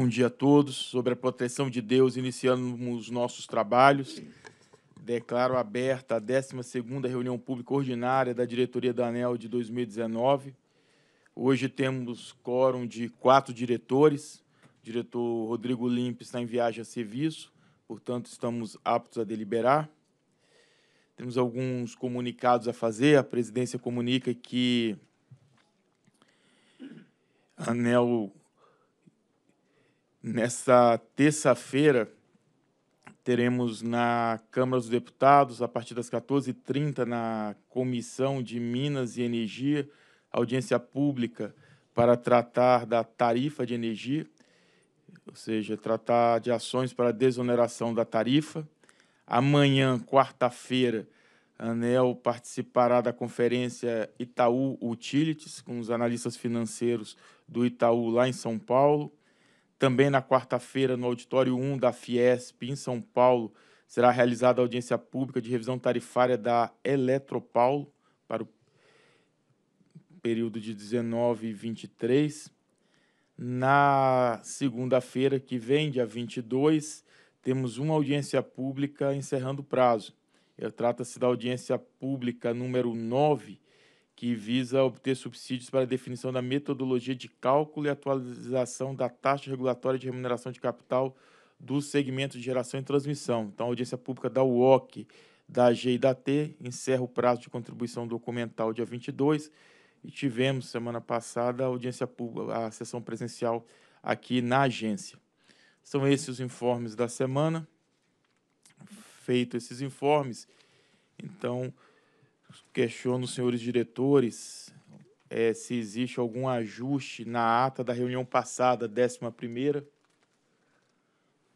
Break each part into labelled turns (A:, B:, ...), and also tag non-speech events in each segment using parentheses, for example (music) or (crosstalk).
A: Bom dia a todos. Sobre a proteção de Deus, iniciamos nossos trabalhos. Declaro aberta a 12 reunião pública ordinária da diretoria da ANEL de 2019. Hoje temos quórum de quatro diretores. O diretor Rodrigo Limpe está em viagem a serviço, portanto, estamos aptos a deliberar. Temos alguns comunicados a fazer. A presidência comunica que a ANEL nesta terça-feira, teremos na Câmara dos Deputados, a partir das 14h30, na Comissão de Minas e Energia, audiência pública para tratar da tarifa de energia, ou seja, tratar de ações para desoneração da tarifa. Amanhã, quarta-feira, a ANEL participará da conferência Itaú Utilities, com os analistas financeiros do Itaú lá em São Paulo. Também na quarta-feira, no auditório 1 da Fiesp, em São Paulo, será realizada a audiência pública de revisão tarifária da Eletropaulo para o período de 19 e 23. Na segunda-feira que vem, dia 22, temos uma audiência pública encerrando o prazo. Trata-se da audiência pública número 9 que visa obter subsídios para a definição da metodologia de cálculo e atualização da taxa regulatória de remuneração de capital do segmento de geração e transmissão. Então, a audiência pública da UOC, da AG e da T encerra o prazo de contribuição documental dia 22 e tivemos semana passada a audiência pública, a sessão presencial aqui na agência. São esses os informes da semana. Feito esses informes, então questiono os senhores diretores é, se existe algum ajuste na ata da reunião passada, 11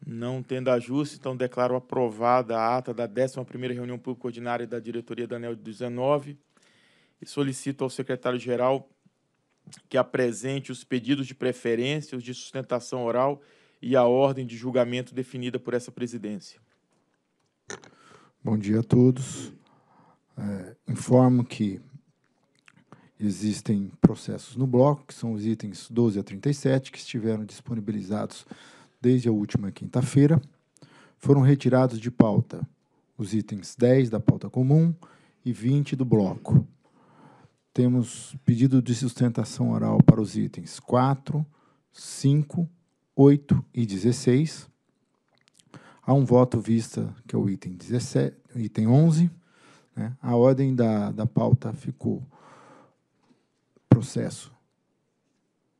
A: Não tendo ajuste, então declaro aprovada a ata da 11 reunião pública ordinária da diretoria da ANEL 19 e solicito ao secretário-geral que apresente os pedidos de preferência, os de sustentação oral e a ordem de julgamento definida por essa presidência.
B: Bom dia a todos é, informo que existem processos no bloco, que são os itens 12 a 37, que estiveram disponibilizados desde a última quinta-feira. Foram retirados de pauta os itens 10 da pauta comum e 20 do bloco. Temos pedido de sustentação oral para os itens 4, 5, 8 e 16. Há um voto vista, que é o item, 17, item 11, né? A ordem da, da pauta ficou processo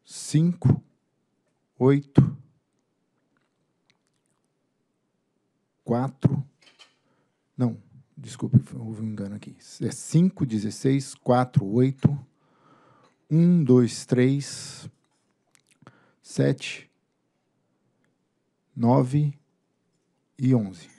B: 5, 8, 4, não, desculpe, houve um engano aqui. É 5, 16, 4, 8, 1, 2, 3, 7, 9 e 11.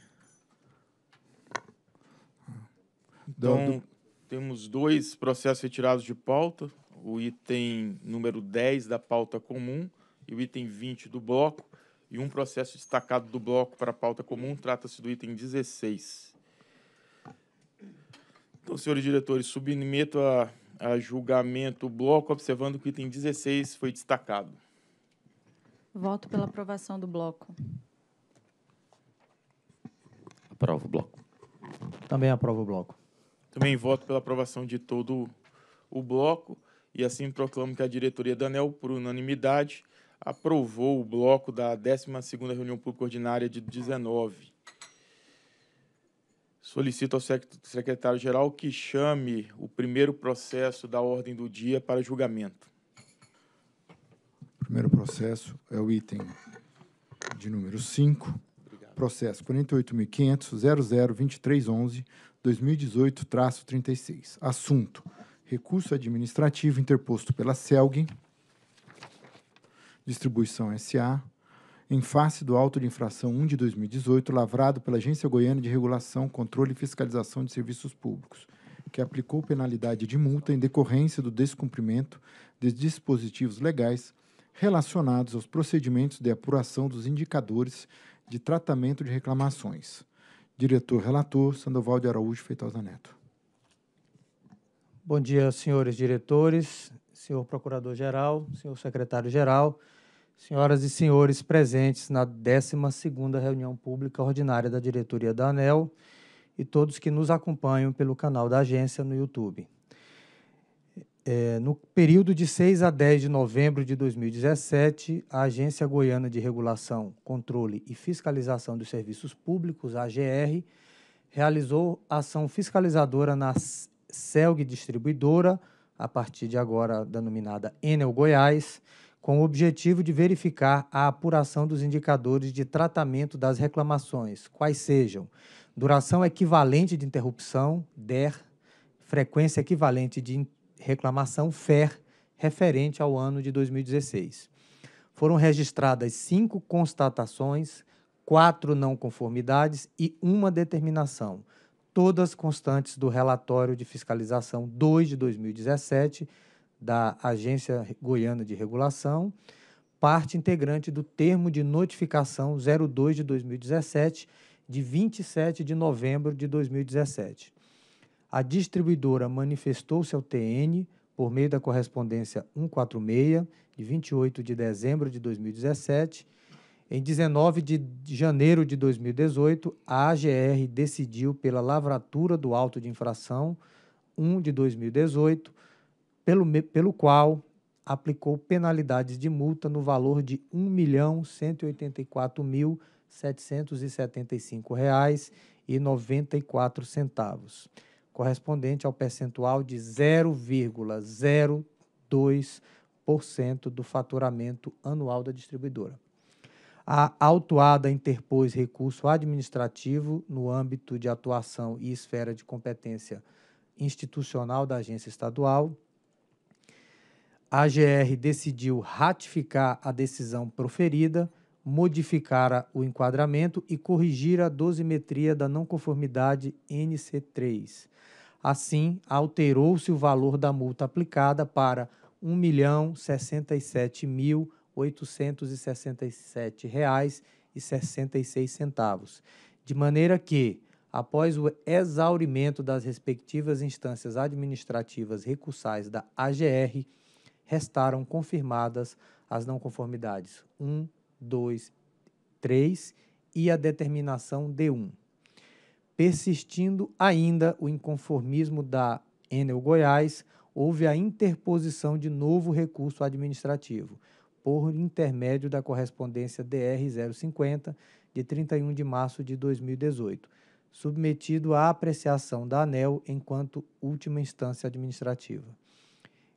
B: Então, do... Então,
A: temos dois processos retirados de pauta, o item número 10 da pauta comum e o item 20 do bloco, e um processo destacado do bloco para a pauta comum, trata-se do item 16. Então, senhores diretores, submeto a, a julgamento o bloco, observando que o item 16 foi destacado.
C: Voto pela
D: aprovação do bloco.
E: Aprovo o bloco. Também aprovo o bloco.
A: Também voto pela aprovação de todo o bloco e assim proclamo que a diretoria da ANEL, por unanimidade, aprovou o bloco da 12ª Reunião Pública Ordinária de 19. Solicito ao secretário-geral que chame o primeiro processo da ordem do
B: dia para julgamento. O primeiro processo é o item de número 5, processo 48.500.002311 2018-36. Assunto: recurso administrativo interposto pela CELG, distribuição SA, em face do auto de infração 1 de 2018, lavrado pela Agência Goiana de Regulação, Controle e Fiscalização de Serviços Públicos, que aplicou penalidade de multa em decorrência do descumprimento de dispositivos legais relacionados aos procedimentos de apuração dos indicadores de tratamento de reclamações. Diretor relator Sandoval de Araújo Feitosa Neto.
E: Bom dia, senhores diretores, senhor procurador-geral, senhor secretário-geral, senhoras e senhores presentes na 12ª reunião pública ordinária da diretoria da ANEL e todos que nos acompanham pelo canal da agência no YouTube. É, no período de 6 a 10 de novembro de 2017, a Agência Goiana de Regulação, Controle e Fiscalização dos Serviços Públicos, AGR, realizou ação fiscalizadora na CELG Distribuidora, a partir de agora denominada Enel Goiás, com o objetivo de verificar a apuração dos indicadores de tratamento das reclamações, quais sejam duração equivalente de interrupção, DER, frequência equivalente de reclamação FER referente ao ano de 2016. Foram registradas cinco constatações, quatro não conformidades e uma determinação, todas constantes do relatório de fiscalização 2 de 2017 da Agência Goiana de Regulação, parte integrante do termo de notificação 02 de 2017, de 27 de novembro de 2017 a distribuidora manifestou-se ao TN por meio da correspondência 146, de 28 de dezembro de 2017. Em 19 de janeiro de 2018, a AGR decidiu pela lavratura do auto de infração 1 de 2018, pelo, pelo qual aplicou penalidades de multa no valor de R$ 1.184.775,94 correspondente ao percentual de 0,02% do faturamento anual da distribuidora. A autuada interpôs recurso administrativo no âmbito de atuação e esfera de competência institucional da agência estadual. A GR decidiu ratificar a decisão proferida modificara o enquadramento e corrigira a dosimetria da não conformidade NC3. Assim, alterou-se o valor da multa aplicada para R$ 1.067.867,66, de maneira que, após o exaurimento das respectivas instâncias administrativas recursais da AGR, restaram confirmadas as não conformidades 1, 2, 3 e a determinação D1. Persistindo ainda o inconformismo da Enel Goiás, houve a interposição de novo recurso administrativo, por intermédio da correspondência DR-050, de 31 de março de 2018, submetido à apreciação da ANEL enquanto última instância administrativa.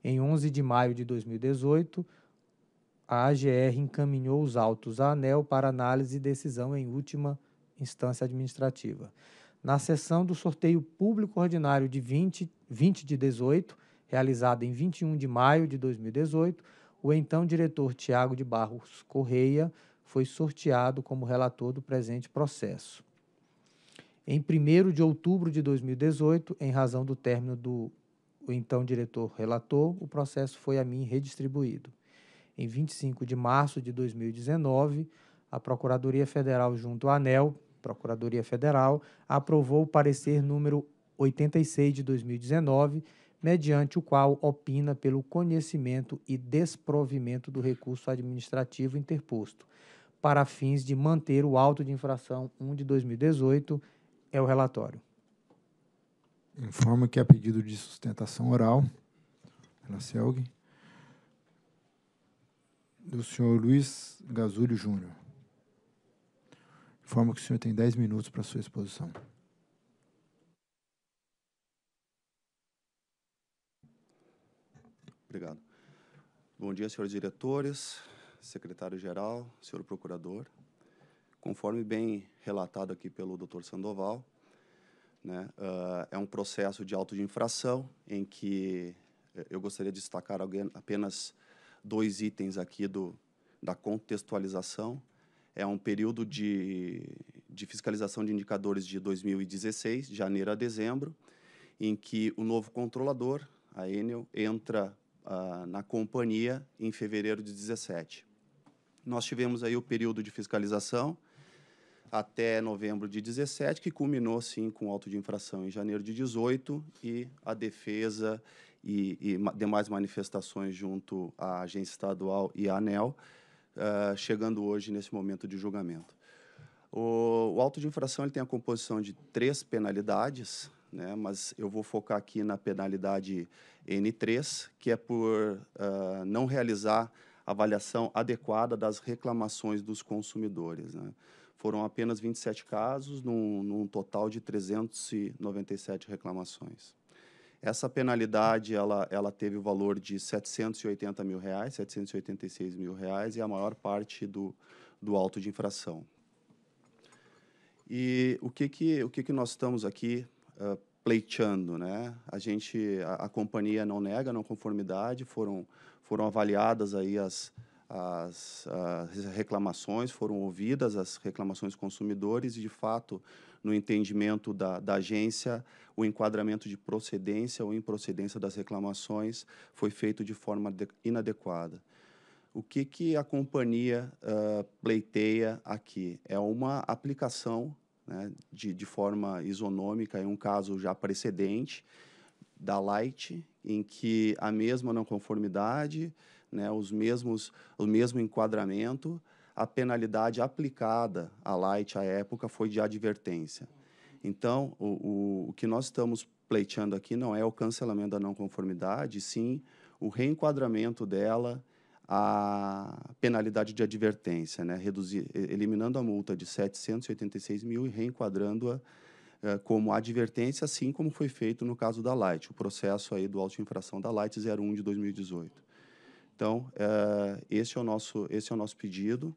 E: Em 11 de maio de 2018, a AGR encaminhou os autos à ANEL para análise e decisão em última instância administrativa. Na sessão do sorteio público ordinário de 20, 20 de 18, realizada em 21 de maio de 2018, o então diretor Tiago de Barros Correia foi sorteado como relator do presente processo. Em 1 de outubro de 2018, em razão do término do então diretor relator, o processo foi a mim redistribuído em 25 de março de 2019, a Procuradoria Federal, junto à ANEL, Procuradoria Federal, aprovou o parecer número 86 de 2019, mediante o qual opina pelo conhecimento e desprovimento do recurso administrativo interposto, para fins de manter o auto de infração 1 de 2018, é o relatório.
B: Informo que a é pedido de sustentação oral pela CELG do senhor Luiz Gazulho Júnior. Informo que o senhor tem 10 minutos para sua exposição.
F: Obrigado. Bom dia, senhores diretores, secretário-geral, senhor procurador. Conforme bem relatado aqui pelo doutor Sandoval, né, uh, é um processo de auto de infração em que eh, eu gostaria de destacar alguém, apenas dois itens aqui do, da contextualização. É um período de, de fiscalização de indicadores de 2016, de janeiro a dezembro, em que o novo controlador, a Enel, entra uh, na companhia em fevereiro de 17. Nós tivemos aí o período de fiscalização até novembro de 17, que culminou sim com o auto de infração em janeiro de 18 e a defesa e, e demais manifestações junto à agência estadual e à ANEL, uh, chegando hoje nesse momento de julgamento. O, o auto de infração ele tem a composição de três penalidades, né, mas eu vou focar aqui na penalidade N3, que é por uh, não realizar avaliação adequada das reclamações dos consumidores. Né. Foram apenas 27 casos, num, num total de 397 reclamações. Essa penalidade ela, ela teve o valor de 780 mil reais, 786 mil reais, e a maior parte do, do auto de infração. E o que, que, o que, que nós estamos aqui uh, pleiteando? Né? A gente, a, a, companhia não nega não conformidade, foram, foram avaliadas aí as, as, as, reclamações, foram ouvidas as reclamações consumidores e, de fato, no entendimento da, da agência, o enquadramento de procedência ou improcedência das reclamações foi feito de forma de, inadequada. O que, que a companhia uh, pleiteia aqui? É uma aplicação né, de, de forma isonômica, em um caso já precedente, da Light, em que a mesma não conformidade, né, os mesmos, o mesmo enquadramento, a penalidade aplicada à Light à época foi de advertência. Então, o, o, o que nós estamos pleiteando aqui não é o cancelamento da não conformidade, sim o reenquadramento dela à penalidade de advertência, né? Reduzir, eliminando a multa de 786 mil e reenquadrando-a eh, como advertência, assim como foi feito no caso da Light, o processo aí do auto-infração da Light 01 de 2018. Então, eh, esse, é o nosso, esse é o nosso pedido,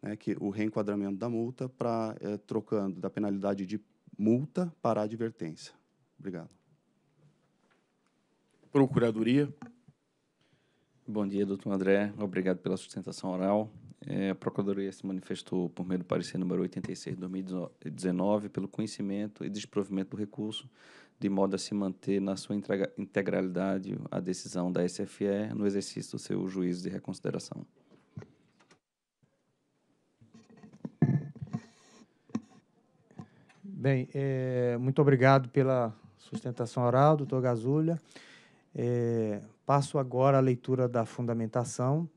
F: né, que o reenquadramento da multa para eh, trocando da penalidade de multa para
G: advertência. Obrigado. Procuradoria. Bom dia, doutor André. Obrigado pela sustentação oral. É, a Procuradoria se manifestou por meio do parecer número 86 de 2019 pelo conhecimento e desprovimento do recurso, de modo a se manter na sua integralidade a decisão da SFE no exercício do seu juízo de reconsideração.
E: Bem, é, muito obrigado pela sustentação oral, doutor Gazulha. É, passo agora à leitura da fundamentação.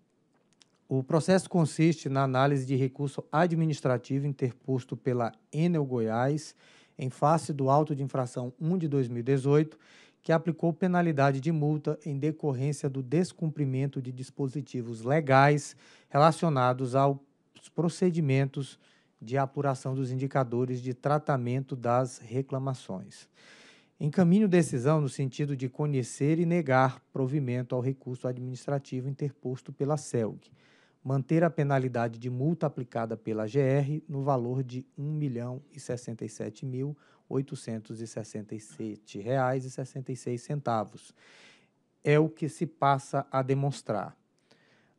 E: O processo consiste na análise de recurso administrativo interposto pela Enel Goiás em face do auto de infração 1 de 2018, que aplicou penalidade de multa em decorrência do descumprimento de dispositivos legais relacionados aos procedimentos de apuração dos indicadores de tratamento das reclamações. Encaminho decisão no sentido de conhecer e negar provimento ao recurso administrativo interposto pela CELG. Manter a penalidade de multa aplicada pela GR no valor de R$ 1.067.867,66. É o que se passa a demonstrar.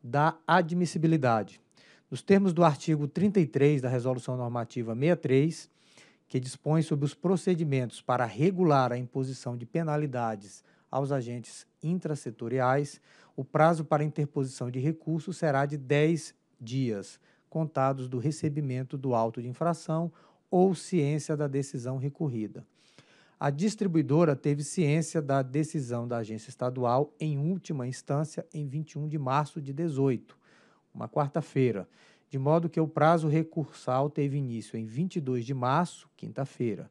E: Da admissibilidade nos termos do artigo 33 da Resolução Normativa 63, que dispõe sobre os procedimentos para regular a imposição de penalidades aos agentes intrasetoriais, o prazo para interposição de recurso será de 10 dias, contados do recebimento do auto de infração ou ciência da decisão recorrida. A distribuidora teve ciência da decisão da agência estadual em última instância em 21 de março de 18 uma quarta-feira, de modo que o prazo recursal teve início em 22 de março, quinta-feira,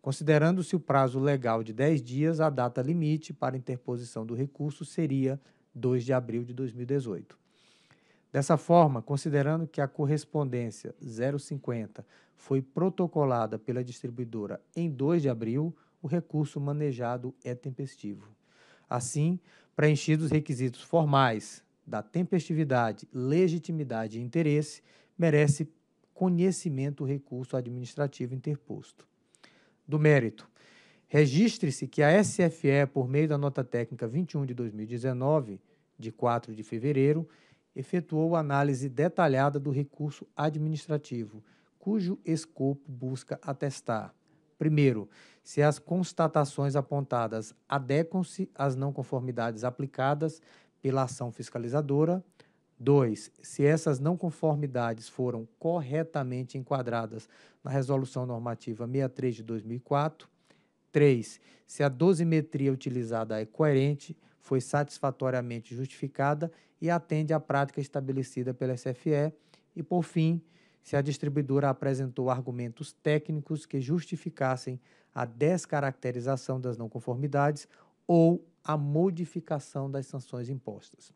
E: considerando-se o prazo legal de 10 dias, a data limite para interposição do recurso seria 2 de abril de 2018. Dessa forma, considerando que a correspondência 050 foi protocolada pela distribuidora em 2 de abril, o recurso manejado é tempestivo. Assim, preenchidos os requisitos formais da tempestividade, legitimidade e interesse, merece conhecimento o recurso administrativo interposto. Do mérito. Registre-se que a SFE, por meio da nota técnica 21 de 2019, de 4 de fevereiro, efetuou análise detalhada do recurso administrativo, cujo escopo busca atestar. Primeiro, se as constatações apontadas adequam-se às não conformidades aplicadas pela ação fiscalizadora. 2. Se essas não conformidades foram corretamente enquadradas na Resolução Normativa 63 de 2004. 3. Se a dosimetria utilizada é coerente, foi satisfatoriamente justificada e atende à prática estabelecida pela SFE. E, por fim, se a distribuidora apresentou argumentos técnicos que justificassem a descaracterização das não conformidades ou a modificação das sanções impostas.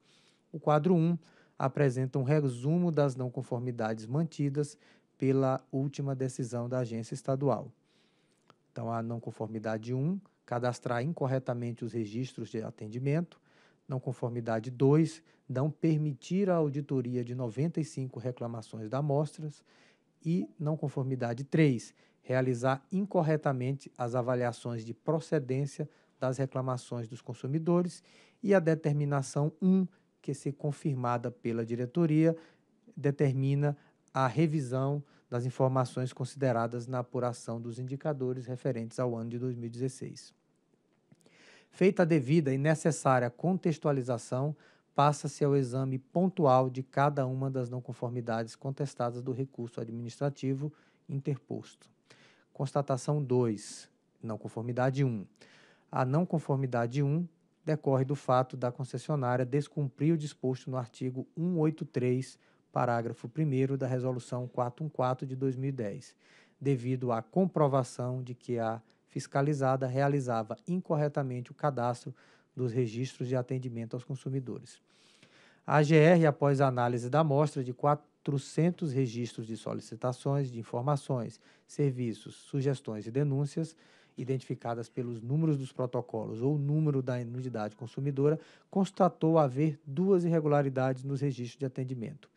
E: O quadro 1 apresenta um resumo das não conformidades mantidas pela última decisão da agência estadual. Então, a não conformidade 1, cadastrar incorretamente os registros de atendimento. Não conformidade 2, não permitir a auditoria de 95 reclamações da amostras. E não conformidade 3, realizar incorretamente as avaliações de procedência das reclamações dos consumidores e a determinação 1, que se confirmada pela diretoria, determina a revisão das informações consideradas na apuração dos indicadores referentes ao ano de 2016. Feita a devida e necessária contextualização, passa-se ao exame pontual de cada uma das não conformidades contestadas do recurso administrativo interposto. Constatação 2, não conformidade 1. Um a não conformidade 1 decorre do fato da concessionária descumprir o disposto no artigo 183, parágrafo 1 da Resolução 414 de 2010, devido à comprovação de que a fiscalizada realizava incorretamente o cadastro dos registros de atendimento aos consumidores. A AGR, após a análise da amostra de 400 registros de solicitações de informações, serviços, sugestões e denúncias, identificadas pelos números dos protocolos ou número da unidade consumidora, constatou haver duas irregularidades nos registros de atendimento.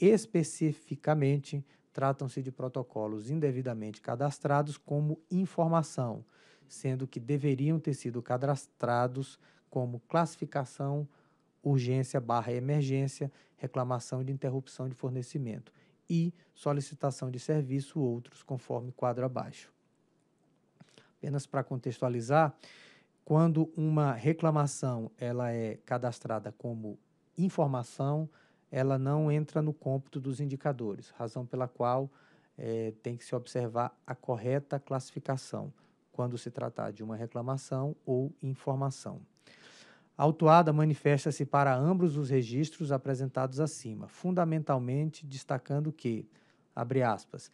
E: Especificamente, tratam-se de protocolos indevidamente cadastrados como informação, sendo que deveriam ter sido cadastrados como classificação, urgência barra emergência, reclamação de interrupção de fornecimento e solicitação de serviço, outros, conforme quadro abaixo apenas para contextualizar, quando uma reclamação ela é cadastrada como informação, ela não entra no cômputo dos indicadores, razão pela qual é, tem que se observar a correta classificação quando se tratar de uma reclamação ou informação. A autuada manifesta-se para ambos os registros apresentados acima, fundamentalmente destacando que, abre aspas,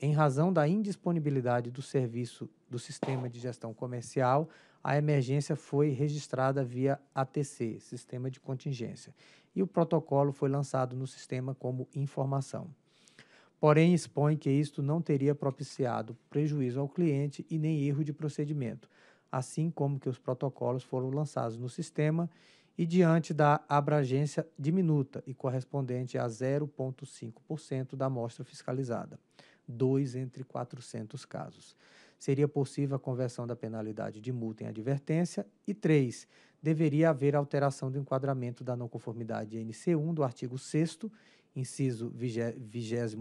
E: em razão da indisponibilidade do serviço do sistema de gestão comercial, a emergência foi registrada via ATC, Sistema de Contingência, e o protocolo foi lançado no sistema como informação. Porém, expõe que isto não teria propiciado prejuízo ao cliente e nem erro de procedimento, assim como que os protocolos foram lançados no sistema e diante da abrangência diminuta e correspondente a 0,5% da amostra fiscalizada dois entre 400 casos. Seria possível a conversão da penalidade de multa em advertência. E três, deveria haver alteração do enquadramento da não conformidade NC1 do artigo 6 inciso 23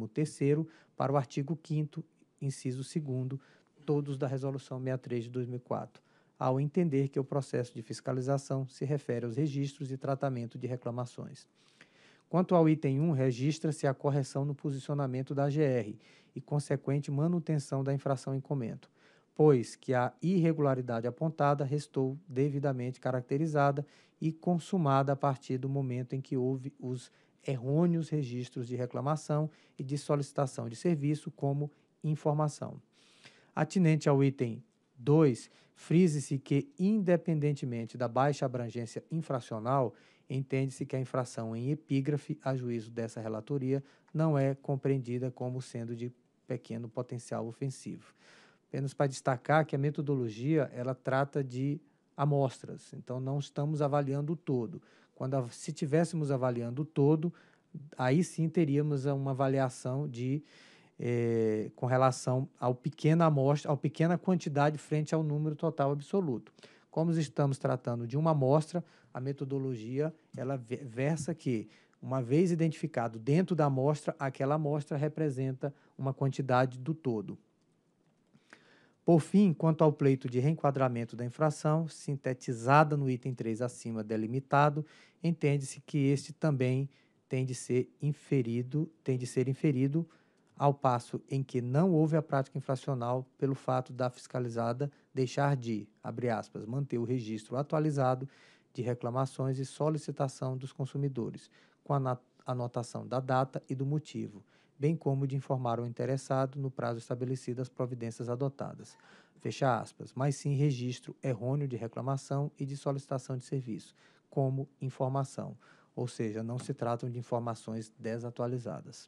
E: para o artigo 5 inciso 2 todos da Resolução 63 de 2004, ao entender que o processo de fiscalização se refere aos registros e tratamento de reclamações. Quanto ao item 1, registra-se a correção no posicionamento da GR e consequente manutenção da infração em comento, pois que a irregularidade apontada restou devidamente caracterizada e consumada a partir do momento em que houve os errôneos registros de reclamação e de solicitação de serviço como informação. Atinente ao item 2, frise-se que, independentemente da baixa abrangência infracional, entende-se que a infração em epígrafe, a juízo dessa relatoria, não é compreendida como sendo de pequeno potencial ofensivo. Apenas para destacar que a metodologia ela trata de amostras, então não estamos avaliando o todo. Quando se tivéssemos avaliando o todo, aí sim teríamos uma avaliação de é, com relação ao pequena amostra, ao pequena quantidade frente ao número total absoluto. Como estamos tratando de uma amostra, a metodologia ela versa que uma vez identificado dentro da amostra, aquela amostra representa uma quantidade do todo. Por fim, quanto ao pleito de reenquadramento da infração, sintetizada no item 3 acima delimitado, entende-se que este também tem de ser inferido, tem de ser inferido ao passo em que não houve a prática infracional pelo fato da fiscalizada deixar de, abre aspas, manter o registro atualizado de reclamações e solicitação dos consumidores, com a anotação da data e do motivo, bem como de informar o interessado no prazo estabelecido as providências adotadas. Fecha aspas. Mas sim registro errôneo de reclamação e de solicitação de serviço, como informação. Ou seja, não se tratam de informações desatualizadas.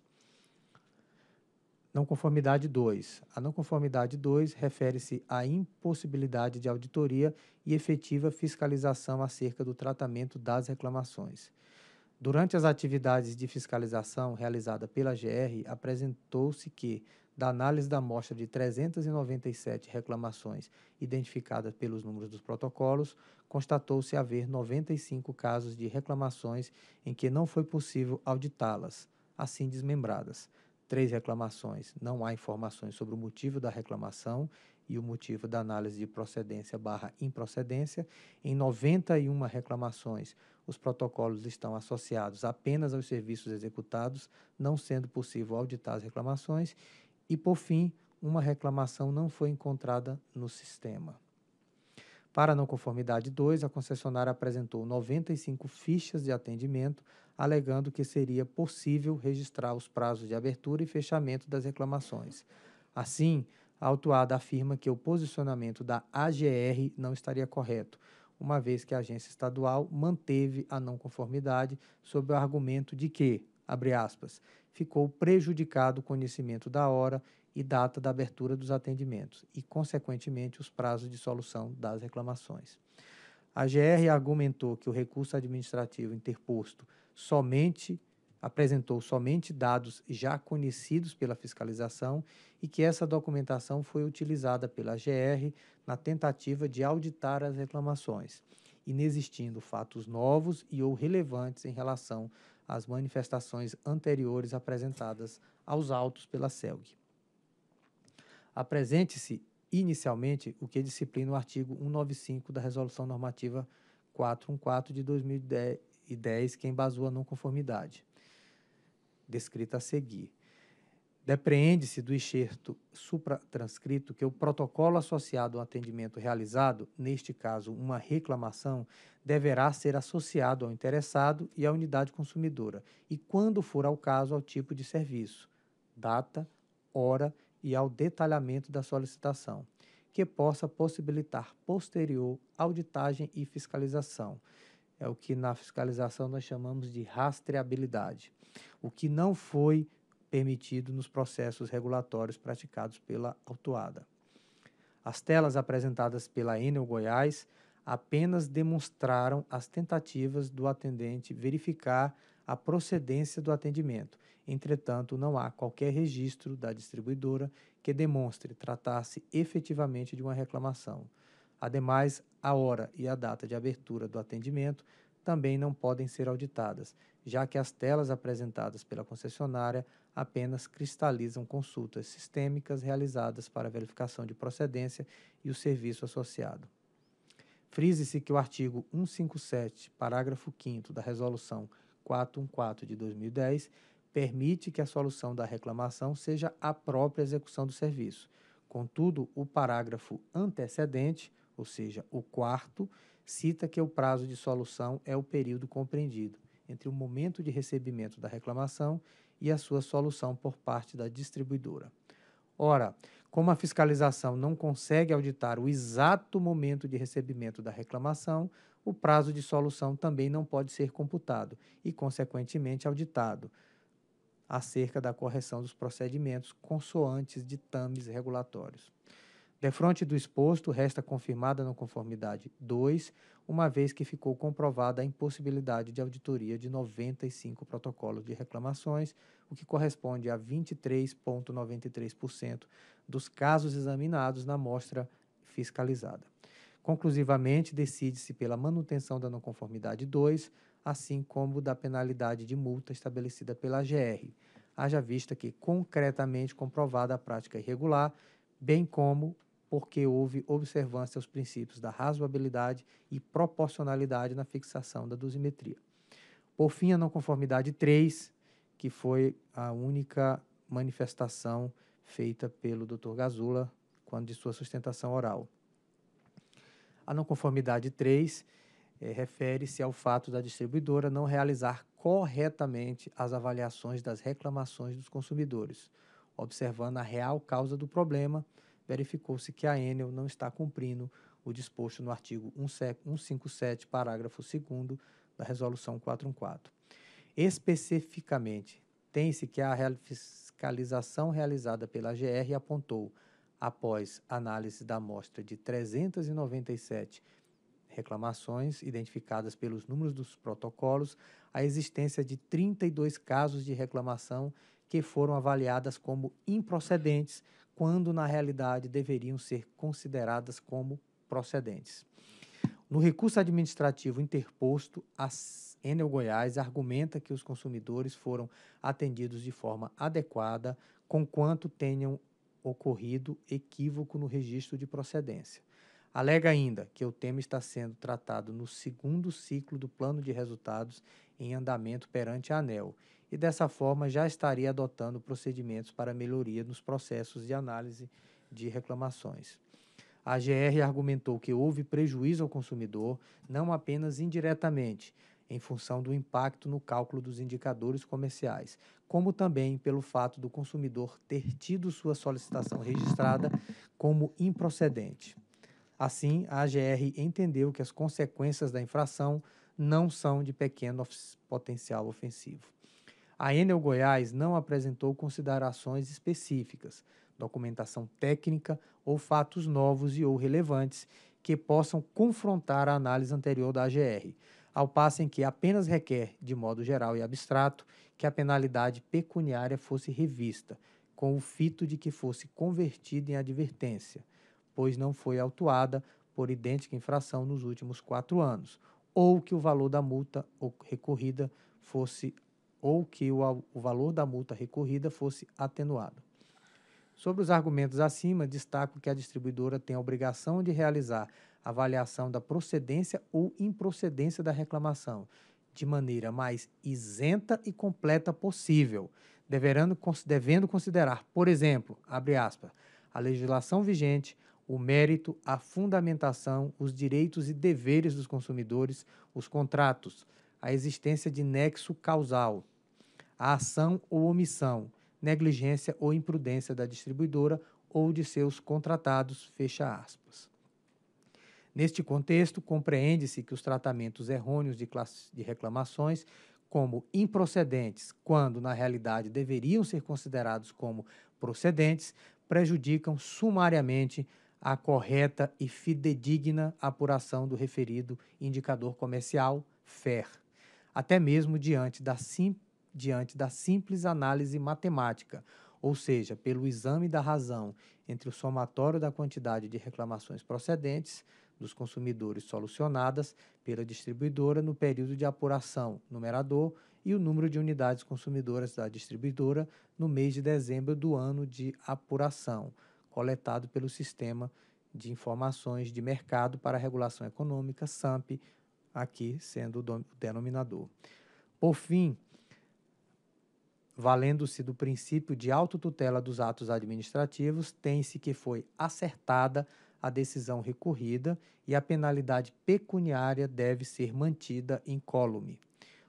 E: Não conformidade 2. A não conformidade 2 refere-se à impossibilidade de auditoria e efetiva fiscalização acerca do tratamento das reclamações. Durante as atividades de fiscalização realizada pela GR, apresentou-se que, da análise da amostra de 397 reclamações identificadas pelos números dos protocolos, constatou-se haver 95 casos de reclamações em que não foi possível auditá-las, assim desmembradas. Três reclamações, não há informações sobre o motivo da reclamação e o motivo da análise de procedência barra improcedência. Em 91 reclamações, os protocolos estão associados apenas aos serviços executados, não sendo possível auditar as reclamações. E, por fim, uma reclamação não foi encontrada no sistema. Para não conformidade 2, a concessionária apresentou 95 fichas de atendimento, alegando que seria possível registrar os prazos de abertura e fechamento das reclamações. Assim, a autuada afirma que o posicionamento da AGR não estaria correto, uma vez que a agência estadual manteve a não conformidade sob o argumento de que, abre aspas, ficou prejudicado o conhecimento da hora e data da abertura dos atendimentos e, consequentemente, os prazos de solução das reclamações. A GR argumentou que o recurso administrativo interposto somente apresentou somente dados já conhecidos pela fiscalização e que essa documentação foi utilizada pela GR na tentativa de auditar as reclamações, inexistindo fatos novos e ou relevantes em relação às manifestações anteriores apresentadas aos autos pela CELG. Apresente-se inicialmente o que disciplina o artigo 195 da Resolução Normativa 414 de 2010, que embasou a não conformidade descrita a seguir. Depreende-se do excerto supratranscrito que o protocolo associado ao atendimento realizado, neste caso uma reclamação, deverá ser associado ao interessado e à unidade consumidora, e quando for ao caso, ao tipo de serviço, data, hora e ao detalhamento da solicitação, que possa possibilitar posterior auditagem e fiscalização é o que na fiscalização nós chamamos de rastreabilidade, o que não foi permitido nos processos regulatórios praticados pela autuada. As telas apresentadas pela Enel Goiás apenas demonstraram as tentativas do atendente verificar a procedência do atendimento. Entretanto, não há qualquer registro da distribuidora que demonstre tratar-se efetivamente de uma reclamação. Ademais, a hora e a data de abertura do atendimento também não podem ser auditadas, já que as telas apresentadas pela concessionária apenas cristalizam consultas sistêmicas realizadas para verificação de procedência e o serviço associado. Frise-se que o artigo 157, parágrafo 5 da Resolução 414 de 2010 permite que a solução da reclamação seja a própria execução do serviço. Contudo, o parágrafo antecedente, ou seja, o quarto, cita que o prazo de solução é o período compreendido entre o momento de recebimento da reclamação e a sua solução por parte da distribuidora. Ora, como a fiscalização não consegue auditar o exato momento de recebimento da reclamação, o prazo de solução também não pode ser computado e, consequentemente, auditado acerca da correção dos procedimentos consoantes ditames regulatórios. Defronte do exposto, resta confirmada a não conformidade 2, uma vez que ficou comprovada a impossibilidade de auditoria de 95 protocolos de reclamações, o que corresponde a 23,93% dos casos examinados na amostra fiscalizada. Conclusivamente, decide-se pela manutenção da não conformidade 2, assim como da penalidade de multa estabelecida pela GR, haja vista que concretamente comprovada a prática irregular, bem como porque houve observância aos princípios da razoabilidade e proporcionalidade na fixação da dosimetria. Por fim, a não conformidade 3, que foi a única manifestação feita pelo Dr. Gazula quando de sua sustentação oral. A não conformidade 3 eh, refere-se ao fato da distribuidora não realizar corretamente as avaliações das reclamações dos consumidores, observando a real causa do problema verificou-se que a Enel não está cumprindo o disposto no artigo 157, parágrafo 2 da Resolução 414. Especificamente, tem-se que a fiscalização realizada pela GR apontou, após análise da amostra de 397 reclamações identificadas pelos números dos protocolos, a existência de 32 casos de reclamação que foram avaliadas como improcedentes quando na realidade deveriam ser consideradas como procedentes. No recurso administrativo interposto, a Enel Goiás argumenta que os consumidores foram atendidos de forma adequada, conquanto tenham ocorrido equívoco no registro de procedência. Alega ainda que o tema está sendo tratado no segundo ciclo do plano de resultados em andamento perante a ANEL e, dessa forma, já estaria adotando procedimentos para melhoria nos processos de análise de reclamações. A GR argumentou que houve prejuízo ao consumidor, não apenas indiretamente, em função do impacto no cálculo dos indicadores comerciais, como também pelo fato do consumidor ter tido sua solicitação registrada como improcedente. Assim, a AGR entendeu que as consequências da infração não são de pequeno potencial ofensivo. A Enel Goiás não apresentou considerações específicas, documentação técnica ou fatos novos e ou relevantes que possam confrontar a análise anterior da AGR, ao passo em que apenas requer, de modo geral e abstrato, que a penalidade pecuniária fosse revista, com o fito de que fosse convertida em advertência – pois não foi autuada por idêntica infração nos últimos quatro anos, ou que o valor da multa recorrida fosse ou que o, o valor da multa recorrida fosse atenuado. Sobre os argumentos acima, destaco que a distribuidora tem a obrigação de realizar avaliação da procedência ou improcedência da reclamação, de maneira mais isenta e completa possível, devendo considerar, por exemplo, aspas, a legislação vigente, o mérito, a fundamentação, os direitos e deveres dos consumidores, os contratos, a existência de nexo causal, a ação ou omissão, negligência ou imprudência da distribuidora ou de seus contratados, fecha aspas. Neste contexto, compreende-se que os tratamentos errôneos de, de reclamações como improcedentes, quando na realidade deveriam ser considerados como procedentes, prejudicam sumariamente a correta e fidedigna apuração do referido indicador comercial, FER, até mesmo diante da, sim, diante da simples análise matemática, ou seja, pelo exame da razão entre o somatório da quantidade de reclamações procedentes dos consumidores solucionadas pela distribuidora no período de apuração, numerador, e o número de unidades consumidoras da distribuidora no mês de dezembro do ano de apuração, coletado pelo Sistema de Informações de Mercado para a Regulação Econômica, SAMP, aqui sendo o denominador. Por fim, valendo-se do princípio de autotutela dos atos administrativos, tem-se que foi acertada a decisão recorrida e a penalidade pecuniária deve ser mantida incólume.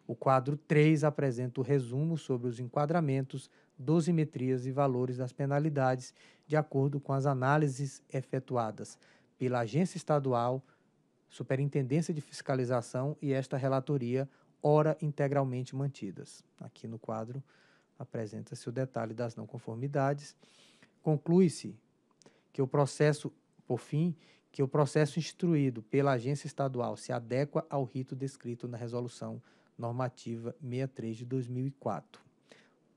E: O quadro 3 apresenta o resumo sobre os enquadramentos dosimetrias e valores das penalidades, de acordo com as análises efetuadas pela Agência Estadual, Superintendência de Fiscalização e esta relatoria, ora integralmente mantidas. Aqui no quadro apresenta-se o detalhe das não conformidades. Conclui-se que o processo, por fim, que o processo instruído pela agência estadual se adequa ao rito descrito na resolução normativa 63 de 2004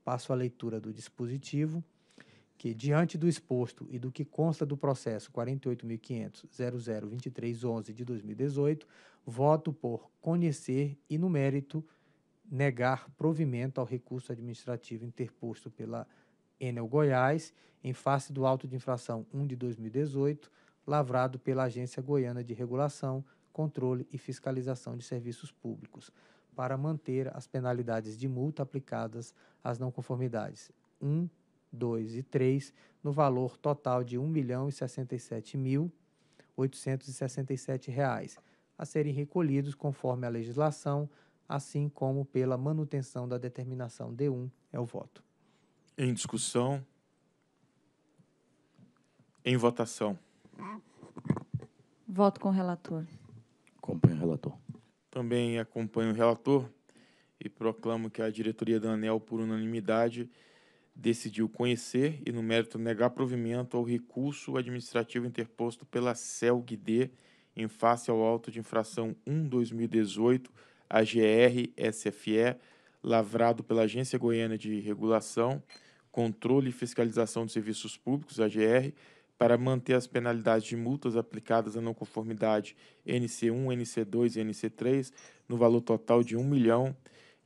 E: passo a leitura do dispositivo, que diante do exposto e do que consta do processo 48.500.002311 de 2018, voto por conhecer e, no mérito, negar provimento ao recurso administrativo interposto pela Enel Goiás em face do auto de infração 1 de 2018, lavrado pela Agência Goiana de Regulação, Controle e Fiscalização de Serviços Públicos para manter as penalidades de multa aplicadas às não conformidades 1, 2 e 3 no valor total de R$ 1.067.867, a serem recolhidos conforme a legislação, assim como pela manutenção da determinação D1. É o voto.
A: Em discussão. Em votação.
D: Voto com o relator.
H: Acompanho o relator.
A: Também acompanho o relator e proclamo que a diretoria da ANEL, por unanimidade, decidiu conhecer e, no mérito, negar provimento ao recurso administrativo interposto pela CELGD em face ao auto de infração 1-2018 AGR-SFE, lavrado pela Agência Goiana de Regulação, Controle e Fiscalização de Serviços Públicos, AGR, para manter as penalidades de multas aplicadas à não conformidade NC1, NC2 e NC3 no valor total de R$ 1 milhão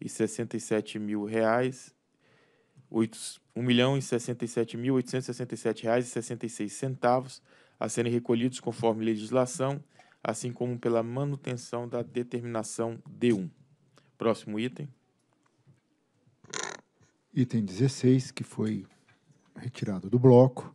A: e 67 mil reais, 1 milhão e 67 mil reais e 66 centavos a serem recolhidos conforme legislação, assim como pela manutenção da determinação D1. Próximo item.
B: Item 16, que foi retirado do bloco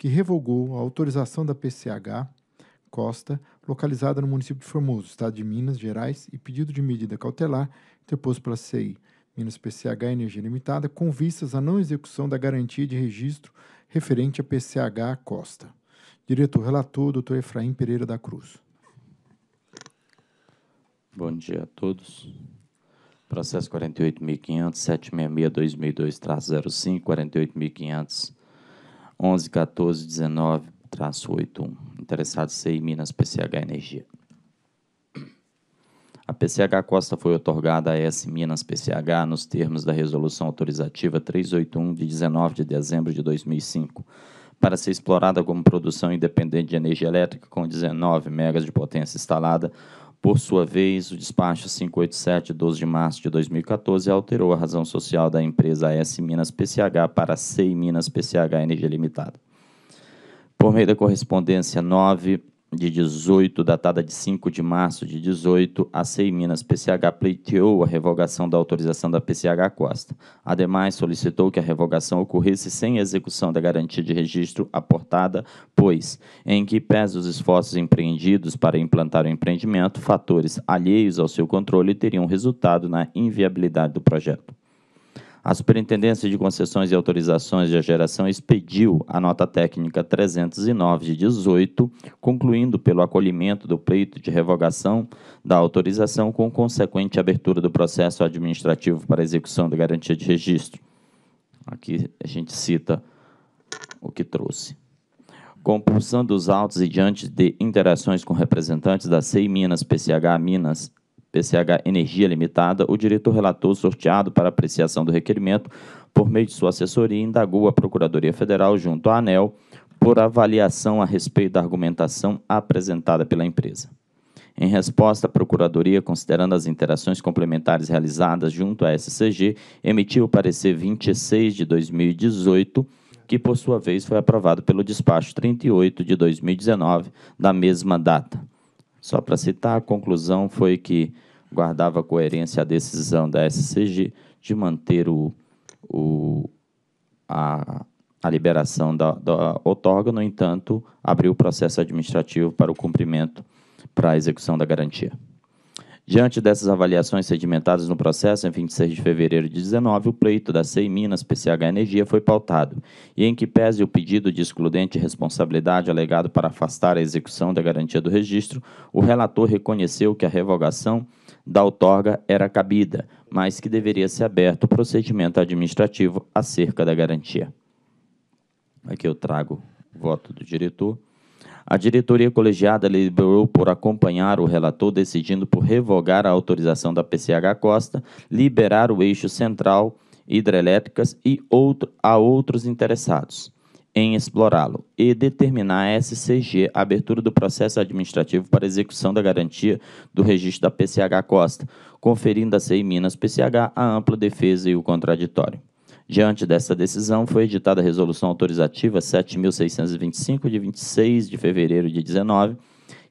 B: que revogou a autorização da PCH Costa, localizada no município de Formoso, estado de Minas Gerais, e pedido de medida cautelar interposto pela CI Minas PCH Energia Limitada, com vistas à não execução da garantia de registro referente à PCH Costa. Diretor relator, Dr. Efraim Pereira da Cruz.
H: Bom dia a todos. Processo 48.500, 766-2002, 05, 48.500. 11 14 19 81. Interessado CI Minas PCH Energia. A PCH Costa foi otorgada a S Minas PCH nos termos da Resolução Autorizativa 381 de 19 de dezembro de 2005, para ser explorada como produção independente de energia elétrica com 19 megas de potência instalada por sua vez, o despacho 587, 12 de março de 2014, alterou a razão social da empresa S Minas PCH para CI Minas PCH Energia Limitada. Por meio da correspondência 9 de 18, datada de 5 de março de 18, a CEI Minas PCH pleiteou a revogação da autorização da PCH Costa. Ademais, solicitou que a revogação ocorresse sem execução da garantia de registro aportada, pois, em que pese os esforços empreendidos para implantar o empreendimento, fatores alheios ao seu controle teriam resultado na inviabilidade do projeto. A Superintendência de Concessões e Autorizações de Geração expediu a nota técnica 309 de 18, concluindo pelo acolhimento do pleito de revogação da autorização com consequente abertura do processo administrativo para execução da garantia de registro. Aqui a gente cita o que trouxe. Compulsando os autos e diante de interações com representantes da CEI Minas, PCH Minas, PCH Energia Limitada, o diretor relator sorteado para apreciação do requerimento, por meio de sua assessoria, indagou a Procuradoria Federal junto à ANEL por avaliação a respeito da argumentação apresentada pela empresa. Em resposta, a Procuradoria, considerando as interações complementares realizadas junto à SCG, emitiu o parecer 26 de 2018, que por sua vez foi aprovado pelo despacho 38 de 2019, da mesma data. Só para citar, a conclusão foi que guardava coerência a decisão da SCG de manter o, o, a, a liberação da, da outorga, no entanto, abriu o processo administrativo para o cumprimento para a execução da garantia. Diante dessas avaliações sedimentadas no processo, em 26 de fevereiro de 19, o pleito da CEI Minas PCH Energia foi pautado, e em que pese o pedido de excludente responsabilidade alegado para afastar a execução da garantia do registro, o relator reconheceu que a revogação da outorga era cabida, mas que deveria ser aberto o procedimento administrativo acerca da garantia. Aqui eu trago o voto do diretor. A diretoria colegiada liberou por acompanhar o relator, decidindo por revogar a autorização da PCH Costa, liberar o eixo central hidrelétricas e outro, a outros interessados em explorá-lo e determinar a SCG a abertura do processo administrativo para execução da garantia do registro da PCH Costa, conferindo a CEI Minas PCH a ampla defesa e o contraditório. Diante dessa decisão, foi editada a Resolução Autorizativa 7.625, de 26 de fevereiro de 19,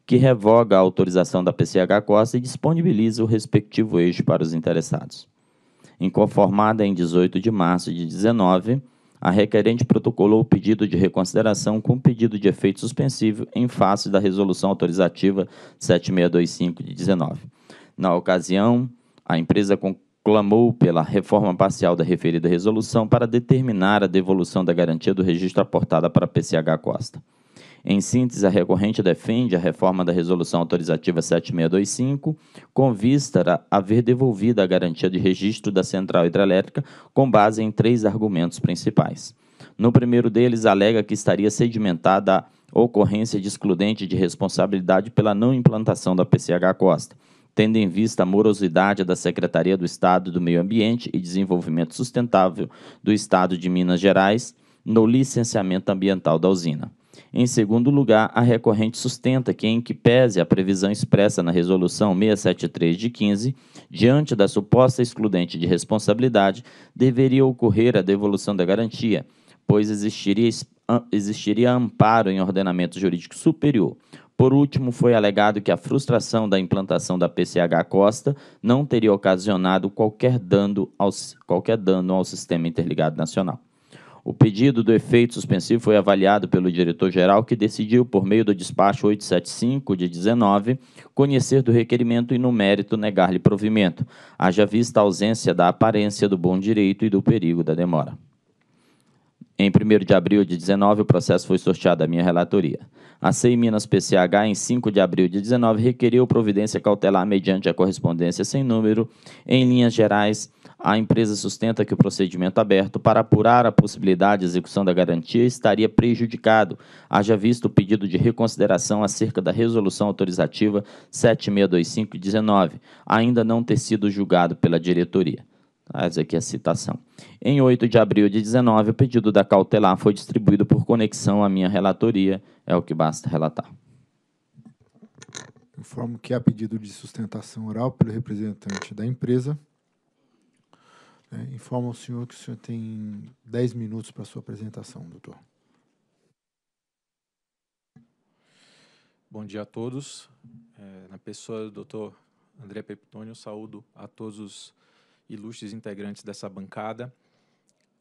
H: que revoga a autorização da PCH Costa e disponibiliza o respectivo eixo para os interessados. Inconformada em 18 de março de 19, a requerente protocolou o pedido de reconsideração com pedido de efeito suspensivo em face da Resolução Autorizativa 7625 de 19. Na ocasião, a empresa clamou pela reforma parcial da referida resolução para determinar a devolução da garantia do registro aportada para PCH Costa. Em síntese, a recorrente defende a reforma da Resolução Autorizativa 7625, com vista a haver devolvido a garantia de registro da central hidrelétrica com base em três argumentos principais. No primeiro deles, alega que estaria sedimentada a ocorrência de excludente de responsabilidade pela não implantação da PCH Costa tendo em vista a morosidade da Secretaria do Estado do Meio Ambiente e Desenvolvimento Sustentável do Estado de Minas Gerais no licenciamento ambiental da usina. Em segundo lugar, a recorrente sustenta que, em que pese a previsão expressa na Resolução 673 de 15, diante da suposta excludente de responsabilidade, deveria ocorrer a devolução da garantia, pois existiria, existiria amparo em ordenamento jurídico superior por último, foi alegado que a frustração da implantação da PCH Costa não teria ocasionado qualquer dano ao, qualquer dano ao Sistema Interligado Nacional. O pedido do efeito suspensivo foi avaliado pelo diretor-geral, que decidiu, por meio do despacho 875 de 19, conhecer do requerimento e, no mérito, negar-lhe provimento, haja vista a ausência da aparência do bom direito e do perigo da demora. Em 1 de abril de 19, o processo foi sorteado à minha relatoria. A CEI Minas PCH, em 5 de abril de 19, requeriu providência cautelar mediante a correspondência sem número. Em linhas gerais, a empresa sustenta que o procedimento aberto para apurar a possibilidade de execução da garantia estaria prejudicado, haja visto o pedido de reconsideração acerca da resolução autorizativa 7625-19, ainda não ter sido julgado pela diretoria. Essa aqui é a citação. Em 8 de abril de 19, o pedido da cautelar foi distribuído por conexão à minha relatoria. É o que basta relatar.
B: Informo que há pedido de sustentação oral pelo representante da empresa. É, informo ao senhor que o senhor tem 10 minutos para sua apresentação, doutor.
I: Bom dia a todos. É, na pessoa do doutor André Peptônio, saúdo a todos os ilustres integrantes dessa bancada,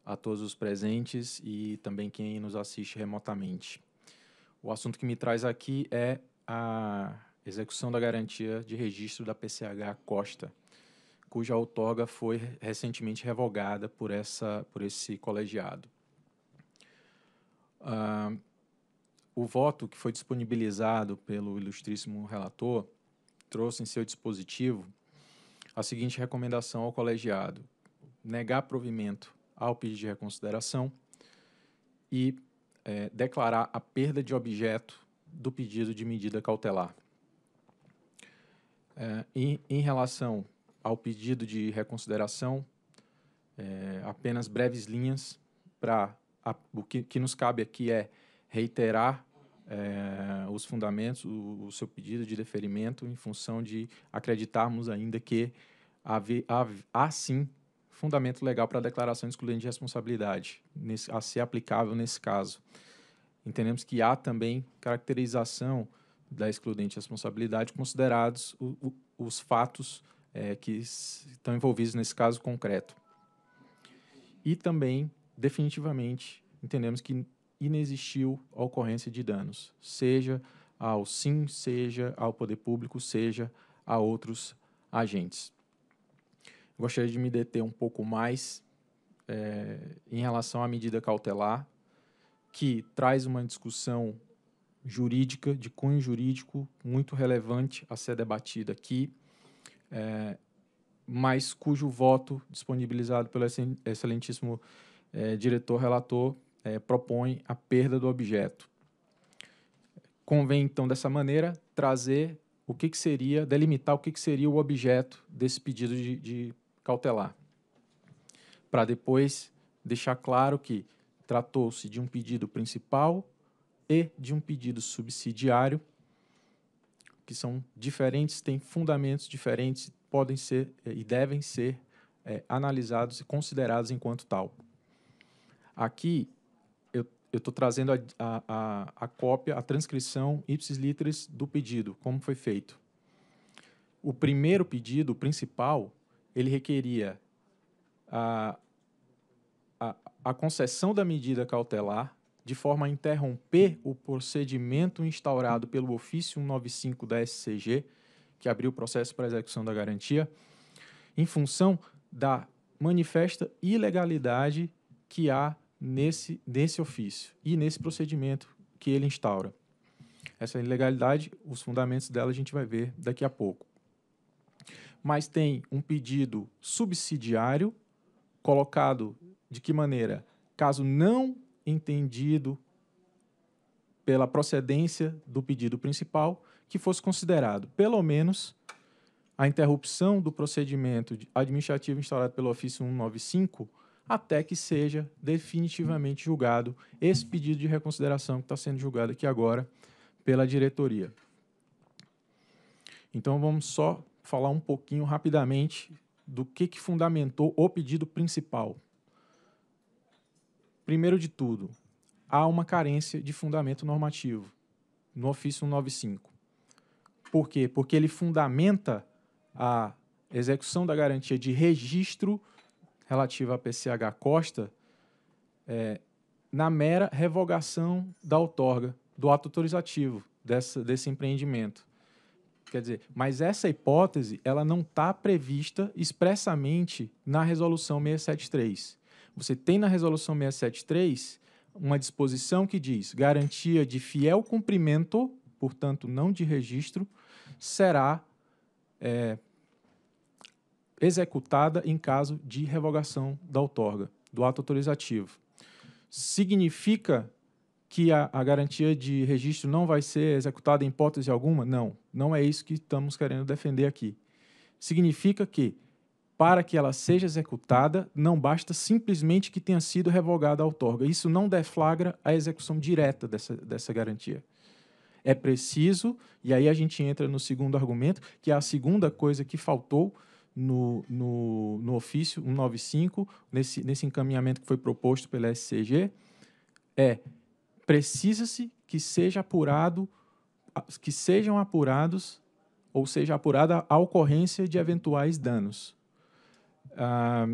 I: a todos os presentes e também quem nos assiste remotamente. O assunto que me traz aqui é a execução da garantia de registro da PCH Costa, cuja outorga foi recentemente revogada por, essa, por esse colegiado. Uh, o voto que foi disponibilizado pelo ilustríssimo relator trouxe em seu dispositivo a seguinte recomendação ao colegiado: negar provimento ao pedido de reconsideração e é, declarar a perda de objeto do pedido de medida cautelar. É, em, em, relação ao pedido de reconsideração, é, apenas breves linhas para o que, que nos cabe aqui é reiterar é, os fundamentos, o, o, seu pedido de deferimento, em função de acreditarmos ainda que há, há, há sim fundamento legal para a declaração excludente de responsabilidade, nesse, a ser aplicável nesse caso. Entendemos que há também caracterização da excludente de responsabilidade, considerados o, o, os fatos é, que estão envolvidos nesse caso concreto. E também, definitivamente, entendemos que inexistiu a ocorrência de danos, seja ao SIM, seja ao poder público, seja a outros agentes. Gostaria de me deter um pouco mais é, em relação à medida cautelar, que traz uma discussão jurídica, de cunho jurídico, muito relevante a ser debatida aqui, é, mas cujo voto disponibilizado pelo excelentíssimo é, eh, diretor relator é, propõe a perda do objeto. Convém, então, dessa maneira, trazer o que, que seria, delimitar o que, que seria o objeto desse pedido de, de cautelar, para depois deixar claro que tratou-se de um pedido principal e de um pedido subsidiário, que são diferentes, têm fundamentos diferentes, podem ser eh, e devem ser é, analisados e considerados enquanto tal. Aqui, eu estou trazendo a, a, a, cópia, a transcrição ipsis literis do pedido, como foi feito. O primeiro pedido, o principal, ele requeria a, a, a concessão da medida cautelar de forma a interromper o procedimento instaurado pelo ofício 195 da SCG, que abriu o processo para execução da garantia, em função da manifesta ilegalidade que há nesse, nesse ofício e nesse procedimento que ele instaura. Essa ilegalidade, os fundamentos dela a gente vai ver daqui a pouco. Mas tem um pedido subsidiário colocado de que maneira? Caso não entendido pela procedência do pedido principal, que fosse considerado, pelo menos, a interrupção do procedimento administrativo instaurado pelo ofício 195 até que seja definitivamente julgado esse pedido de reconsideração que está sendo julgado aqui agora pela diretoria. Então vamos só falar um pouquinho rapidamente do que, que fundamentou o pedido principal. Primeiro de tudo, há uma carência de fundamento normativo no ofício 195. Por quê? Porque ele fundamenta a execução da garantia de registro relativa à PCH Costa é, na mera revogação da outorga, do ato autorizativo dessa, desse empreendimento. Quer dizer, mas essa hipótese ela não está prevista expressamente na resolução 673. Você tem na resolução 673 uma disposição que diz: garantia de fiel cumprimento, portanto, não de registro, será é, executada em caso de revogação da outorga, do ato autorizativo. Significa que a, a, garantia de registro não vai ser executada em hipótese alguma? Não, não é isso que estamos querendo defender aqui. Significa que, para que ela seja executada, não basta simplesmente que tenha sido revogada a outorga. Isso não deflagra a execução direta dessa, dessa garantia. É preciso, e aí a gente entra no segundo argumento, que é a segunda coisa que faltou no, no, no ofício 195, nesse, nesse encaminhamento que foi proposto pela SCG, é precisa-se que seja apurado, que sejam apurados ou seja apurada a ocorrência de eventuais danos. Ah,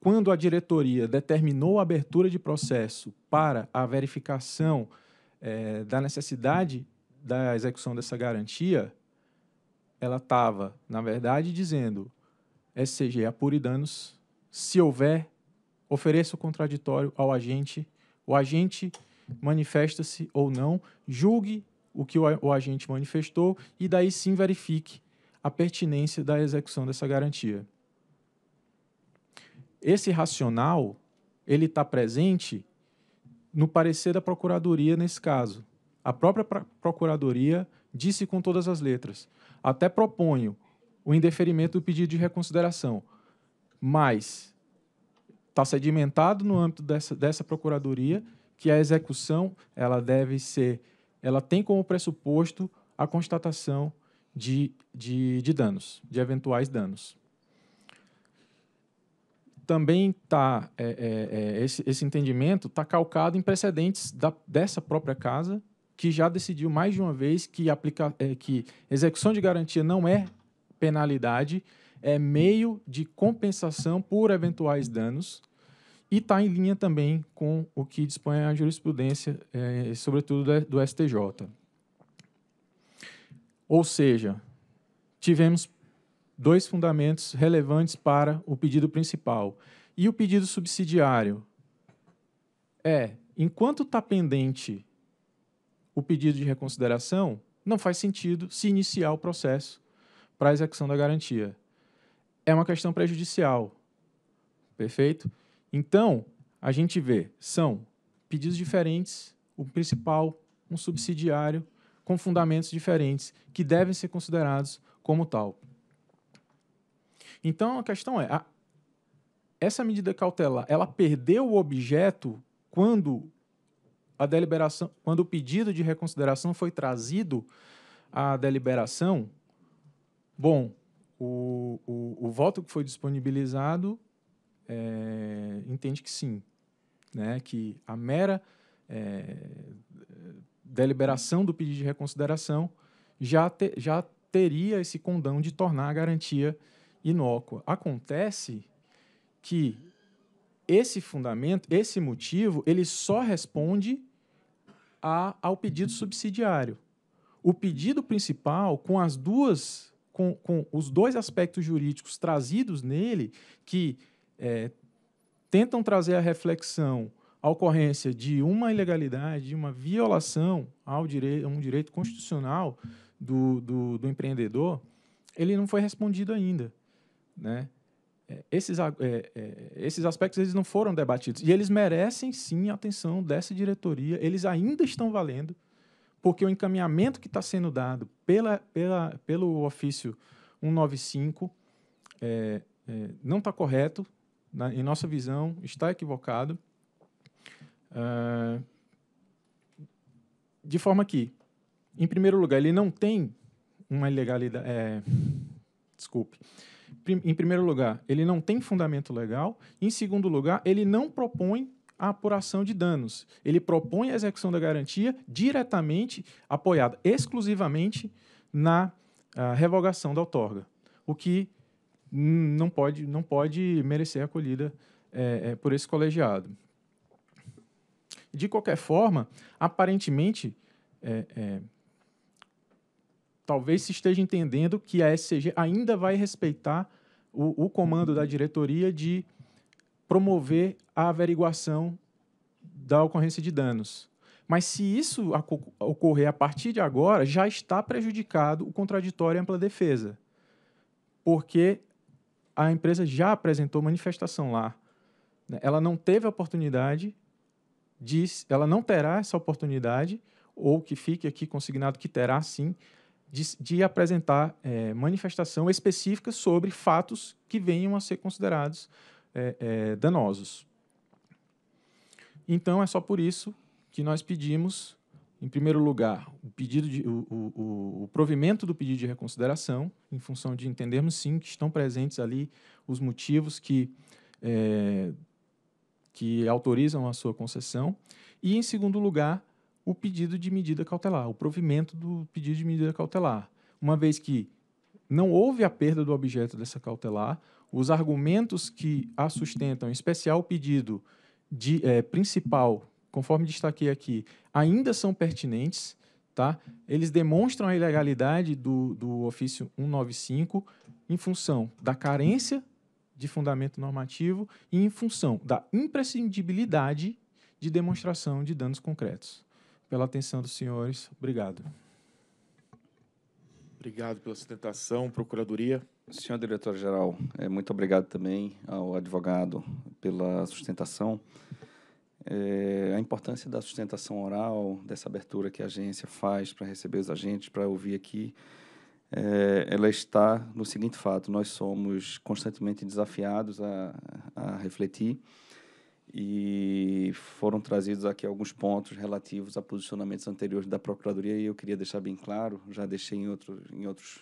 I: quando a diretoria determinou a abertura de processo para a verificação eh, da necessidade da execução dessa garantia, ela estava, na verdade, dizendo SCG apure danos, se houver, ofereça o contraditório ao agente, o agente manifesta-se ou não, julgue o que o agente manifestou e daí sim verifique a pertinência da execução dessa garantia. Esse racional, ele está presente no parecer da Procuradoria nesse caso. A própria Procuradoria disse com todas as letras. Até proponho o indeferimento do pedido de reconsideração, mas está sedimentado no âmbito dessa, dessa procuradoria que a execução ela deve ser, ela tem como pressuposto a constatação de, de, de danos, de eventuais danos. Também tá, é, é, é esse, esse entendimento está calcado em precedentes da, dessa própria casa que já decidiu mais de uma vez que, aplica, é, que execução de garantia não é penalidade, é meio de compensação por eventuais danos e está em linha também com o que dispõe a jurisprudência, é, sobretudo do, do STJ. Ou seja, tivemos dois fundamentos relevantes para o pedido principal. E o pedido subsidiário? É, enquanto está pendente o pedido de reconsideração, não faz sentido se iniciar o processo para a execução da garantia. É uma questão prejudicial. Perfeito? Então, a gente vê, são pedidos diferentes, o principal, um subsidiário, com fundamentos diferentes, que devem ser considerados como tal. Então, a questão é, a, essa medida cautelar, ela perdeu o objeto quando a deliberação, quando o pedido de reconsideração foi trazido à deliberação, bom, o, o, o voto que foi disponibilizado é, entende que sim, né? Que a mera é, deliberação do pedido de reconsideração já, te, já teria esse condão de tornar a garantia inócua. Acontece que esse fundamento, esse motivo, ele só responde a, ao pedido subsidiário. O pedido principal, com as duas, com, com os dois aspectos jurídicos trazidos nele, que é, tentam trazer a reflexão a ocorrência de uma ilegalidade, de uma violação ao direito, a um direito constitucional do, do, do empreendedor, ele não foi respondido ainda. Né? É, esses, é, é, esses aspectos eles não foram debatidos. E eles merecem, sim, a atenção dessa diretoria. Eles ainda estão valendo, porque o encaminhamento que está sendo dado pela, pela, pelo ofício 195 é, é, não está correto, na, em nossa visão, está equivocado. Uh, de forma que, em primeiro lugar, ele não tem uma ilegalidade. É, desculpe em primeiro lugar, ele não tem fundamento legal. Em segundo lugar, ele não propõe a apuração de danos. Ele propõe a execução da garantia diretamente, apoiada exclusivamente na ah, revogação da outorga, o que não pode, não pode merecer acolhida é, é, por esse colegiado. De qualquer forma, aparentemente, é, talvez se esteja entendendo que a SCG ainda vai respeitar o, o comando da diretoria de promover a averiguação da ocorrência de danos. Mas se isso ocorrer a partir de agora, já está prejudicado o contraditório e ampla defesa, porque a empresa já apresentou manifestação lá. Né? Ela não teve a oportunidade de, ela não terá essa oportunidade, ou que fique aqui consignado que terá sim de, de apresentar é, manifestação específica sobre fatos que venham a ser considerados é, é, danosos. Então, é só por isso que nós pedimos, em primeiro lugar, o, pedido de, o, o, o provimento do pedido de reconsideração, em função de entendermos, sim, que estão presentes ali os motivos que, é, que autorizam a sua concessão. E, em segundo lugar, o pedido de medida cautelar, o provimento do pedido de medida cautelar. Uma vez que não houve a perda do objeto dessa cautelar, os argumentos que a sustentam, em especial o pedido de, é, principal, conforme destaquei aqui, ainda são pertinentes. Tá? Eles demonstram a ilegalidade do, do ofício 195 em função da carência de fundamento normativo e em função da imprescindibilidade de demonstração de danos concretos pela atenção dos senhores. Obrigado.
A: Obrigado pela sustentação, Procuradoria. Senhor Diretor-Geral,
G: é, muito obrigado também ao advogado pela sustentação. É, a importância da sustentação oral, dessa abertura que a agência faz para receber os agentes, para ouvir aqui, é, ela está no seguinte fato: nós somos constantemente desafiados a, a refletir e foram trazidos aqui alguns pontos relativos a posicionamentos anteriores da Procuradoria e eu queria deixar bem claro, já deixei em, outro, em outros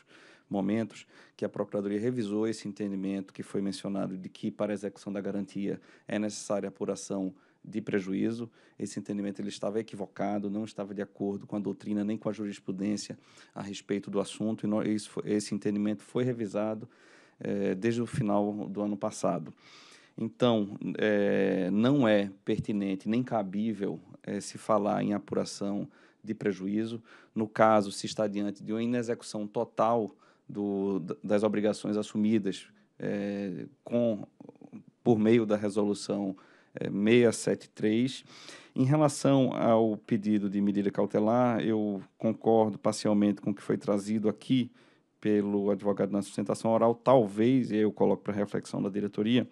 G: momentos, que a Procuradoria revisou esse entendimento que foi mencionado de que para a execução da garantia é necessária apuração de prejuízo. Esse entendimento ele estava equivocado, não estava de acordo com a doutrina nem com a jurisprudência a respeito do assunto, e esse, esse entendimento foi revisado eh, desde o final do ano passado. Então, é, não é pertinente nem cabível é, se falar em apuração de prejuízo. No caso, se está diante de uma inexecução total do, das obrigações assumidas é, com, por meio da resolução é, 673. Em relação ao pedido de medida cautelar, eu concordo parcialmente com o que foi trazido aqui pelo advogado na sustentação oral, talvez, eu coloco para reflexão da diretoria,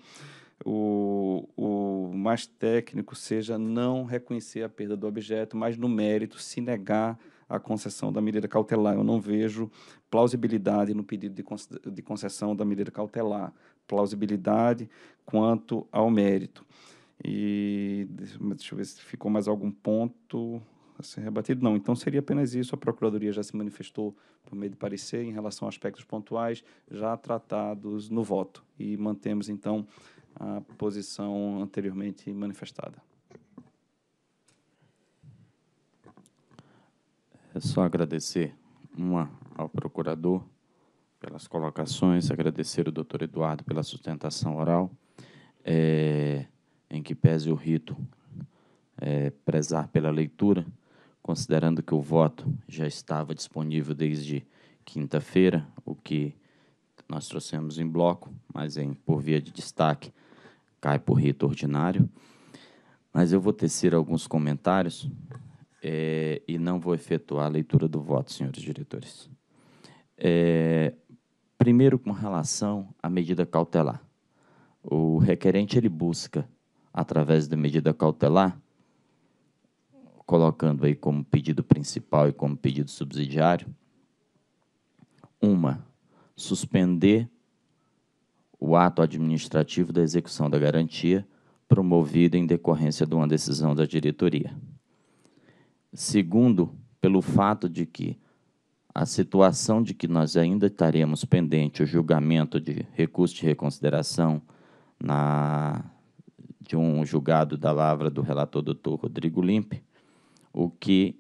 G: o, o mais técnico seja não reconhecer a perda do objeto, mas no mérito se negar a concessão da medida cautelar. Eu não vejo plausibilidade no pedido de, con de concessão da medida cautelar. Plausibilidade quanto ao mérito. E deixa eu ver se ficou mais algum ponto a ser rebatido. Não, então seria apenas isso. A Procuradoria já se manifestou por meio de parecer em relação a aspectos pontuais já tratados no voto. E mantemos, então, a posição anteriormente manifestada.
H: É só agradecer, uma, ao procurador pelas colocações, agradecer o doutor Eduardo pela sustentação oral, é, em que pese o rito é, prezar pela leitura, considerando que o voto já estava disponível desde quinta-feira, o que nós trouxemos em bloco, mas em por via de destaque cai por rito ordinário, mas eu vou tecer alguns comentários é, e não vou efetuar a leitura do voto, senhores diretores. É, primeiro, com relação à medida cautelar. O requerente ele busca, através da medida cautelar, colocando aí como pedido principal e como pedido subsidiário, uma, suspender o ato administrativo da execução da garantia, promovido em decorrência de uma decisão da diretoria. Segundo, pelo fato de que a situação de que nós ainda estaremos pendente o julgamento de recurso de reconsideração na, de um julgado da lavra do relator doutor Rodrigo Limpe, o que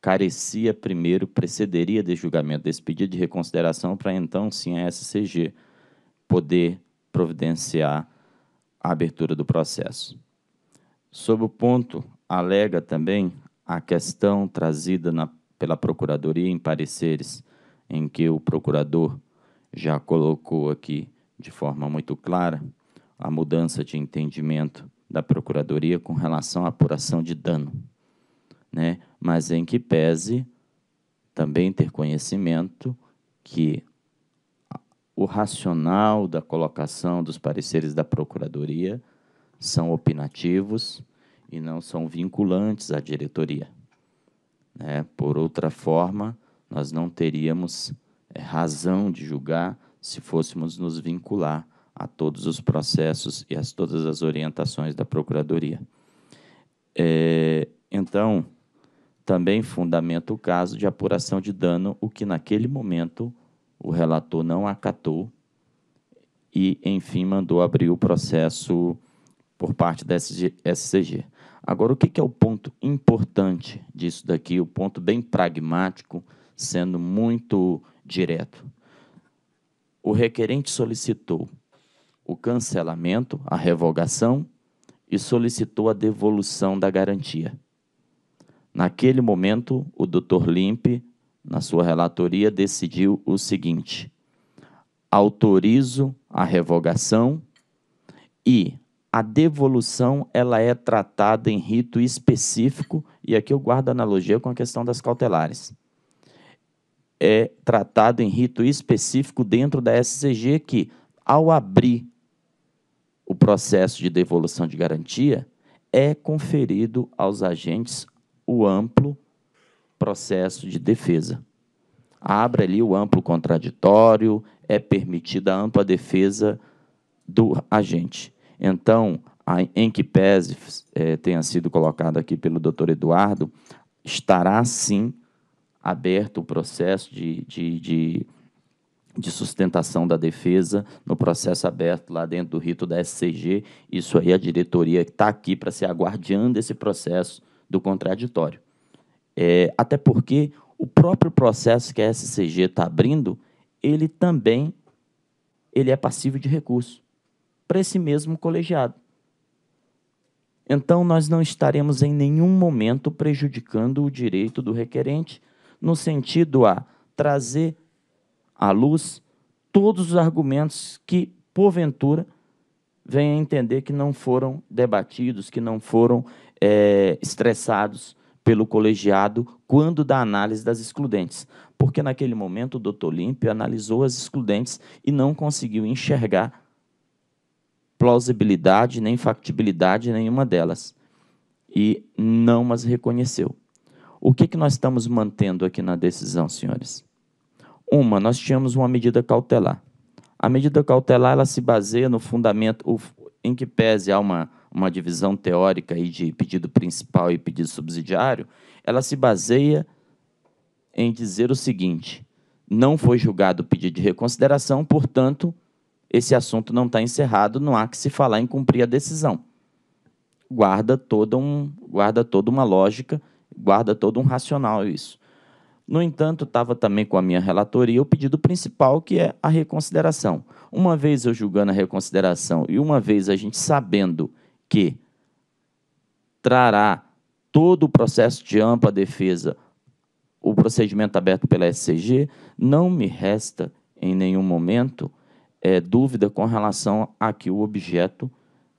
H: carecia primeiro, precederia de julgamento desse pedido de reconsideração para então sim a SCG, poder providenciar a abertura do processo. Sobre o ponto, alega também a questão trazida na, pela Procuradoria em pareceres, em que o procurador já colocou aqui de forma muito clara a mudança de entendimento da Procuradoria com relação à apuração de dano, né? mas em que pese também ter conhecimento que o racional da colocação dos pareceres da Procuradoria são opinativos e não são vinculantes à diretoria. Né? por outra forma, nós não teríamos eh, razão de julgar se fôssemos nos vincular a todos os processos e a todas as orientações da Procuradoria. É, então, também fundamenta o caso de apuração de dano, o que naquele momento o relator não acatou e, enfim, mandou abrir o processo por parte da SCG. Agora, o que é o ponto importante disso daqui, o ponto bem pragmático, sendo muito direto? O requerente solicitou o cancelamento, a revogação e solicitou a devolução da garantia. Naquele momento, o Dr. Limpe na sua relatoria, decidiu o seguinte: autorizo a revogação e a devolução ela é tratada em rito específico, e aqui eu guardo analogia com a questão das cautelares. É tratado em rito específico dentro da SCG que, ao abrir o processo de devolução de garantia, é conferido aos agentes o amplo processo de defesa. Abre ali o amplo contraditório, é permitida a ampla defesa do agente. Então, em que pese é, tenha sido colocado aqui pelo doutor Eduardo, estará sim aberto o processo de, de, de, de, sustentação da defesa no processo aberto lá dentro do rito da SCG. Isso aí, a diretoria está aqui para ser aguardiando desse processo do contraditório. É, até porque o próprio processo que a SCG está abrindo, ele também ele é passível de recurso para esse mesmo colegiado. Então, nós não estaremos em nenhum momento prejudicando o direito do requerente, no sentido a trazer à luz todos os argumentos que, porventura, venha entender que não foram debatidos, que não foram é, estressados pelo colegiado quando da análise das excludentes, porque naquele momento o doutor Límpio analisou as excludentes e não conseguiu enxergar plausibilidade nem factibilidade nenhuma delas e não as reconheceu. O que, que nós estamos mantendo aqui na decisão, senhores? Uma, nós tínhamos uma medida cautelar. A medida cautelar ela se baseia no fundamento em que pese a uma uma divisão teórica aí de pedido principal e pedido subsidiário, ela se baseia em dizer o seguinte: não foi julgado o pedido de reconsideração, portanto, esse assunto não está encerrado, não há que se falar em cumprir a decisão. Guarda toda, um, guarda toda uma lógica, guarda todo um racional isso. No entanto, estava também com a minha relatoria o pedido principal, que é a reconsideração. Uma vez eu julgando a reconsideração e uma vez a gente sabendo que trará todo o processo de ampla defesa, o procedimento aberto pela SCG, não me resta em nenhum momento é, dúvida com relação a que o objeto,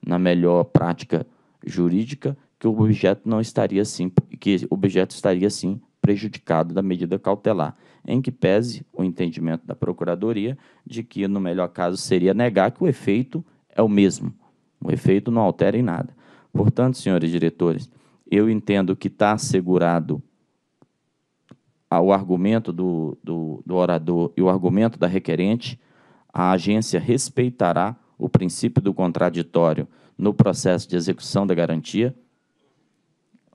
H: na melhor prática jurídica, que o objeto não estaria assim, que o objeto estaria assim prejudicado da medida cautelar, em que pese o entendimento da Procuradoria de que, no melhor caso, seria negar que o efeito é o mesmo, o efeito não altera em nada. Portanto, senhores diretores, eu entendo que está assegurado o argumento do, do, do orador e o argumento da requerente, a agência respeitará o princípio do contraditório no processo de execução da garantia.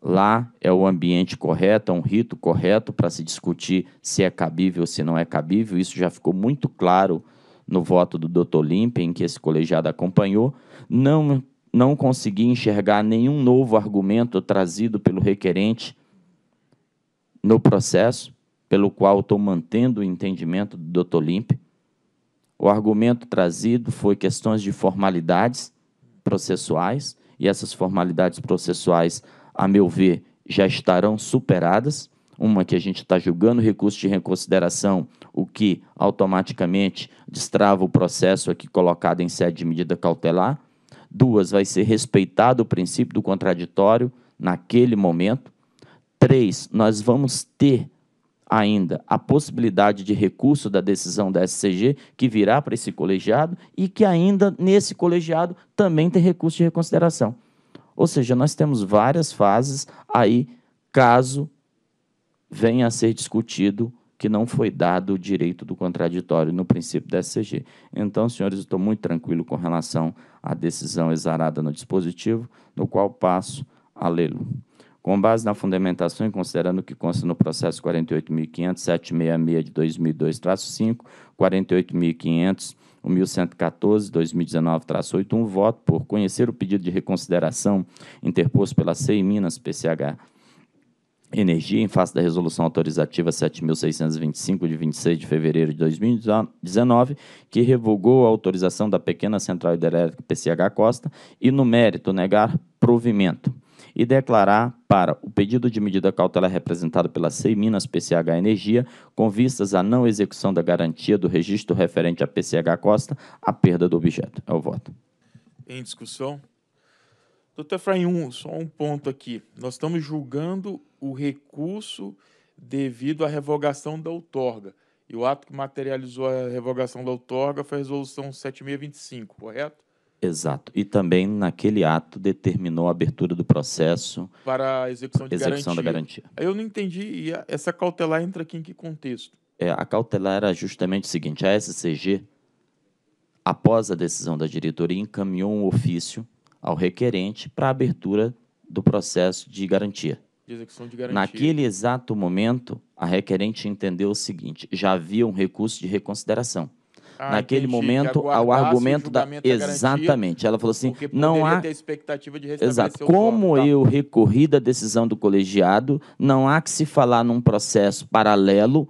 H: Lá é o ambiente correto, é um rito correto para se discutir se é cabível ou se não é cabível. Isso já ficou muito claro no voto do doutor Limpe, em que esse colegiado acompanhou não, não consegui enxergar nenhum novo argumento trazido pelo requerente no processo, pelo qual estou mantendo o entendimento do doutor Limpe. O argumento trazido foi questões de formalidades processuais, e essas formalidades processuais, a meu ver, já estarão superadas. Uma que a gente está julgando recurso de reconsideração, o que automaticamente destrava o processo aqui colocado em sede de medida cautelar. Duas, vai ser respeitado o princípio do contraditório naquele momento. Três, nós vamos ter ainda a possibilidade de recurso da decisão da SCG, que virá para esse colegiado e que ainda nesse colegiado também tem recurso de reconsideração. Ou seja, nós temos várias fases aí, caso venha a ser discutido que não foi dado o direito do contraditório no princípio da SCG. Então, senhores, estou muito tranquilo com relação à decisão exarada no dispositivo, no qual passo a lê-lo. Com base na fundamentação e considerando que consta no processo 48.500.766 de 2002-5, 48.500 1114, 2019 81 um voto por conhecer o pedido de reconsideração interposto pela CEI Minas PCH Energia, em face da Resolução Autorizativa 7.625, de 26 de fevereiro de 2019, que revogou a autorização da pequena central hidrelétrica PCH Costa e, no mérito, negar provimento e declarar para o pedido de medida cautelar representado pela CEI Minas PCH Energia, com vistas à não execução da garantia do registro referente à PCH Costa, a perda do objeto. É o voto.
A: Em discussão. Doutor Efraim, só um ponto aqui. Nós estamos julgando o recurso devido à revogação da outorga. E o ato que materializou a revogação da outorga foi a resolução 7625, correto?
H: Exato. E também, naquele ato, determinou a abertura do processo para a execução, de execução garantia. da garantia.
A: Eu não entendi. E essa cautelar entra aqui em que contexto?
H: É, a cautelar era justamente o seguinte: a SCG, após a decisão da diretoria, encaminhou um ofício ao requerente para a abertura do processo de garantia. De execução de garantia. Naquele exato momento, a requerente entendeu o seguinte: já havia um recurso de reconsideração.
J: Ah, Naquele entendi, momento, ao argumento da, da exatamente, ela falou
H: assim, não há expectativa de exato. Como tá. eu recorri da decisão do colegiado, não há que se falar num processo paralelo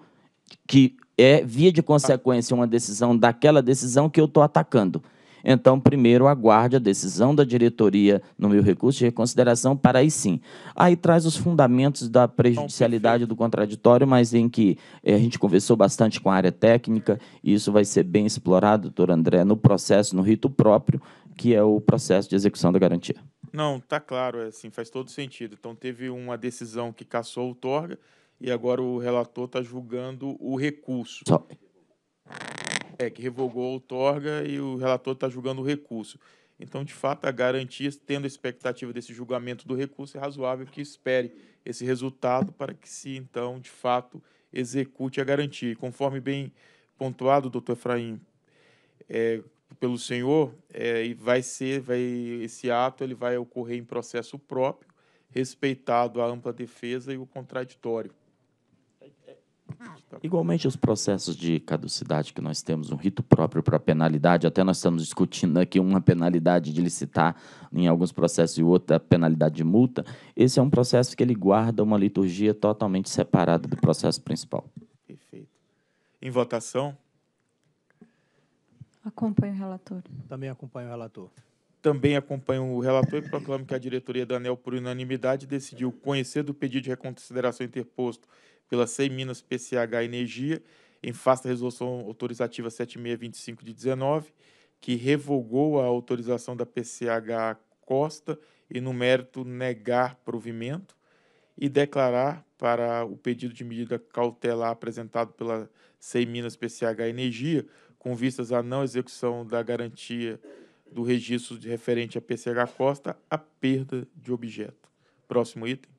H: que é via de consequência uma decisão daquela decisão que eu estou atacando. Então, primeiro aguarde a decisão da diretoria no meu recurso de reconsideração para aí sim. Aí traz os fundamentos da prejudicialidade do contraditório, mas em que eh, a gente conversou bastante com a área técnica e isso vai ser bem explorado, doutor André, no processo, no rito próprio, que é o processo de execução da garantia.
A: Não, tá claro, é assim, faz todo sentido. Então teve uma decisão que cassou o outorga e agora o relator está julgando o recurso. Só. É, que revogou a outorga e o relator está julgando o recurso. Então, de fato, a garantia, tendo a expectativa desse julgamento do recurso, é razoável que espere esse resultado para que se, então, de fato, execute a garantia. E conforme bem pontuado, doutor Efraim, é, pelo senhor, é, e vai ser, vai, esse ato ele vai ocorrer em processo próprio, respeitado a ampla defesa e o contraditório.
H: Tá Igualmente, os processos de caducidade que nós temos, um rito próprio para penalidade, até nós estamos discutindo aqui uma penalidade de licitar em alguns processos e outra penalidade de multa, esse é um processo que ele guarda uma liturgia totalmente separada do processo principal. Perfeito. Em votação?
D: Acompanho o relator.
E: Também acompanho o relator.
A: Também acompanho o relator e proclamo que a diretoria da ANEL, por unanimidade, decidiu conhecer do pedido de reconsideração interposto pela CEI Minas PCH Energia, em face da resolução autorizativa 7625 de 19, que revogou a autorização da PCH Costa e, no mérito, negar provimento e declarar para o pedido de medida cautelar apresentado pela CEI Minas PCH Energia, com vistas à não execução da garantia do registro referente à PCH Costa, a perda de objeto. Próximo item.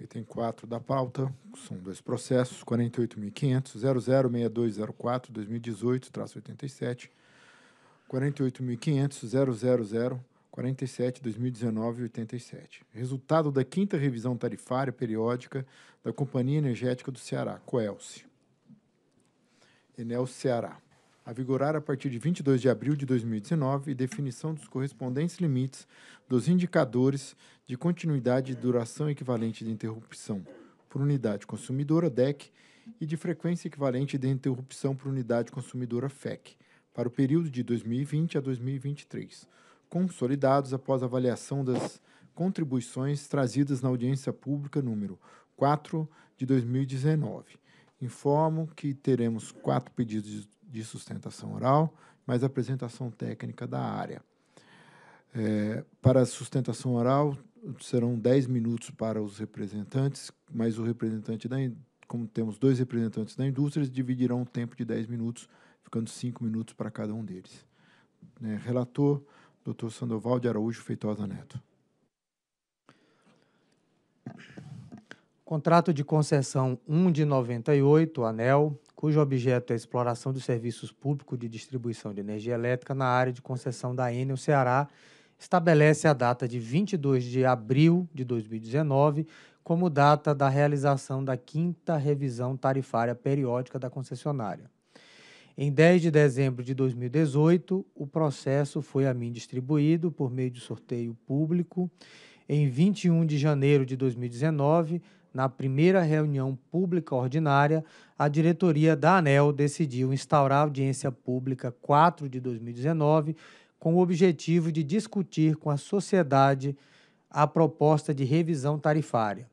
B: Item 4 da pauta, são dois processos, 48.500.006204-2018-87, 2019 87 Resultado da quinta revisão tarifária periódica da Companhia Energética do Ceará, Coelce. Enel Ceará. A vigorar a partir de 22 de abril de 2019 e definição dos correspondentes limites dos indicadores de continuidade e duração equivalente de interrupção por unidade consumidora, DEC, e de frequência equivalente de interrupção por unidade consumidora, FEC, para o período de 2020 a 2023, consolidados após avaliação das contribuições trazidas na audiência pública número 4 de 2019. Informo que teremos quatro pedidos de sustentação oral, mais apresentação técnica da área. É, para sustentação oral, serão 10 minutos para os representantes, mas o representante da como temos dois representantes da indústria, eles dividirão o tempo de 10 minutos, ficando 5 minutos para cada um deles. Né, relator, Dr. Sandoval de Araújo Feitosa Neto.
E: Contrato de concessão 1 de 98, ANEL, cujo objeto é a exploração dos serviços públicos de distribuição de energia elétrica na área de concessão da Enel Ceará, estabelece a data de 22 de abril de 2019 como data da realização da quinta revisão tarifária periódica da concessionária. Em 10 de dezembro de 2018, o processo foi a mim distribuído por meio de sorteio público. Em 21 de janeiro de 2019, na primeira reunião pública ordinária, a diretoria da ANEL decidiu instaurar a audiência pública 4 de 2019 com o objetivo de discutir com a sociedade a proposta de revisão tarifária.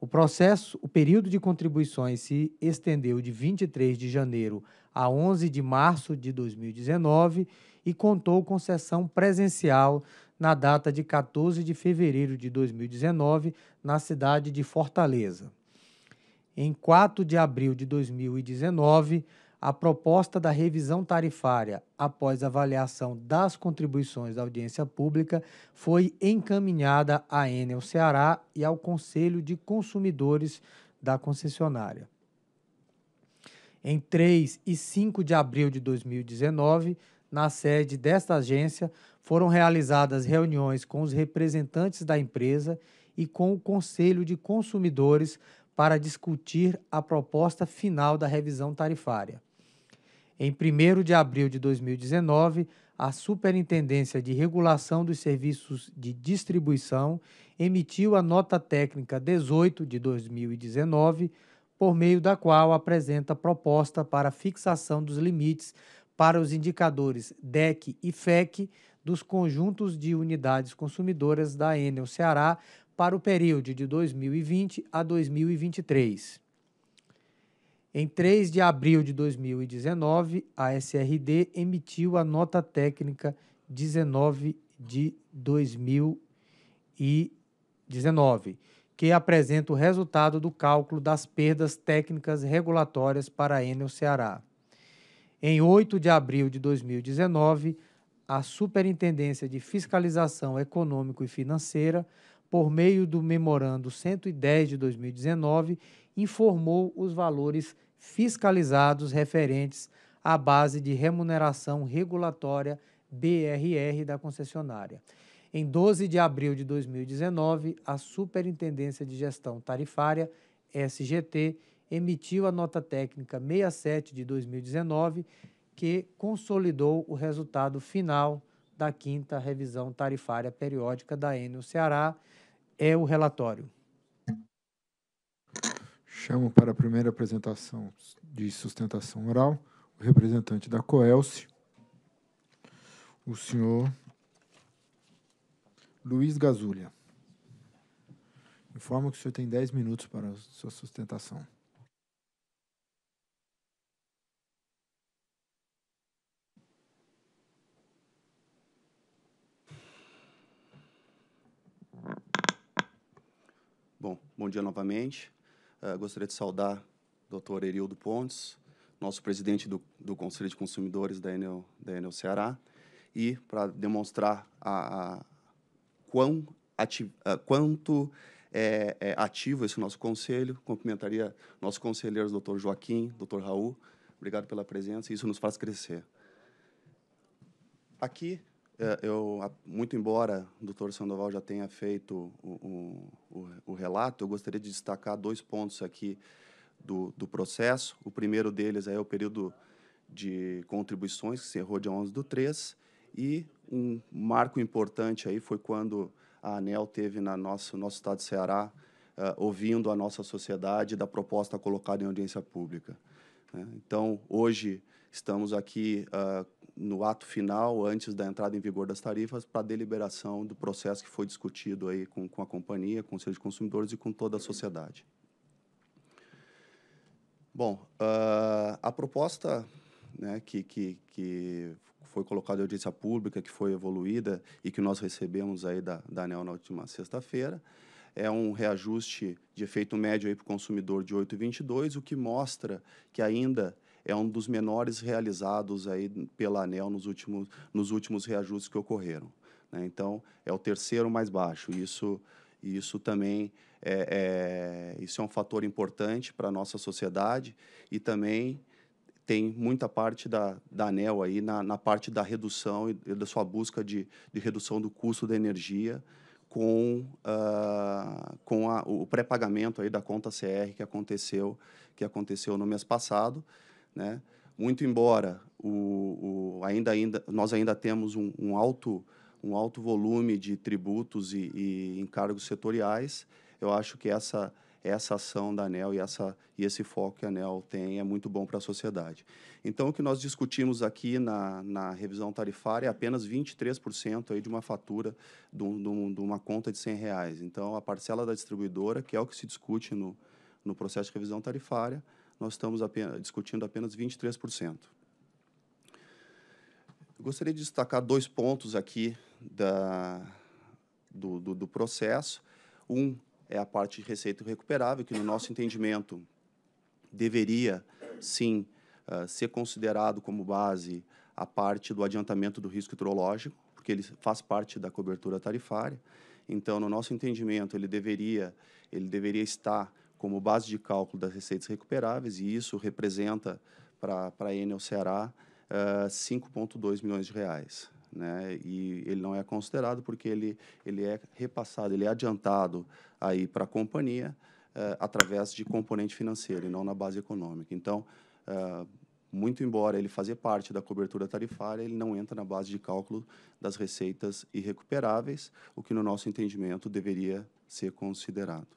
E: O processo, o período de contribuições se estendeu de 23 de janeiro a 11 de março de 2019 e contou com sessão presencial na data de 14 de fevereiro de 2019 na cidade de Fortaleza. Em 4 de abril de 2019, a proposta da revisão tarifária após avaliação das contribuições da audiência pública foi encaminhada à Enel Ceará e ao Conselho de Consumidores da concessionária. Em 3 e 5 de abril de 2019, na sede desta agência, foram realizadas reuniões com os representantes da empresa e com o Conselho de Consumidores para discutir a proposta final da revisão tarifária. Em 1 de abril de 2019, a Superintendência de Regulação dos Serviços de Distribuição emitiu a Nota Técnica 18 de 2019, por meio da qual apresenta proposta para fixação dos limites para os indicadores DEC e FEC dos conjuntos de unidades consumidoras da Enel Ceará para o período de 2020 a 2023. Em 3 de abril de 2019, a SRD emitiu a nota técnica 19 de 2019, que apresenta o resultado do cálculo das perdas técnicas regulatórias para a Enel Ceará. Em 8 de abril de 2019, a Superintendência de Fiscalização Econômico e Financeira, por meio do Memorando 110 de 2019, informou os valores fiscalizados referentes à base de remuneração regulatória BRR da concessionária. Em 12 de abril de 2019, a Superintendência de Gestão Tarifária, SGT, emitiu a nota técnica 67 de 2019, que consolidou o resultado final da quinta revisão tarifária periódica da Enel Ceará.
B: É o relatório. Chamo para a primeira apresentação de sustentação oral o representante da Coelce, o senhor Luiz Gazulha. Informo que o senhor tem 10 minutos para a sua sustentação.
F: Bom, bom dia novamente. Ah, gostaria de saudar o doutor Erildo Pontes, nosso presidente do, do Conselho de Consumidores da Enel, da Enel Ceará, e para demonstrar a, a quão ati, a, ah, quanto é, é, ativo esse nosso conselho, cumprimentaria nossos conselheiros, doutor Joaquim, doutor Raul, obrigado pela presença, isso nos faz crescer. Aqui é, eu, muito embora o doutor Sandoval já tenha feito o, o, o, relato, eu gostaria de destacar dois pontos aqui do, do processo. O primeiro deles é o período de contribuições, que se errou de 11 do 3, e um marco importante aí foi quando a ANEL teve no nosso, nosso estado de Ceará, uh, ouvindo a nossa sociedade da proposta colocada em audiência pública. Né. Então, hoje, estamos aqui uh, no ato final, antes da entrada em vigor das tarifas, para a deliberação do processo que foi discutido aí com, com a companhia, com o Conselho de Consumidores e com toda a sociedade. Bom, uh, a proposta né, que, que, que foi colocada em audiência pública, que foi evoluída e que nós recebemos aí da, da ANEL na última sexta-feira, é um reajuste de efeito médio para o consumidor de 8,22, o que mostra que ainda é um dos menores realizados aí pela ANEL nos últimos, nos últimos reajustes que ocorreram. Né? Então, é o terceiro mais baixo. Isso, isso também é, é isso é um fator importante para a nossa sociedade e também tem muita parte da, da ANEL aí na, na parte da redução e da sua busca de, de redução do custo da energia com, uh, com a, o pré-pagamento aí da conta CR que aconteceu que aconteceu no mês passado né? Muito embora o, o ainda, ainda, nós ainda temos um, um, alto, um alto volume de tributos e, e encargos setoriais, eu acho que essa, essa ação da ANEL e, essa, e esse foco que a ANEL tem é muito bom para a sociedade. Então, o que nós discutimos aqui na, na revisão tarifária é apenas 23% aí de uma fatura de, um, de, uma conta de 100 reais. Então, a parcela da distribuidora, que é o que se discute no, no processo de revisão tarifária, nós estamos apenas, discutindo apenas 23%. Eu gostaria de destacar dois pontos aqui da, do, do, do processo. Um é a parte de receita recuperável, que no nosso entendimento deveria, sim, uh, ser considerado como base a parte do adiantamento do risco hidrológico, porque ele faz parte da cobertura tarifária. Então, no nosso entendimento, ele deveria, ele deveria estar como base de cálculo das receitas recuperáveis, e isso representa para a Enel Ceará uh, eh, 5,2 milhões de reais. Né? E ele não é considerado porque ele, ele é repassado, ele é adiantado aí para a companhia uh, através de componente financeiro e não na base econômica. Então, uh, muito embora ele fazer parte da cobertura tarifária, ele não entra na base de cálculo das receitas irrecuperáveis, o que no nosso entendimento deveria ser considerado.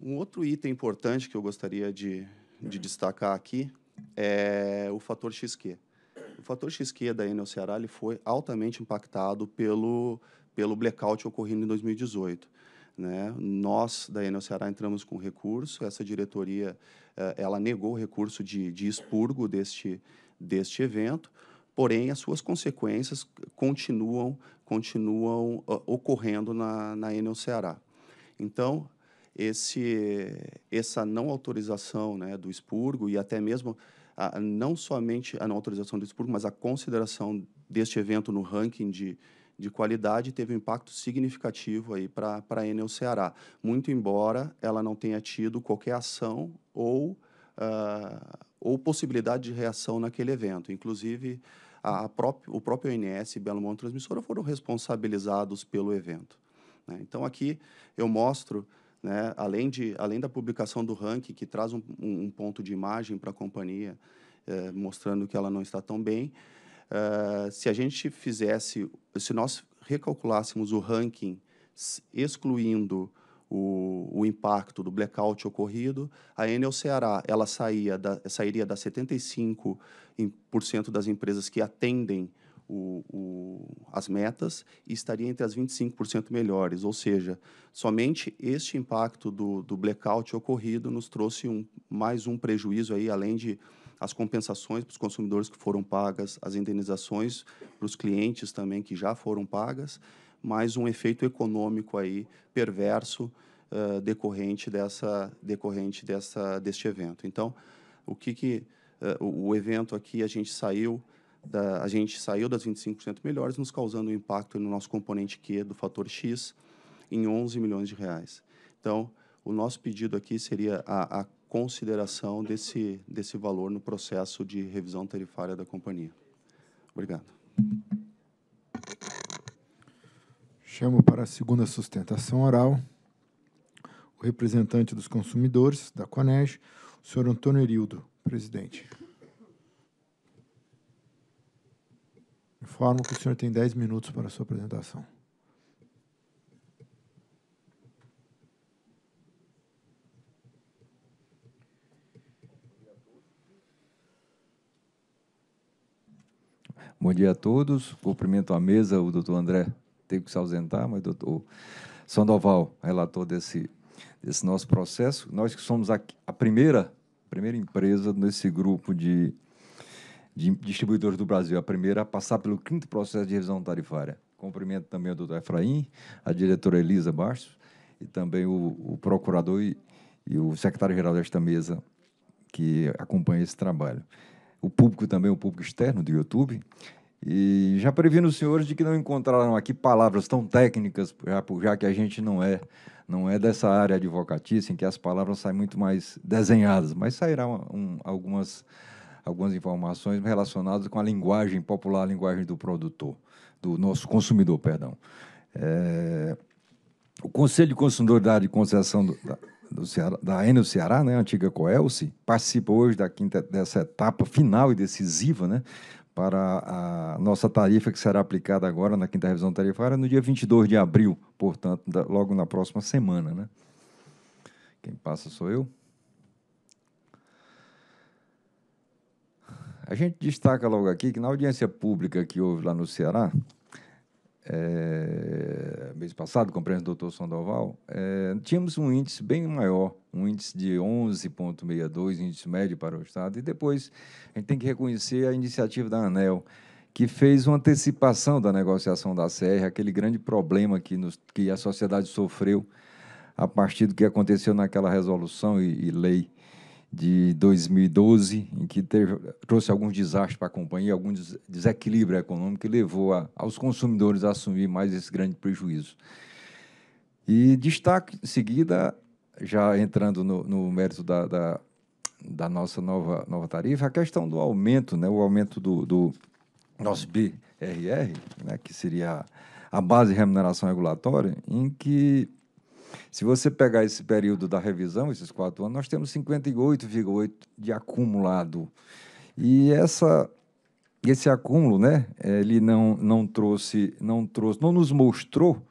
F: Um outro item importante que eu gostaria de, de destacar aqui é o fator XQ. O fator XQ da Enel Ceará ele foi altamente impactado pelo, pelo blackout ocorrido em 2018. Né? Nós, da Enel Ceará, entramos com recurso, essa diretoria eh, ela negou o recurso de, de expurgo deste, deste evento, porém as suas consequências continuam, continuam ah, ocorrendo na, na Enel Ceará. Então, esse, essa não autorização né, do expurgo e até mesmo a, não somente a não autorização do expurgo, mas a consideração deste evento no ranking de, de qualidade teve um impacto significativo aí para a Enel Ceará, muito embora ela não tenha tido qualquer ação ou, uh, ou possibilidade de reação naquele evento. Inclusive, a, a próprio, o próprio ONS e Belo Monte Transmissora foram responsabilizados pelo evento. Né? Então, aqui eu mostro né? Além, de, além da publicação do ranking, que traz um, um ponto de imagem para a companhia, eh, mostrando que ela não está tão bem, eh, se a gente fizesse, se nós recalculássemos o ranking excluindo o, o, impacto do blackout ocorrido, a Enel Ceará ela saía da, sairia das 75% das empresas que atendem o, o, as metas e estaria entre as 25% melhores, ou seja, somente este impacto do, do blackout ocorrido nos trouxe um, mais um prejuízo aí, além de as compensações para os consumidores que foram pagas, as indenizações para os clientes também que já foram pagas, mais um efeito econômico aí perverso uh, decorrente dessa decorrente dessa deste evento. Então, o que que uh, o, o evento aqui a gente saiu da, a gente saiu das 25% melhores, nos causando um impacto no nosso componente Q do fator X em 11 milhões de reais. Então, o nosso pedido aqui seria a, a consideração desse, desse valor no processo de revisão tarifária da companhia.
B: Obrigado. Chamo para a segunda sustentação oral o representante dos consumidores da Coneg, o senhor Antônio Erildo, presidente. Informo que o senhor tem 10 minutos para a sua apresentação.
K: Bom dia a todos. Cumprimento a mesa, o doutor André teve que se ausentar, mas o doutor Sandoval, relator desse, desse nosso processo. Nós que somos a, a primeira, primeira empresa nesse grupo de de distribuidores do Brasil, a primeira a passar pelo quinto processo de revisão tarifária. Cumprimento também o doutor Efraim, a diretora Elisa Barço e também o, o procurador e, e o secretário-geral desta mesa que acompanha esse trabalho. O público também, o público externo do YouTube. E já previno os senhores de que não encontraram aqui palavras tão técnicas, já, já que a gente não é não é dessa área advocatícia em que as palavras saem muito mais desenhadas, mas sairão um, algumas algumas informações relacionadas com a linguagem popular, a linguagem do produtor, do nosso consumidor, perdão. É, o Conselho de Consumidor e Concessão do, da, do Ceará, da Enel Ceará, né, a antiga Coelce, participa hoje da quinta, dessa etapa final e decisiva né, para a nossa tarifa que será aplicada agora na quinta revisão tarifária no dia 22 de abril, portanto, logo na próxima semana. Né? Quem passa sou eu. A gente destaca logo aqui que na audiência pública que houve lá no Ceará, é, mês passado, com o presidente doutor Sandoval, é, tínhamos um índice bem maior, um índice de 11,62, índice médio para o Estado. E depois a gente tem que reconhecer a iniciativa da ANEL, que fez uma antecipação da negociação da CR, aquele grande problema que, nos, que a sociedade sofreu a partir do que aconteceu naquela resolução e, e lei de 2012, em que teve, trouxe alguns desastres para a companhia, algum des desequilíbrio econômico que levou a, aos consumidores a assumir mais esse grande prejuízo. E destaque em seguida, já entrando no, no mérito da, da, da, nossa nova, nova tarifa, a questão do aumento, né, o aumento do, do nosso BRR, né, que seria a base de remuneração regulatória, em que se você pegar esse período da revisão, esses quatro anos, nós temos 58,8 de acumulado. E essa, esse acúmulo, né, ele não, não trouxe, não trouxe, não nos mostrou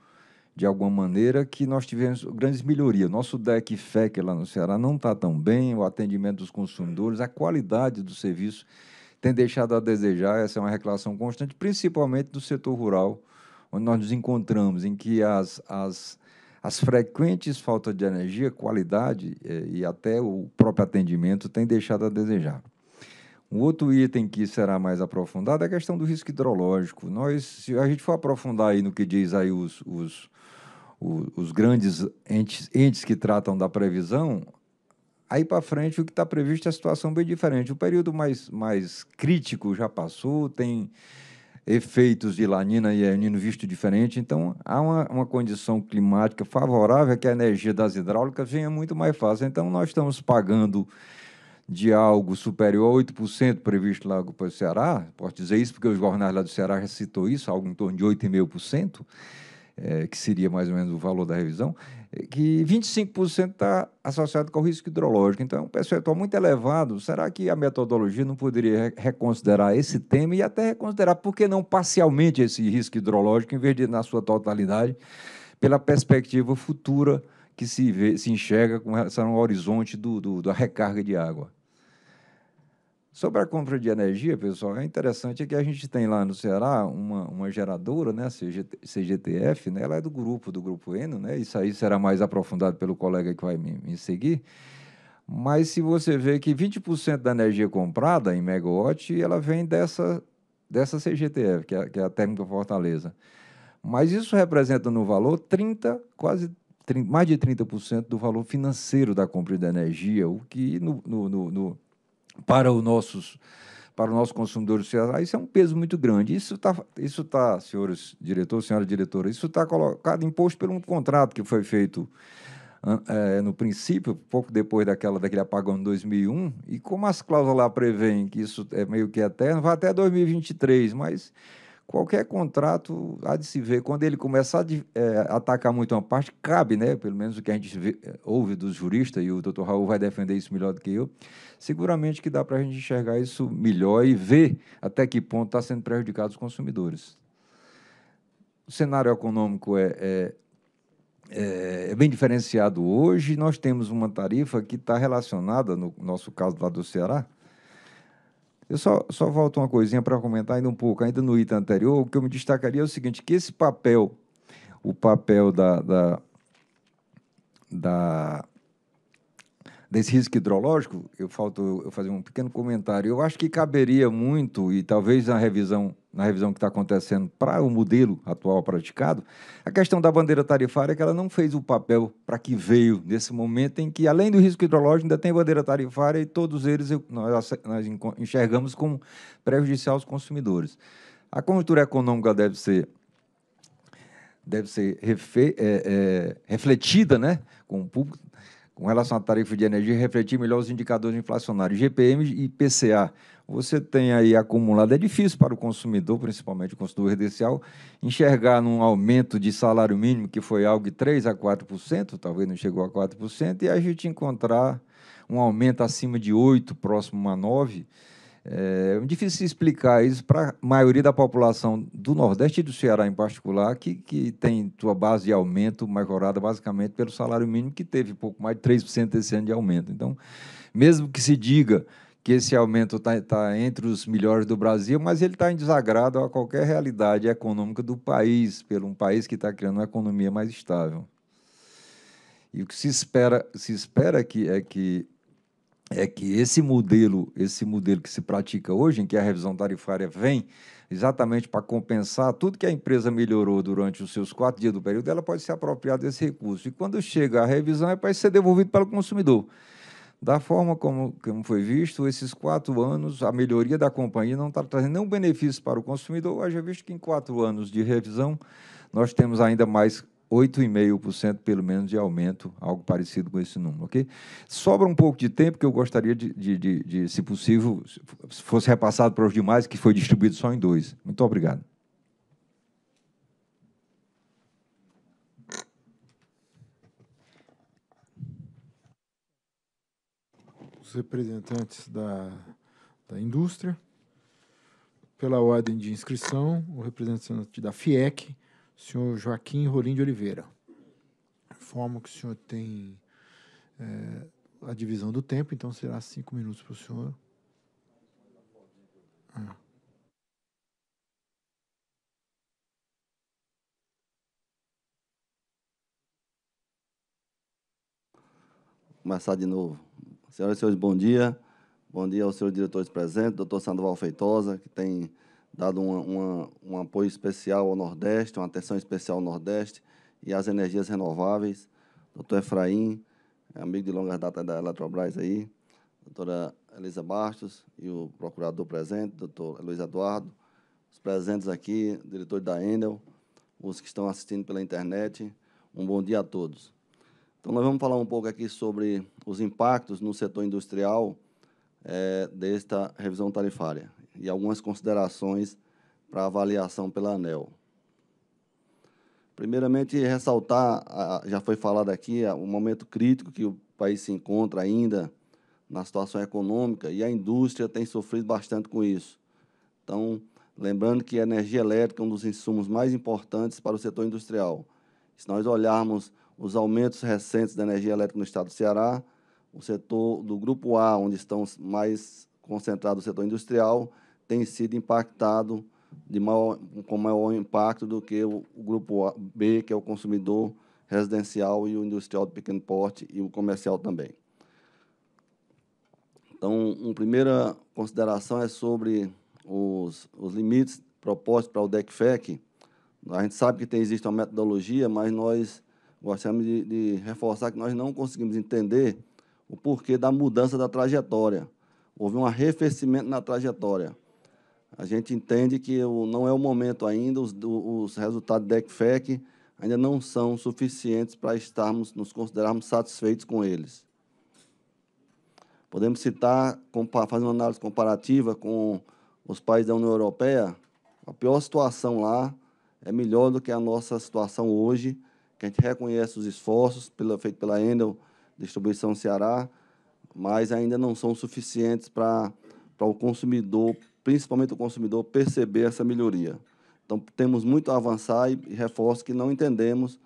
K: de alguma maneira que nós tivemos grandes melhorias. Nosso DEC FEC lá no Ceará não está tão bem, o atendimento dos consumidores, a qualidade do serviço tem deixado a desejar, essa é uma reclamação constante, principalmente do setor rural, onde nós nos encontramos, em que as, as, as frequentes faltas de energia, qualidade eh, e até o próprio atendimento têm deixado a desejar. Um outro item que será mais aprofundado é a questão do risco hidrológico. Nós, se a gente for aprofundar aí no que diz aí os, os, os, os grandes entes, entes que tratam da previsão, aí para frente o que está previsto é a situação bem diferente. O período mais, mais crítico já passou, tem efeitos de lanina e anino é, visto diferente. Então, há uma, uma condição climática favorável que a energia das hidráulicas venha muito mais fácil. Então, nós estamos pagando de algo superior a 8% previsto lá para o Ceará, posso dizer isso porque os jornais lá do Ceará já citou isso, algo em torno de 8,5%, é, que seria mais ou menos o valor da revisão, é, que 25% está associado com o risco hidrológico. Então, é um percentual muito elevado. Será que a metodologia não poderia reconsiderar esse tema e até reconsiderar, por que não parcialmente, esse risco hidrológico, em vez de na sua totalidade, pela perspectiva futura que se, vê, se enxerga com relação ao horizonte do, do, da recarga de água? Sobre a compra de energia, pessoal, é interessante que a gente tem lá no Ceará uma, uma geradora, né, CGT, CGTF, né, ela é do grupo, do Grupo Eno, né, isso aí será mais aprofundado pelo colega que vai me, me seguir, mas se você vê que 20% da energia comprada em megawatt, ela vem dessa, dessa CGTF, que é, que é a Térmica Fortaleza. Mas isso representa no valor 30, quase 30, mais de 30% do valor financeiro da compra de energia, o que no, no, no para os nossos para o nosso consumidores isso é um peso muito grande. Isso está, isso tá, senhores diretor, senhora diretora, isso está colocado imposto por um contrato que foi feito é, no princípio, pouco depois daquela, daquele apagão de 2001, e como as cláusulas lá prevêem que isso é meio que eterno, vai até 2023, mas qualquer contrato há de se ver. Quando ele começar a é, atacar muito uma parte, cabe, né? Pelo menos o que a gente vê, é, ouve dos juristas, e o doutor Raul vai defender isso melhor do que eu. Seguramente que dá para a gente enxergar isso melhor e ver até que ponto está sendo prejudicado os consumidores. O cenário econômico é, é, é é, bem diferenciado hoje. Nós temos uma tarifa que está relacionada, no nosso caso lá do Ceará, eu só, só volto uma coisinha para comentar ainda um pouco, ainda no item anterior, o que eu me destacaria é o seguinte, que esse papel, o papel da, da, da desse risco hidrológico, eu falto eu fazer um pequeno comentário. Eu acho que caberia muito e talvez na revisão na revisão que está acontecendo para o modelo atual praticado, a questão da bandeira tarifária que ela não fez o papel para que veio nesse momento em que além do risco hidrológico ainda tem bandeira tarifária e todos eles nós, nós enxergamos como prejudicial aos consumidores. A conjuntura econômica deve ser deve ser refe, é, é, refletida né, com o público, com relação à tarifa de energia, refletir melhor os indicadores inflacionários, GPM e PCA), Você tem aí acumulado, é difícil para o consumidor, principalmente o consumidor residencial, enxergar num aumento de salário mínimo, que foi algo de 3% a 4%, talvez não chegou a 4%, e a gente encontrar um aumento acima de 8%, próximo a 9%, é difícil explicar isso para a maioria da população do Nordeste e do Ceará em particular, que, que tem sua base de aumento majorada basicamente pelo salário mínimo, que teve pouco mais de 3% esse ano de aumento. Então, mesmo que se diga que esse aumento está tá entre os melhores do Brasil, mas ele está em desagrado a qualquer realidade econômica do país, pelo um país que está criando uma economia mais estável. E o que se espera, se espera que, é que é que esse modelo, esse modelo que se pratica hoje, em que a revisão tarifária vem exatamente para compensar tudo que a empresa melhorou durante os seus quatro dias do período, ela pode se apropriar desse recurso. E quando chega a revisão, é para ser devolvido pelo consumidor. Da forma como, como foi visto, esses quatro anos, a melhoria da companhia não está trazendo nenhum benefício para o consumidor, haja visto que em quatro anos de revisão nós temos ainda mais 8,5% pelo menos de aumento, algo parecido com esse número, ok? Sobra um pouco de tempo que eu gostaria de, de, de, de se possível, se fosse repassado para os demais, que foi distribuído só em dois. Muito obrigado.
B: Os representantes da, da indústria, pela ordem de inscrição, o representante da FIEC, senhor Joaquim Rolim de Oliveira. Informo que o senhor tem é, a divisão do tempo, então será cinco minutos para o senhor. Ah.
L: Começar de novo. Senhoras e senhores, bom dia. Bom dia aos senhores diretores presentes, doutor Sandoval Feitosa, que tem dado uma, uma, um apoio especial ao Nordeste, uma atenção especial ao Nordeste e às energias renováveis. Doutor Efraim, é amigo de longa data da Eletrobras aí, doutora Elisa Bastos e o procurador presente, doutor Luiz Eduardo, os presentes aqui, diretor da Endel, os que estão assistindo pela internet, um bom dia a todos. Então, nós vamos falar um pouco aqui sobre os impactos no setor industrial é, desta revisão tarifária e algumas considerações para avaliação pela ANEL. Primeiramente, ressaltar, já foi falado aqui, o é momento crítico que o país se encontra ainda na situação econômica e a indústria tem sofrido bastante com isso. Então, lembrando que a energia elétrica é um dos insumos mais importantes para o setor industrial. Se nós olharmos os aumentos recentes da energia elétrica no estado do Ceará, o setor do grupo A, onde estão mais concentrados o setor industrial, tem sido impactado de maior, com maior impacto do que o, o grupo A, B, que é o consumidor residencial e o industrial de pequeno porte e o comercial também. Então, uma primeira consideração é sobre os, os limites propostos para o DECFEC. A gente sabe que tem, existe uma metodologia, mas nós gostaríamos de, de reforçar que nós não conseguimos entender o porquê da mudança da trajetória. Houve um arrefecimento na trajetória. A gente entende que não é o momento ainda, os, os resultados da ECFEC ainda não são suficientes para estarmos, nos considerarmos satisfeitos com eles. Podemos citar, fazer uma análise comparativa com os países da União Europeia, a pior situação lá é melhor do que a nossa situação hoje, que a gente reconhece os esforços pela, pela Endel Distribuição Ceará, mas ainda não são suficientes para o consumidor principalmente o consumidor, perceber essa melhoria. Então, temos muito a avançar e, reforço que não entendemos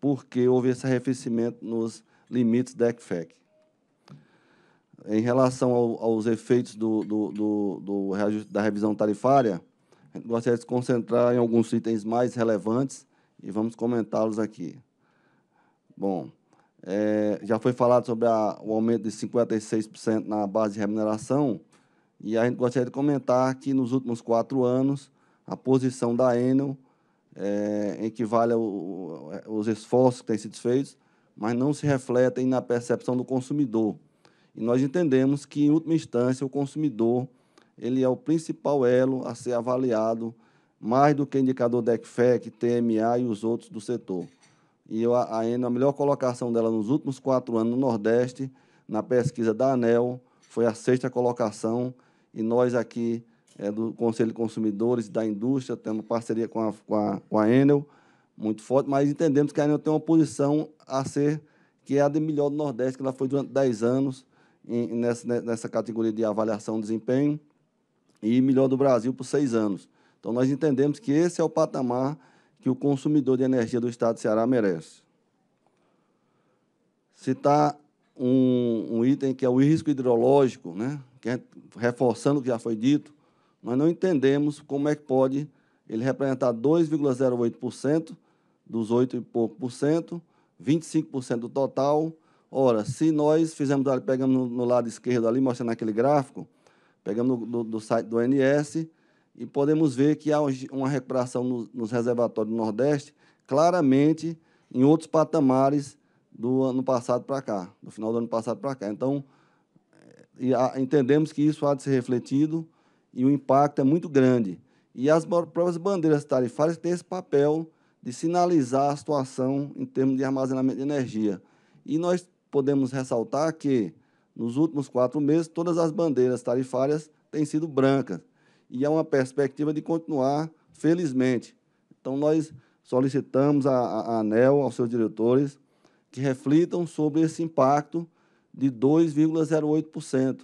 L: por que houve esse arrefecimento nos limites da ECFEC. Em relação ao, aos efeitos do, do, do, do, da revisão tarifária, gostaria de se concentrar em alguns itens mais relevantes e vamos comentá-los aqui. Bom, é, já foi falado sobre a, o aumento de 56% na base de remuneração, e a gente gostaria de comentar que nos últimos quatro anos, a posição da Enel é, equivale aos esforços que têm sido feitos, mas não se refletem na percepção do consumidor. E nós entendemos que, em última instância, o consumidor ele é o principal elo a ser avaliado, mais do que indicador DECFEC, TMA e os outros do setor. E a, a Enel, a melhor colocação dela nos últimos quatro anos no Nordeste, na pesquisa da ANEL, foi a sexta colocação e nós aqui é, do Conselho de Consumidores da Indústria temos parceria com a, com, a, com a Enel, muito forte, mas entendemos que a Enel tem uma posição a ser, que é a de melhor do Nordeste, que ela foi durante 10 anos em, nessa, né, nessa categoria de avaliação de desempenho, e melhor do Brasil por 6 anos. Então, nós entendemos que esse é o patamar que o consumidor de energia do Estado de Ceará merece. Citar tá um, um item que é o risco hidrológico, né? reforçando o que já foi dito, nós não entendemos como é que pode ele representar 2,08% dos 8 e pouco por cento, 25% do total. Ora, se nós fizemos, pegamos no, lado esquerdo ali, mostrando aquele gráfico, pegamos do, do site do ONS e podemos ver que há uma recuperação nos reservatórios do Nordeste, claramente em outros patamares do ano passado para cá, do final do ano passado para cá. Então, e a, ah, entendemos que isso há de ser refletido e o impacto é muito grande. E as próprias bandeiras tarifárias têm esse papel de sinalizar a situação em termos de armazenamento de energia. E nós podemos ressaltar que, nos últimos quatro meses, todas as bandeiras tarifárias têm sido brancas. E é uma perspectiva de continuar, felizmente. Então, nós solicitamos à ANEL, aos seus diretores, que reflitam sobre esse impacto de 2,08%.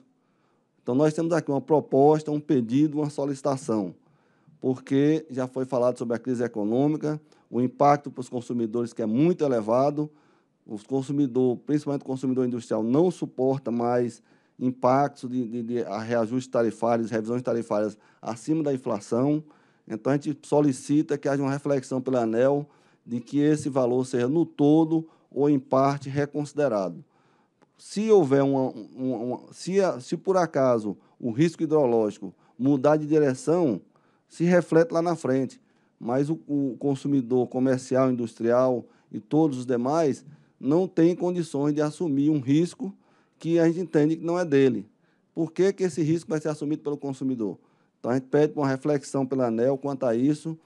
L: Então, nós temos aqui uma proposta, um pedido, uma solicitação, porque já foi falado sobre a crise econômica, o impacto para os consumidores que é muito elevado, os consumidor, principalmente o consumidor industrial, não suporta mais impactos de, de, de reajustes tarifários, revisões tarifárias acima da inflação. Então, a gente solicita que haja uma reflexão pela ANEL de que esse valor seja no todo ou em parte reconsiderado se houver uma, uma, uma se, se por acaso o risco hidrológico mudar de direção, se reflete lá na frente. Mas o, o consumidor comercial, industrial e todos os demais não tem condições de assumir um risco que a gente entende que não é dele. Por que, que esse risco vai ser assumido pelo consumidor? Então, a gente pede uma reflexão pela ANEL quanto a isso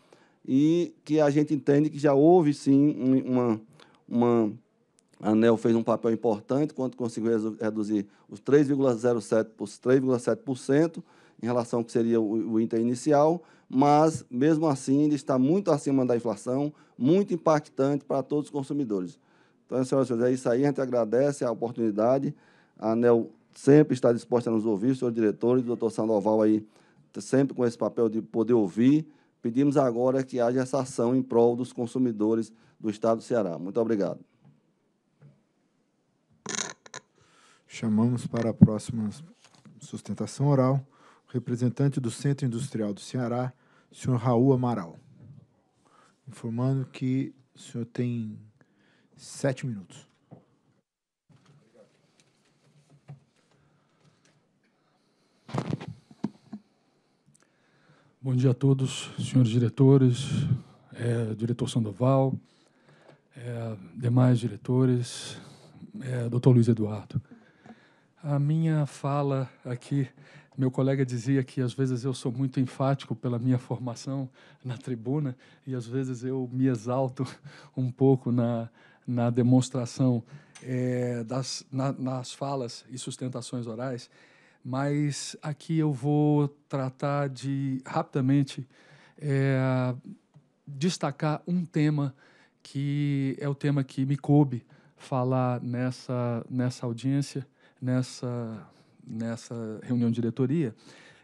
L: e que a gente entende que já houve, sim, uma, uma a ANEL fez um papel importante quando conseguiu reduzir os 3,07% em relação ao que seria o, o INTA inicial, mas, mesmo assim, ele está muito acima da inflação, muito impactante para todos os consumidores. Então, senhoras e senhores, é isso aí. A gente agradece a oportunidade. A ANEL sempre está disposta a nos ouvir, senhor diretor e doutor Sandoval aí, sempre com esse papel de poder ouvir. Pedimos agora que haja essa ação em prol dos consumidores do Estado do Ceará. Muito
B: obrigado. Chamamos para a próxima sustentação oral o representante do Centro Industrial do Ceará, senhor Raul Amaral, informando que o senhor tem sete minutos. Bom dia a
M: todos, senhores diretores, é, diretor Sandoval, é, demais diretores, é, doutor Luiz Eduardo a minha fala aqui, meu colega dizia que às vezes eu sou muito enfático pela minha formação na tribuna e às vezes eu me exalto (laughs) um pouco na, na demonstração é, das, na, nas falas e sustentações orais, mas aqui eu vou tratar de rapidamente é, destacar um tema que é o tema que me coube falar nessa, nessa audiência nessa, nessa reunião de diretoria,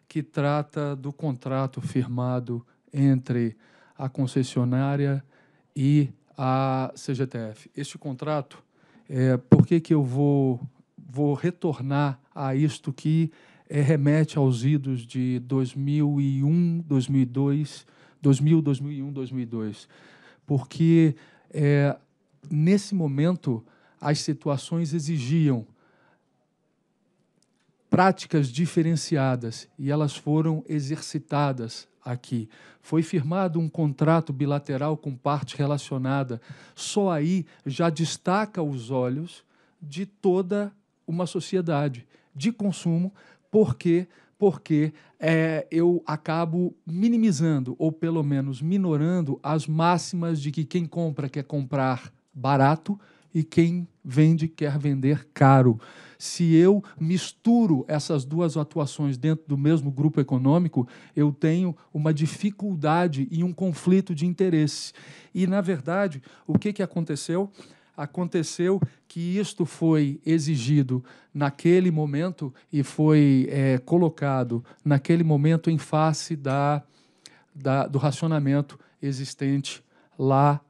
M: que trata do contrato firmado entre a concessionária e a CGTF. Este contrato, é, por que, que eu vou, vou retornar a isto que é, remete aos idos de 2001, 2002, 2000, 2001, 2002? Porque, é, nesse momento, as situações exigiam práticas diferenciadas e elas foram exercitadas aqui. Foi firmado um contrato bilateral com parte relacionada. Só aí já destaca os olhos de toda uma sociedade de consumo, porque porque é, eu acabo minimizando ou pelo menos minorando as máximas de que quem compra quer comprar barato, e quem vende quer vender caro. Se eu misturo essas duas atuações dentro do mesmo grupo econômico, eu tenho uma dificuldade e um conflito de interesse. E, na verdade, o que, que aconteceu? Aconteceu que isto foi exigido naquele momento e foi é, colocado naquele momento em face da, da do racionamento existente lá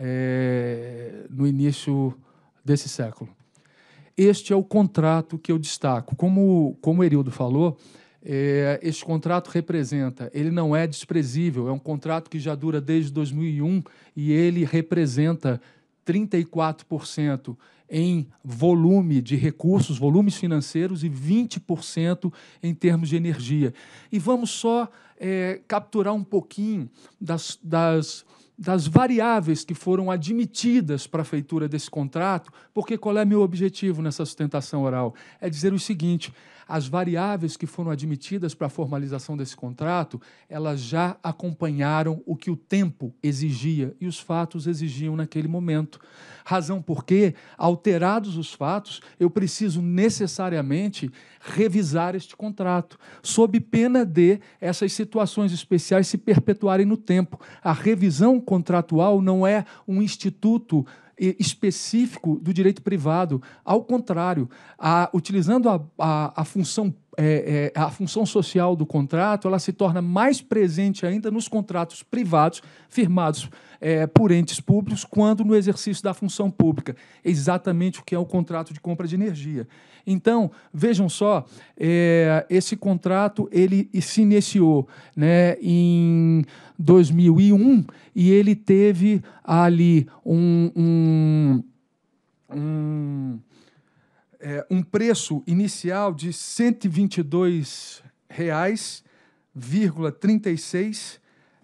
M: é, no início desse século. Este é o contrato que eu destaco. Como, como o Herildo falou, é, este contrato representa, ele não é desprezível, é um contrato que já dura desde 2001 e ele representa 34% em volume de recursos, volumes financeiros, e 20% em termos de energia. E vamos só é, capturar um pouquinho das, das das variáveis que foram admitidas para a feitura desse contrato, porque qual é meu objetivo nessa sustentação oral? É dizer o seguinte: as variáveis que foram admitidas para a formalização desse contrato, elas já acompanharam o que o tempo exigia e os fatos exigiam naquele momento. Razão porque, alterados os fatos, eu preciso necessariamente revisar este contrato, sob pena de essas situações especiais se perpetuarem no tempo. A revisão contratual não é um instituto específico do direito privado. Ao contrário, a, utilizando a, a, a função é, é, a função social do contrato ela se torna mais presente ainda nos contratos privados firmados é, por entes públicos quando no exercício da função pública. Exatamente o que é o contrato de compra de energia. Então, vejam só, é, esse contrato ele se iniciou né, em 2001 e ele teve ali um, um, um é, um preço inicial de R$ 122,36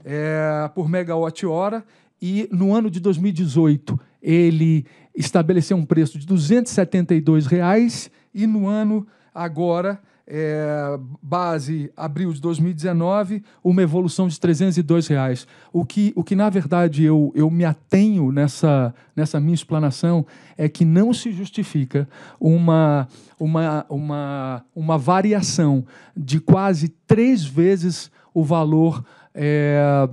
M: é, por megawatt-hora e no ano de 2018 ele estabeleceu um preço de R$ 272 reais, e no ano agora é, base abril de 2019, uma evolução de 302 reais. O que, o que na verdade eu, eu me atenho nessa, nessa minha explanação é que não se justifica uma, uma, uma, uma variação de quase três vezes o valor é,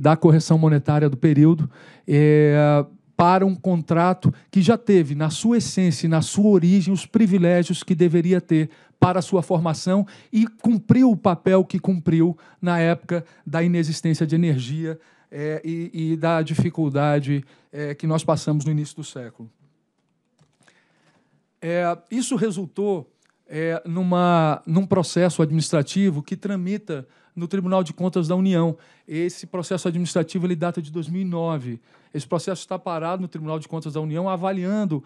M: da correção monetária do período. É, para um contrato que já teve, na sua essência, na sua origem, os privilégios que deveria ter para a sua formação e cumpriu o papel que cumpriu na época da inexistência de energia é, e, e, da dificuldade é, que nós passamos no início do século. É, isso resultou é, numa, num processo administrativo que tramita no Tribunal de Contas da União. Esse processo administrativo ele data de 2009. Esse processo está parado no Tribunal de Contas da União, avaliando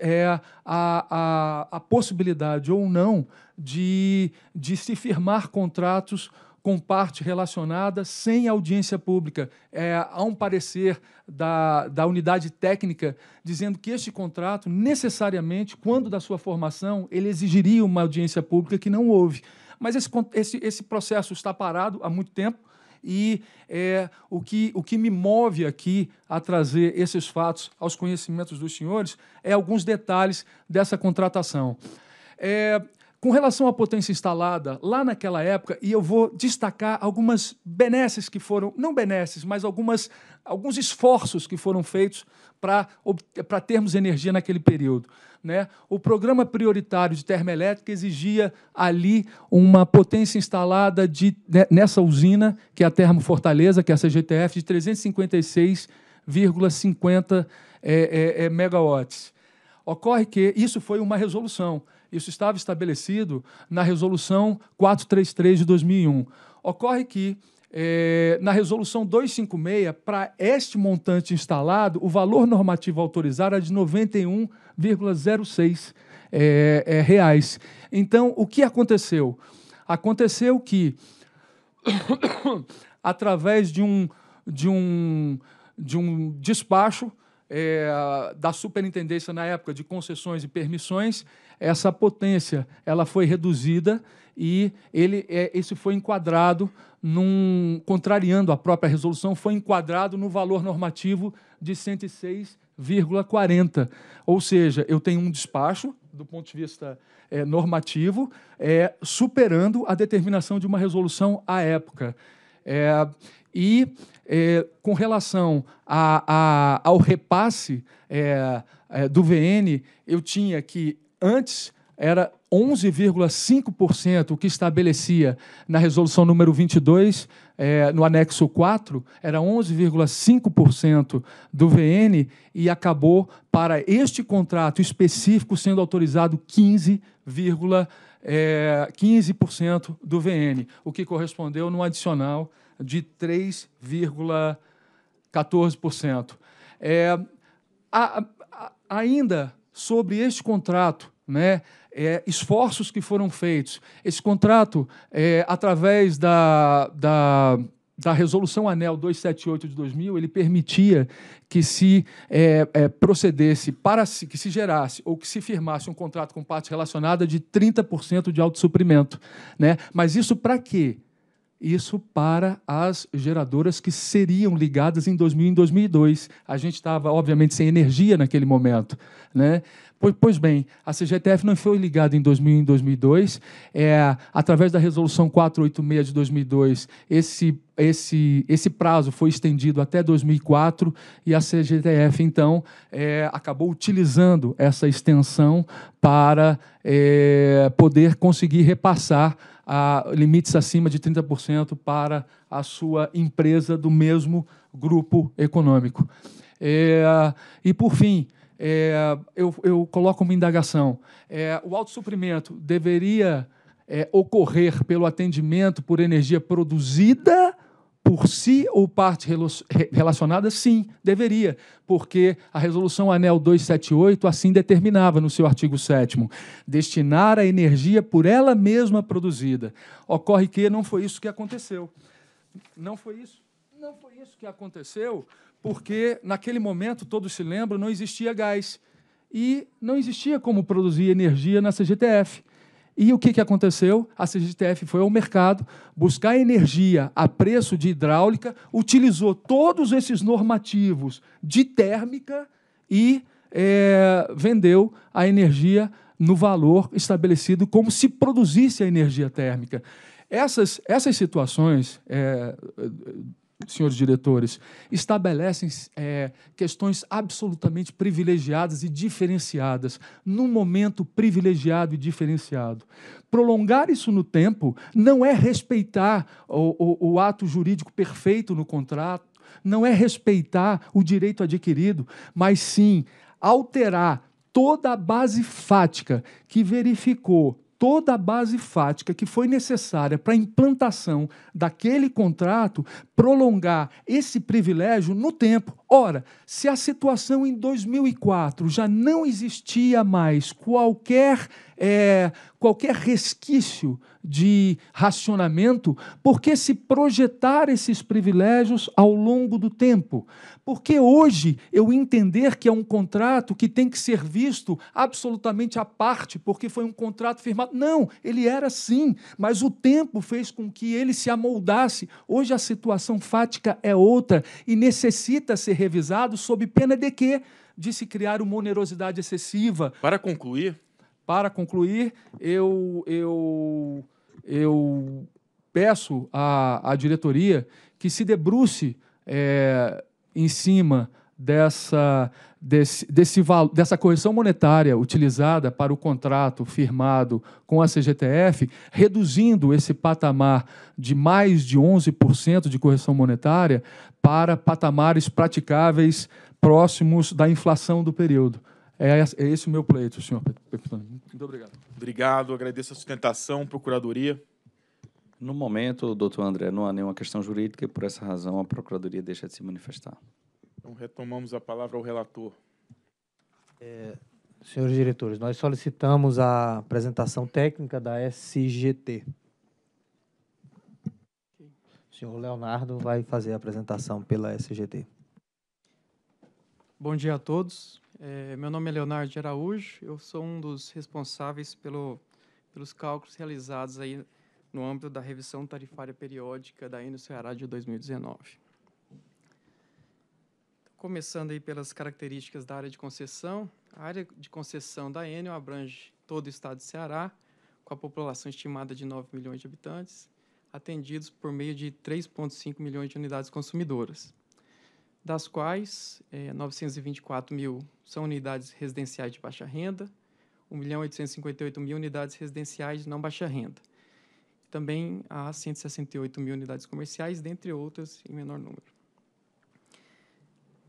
M: é, a, a, a possibilidade ou não de, de se firmar contratos com parte relacionada sem audiência pública. É, há um parecer da, da unidade técnica dizendo que este contrato, necessariamente, quando da sua formação, ele exigiria uma audiência pública que não houve. Mas esse, esse, esse processo está parado há muito tempo e é, o, que, o que me move aqui a trazer esses fatos aos conhecimentos dos senhores é alguns detalhes dessa contratação. É, com relação à potência instalada, lá naquela época, e eu vou destacar algumas benesses que foram, não benesses, mas algumas, alguns esforços que foram feitos para termos energia naquele período. Né? O programa prioritário de termoelétrica exigia ali uma potência instalada de, né, nessa usina, que é a Termo Fortaleza, que é a CGTF, de 356,50 é, é, é, megawatts. Ocorre que isso foi uma resolução. Isso estava estabelecido na Resolução 433 de 2001. Ocorre que, é, na Resolução 256, para este montante instalado, o valor normativo autorizado era de 91,06 é, é, reais. Então, o que aconteceu? Aconteceu que, (coughs) através de um, de um, de um despacho, é, da superintendência na época de concessões e permissões, essa potência ela foi reduzida e ele é, esse foi enquadrado num contrariando a própria resolução, foi enquadrado no valor normativo de 106,40. Ou seja, eu tenho um despacho do ponto de vista é, normativo, é, superando a determinação de uma resolução à época. É, e é, com relação a, a, ao repasse é, é, do VN, eu tinha que antes era 11,5%, o que estabelecia na resolução número 22, é, no anexo 4, era 11,5% do VN e acabou, para este contrato específico, sendo autorizado 15,15% é, 15 do VN, o que correspondeu no adicional de 3,14%. É, ainda sobre este contrato, né, é, esforços que foram feitos. Esse contrato, é, através da, da, da Resolução Anel 278 de 2000, ele permitia que se é, é procedesse, para si, que se gerasse ou que se firmasse um contrato com parte relacionada de 30% de autossuprimento. Né? Mas isso para quê? isso para as geradoras que seriam ligadas em 2000 e 2002. A gente estava, obviamente, sem energia naquele momento. Né? Pois, bem, a CGTF não foi ligada em 2000 e 2002. É, através da Resolução 486 de 2002, esse, esse, esse prazo foi estendido até 2004 e a CGTF, então, é, acabou utilizando essa extensão para é, poder conseguir repassar a limites acima de 30% para a sua empresa do mesmo grupo econômico. É, e, por fim, é, eu, eu, coloco uma indagação. É, o autossuprimento deveria é, ocorrer pelo atendimento por energia produzida por si ou parte relacionada, sim, deveria, porque a resolução ANEL 278 assim determinava no seu artigo 7 destinar a energia por ela mesma produzida. Ocorre que não foi isso que aconteceu. Não foi isso? Não foi isso que aconteceu, porque naquele momento, todos se lembram, não existia gás e não existia como produzir energia na CGTF. E o que, que aconteceu? A CGTF foi ao mercado buscar energia a preço de hidráulica, utilizou todos esses normativos de térmica e é, vendeu a energia no valor estabelecido como se produzisse a energia térmica. Essas, essas situações é, senhores diretores, estabelecem é, questões absolutamente privilegiadas e diferenciadas, num momento privilegiado e diferenciado. Prolongar isso no tempo não é respeitar o, o, o ato jurídico perfeito no contrato, não é respeitar o direito adquirido, mas sim alterar toda a base fática que verificou toda a base fática que foi necessária para a implantação daquele contrato prolongar esse privilégio no tempo. Ora, se a situação em 2004 já não existia mais qualquer, é, qualquer resquício de racionamento, por que se projetar esses privilégios ao longo do tempo? Por que hoje eu entender que é um contrato que tem que ser visto absolutamente à parte, porque foi um contrato firmado? Não, ele era sim, mas o tempo fez com que ele se amoldasse. Hoje a situação fática é outra e necessita ser revisado sob pena de que de se criar uma onerosidade excessiva. Para concluir, para concluir, eu eu eu peço à, à diretoria que se debruce é, em cima dessa, desse, desse, dessa correção monetária utilizada para o contrato firmado com a CGTF, reduzindo esse patamar de mais de 11% de correção monetária para patamares praticáveis próximos da inflação do período. É, esse é o meu pleito, senhor Muito
A: obrigado.
G: Obrigado, agradeço a sustentação, Procuradoria. No momento, doutor André, não há nenhuma questão jurídica e, por essa razão,
E: a Procuradoria deixa de se manifestar.
A: Então, retomamos a palavra ao relator.
E: É, senhores diretores, nós solicitamos a apresentação técnica da SGT senhor Leonardo vai fazer a apresentação pela SGT. Bom dia a todos. É,
N: meu nome é Leonardo de Araújo. Eu sou um dos responsáveis pelo, pelos cálculos realizados aí no âmbito da revisão tarifária periódica da Eno Ceará de 2019. Começando aí pelas características da área de concessão, a área de concessão da Enel abrange todo o estado de Ceará, com a população estimada de 9 milhões de habitantes, atendidos por meio de 3,5 milhões de unidades consumidoras, das quais é, 924 mil são unidades residenciais de baixa renda, 1 milhão 858 mil unidades residenciais de não baixa renda. Também há 168 mil unidades comerciais, dentre outras em menor número.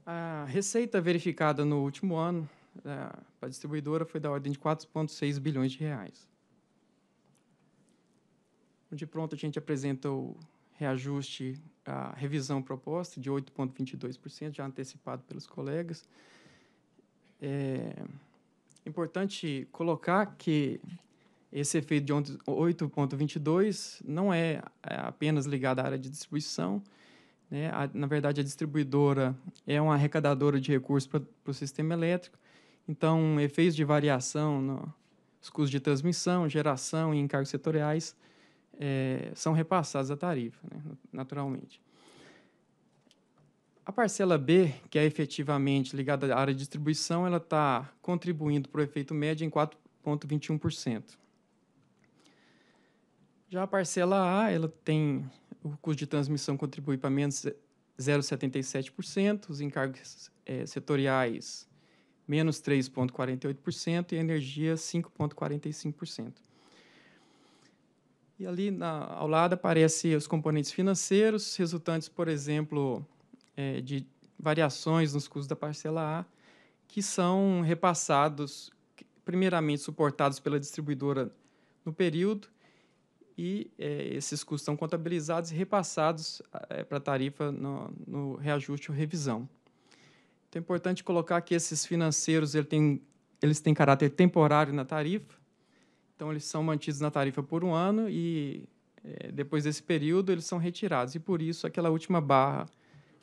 N: A receita verificada no último ano é, para a distribuidora foi da ordem de 4,6 bilhões de reais onde pronto a gente apresenta o reajuste, a revisão proposta de 8,22%, já antecipado pelos colegas. É importante colocar que esse efeito de 8,22 não é, é apenas ligado à área de distribuição. Né? A, na verdade, a distribuidora é uma arrecadadora de recursos para o sistema elétrico. Então, efeitos de variação nos custos de transmissão, geração e encargos setoriais é, são repassados à tarifa, né, naturalmente. A parcela B, que é efetivamente ligada à área de distribuição, ela está contribuindo para o efeito médio em 4,21%. Já a parcela A, ela tem o custo de transmissão contribui para menos 0,77%, os encargos é, setoriais menos 3,48% e a energia 5,45%. E ali na, ao lado aparecem os componentes financeiros, resultantes, por exemplo, é, de variações nos custos da parcela A, que são repassados, primeiramente suportados pela distribuidora no período, e é, esses custos são contabilizados e repassados é, para a tarifa no, no, reajuste ou revisão. Então, é importante colocar que esses financeiros ele tem, eles têm caráter temporário na tarifa, então, eles são mantidos na tarifa por um ano e, é, depois desse período, eles são retirados. E, por isso, aquela última barra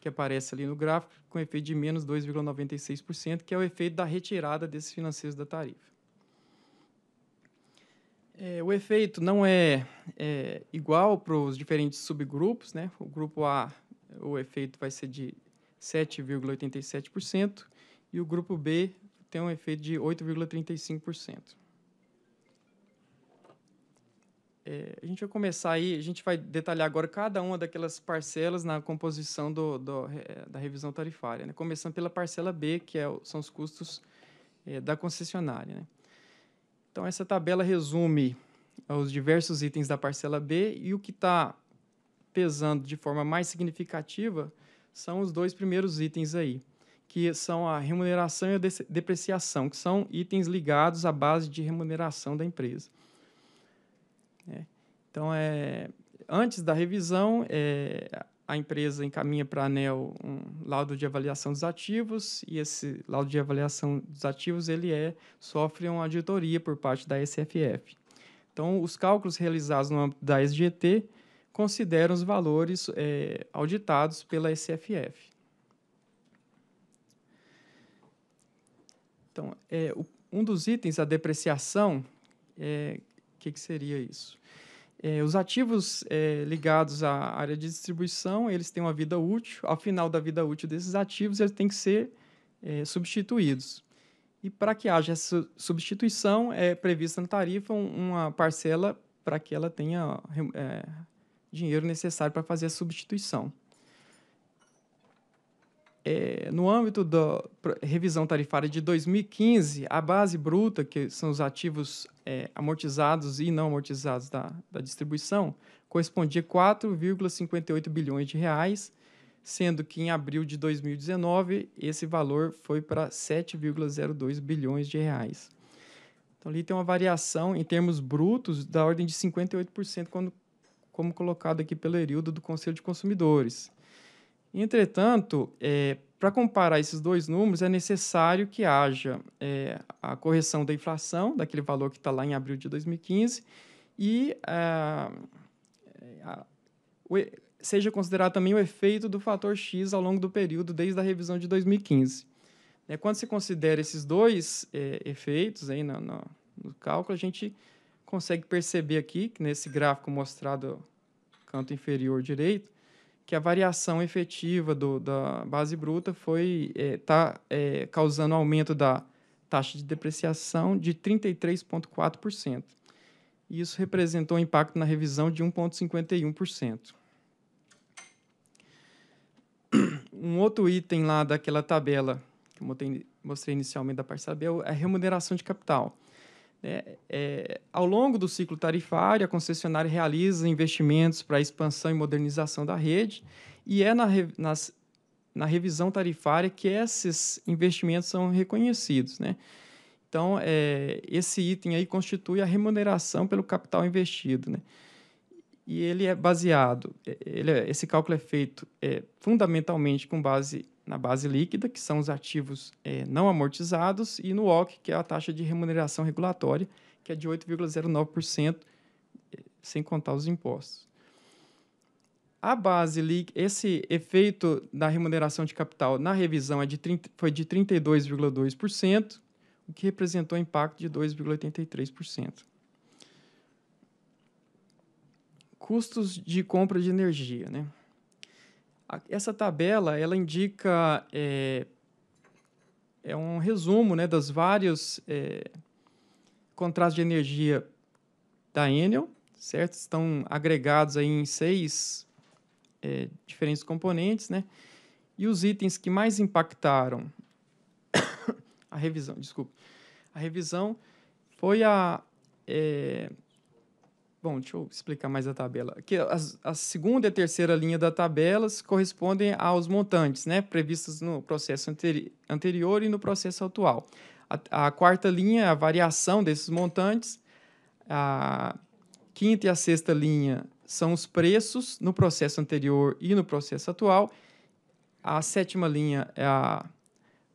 N: que aparece ali no gráfico, com efeito de menos 2,96%, que é o efeito da retirada desses financeiros da tarifa. É, o efeito não é, é igual para os diferentes subgrupos. Né? O grupo A, o efeito vai ser de 7,87%, e o grupo B tem um efeito de 8,35%. É, a gente vai começar aí, a gente vai detalhar agora cada uma daquelas parcelas na composição do, do é, da revisão tarifária, né? começando pela parcela B, que é, são os custos é, da concessionária. Né? Então, essa tabela resume é, os diversos itens da parcela B e o que está pesando de forma mais significativa são os dois primeiros itens aí, que são a remuneração e a depreciação, que são itens ligados à base de remuneração da empresa. É. Então, é, antes da revisão, é, a empresa encaminha para a ANEL um laudo de avaliação dos ativos e esse laudo de avaliação dos ativos ele é sofre uma auditoria por parte da SFF. Então, os cálculos realizados no âmbito da SGT consideram os valores é, auditados pela SFF. Então, é, um dos itens, a depreciação, é, que, que seria isso? É, os ativos é, ligados à área de distribuição, eles têm uma vida útil. Ao final da vida útil desses ativos, eles têm que ser é, substituídos. E para que haja essa substituição, é prevista na tarifa uma parcela para que ela tenha é, dinheiro necessário para fazer a substituição. É, no âmbito da revisão tarifária de 2015, a base bruta, que são os ativos é, amortizados e não amortizados da, da distribuição, correspondia a 4,58 bilhões de reais, sendo que em abril de 2019 esse valor foi para 7,02 bilhões de reais. Então ali tem uma variação em termos brutos da ordem de 58% quando como colocado aqui pelo Herildo do Conselho de Consumidores. Entretanto, é, para comparar esses dois números, é necessário que haja é, a correção da inflação, daquele valor que está lá em abril de 2015, e é, a, o, seja considerado também o efeito do fator X ao longo do período, desde a revisão de 2015. É, quando se considera esses dois é, efeitos aí no, no, no, cálculo, a gente consegue perceber aqui, que nesse gráfico mostrado canto inferior direito, que a variação efetiva do, da base bruta foi está é, tá, é, causando aumento da taxa de depreciação de 33,4%. E isso representou um impacto na revisão de 1,51%. Um outro item lá daquela tabela que eu mostrei inicialmente da Parsabel é, é a remuneração de capital. É, é, ao longo do ciclo tarifário, a concessionária realiza investimentos para expansão e modernização da rede, e é na, nas, na revisão tarifária que esses investimentos são reconhecidos. Né? Então, é, esse item aí constitui a remuneração pelo capital investido. Né? E ele é baseado, é, ele é, esse cálculo é feito é, fundamentalmente com base na base líquida, que são os ativos é, não amortizados, e no OC, que é a taxa de remuneração regulatória, que é de 8,09%, é, sem contar os impostos. A base líquida, esse efeito da remuneração de capital na revisão é de 30, foi de 32,2%, o que representou impacto de 2,83%. Custos de compra de energia, né? Essa tabela ela indica é, é um resumo né, das vários é, contratos de energia da Enel, certo? Estão agregados aí em seis é, diferentes componentes, né? E os itens que mais impactaram (coughs) a revisão, desculpe a revisão foi a é, Bom, deixa eu explicar mais a tabela. Aqui, as, a segunda e a terceira linha da tabela correspondem aos montantes, né? Previstos no processo anteri anterior e no processo atual. A, a quarta linha, a variação desses montantes. A quinta e a sexta linha são os preços no processo anterior e no processo atual. A sétima linha é a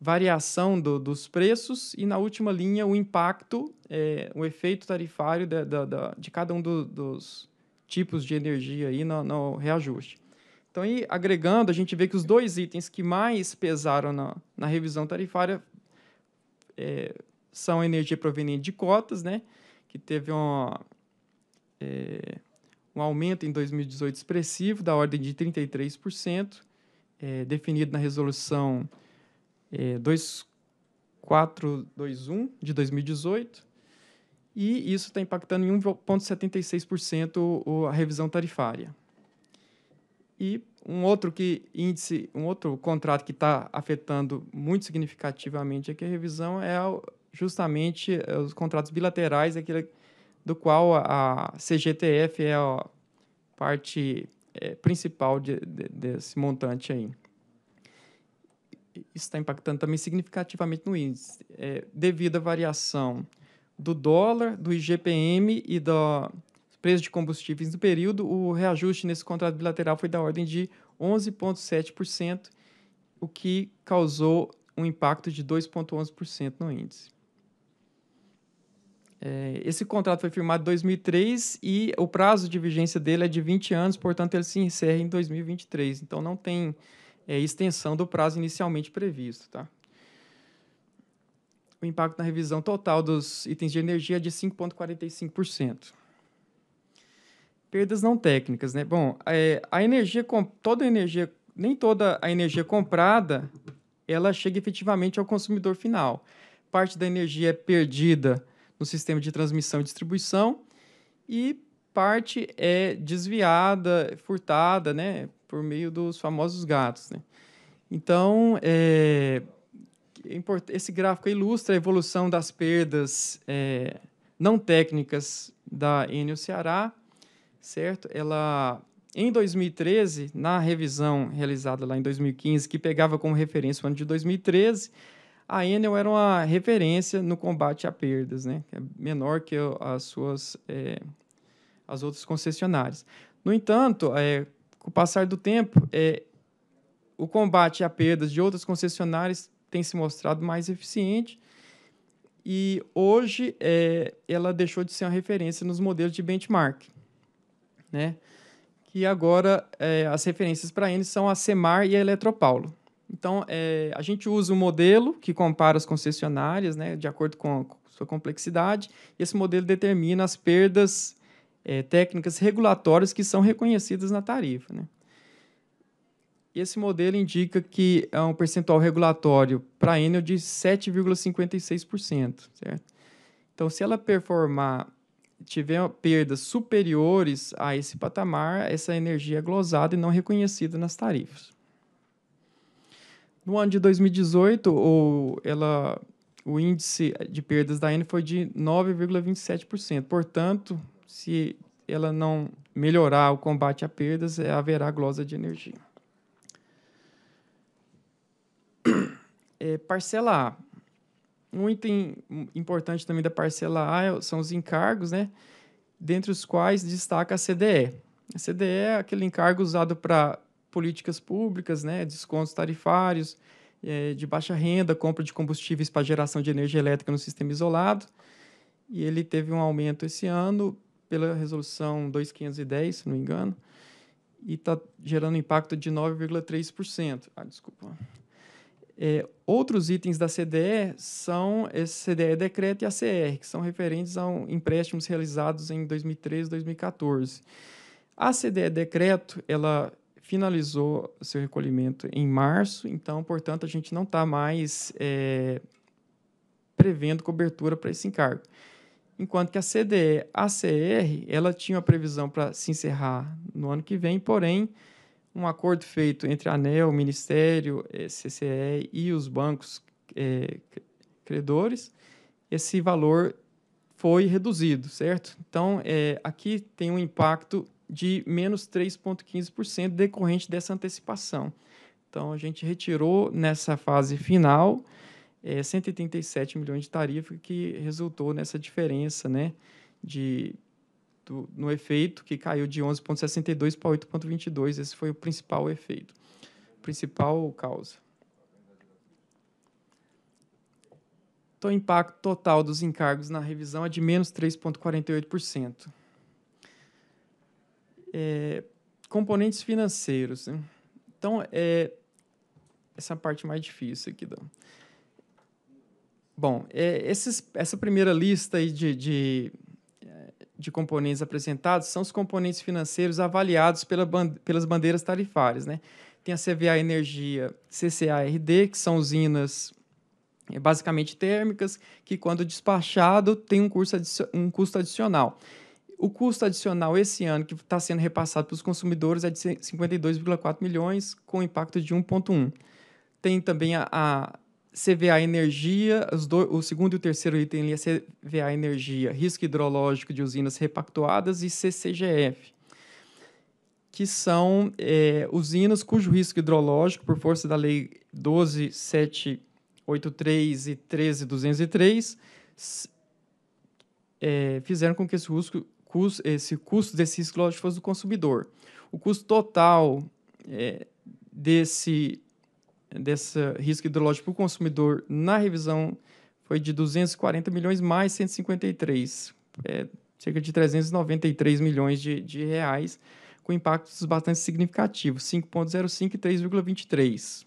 N: variação do, dos preços e, na última linha, o impacto, é, o efeito tarifário de cada um do, dos tipos de energia aí no, no, reajuste. Então, aí, agregando, a gente vê que os dois itens que mais pesaram na, na revisão tarifária é, são a energia proveniente de cotas, né, que teve uma, é, um aumento em 2018 expressivo, da ordem de 33%, é, definido na resolução é, 2421 de 2018, e isso está impactando em 1,76% a revisão tarifária. E um outro que índice, um outro contrato que está afetando muito significativamente aqui a revisão é justamente é, os contratos bilaterais, aquele do qual a CGTF é a parte é, principal de, de, desse montante aí está impactando também significativamente no índice, é, devido à variação do dólar, do IGPM e do preço de combustíveis no período, o reajuste nesse contrato bilateral foi da ordem de 11,7%, o que causou um impacto de 2,11% no índice. É, esse contrato foi firmado em 2003 e o prazo de vigência dele é de 20 anos, portanto, ele se encerra em 2023. Então, não tem é, extensão do prazo inicialmente previsto. Tá? O impacto na revisão total dos itens de energia é de 5,45%. Perdas não técnicas, né? Bom, é, a energia, toda a energia, nem toda a energia comprada, ela chega efetivamente ao consumidor final. Parte da energia é perdida no sistema de transmissão e distribuição e parte é desviada, furtada, né, por meio dos famosos gatos. Né? Então, é, é esse gráfico ilustra a evolução das perdas é, não técnicas da Enel Ceará, certo? Ela, em 2013, na revisão realizada lá em 2015, que pegava como referência o ano de 2013, a Enel era uma referência no combate a perdas, né? É menor que as suas é, as outras concessionárias. No entanto, é, com o passar do tempo, é, o combate a perdas de outras concessionárias tem se mostrado mais eficiente e hoje é, ela deixou de ser uma referência nos modelos de benchmark, né? Que agora é, as referências para eles são a Semar e a Eletropaulo. Então, é, a gente usa um modelo que compara as concessionárias, né, de acordo com, a, sua complexidade, e esse modelo determina as perdas é, técnicas regulatórias que são reconhecidas na tarifa. Né? esse modelo indica que é um percentual regulatório para a Enel de 7,56%, certo? Então, se ela performar, tiver perdas superiores a esse patamar, essa energia é glosada e não reconhecida nas tarifas. No ano de 2018, o, ela, o índice de perdas da Enel foi de 9,27%. Portanto, se ela não melhorar o combate a perdas, é, haverá glosa de energia. É, parcela A. Um item importante também da parcela A é são os encargos, né? dentre os quais destaca a CDE. A CDE é aquele encargo usado para políticas públicas, né? descontos tarifários, é, de baixa renda, compra de combustíveis para geração de energia elétrica no sistema isolado. E ele teve um aumento esse ano pela resolução 2510, se não me engano, e está gerando impacto de 9,3%. Ah, desculpa. É, outros itens da CDE são esse CDE Decreto e ACR, que são referentes a empréstimos realizados em 2013 e 2014. A CDE Decreto, ela finalizou seu recolhimento em março, então, portanto, a gente não está mais é, prevendo cobertura para esse encargo enquanto que a CDE, a CR, ela tinha a previsão para se encerrar no ano que vem, porém, um acordo feito entre a ANEL, o Ministério, eh, CCE e os bancos é, credores, esse valor foi reduzido, certo? Então, é, aqui tem um impacto de menos 3,15% decorrente dessa antecipação. Então, a gente retirou nessa fase final é, 187 milhões de tarifa que resultou nessa diferença, né, de do, no efeito que caiu de 11.62 para 8.22, esse foi o principal efeito, principal causa. Então, o impacto total dos encargos na revisão é de menos 3,48%. É, componentes financeiros. Né? Então, é, essa é a parte mais difícil aqui. Então. Bom, é, esses, essa primeira lista aí de, de, de, componentes apresentados são os componentes financeiros avaliados pela pelas bandeiras tarifárias. Né? Tem a CVA Energia, CCARD, que são usinas é, basicamente térmicas, que quando despachado tem um, curso um custo adicional. O custo adicional esse ano que está sendo repassado para os consumidores é de 52,4 milhões, com impacto de 1,1. Tem também a você vê a energia, do, o segundo e o terceiro item ali, você é vê a energia, risco hidrológico de usinas repactuadas e CCGF, que são é, usinas cujo risco hidrológico, por força da Lei 12783 e 13203, é, fizeram com que esse, risco, custo, esse custo desse risco lógico fosse do consumidor. O custo total é, desse desse risco hidrológico para o consumidor na revisão foi de 240 milhões mais 153, é, cerca de 393 milhões de, de reais, com impactos bastante significativos, 5,05 e 3,23.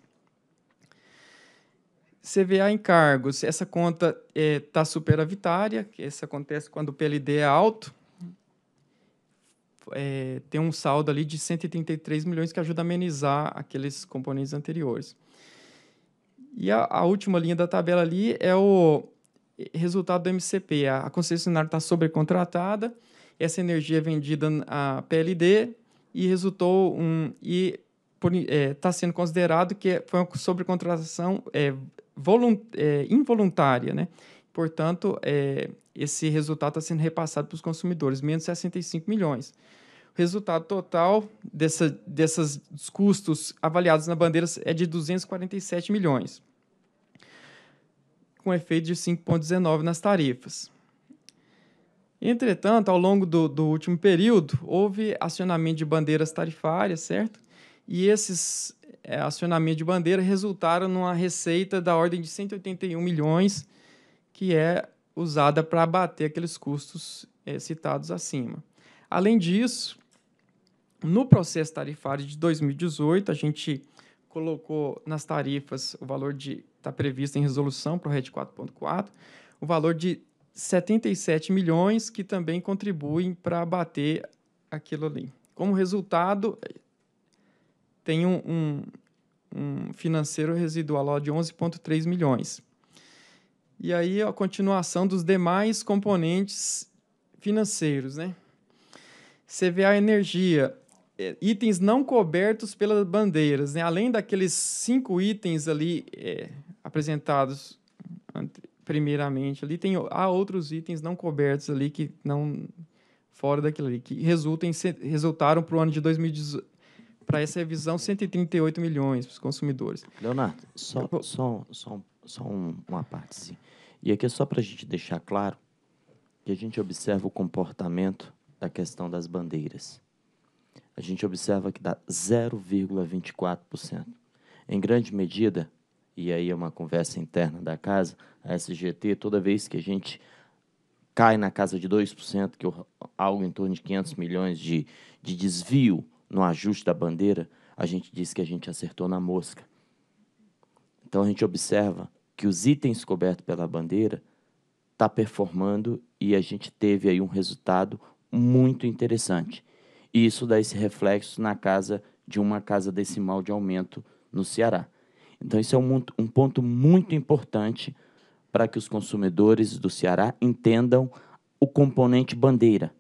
N: CVA encargos, essa conta está é, tá superavitária, que isso acontece quando o PLD é alto, é, tem um saldo ali de 133 milhões que ajuda a amenizar aqueles componentes anteriores. E a, a última linha da tabela ali é o resultado do MCP. A, concessionária está sobrecontratada, essa energia é vendida à PLD e resultou um. E está é, tá sendo considerado que é, foi uma sobrecontratação é, é, involuntária, né? Portanto, é, esse resultado está sendo repassado para os consumidores, menos 65 milhões resultado total dessa, desses custos avaliados na bandeira é de 247 milhões, com efeito de 5,19 nas tarifas. Entretanto, ao longo do, do, último período, houve acionamento de bandeiras tarifárias, certo? E esses é, acionamentos de bandeira resultaram numa receita da ordem de 181 milhões, que é usada para abater aqueles custos é, citados acima. Além disso, no processo tarifário de 2018, a gente colocou nas tarifas o valor de está previsto em resolução para o RED 4.4, o valor de 77 milhões que também contribuem para bater aquilo ali. Como resultado, tem um, um, um financeiro residual de 11,3 milhões. E aí a continuação dos demais componentes financeiros, né? CVA Energia, é, itens não cobertos pelas bandeiras, né? além daqueles cinco itens ali é, apresentados ante, primeiramente ali, tem, há outros itens não cobertos ali que não fora daquilo ali, que resultam, resultaram para o ano de 2018 para essa revisão 138 milhões para os
H: consumidores. Leonardo, só, só, só, só uma parte. Sim. E aqui é só para a gente deixar claro que a gente observa o comportamento da questão das bandeiras a gente observa que dá 0,24%. Em grande medida, e aí é uma conversa interna da casa, a SGT, toda vez que a gente cai na casa de 2%, que é algo em torno de 500 milhões de, de desvio no ajuste da bandeira, a gente diz que a gente acertou na mosca. Então a gente observa que os itens cobertos pela bandeira está performando e a gente teve aí um resultado muito interessante. E isso dá esse reflexo na casa de uma casa decimal de aumento no Ceará. Então, isso é um, um ponto muito importante para que os consumidores do Ceará entendam o componente bandeira.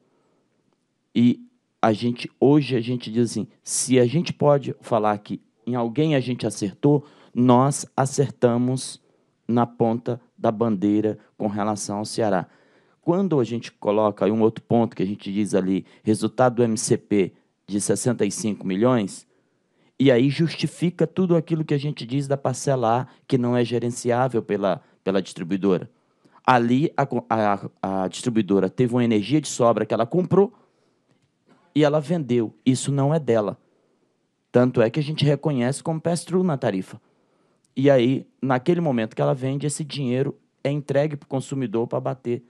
H: E a gente hoje a gente diz assim, se a gente pode falar que em alguém a gente acertou, nós acertamos na ponta da bandeira com relação ao Ceará quando a gente coloca um outro ponto que a gente diz ali, resultado do MCP de 65 milhões, e aí justifica tudo aquilo que a gente diz da parcela A, que não é gerenciável pela, pela distribuidora. Ali, a, a, a distribuidora teve uma energia de sobra que ela comprou e ela vendeu. Isso não é dela. Tanto é que a gente reconhece como pass-through na tarifa. E aí, naquele momento que ela vende, esse dinheiro é entregue para o consumidor para bater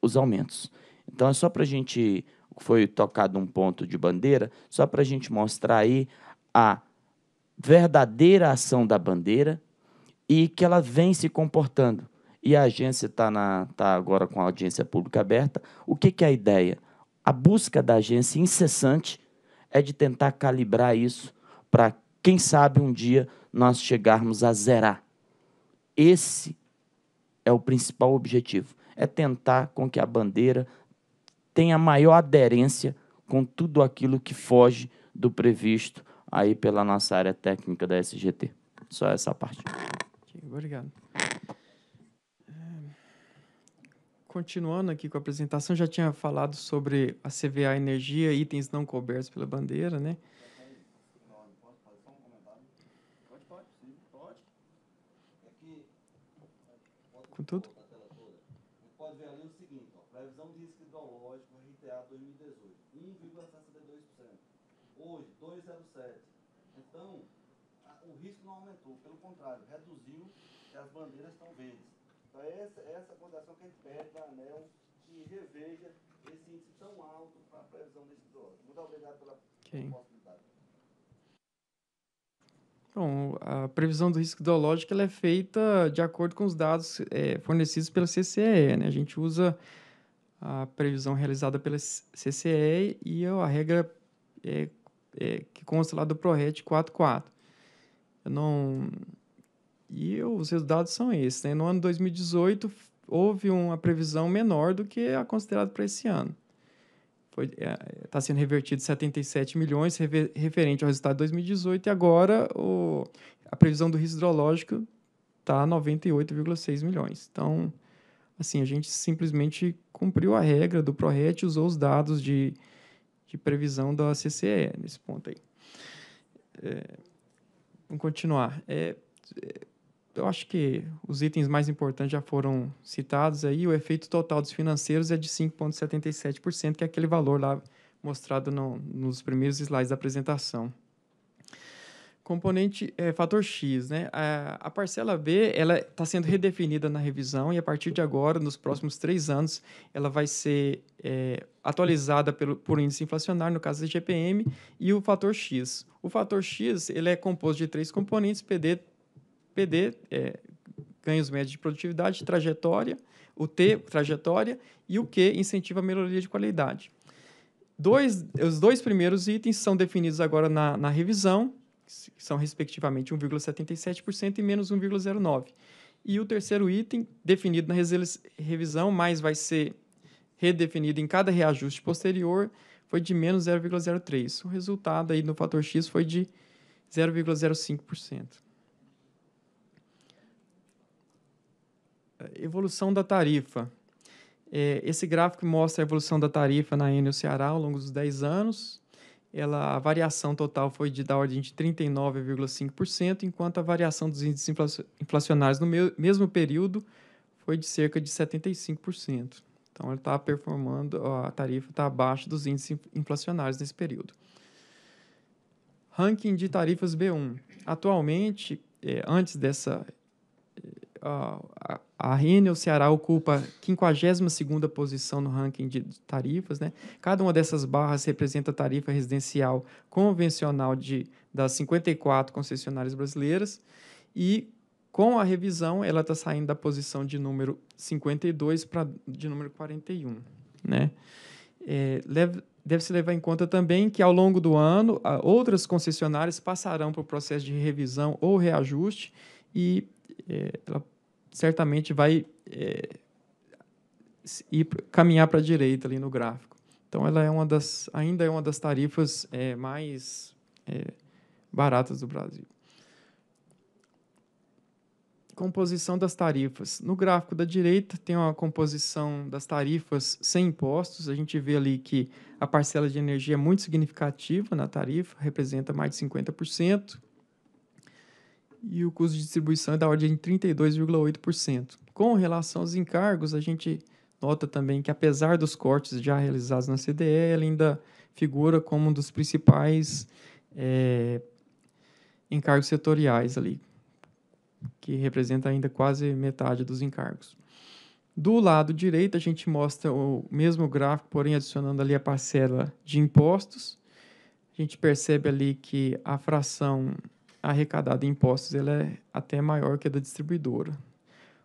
H: os aumentos. Então é só para a gente, foi tocado um ponto de bandeira, só para a gente mostrar aí a verdadeira ação da bandeira e que ela vem se comportando. E a agência está tá agora com a audiência pública aberta. O que, que é a ideia? A busca da agência incessante é de tentar calibrar isso para, quem sabe, um dia nós chegarmos a zerar. Esse é o principal objetivo é tentar com que a bandeira tenha maior aderência com tudo aquilo que foge do previsto aí pela nossa área técnica da SGT. Só essa parte.
N: Obrigado. É, continuando aqui com a apresentação, já tinha falado sobre a CVA Energia, itens não cobertos pela bandeira, né?
J: Com tudo?
L: contrário, reduziu e as bandeiras estão verdes. Então é essa, é essa condição que a gente pede da ANEL que reveja esse índice tão alto para a previsão desse idoso. Muito obrigado pela okay. possibilidade.
N: Bom, a previsão do risco ideológico ela é feita de acordo com os dados é, fornecidos pela CCE. Né? A gente usa a previsão realizada pela CCE e a regra é, é, que consta lá do ProRet 44. Eu não, e os resultados são esses. Né? No ano 2018, houve uma previsão menor do que a considerada para esse ano. Está é, tá sendo revertido 77 milhões rever, referente ao resultado de 2018 e agora o, a previsão do risco hidrológico está 98,6 milhões. Então, assim, a gente simplesmente cumpriu a regra do ProRet e usou os dados de, de previsão da CCE nesse ponto aí. É, vamos continuar. É, é eu acho que os itens mais importantes já foram citados aí. O efeito total dos financeiros é de 5,77%, que é aquele valor lá mostrado no, nos primeiros slides da apresentação. Componente é, fator X, né? A, a parcela B ela está sendo redefinida na revisão e a partir de agora, nos próximos três anos, ela vai ser é, atualizada pelo, por índice inflacionário, no caso do GPM, e o fator X. O fator X ele é composto de três componentes: PD, PD, é, ganhos médios de produtividade, trajetória, o T, trajetória, e o Q, incentiva a melhoria de qualidade. Dois, os dois primeiros itens são definidos agora na, na revisão, que são respectivamente 1,77% e menos 1,09%. E o terceiro item, definido na revisão, mas vai ser redefinido em cada reajuste posterior, foi de menos 0,03. O resultado aí no fator X foi de 0,05%. Eh, evolução da tarifa. É, esse gráfico mostra a evolução da tarifa na Enel Ceará ao longo dos 10 anos. Ela, a variação total foi de da ordem de 39,5%, enquanto a variação dos índices inflacionários no mesmo período foi de cerca de 75%. Então, ela está performando, ó, a tarifa está abaixo dos índices inflacionários nesse período. Ranking de tarifas B1. Atualmente, é, antes dessa a, a Renner, o Ceará, ocupa 52ª posição no ranking de tarifas. Né? Cada uma dessas barras representa a tarifa residencial convencional de, das 54 concessionárias brasileiras e com a revisão, ela está saindo da posição de número 52 para de número 41. Né? É, Deve-se levar em conta também que, ao longo do ano, outras concessionárias passarão para o processo de revisão ou reajuste e é, ela certamente vai é, ir, caminhar para a direita ali no gráfico. Então, ela é uma das, ainda é uma das tarifas é, mais é, baratas do Brasil. Composição das tarifas. No gráfico da direita tem uma composição das tarifas sem impostos. A gente vê ali que a parcela de energia é muito significativa na tarifa, representa mais de 50% e o custo de distribuição é da ordem de 32,8%. Com relação aos encargos, a gente nota também que, apesar dos cortes já realizados na CDE ela ainda figura como um dos principais é, encargos setoriais ali, que representa ainda quase metade dos encargos. Do lado direito, a gente mostra o mesmo gráfico, porém adicionando ali a parcela de impostos. A gente percebe ali que a fração arrecadada em impostos ela é até maior que a da distribuidora.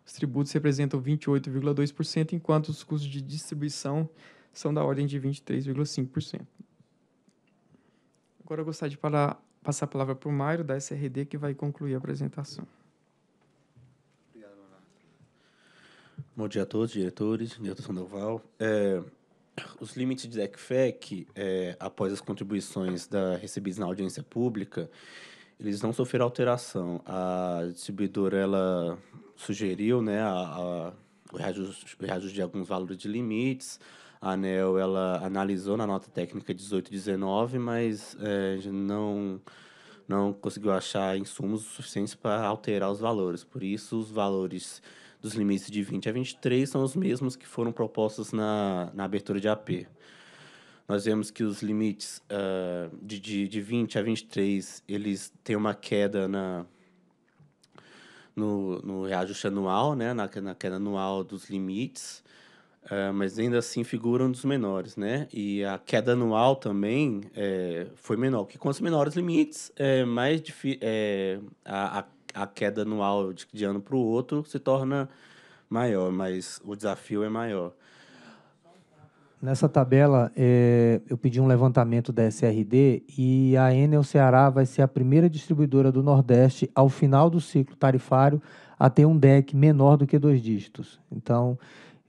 N: Os tributos representam 28,2%, enquanto os custos de distribuição são da ordem de 23,5%. Agora eu gostaria de parar, passar a palavra para o Mário, da SRD, que vai concluir a apresentação. Obrigado,
O: Bom dia a todos, diretores, diretor Sandoval. É, os limites de DECFEC, é, após as contribuições da, recebidas na audiência pública, eles não sofreram alteração. A distribuidora ela sugeriu né, a, a, o, reajuste, o reajuste de alguns valores de limites. A ANEL ela analisou na nota técnica 1819, mas é, não, não conseguiu achar insumos suficientes para alterar os valores. Por isso, os valores dos limites de 20 a 23 são os mesmos que foram propostos na, na abertura de AP nós vemos que os limites uh, de, de, de 20 a 23, eles têm uma queda na, no, no reajuste anual, né? na, na queda anual dos limites, uh, mas ainda assim figuram dos menores. Né? E a queda anual também é, foi menor, que os menores limites, é, mais é, a, a, a queda anual de, de ano para o outro se torna maior, mas o desafio é maior.
E: Nessa tabela, é, eu pedi um levantamento da SRD e a Enel Ceará vai ser a primeira distribuidora do Nordeste, ao final do ciclo tarifário, a ter um DEC menor do que dois dígitos. Então,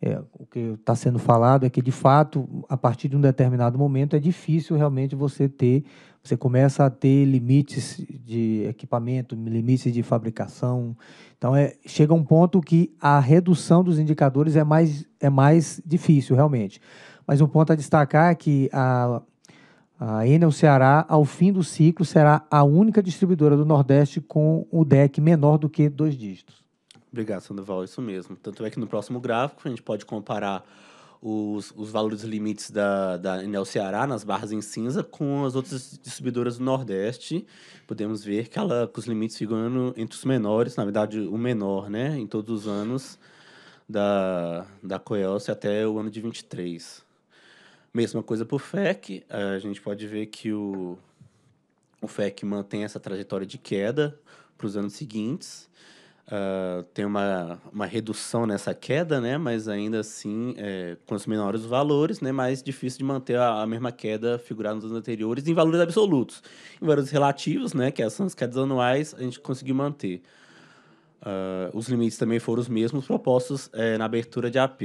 E: é, o que está sendo falado é que, de fato, a partir de um determinado momento, é difícil realmente você ter, você começa a ter limites de equipamento, limites de fabricação. Então, é, chega um ponto que a redução dos indicadores é mais, é mais difícil, realmente. Mas um ponto a destacar é que a, a Enel Ceará, ao fim do ciclo, será a única distribuidora do Nordeste com o DEC menor do que dois dígitos.
O: Obrigado, Sandoval, isso mesmo. Tanto é que no próximo gráfico a gente pode comparar os, os valores limites da, da Enel Ceará nas barras em cinza com as outras distribuidoras do Nordeste. Podemos ver que, ela, com os limites ficam entre os menores, na verdade, o menor, né? Em todos os anos da, da Coelce até o ano de 23. Mesma coisa para o FEC, a gente pode ver que o, o FEC mantém essa trajetória de queda para os anos seguintes. Uh, tem uma, uma redução nessa queda, né? mas ainda assim, é, com os menores valores, né? mais difícil de manter a, a, mesma queda figurada nos anos anteriores em valores absolutos. Em valores relativos, né? que são as quedas anuais, a gente conseguiu manter. Uh, os limites também foram os mesmos propostos é, na abertura de AP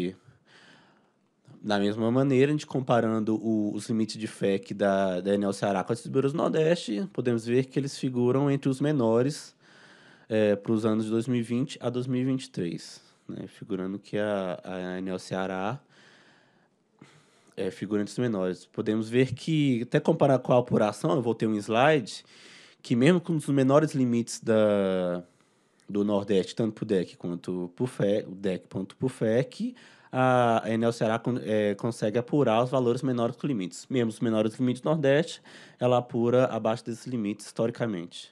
O: da mesma maneira, a gente comparando o, os limites de FEC da, da Enel Ceará com as distribuidoras do Nordeste, podemos ver que eles figuram entre os menores é, para os anos de 2020 a 2023. Né? Figurando que a, a Enel Ceará é, os menores. Podemos ver que, até comparar com a apuração, eu vou ter um slide, que mesmo com os menores limites da, do Nordeste, tanto para o DEC quanto para o ponto FEC, a Enel Ceará é, consegue apurar os valores menores que limites. Mesmo os menores que limites do Nordeste, ela apura abaixo desses limites historicamente.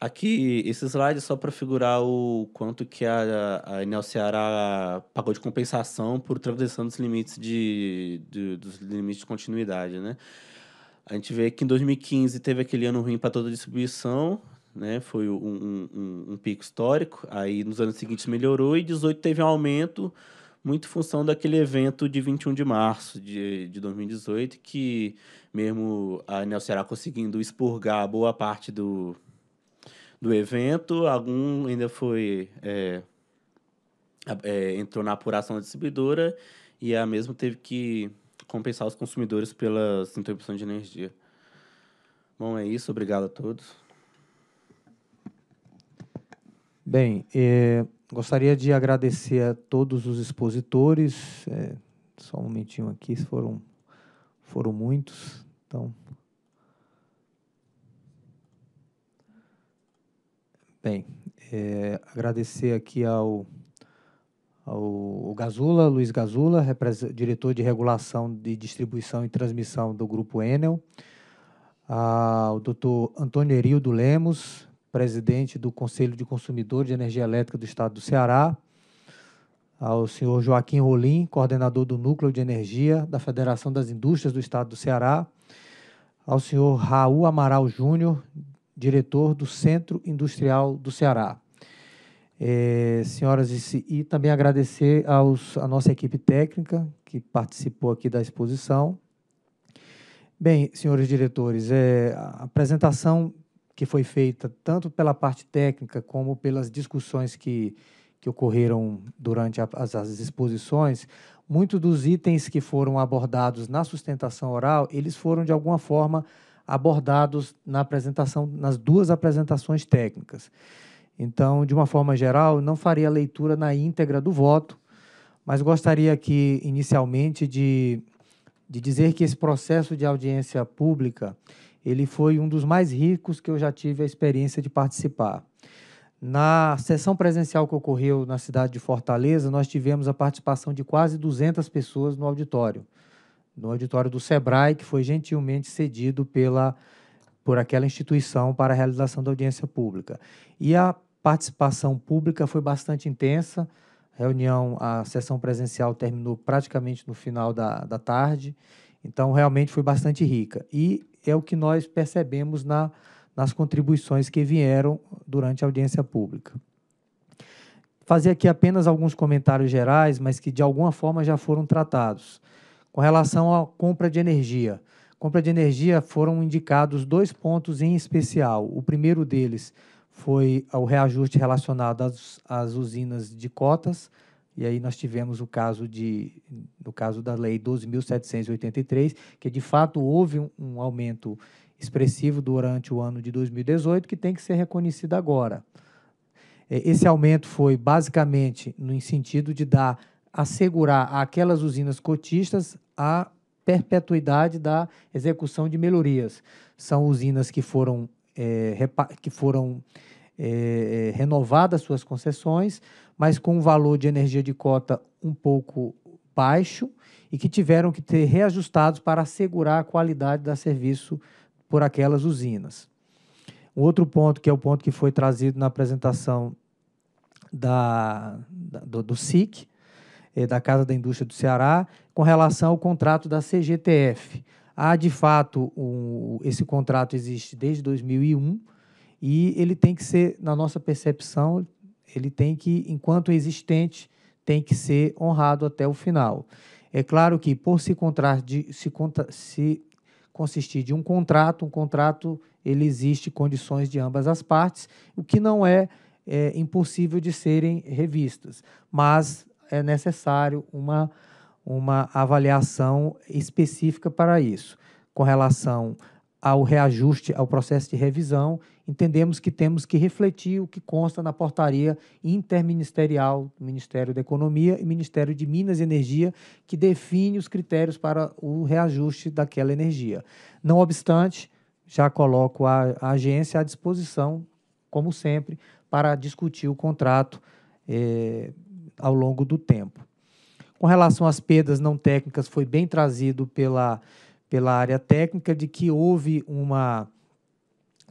O: Aqui, esse slide é só para figurar o quanto que a, a Enel Ceará pagou de compensação por transição dos limites de, de, dos limites de continuidade, né? A gente vê que em 2015 teve aquele ano ruim para toda a distribuição, né? Foi um, um, um, pico histórico. Aí nos anos seguintes melhorou e 18 teve um aumento muito em função daquele evento de 21 de março de, de 2018, que mesmo a Neo Ceará conseguindo expurgar boa parte do, do evento, algum ainda foi. É, é, entrou na apuração da distribuidora e a mesma teve que compensar os consumidores pela interrupção de energia. Bom, é isso. Obrigado a todos.
E: Bem, eh, gostaria de agradecer a todos os expositores. Eh, só um momentinho aqui, foram, foram muitos. Então, bem, eh, agradecer aqui ao, ao Gazula, Luiz Gazula, diretor de regulação de distribuição e transmissão do Grupo Enel, ao doutor Antônio Erildo Lemos, presidente do Conselho de Consumidores de Energia Elétrica do Estado do Ceará, ao senhor Joaquim Rolim, coordenador do Núcleo de Energia da Federação das Indústrias do Estado do Ceará, ao senhor Raul Amaral Júnior, diretor do Centro Industrial do Ceará. É, senhoras e, e também agradecer aos, a nossa equipe técnica que participou aqui da exposição. Bem, senhores diretores, é, a apresentação que foi feita tanto pela parte técnica como pelas discussões que, que ocorreram durante a, as, as exposições, muitos dos itens que foram abordados na sustentação oral, eles foram de alguma forma abordados na apresentação, nas duas apresentações técnicas. Então, de uma forma geral, não faria a leitura na íntegra do voto, mas gostaria aqui inicialmente de, de dizer que esse processo de audiência pública ele foi um dos mais ricos que eu já tive a experiência de participar. Na sessão presencial que ocorreu na cidade de Fortaleza, nós tivemos a participação de quase 200 pessoas no auditório, no auditório do Sebrae, que foi gentilmente cedido pela por aquela instituição para a realização da audiência pública. E a participação pública foi bastante intensa. A reunião, a sessão presencial terminou praticamente no final da, da tarde, então realmente foi bastante rica. E é o que nós percebemos na, nas contribuições que vieram durante a audiência pública. Fazer aqui apenas alguns comentários gerais, mas que de alguma forma já foram tratados. Com relação à compra de energia. Compra de energia foram indicados dois pontos em especial. O primeiro deles foi o reajuste relacionado às, às usinas de cotas, e aí nós tivemos o caso de, no caso da lei 12.783, que de fato houve um, um aumento expressivo durante o ano de 2018 que tem que ser reconhecido agora. É, esse aumento foi basicamente no sentido de dar assegurar àquelas usinas cotistas a perpetuidade da execução de melhorias. São usinas que foram, é, que foram é, é, renovadas suas concessões mas com um valor de energia de cota um pouco baixo e que tiveram que ter reajustados para assegurar a qualidade do serviço por aquelas usinas. Um outro ponto, que é o ponto que foi trazido na apresentação da, da do, do SIC, eh, da Casa da Indústria do Ceará, com relação ao contrato da CGTF. Há, de fato, um, esse contrato existe desde 2001 e ele tem que ser, na nossa percepção, ele tem que, enquanto existente, tem que ser honrado até o final. É claro que, por se, de, se, se consistir de um contrato, um contrato ele existe condições de ambas as partes, o que não é, é impossível de serem revistas, mas é necessário uma, uma avaliação específica para isso, com relação ao reajuste ao processo de revisão entendemos que temos que refletir o que consta na portaria interministerial do Ministério da Economia e Ministério de Minas e Energia, que define os critérios para o reajuste daquela energia. Não obstante, já coloco a, a agência à disposição, como sempre, para discutir o contrato eh, ao longo do tempo. Com relação às perdas não técnicas, foi bem trazido pela, pela área técnica de que houve uma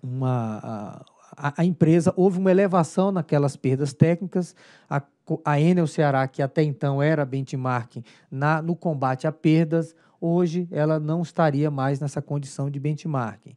E: uma a, a, empresa, houve uma elevação naquelas perdas técnicas, a, a Enel Ceará, que até então era benchmark na, no combate a perdas, hoje ela não estaria mais nessa condição de benchmarking.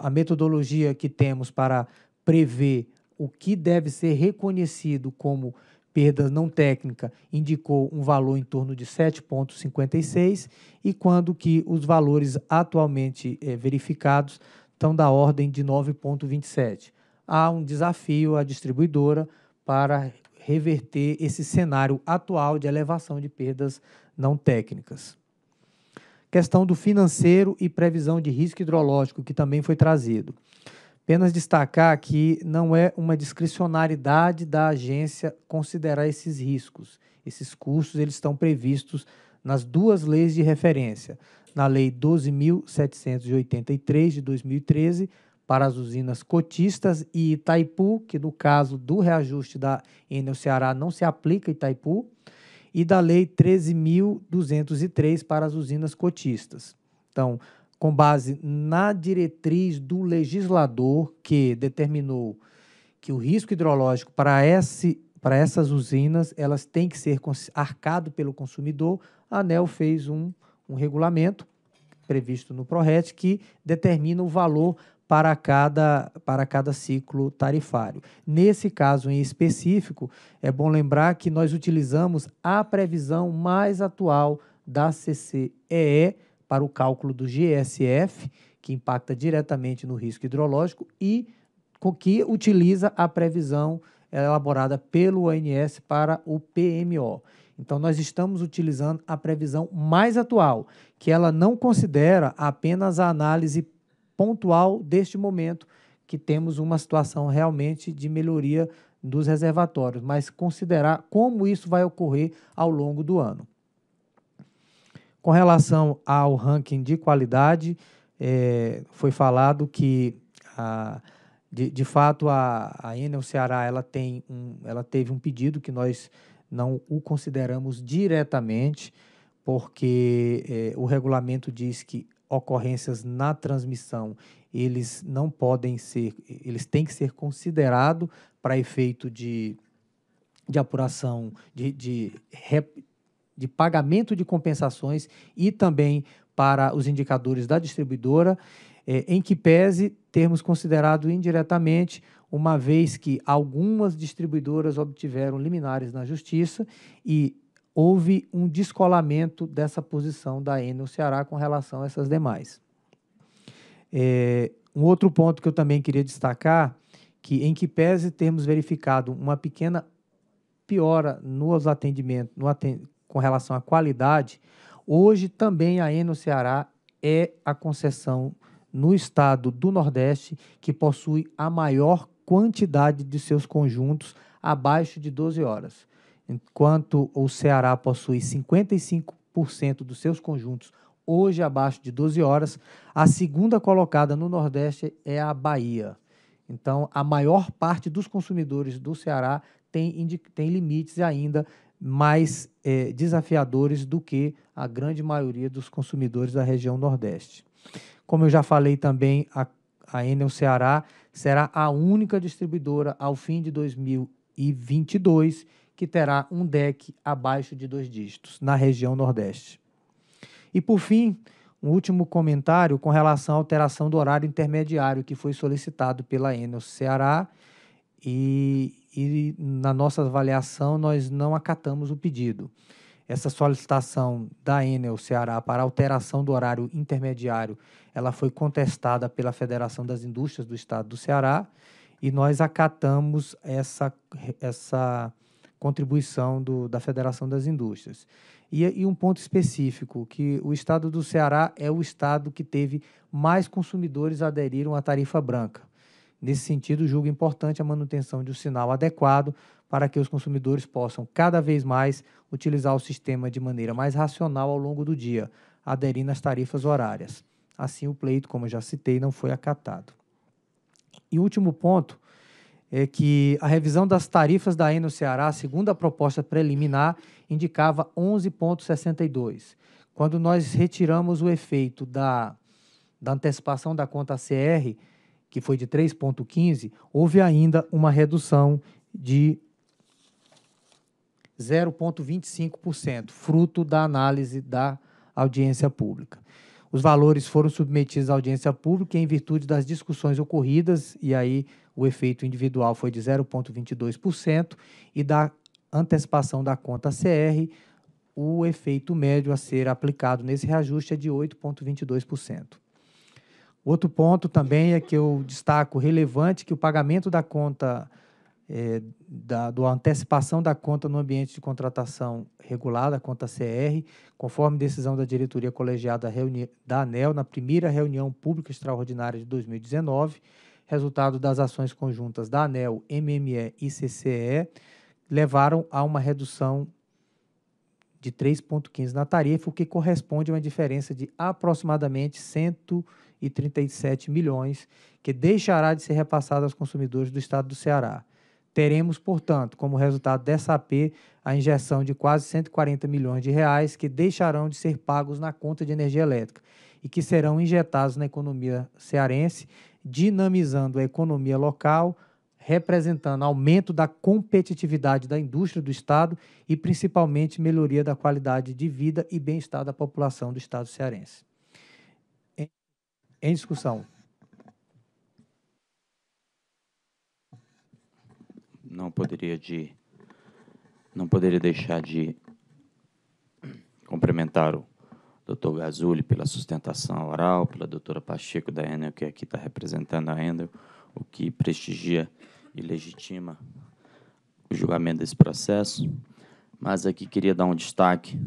E: a metodologia que temos para prever o que deve ser reconhecido como perda não técnica indicou um valor em torno de 7,56 e quando que os valores atualmente é, verificados estão da ordem de 9,27. Há um desafio à distribuidora para reverter esse cenário atual de elevação de perdas não técnicas. Questão do financeiro e previsão de risco hidrológico, que também foi trazido. Apenas destacar que não é uma discricionariedade da agência considerar esses riscos. Esses custos eles estão previstos nas duas leis de referência, na Lei 12.783 de 2013 para as usinas cotistas e Itaipu, que no caso do reajuste da Enel Ceará não se aplica Itaipu, e da Lei 13.203 para as usinas cotistas. Então, com base na diretriz do legislador que determinou que o risco hidrológico para esse para essas usinas, elas têm que ser arcado pelo consumidor, a ANEL fez um um regulamento previsto no ProRet que determina o valor para cada, para cada ciclo tarifário. Nesse caso em específico, é bom lembrar que nós utilizamos a previsão mais atual da CCEE para o cálculo do GSF, que impacta diretamente no risco hidrológico, e que utiliza a previsão elaborada pelo ONS para o PMO. Então, nós estamos utilizando a previsão mais atual, que ela não considera apenas a análise pontual deste momento, que temos uma situação realmente de melhoria dos reservatórios, mas considerar como isso vai ocorrer ao longo do ano. Com relação ao ranking de qualidade, é, foi falado que, a, de, de fato, a, a Enel Ceará ela tem um, ela teve um pedido que nós não o consideramos diretamente, porque é, o regulamento diz que ocorrências na transmissão eles não podem ser, eles têm que ser considerado para efeito de, de apuração, de, de, de pagamento de compensações e também para os indicadores da distribuidora, é, em que pese termos considerado indiretamente uma vez que algumas distribuidoras obtiveram liminares na justiça e houve um descolamento dessa posição da Enel Ceará com relação a essas demais. É, um outro ponto que eu também queria destacar, que em que pese termos verificado uma pequena piora nos atendimentos, no com relação à qualidade, hoje também a Enel Ceará é a concessão no estado do Nordeste que possui a maior quantidade de seus conjuntos abaixo de 12 horas. Enquanto o Ceará possui 55% dos seus conjuntos hoje abaixo de 12 horas, a segunda colocada no Nordeste é a Bahia. Então, a maior parte dos consumidores do Ceará tem, tem limites ainda mais é, desafiadores do que a grande maioria dos consumidores da região Nordeste. Como eu já falei também, a, a Enel Ceará será a única distribuidora ao fim de 2022 que terá um deck abaixo de dois dígitos na região Nordeste. E por fim, um último comentário com relação à alteração do horário intermediário que foi solicitado pela Enel Ceará e, e na nossa avaliação nós não acatamos o pedido. Essa solicitação da Enel Ceará para alteração do horário intermediário ela foi contestada pela Federação das Indústrias do Estado do Ceará e nós acatamos essa, essa contribuição do, da Federação das Indústrias. E, e, um ponto específico, que o estado do Ceará é o estado que teve mais consumidores aderiram à tarifa branca. Nesse sentido, julgo importante a manutenção de um sinal adequado para que os consumidores possam cada vez mais utilizar o sistema de maneira mais racional ao longo do dia, aderindo às tarifas horárias. Assim, o pleito, como já citei, não foi acatado. E último ponto é que a revisão das tarifas da Eno Ceará, segundo a proposta preliminar, indicava 11,62. Quando nós retiramos o efeito da, da antecipação da conta CR, que foi de 3,15, houve ainda uma redução de 0,25%, fruto da análise da audiência pública. Os valores foram submetidos à audiência pública em virtude das discussões ocorridas, e aí o efeito individual foi de 0,22%, e da antecipação da conta CR, o efeito médio a ser aplicado nesse reajuste é de 8,22%. Outro ponto também é que eu destaco relevante que o pagamento da conta é, da, antecipação da conta no ambiente de contratação regulada, conta CR, conforme decisão da diretoria colegiada da ANEL na primeira reunião pública extraordinária de 2019, resultado das ações conjuntas da ANEL, MME e CCE, levaram a uma redução de 3,15 na tarifa, o que corresponde a uma diferença de aproximadamente 137 milhões, que deixará de ser repassada aos consumidores do estado do Ceará. Teremos, portanto, como resultado dessa AP, a injeção de quase 140 milhões de reais que deixarão de ser pagos na conta de energia elétrica e que serão injetados na economia cearense, dinamizando a economia local, representando aumento da competitividade da indústria do Estado e, principalmente, melhoria da qualidade de vida e bem-estar da população do Estado cearense. Em, em discussão.
H: não poderia de não poderia deixar de cumprimentar o Dr. Gazuli pela sustentação oral, pela doutora Pacheco da Enel, que aqui está representando a Enel, o que prestigia e legitima o julgamento desse processo. Mas aqui queria dar um destaque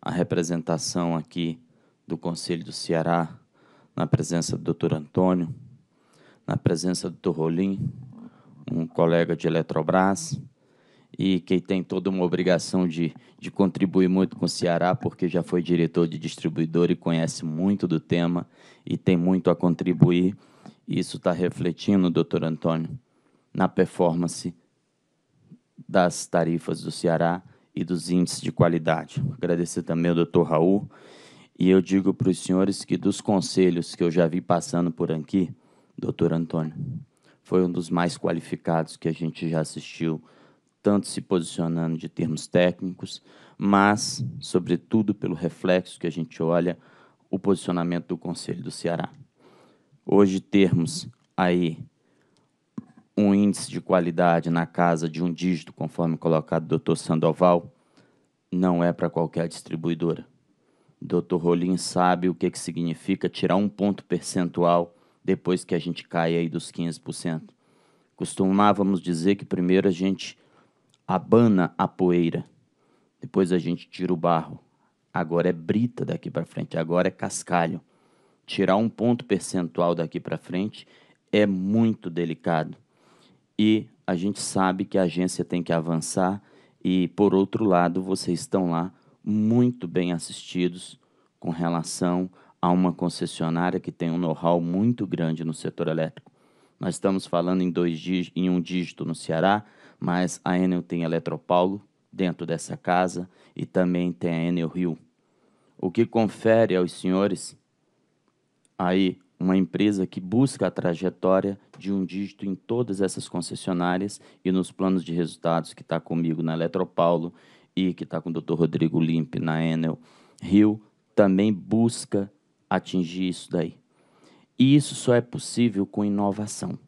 H: à representação aqui do Conselho do Ceará, na presença do Dr. Antônio, na presença do Dr. Rolim, um colega de Eletrobras, e que tem toda uma obrigação de, de contribuir muito com o Ceará, porque já foi diretor de distribuidor e conhece muito do tema e tem muito a contribuir. Isso está refletindo, doutor Antônio, na performance das tarifas do Ceará e dos índices de qualidade. Agradecer também ao doutor Raul. E eu digo para os senhores que dos conselhos que eu já vi passando por aqui, doutor Antônio, foi um dos mais qualificados que a gente já assistiu, tanto se posicionando de termos técnicos, mas, sobretudo, pelo reflexo que a gente olha, o posicionamento do Conselho do Ceará. Hoje termos aí um índice de qualidade na casa de um dígito, conforme colocado o doutor Sandoval, não é para qualquer distribuidora. Dr. Rolim sabe o que, que significa tirar um ponto percentual depois que a gente cai aí dos 15%. Costumávamos dizer que primeiro a gente abana a poeira, depois a gente tira o barro. Agora é brita daqui para frente, agora é cascalho. Tirar um ponto percentual daqui para frente é muito delicado. E a gente sabe que a agência tem que avançar e, por outro lado, vocês estão lá muito bem assistidos com relação a uma concessionária que tem um know-how muito grande no setor elétrico. Nós estamos falando em, dois, em um dígito no Ceará, mas a Enel tem a Eletropaulo dentro dessa casa e também tem a Enel Rio. O que confere aos senhores aí uma empresa que busca a trajetória de um dígito em todas essas concessionárias e nos planos de resultados que está comigo na Eletropaulo e que está com o Dr. Rodrigo Limpe na Enel Rio, também busca atingir isso daí. E isso só é possível com inovação.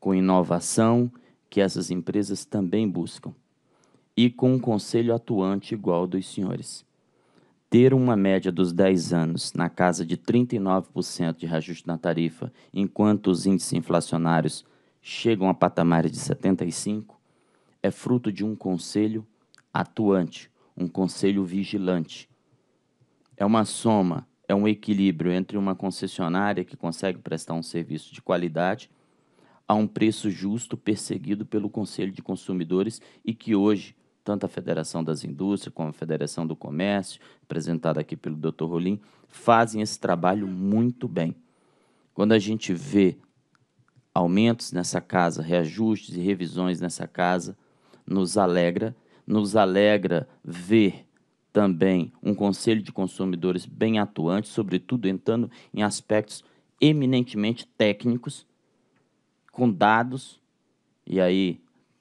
H: Com inovação que essas empresas também buscam. E com um conselho atuante igual dos senhores. Ter uma média dos 10 anos na casa de 39% de reajuste na tarifa, enquanto os índices inflacionários chegam a patamares de 75%, é fruto de um conselho atuante, um conselho vigilante. É uma soma é um equilíbrio entre uma concessionária que consegue prestar um serviço de qualidade a um preço justo perseguido pelo Conselho de Consumidores e que hoje tanto a Federação das Indústrias como a Federação do Comércio, apresentada aqui pelo Dr. Rolim, fazem esse trabalho muito bem. Quando a gente vê aumentos nessa casa, reajustes e revisões nessa casa, nos alegra, nos alegra ver também um conselho de consumidores bem atuante, sobretudo entrando em aspectos eminentemente técnicos, com dados, e aí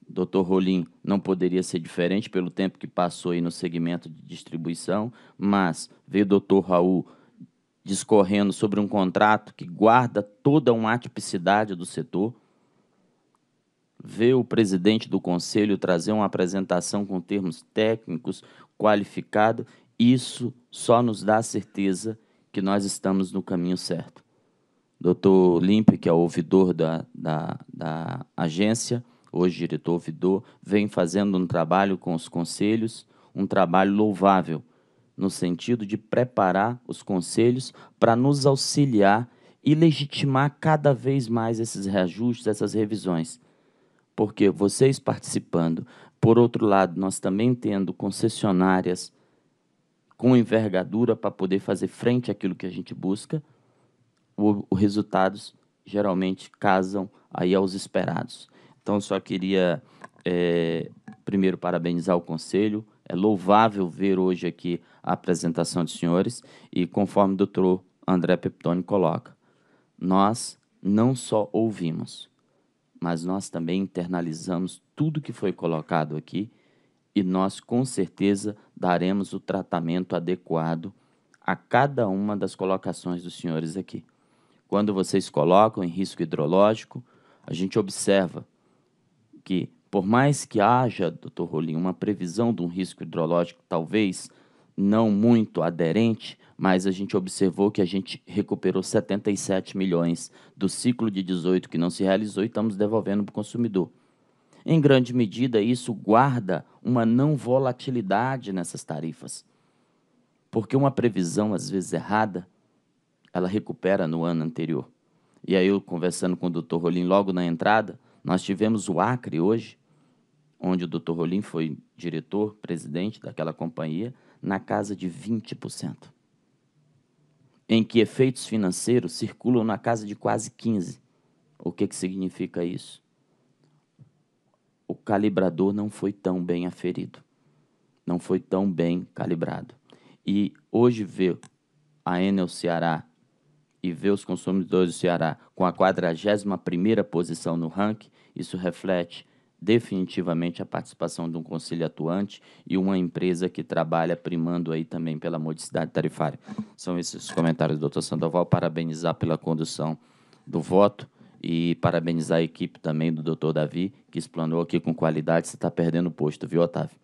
H: Dr. Rolim não poderia ser diferente pelo tempo que passou aí no segmento de distribuição, mas veio o Dr. Raul discorrendo sobre um contrato que guarda toda uma atipicidade do setor, vê o presidente do conselho trazer uma apresentação com termos técnicos qualificado, isso só nos dá a certeza que nós estamos no caminho certo. Doutor Limpe, que é o ouvidor da, da, da agência, hoje diretor ouvidor, vem fazendo um trabalho com os conselhos, um trabalho louvável, no sentido de preparar os conselhos para nos auxiliar e legitimar cada vez mais esses reajustes, essas revisões porque vocês participando, por outro lado, nós também tendo concessionárias com envergadura para poder fazer frente àquilo que a gente busca, os resultados geralmente casam aí aos esperados. Então, só queria é, primeiro parabenizar o conselho. É louvável ver hoje aqui a apresentação dos senhores e, conforme o doutor André Peptoni coloca, nós não só ouvimos, mas nós também internalizamos tudo que foi colocado aqui e nós com certeza daremos o tratamento adequado a cada uma das colocações dos senhores aqui. Quando vocês colocam em risco hidrológico, a gente observa que, por mais que haja, doutor Rolim, uma previsão de um risco hidrológico talvez não muito aderente mas a gente observou que a gente recuperou 77 milhões do ciclo de 18 que não se realizou e estamos devolvendo para o consumidor. Em grande medida, isso guarda uma não volatilidade nessas tarifas, porque uma previsão, às vezes errada, ela recupera no ano anterior. E aí, eu conversando com o doutor Rolim logo na entrada, nós tivemos o Acre hoje, onde o doutor Rolim foi diretor, presidente daquela companhia, na casa de 20% em que efeitos financeiros circulam na casa de quase 15. O que, que significa isso? O calibrador não foi tão bem aferido, não foi tão bem calibrado. E hoje ver a Enel Ceará e ver os consumidores do Ceará com a 41ª posição no ranking, isso reflete definitivamente a participação de um conselho atuante e uma empresa que trabalha primando aí também pela modicidade tarifária. São esses os comentários do doutor Sandoval. Parabenizar pela condução do voto e parabenizar a equipe também do doutor Davi, que explanou aqui com qualidade. Você está perdendo o posto, viu, Otávio?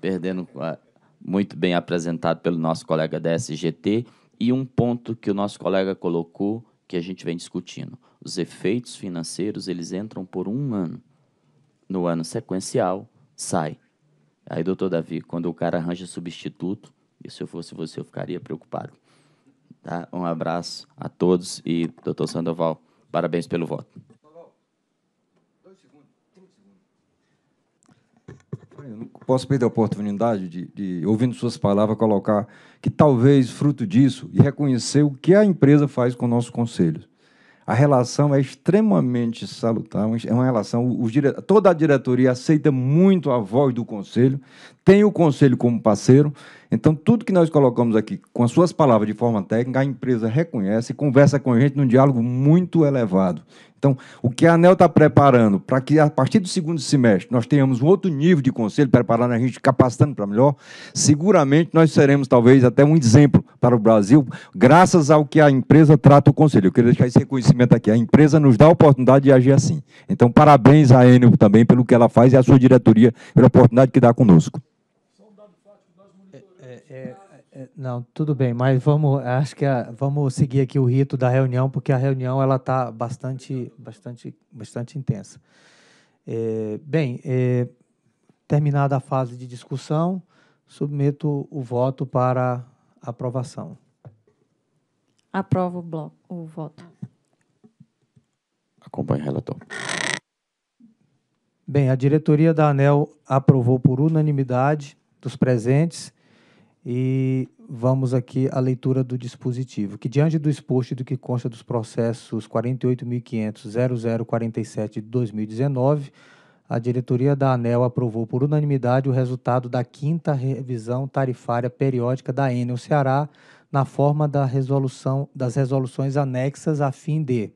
H: Perdendo ah, muito bem apresentado pelo nosso colega da SGT e um ponto que o nosso colega colocou que a gente vem discutindo. Os efeitos financeiros, eles entram por um ano no ano sequencial, sai. Aí, doutor Davi, quando o cara arranja substituto, e se eu fosse você, eu ficaria preocupado. Tá? Um abraço a todos e, doutor Sandoval, parabéns pelo voto.
K: Eu não posso perder a oportunidade de, de, ouvindo suas palavras, colocar que talvez fruto disso e reconhecer o que a empresa faz com nossos conselhos. A relação é extremamente salutar, é uma relação, os, toda a diretoria aceita muito a voz do conselho, tem o conselho como parceiro. Então, tudo que nós colocamos aqui com as suas palavras de forma técnica, a empresa reconhece e conversa com a gente num diálogo muito elevado. Então, o que a ANEL está preparando para que, a partir do segundo semestre, nós tenhamos um outro nível de conselho, preparando a gente, capacitando para melhor, seguramente nós seremos, talvez, até um exemplo para o Brasil, graças ao que a empresa trata o conselho. Eu queria deixar esse reconhecimento aqui. A empresa nos dá a oportunidade de agir assim. Então, parabéns à Enel também pelo que ela faz e à sua diretoria pela oportunidade que dá conosco.
E: É, não, tudo bem, mas vamos, acho que a, vamos seguir aqui o rito da reunião, porque a reunião ela está bastante, bastante, bastante intensa. É, bem, é, terminada a fase de discussão, submeto o voto para aprovação.
D: Aprovo o, bloco, o voto.
E: Acompanhe relator. Bem, a diretoria da ANEL aprovou por unanimidade dos presentes e vamos aqui à leitura do dispositivo. Que diante do exposto e do que consta dos processos 48.500.0047 de 2019, a diretoria da ANEL aprovou por unanimidade o resultado da quinta revisão tarifária periódica da Enel Ceará na forma da resolução, das resoluções anexas a fim de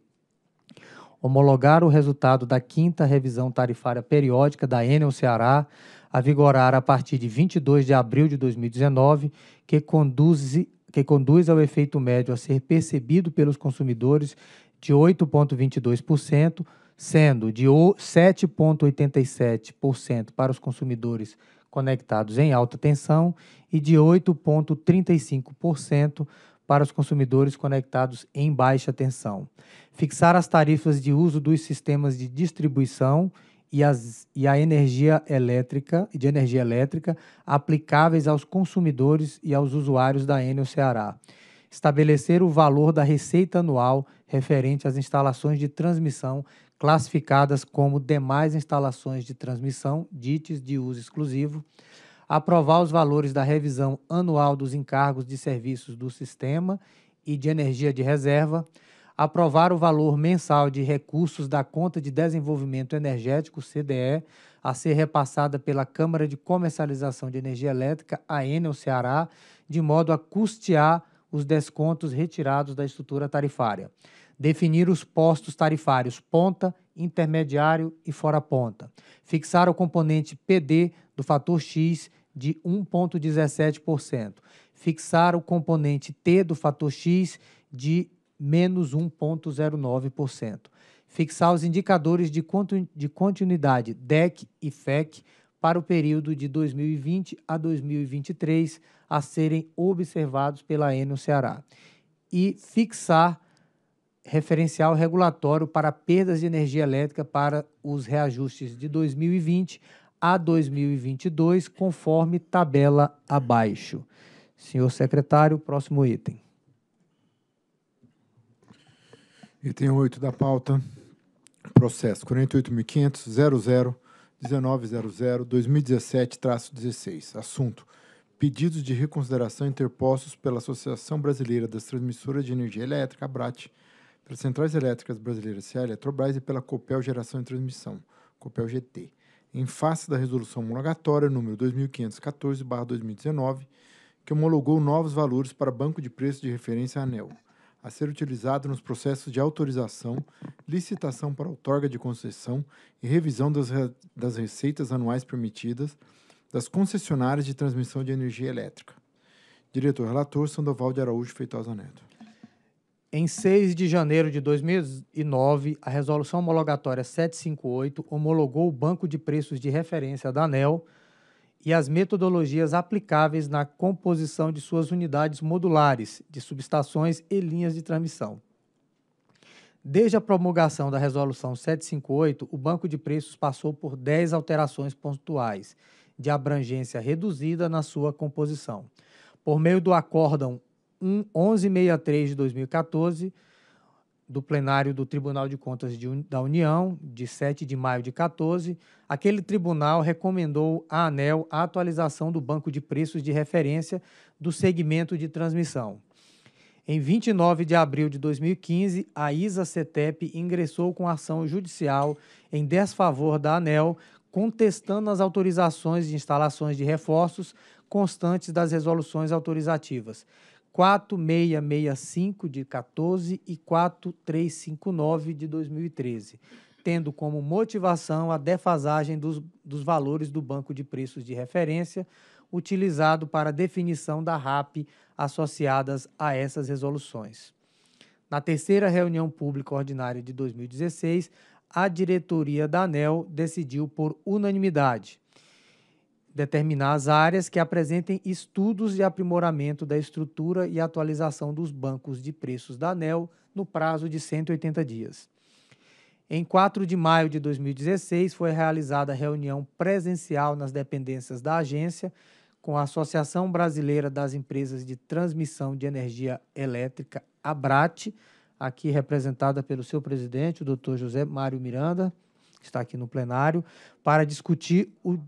E: homologar o resultado da quinta revisão tarifária periódica da Enel Ceará a vigorar a partir de 22 de abril de 2019, que conduz, que conduz ao efeito médio a ser percebido pelos consumidores de 8,22%, sendo de 7,87% para os consumidores conectados em alta tensão e de 8,35% para os consumidores conectados em baixa tensão. Fixar as tarifas de uso dos sistemas de distribuição e, as, e a energia elétrica de energia elétrica aplicáveis aos consumidores e aos usuários da Enel Ceará. Estabelecer o valor da receita anual referente às instalações de transmissão classificadas como demais instalações de transmissão dites de uso exclusivo. Aprovar os valores da revisão anual dos encargos de serviços do sistema e de energia de reserva aprovar o valor mensal de recursos da Conta de Desenvolvimento Energético, CDE, a ser repassada pela Câmara de Comercialização de Energia Elétrica, a Enel Ceará, de modo a custear os descontos retirados da estrutura tarifária. Definir os postos tarifários ponta, intermediário e fora ponta. Fixar o componente PD do fator X de 1,17%. Fixar o componente T do fator X de menos 1,09%. Fixar os indicadores de, de continuidade DEC e FEC para o período de 2020 a 2023 a serem observados pela Enel Ceará. E fixar referencial regulatório para perdas de energia elétrica para os reajustes de 2020 a 2022, conforme tabela abaixo. Senhor secretário, próximo item.
B: Item 8 da pauta, processo 48.500.00.1900.2017-16. Assunto, pedidos de reconsideração interpostos pela Associação Brasileira das Transmissoras de Energia Elétrica, ABRAT, pelas Centrais Elétricas Brasileiras, CA Eletrobras, e pela Copel Geração e Transmissão, Copel GT, em face da resolução homologatória número 2514-2019, que homologou novos valores para banco de preço de referência ANEL, a ser utilizado nos processos de autorização, licitação para outorga de concessão e revisão das, das receitas anuais permitidas das concessionárias de transmissão de energia elétrica. Diretor relator Sandoval de Araújo Feitosa Neto. Em 6 de janeiro de 2009, a resolução homologatória 758
E: homologou o Banco de Preços de Referência da ANEL e as metodologias aplicáveis na composição de suas unidades modulares de subestações e linhas de transmissão. Desde a promulgação da Resolução 758, o Banco de Preços passou por 10 alterações pontuais, de abrangência reduzida na sua composição. Por meio do Acórdão 1163 de 2014, do plenário do Tribunal de Contas de, da União, de 7 de maio de 14, aquele tribunal recomendou à ANEL a atualização do banco de preços de referência do segmento de transmissão. Em 29 de abril de 2015, a ISA-CETEP ingressou com ação judicial em desfavor da ANEL, contestando as autorizações de instalações de reforços constantes das resoluções autorizativas 4665 de 14 e 4359 de 2013, tendo como motivação a defasagem dos, dos valores do banco de preços de referência utilizado para definição da RAP associadas a essas resoluções. Na terceira reunião pública ordinária de 2016, a diretoria da ANEL decidiu por unanimidade determinar as áreas que apresentem estudos de aprimoramento da estrutura e atualização dos bancos de preços da ANEL no prazo de 180 dias. Em 4 de maio de 2016, foi realizada reunião presencial nas dependências da agência com a Associação Brasileira das Empresas de Transmissão de Energia Elétrica, ABRAT, aqui representada pelo seu presidente, o Dr. José Mário Miranda, que está aqui no plenário, para discutir o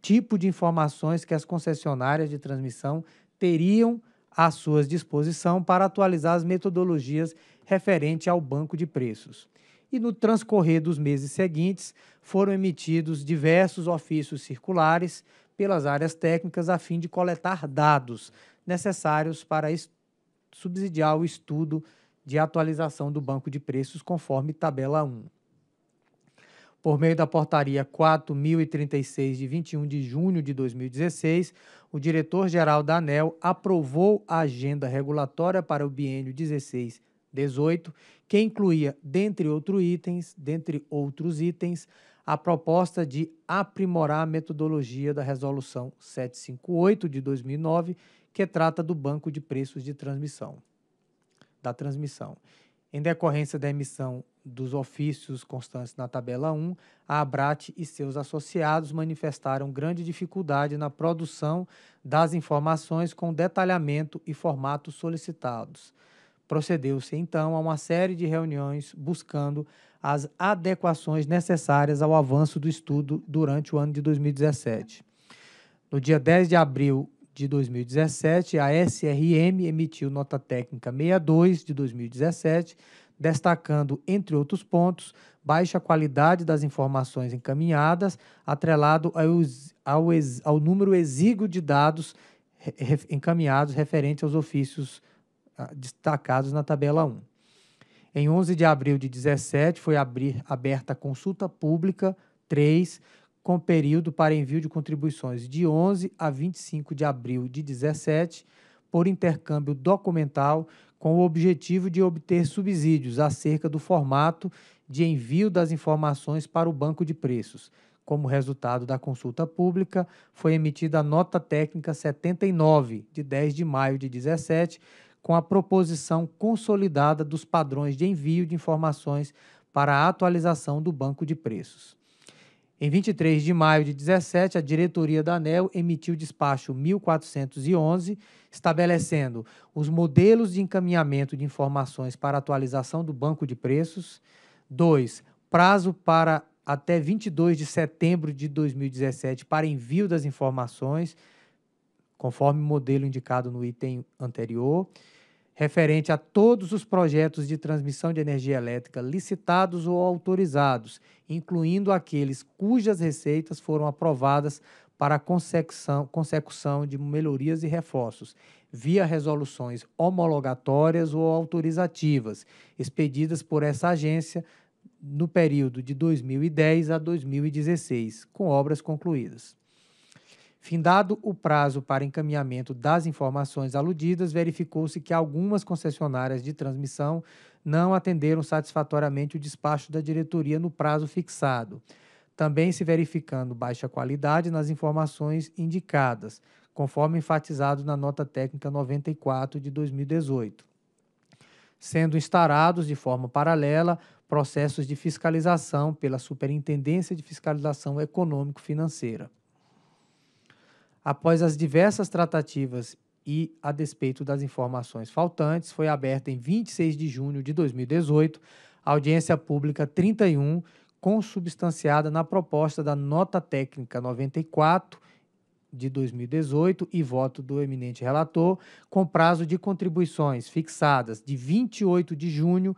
E: tipo de informações que as concessionárias de transmissão teriam à sua disposição para atualizar as metodologias referente ao banco de preços. E no transcorrer dos meses seguintes, foram emitidos diversos ofícios circulares pelas áreas técnicas a fim de coletar dados necessários para subsidiar o estudo de atualização do banco de preços conforme tabela 1. Por meio da portaria 4036 de 21 de junho de 2016, o diretor-geral da ANEL aprovou a agenda regulatória para o biênio 16 18, que incluía, dentre outros itens, dentre outros itens, a proposta de aprimorar a metodologia da resolução 758 de 2009, que trata do banco de preços de transmissão da transmissão em decorrência da emissão dos ofícios constantes na tabela 1, a Abrat e seus associados manifestaram grande dificuldade na produção das informações com detalhamento e formato solicitados. Procedeu-se então a uma série de reuniões buscando as adequações necessárias ao avanço do estudo durante o ano de 2017. No dia 10 de abril de 2017, a SRM emitiu nota técnica 62 de 2017, destacando, entre outros pontos, baixa qualidade das informações encaminhadas, atrelado ao, ao, ao número exíguo de dados encaminhados referente aos ofícios ah, destacados na tabela 1. Em 11 de abril de 17, foi abrir, aberta a consulta pública 3, com período para envio de contribuições de 11 a 25 de abril de 17, por intercâmbio documental, com o objetivo de obter subsídios acerca do formato de envio das informações para o banco de preços. Como resultado da consulta pública, foi emitida a nota técnica 79 de 10 de maio de 17, com a proposição consolidada dos padrões de envio de informações para a atualização do banco de preços. Em 23 de maio de 17, a diretoria da ANEL emitiu o despacho 1411, estabelecendo os modelos de encaminhamento de informações para atualização do banco de preços, 2. prazo para até 22 de setembro de 2017 para envio das informações, conforme o modelo indicado no item anterior, referente a todos os projetos de transmissão de energia elétrica licitados ou autorizados, incluindo aqueles cujas receitas foram aprovadas para consecução, consecução de melhorias e reforços, via resoluções homologatórias ou autorizativas, expedidas por essa agência no período de 2010 a 2016, com obras concluídas. Findado o prazo para encaminhamento das informações aludidas, verificou-se que algumas concessionárias de transmissão não atenderam satisfatoriamente o despacho da diretoria no prazo fixado, também se verificando baixa qualidade nas informações indicadas, conforme enfatizado na nota técnica 94 de 2018. Sendo instaurados de forma paralela processos de fiscalização pela Superintendência de Fiscalização Econômico-Financeira. Após as diversas tratativas e a despeito das informações faltantes, foi aberta em 26 de junho de 2018 a audiência pública 31, consubstanciada na proposta da nota técnica 94 de 2018 e voto do eminente relator, com prazo de contribuições fixadas de 28 de junho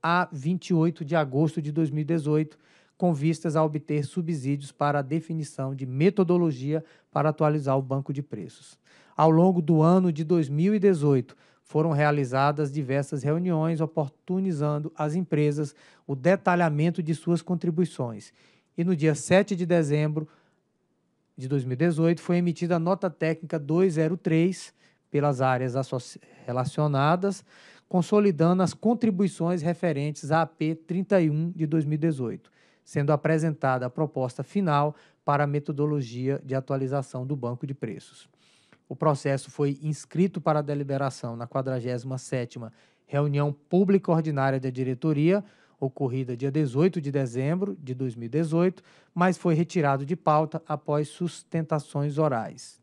E: a 28 de agosto de 2018 com vistas a obter subsídios para a definição de metodologia para atualizar o banco de preços. Ao longo do ano de 2018, foram realizadas diversas reuniões oportunizando às empresas o detalhamento de suas contribuições. E no dia 7 de dezembro de 2018 foi emitida a nota técnica 203 pelas áreas relacionadas, consolidando as contribuições referentes à AP 31 de 2018 sendo apresentada a proposta final para a metodologia de atualização do banco de preços. O processo foi inscrito para a deliberação na 47ª reunião pública ordinária da diretoria, ocorrida dia 18 de dezembro de 2018, mas foi retirado de pauta após sustentações orais.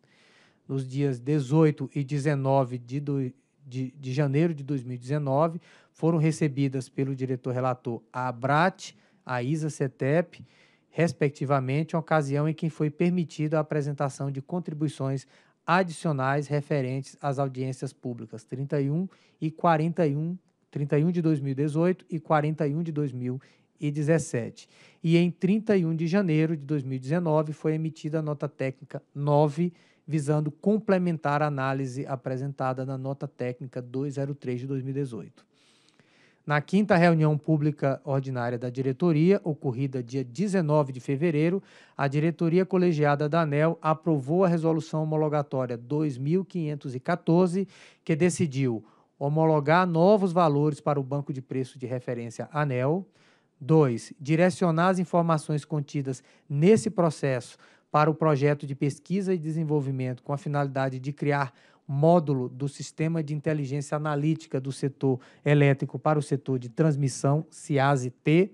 E: Nos dias 18 e 19 de, do, de, de janeiro de 2019, foram recebidas pelo diretor-relator a ABRAT, a ISA-CETEP, respectivamente, ocasião em que foi permitida a apresentação de contribuições adicionais referentes às audiências públicas 31 e 41, 31 de 2018 e 41 de 2017. E em 31 de janeiro de 2019 foi emitida a nota técnica 9, visando complementar a análise apresentada na nota técnica 203 de 2018. Na quinta reunião pública ordinária da diretoria, ocorrida dia 19 de fevereiro, a diretoria colegiada da ANEL aprovou a resolução homologatória 2514, que decidiu homologar novos valores para o banco de preço de referência ANEL, 2. direcionar as informações contidas nesse processo para o projeto de pesquisa e desenvolvimento com a finalidade de criar módulo do Sistema de Inteligência Analítica do Setor Elétrico para o Setor de Transmissão, CIASE-T.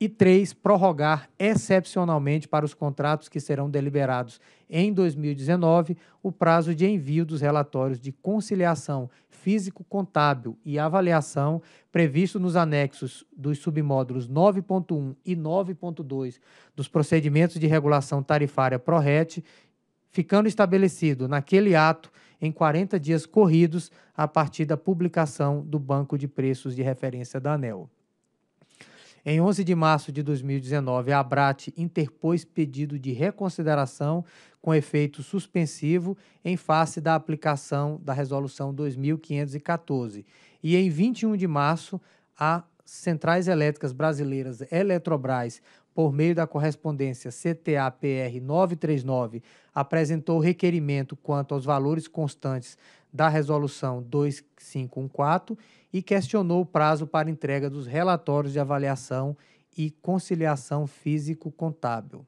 E: E três, prorrogar excepcionalmente para os contratos que serão deliberados em 2019 o prazo de envio dos relatórios de conciliação físico-contábil e avaliação previsto nos anexos dos submódulos 9.1 e 9.2 dos procedimentos de regulação tarifária PRORET, ficando estabelecido naquele ato em 40 dias corridos a partir da publicação do Banco de Preços de Referência da ANEL. Em 11 de março de 2019, a Abrat interpôs pedido de reconsideração com efeito suspensivo em face da aplicação da Resolução 2514. E em 21 de março, a Centrais Elétricas Brasileiras Eletrobras, por meio da correspondência CTA-PR 939 apresentou requerimento quanto aos valores constantes da Resolução 2514 e questionou o prazo para entrega dos relatórios de avaliação e conciliação físico-contábil.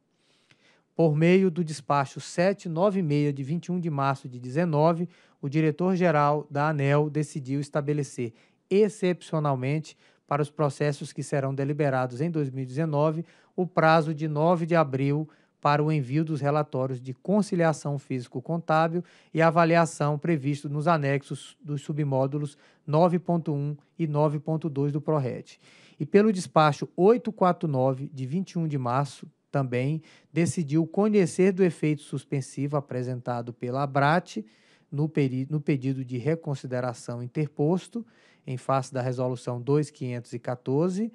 E: Por meio do despacho 796 de 21 de março de 19, o diretor-geral da ANEL decidiu estabelecer excepcionalmente para os processos que serão deliberados em 2019 o prazo de 9 de abril para o envio dos relatórios de conciliação físico-contábil e avaliação previsto nos anexos dos submódulos 9.1 e 9.2 do PRORET. E pelo despacho 849 de 21 de março, também decidiu conhecer do efeito suspensivo apresentado pela BRAT no, no pedido de reconsideração interposto em face da resolução 2514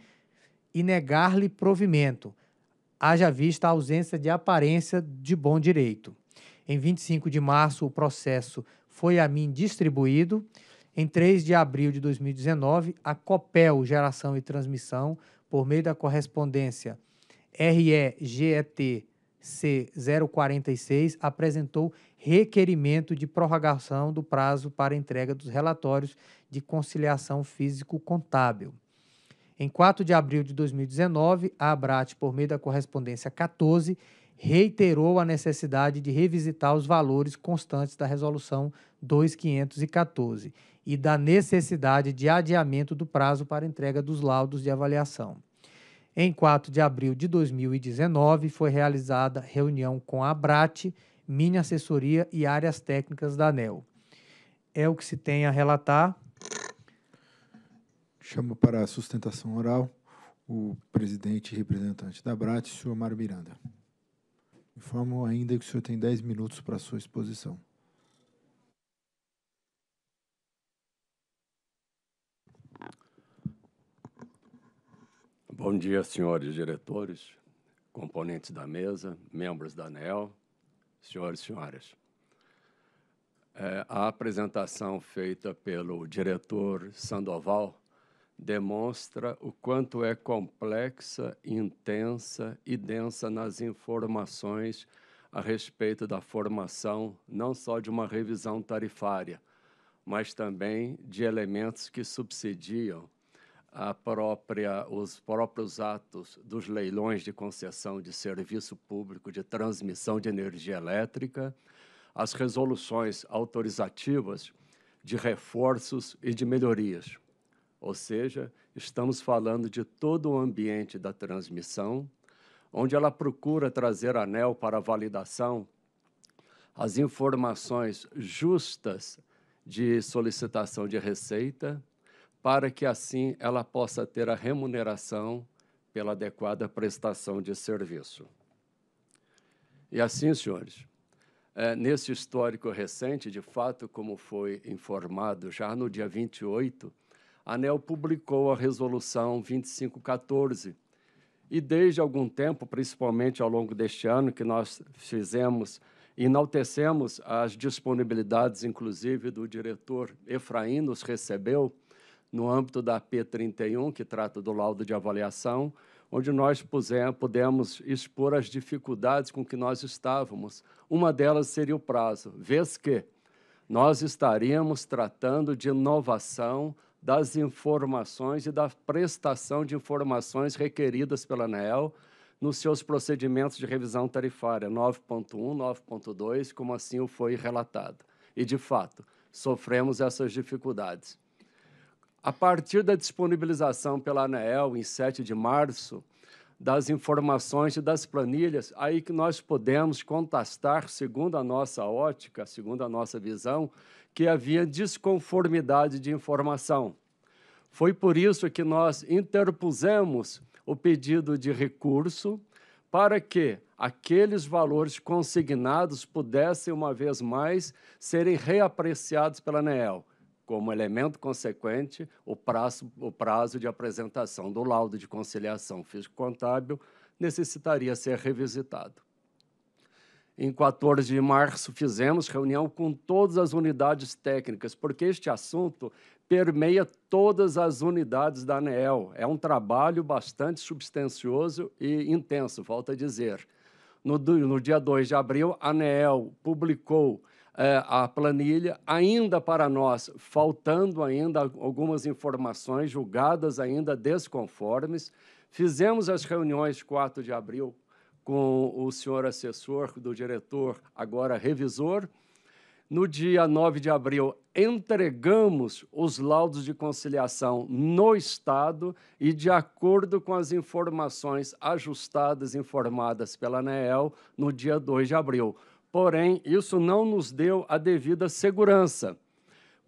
E: e negar-lhe provimento haja vista a ausência de aparência de bom direito. Em 25 de março, o processo foi a mim distribuído. Em 3 de abril de 2019, a COPEL Geração e Transmissão, por meio da correspondência REGET C046 apresentou requerimento de prorrogação do prazo para entrega dos relatórios de conciliação físico-contábil. Em 4 de abril de 2019, a ABRAT, por meio da correspondência 14, reiterou a necessidade de revisitar os valores constantes da Resolução 2514 e da necessidade de adiamento do prazo para entrega dos laudos de avaliação. Em 4 de abril de 2019, foi realizada reunião com a ABRAT, minha assessoria e áreas técnicas da ANEL. É o que se tem a relatar.
B: Chamo para a sustentação oral o presidente e representante da BRAT, senhor Mário Miranda. Informo ainda que o senhor tem 10 minutos para a sua exposição.
P: Bom dia, senhores diretores, componentes da mesa, membros da ANEL, senhores e senhoras. É, a apresentação feita pelo diretor Sandoval demonstra o quanto é complexa, intensa e densa nas informações a respeito da formação, não só de uma revisão tarifária, mas também de elementos que subsidiam a própria, os próprios atos dos leilões de concessão de serviço público de transmissão de energia elétrica, as resoluções autorizativas de reforços e de melhorias. Ou seja, estamos falando de todo o ambiente da transmissão, onde ela procura trazer anel para validação as informações justas de solicitação de receita, para que assim ela possa ter a remuneração pela adequada prestação de serviço. E assim, senhores, é, nesse histórico recente, de fato, como foi informado já no dia 28 a ANEL publicou a Resolução 2514. E desde algum tempo, principalmente ao longo deste ano, que nós fizemos, enaltecemos as disponibilidades, inclusive, do diretor Efraim, nos recebeu no âmbito da P31, que trata do laudo de avaliação, onde nós pudemos expor as dificuldades com que nós estávamos. Uma delas seria o prazo, vez que nós estaríamos tratando de inovação das informações e da prestação de informações requeridas pela ANEEL nos seus procedimentos de revisão tarifária 9.1, 9.2, como assim foi relatado. E, de fato, sofremos essas dificuldades. A partir da disponibilização pela ANEEL em 7 de março das informações e das planilhas, aí que nós podemos contestar, segundo a nossa ótica, segundo a nossa visão, que havia desconformidade de informação. Foi por isso que nós interpusemos o pedido de recurso para que aqueles valores consignados pudessem, uma vez mais, serem reapreciados pela ANEEL. Como elemento consequente, o prazo, o prazo de apresentação do laudo de conciliação fisco-contábil necessitaria ser revisitado em 14 de março, fizemos reunião com todas as unidades técnicas, porque este assunto permeia todas as unidades da ANEEL. É um trabalho bastante substancioso e intenso, a dizer. No, no dia 2 de abril, a ANEEL publicou eh, a planilha, ainda para nós, faltando ainda algumas informações julgadas ainda desconformes. Fizemos as reuniões 4 de abril, com o senhor assessor do diretor, agora revisor. No dia 9 de abril, entregamos os laudos de conciliação no Estado e, de acordo com as informações ajustadas informadas pela ANEEL, no dia 2 de abril. Porém, isso não nos deu a devida segurança.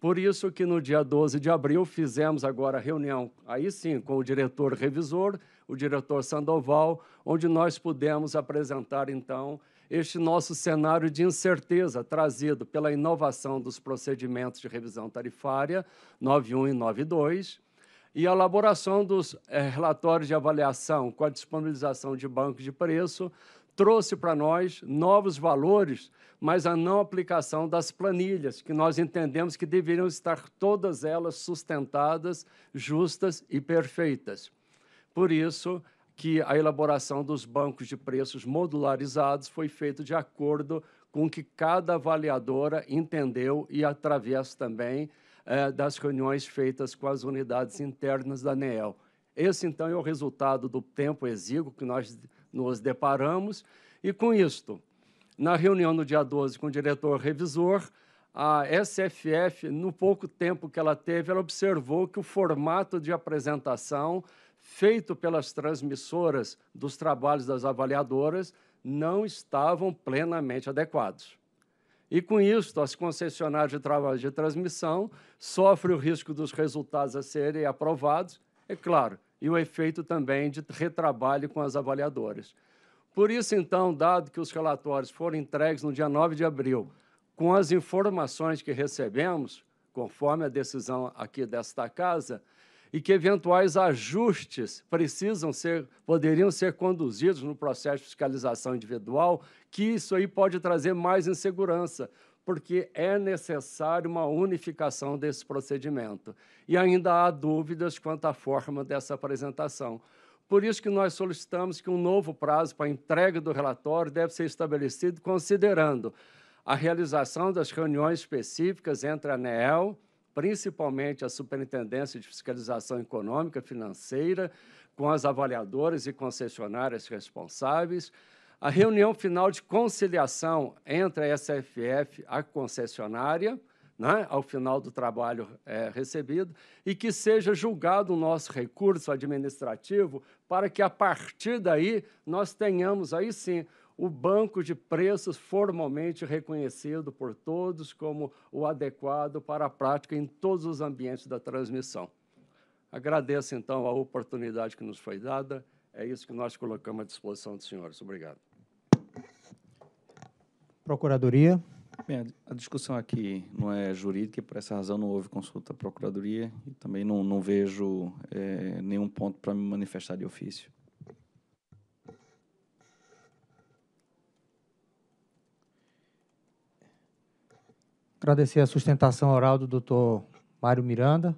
P: Por isso que no dia 12 de abril fizemos agora a reunião, aí sim, com o diretor revisor, o diretor Sandoval, onde nós pudemos apresentar, então, este nosso cenário de incerteza trazido pela inovação dos procedimentos de revisão tarifária 91 e 92 e a elaboração dos eh, relatórios de avaliação com a disponibilização de banco de preço trouxe para nós novos valores, mas a não aplicação das planilhas, que nós entendemos que deveriam estar todas elas sustentadas, justas e perfeitas. Por isso que a elaboração dos bancos de preços modularizados foi feita de acordo com o que cada avaliadora entendeu e através também é, das reuniões feitas com as unidades internas da ANEEL. Esse, então, é o resultado do tempo exíguo que nós nos deparamos. E, com isto, na reunião no dia 12 com o diretor revisor, a SFF, no pouco tempo que ela teve, ela observou que o formato de apresentação feito pelas transmissoras dos trabalhos das avaliadoras não estavam plenamente adequados. E com isso, as concessionárias de trabalhos de transmissão sofrem o risco dos resultados a serem aprovados, é claro, e o efeito também de retrabalho com as avaliadoras. Por isso, então, dado que os relatórios foram entregues no dia 9 de abril, com as informações que recebemos, conforme a decisão aqui desta casa, e que eventuais ajustes precisam ser, poderiam ser conduzidos no processo de fiscalização individual, que isso aí pode trazer mais insegurança, porque é necessário uma unificação desse procedimento. E ainda há dúvidas quanto à forma dessa apresentação. Por isso que nós solicitamos que um novo prazo para a entrega do relatório deve ser estabelecido considerando a realização das reuniões específicas entre a ANEEL, principalmente a Superintendência de Fiscalização Econômica e Financeira, com as avaliadoras e concessionárias responsáveis, a reunião final de conciliação entre a SFF, a concessionária, né, ao final do trabalho é, recebido, e que seja julgado o nosso recurso administrativo para que, a partir daí, nós tenhamos aí sim o banco de preços formalmente reconhecido por todos como o adequado para a prática em todos os ambientes da transmissão. Agradeço, então, a oportunidade que nos foi dada. É isso que nós colocamos à disposição dos senhores. Obrigado.
E: Procuradoria.
P: Bem, a discussão
G: aqui não é jurídica e, por essa razão, não houve consulta à Procuradoria e também não, não vejo é, nenhum ponto para me manifestar de ofício.
E: Agradecer a sustentação oral do doutor Mário Miranda.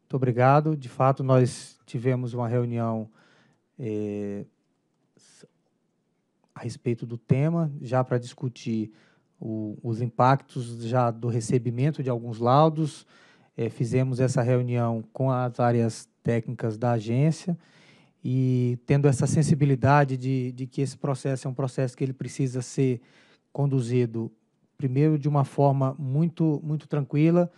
E: Muito obrigado. De fato, nós tivemos uma reunião eh, a respeito do tema, já para discutir o, os impactos já do recebimento de alguns laudos. Eh, fizemos essa reunião com as áreas técnicas da agência e tendo essa sensibilidade de, de que esse processo é um processo que ele precisa ser conduzido primeiro de uma forma muito, muito tranquila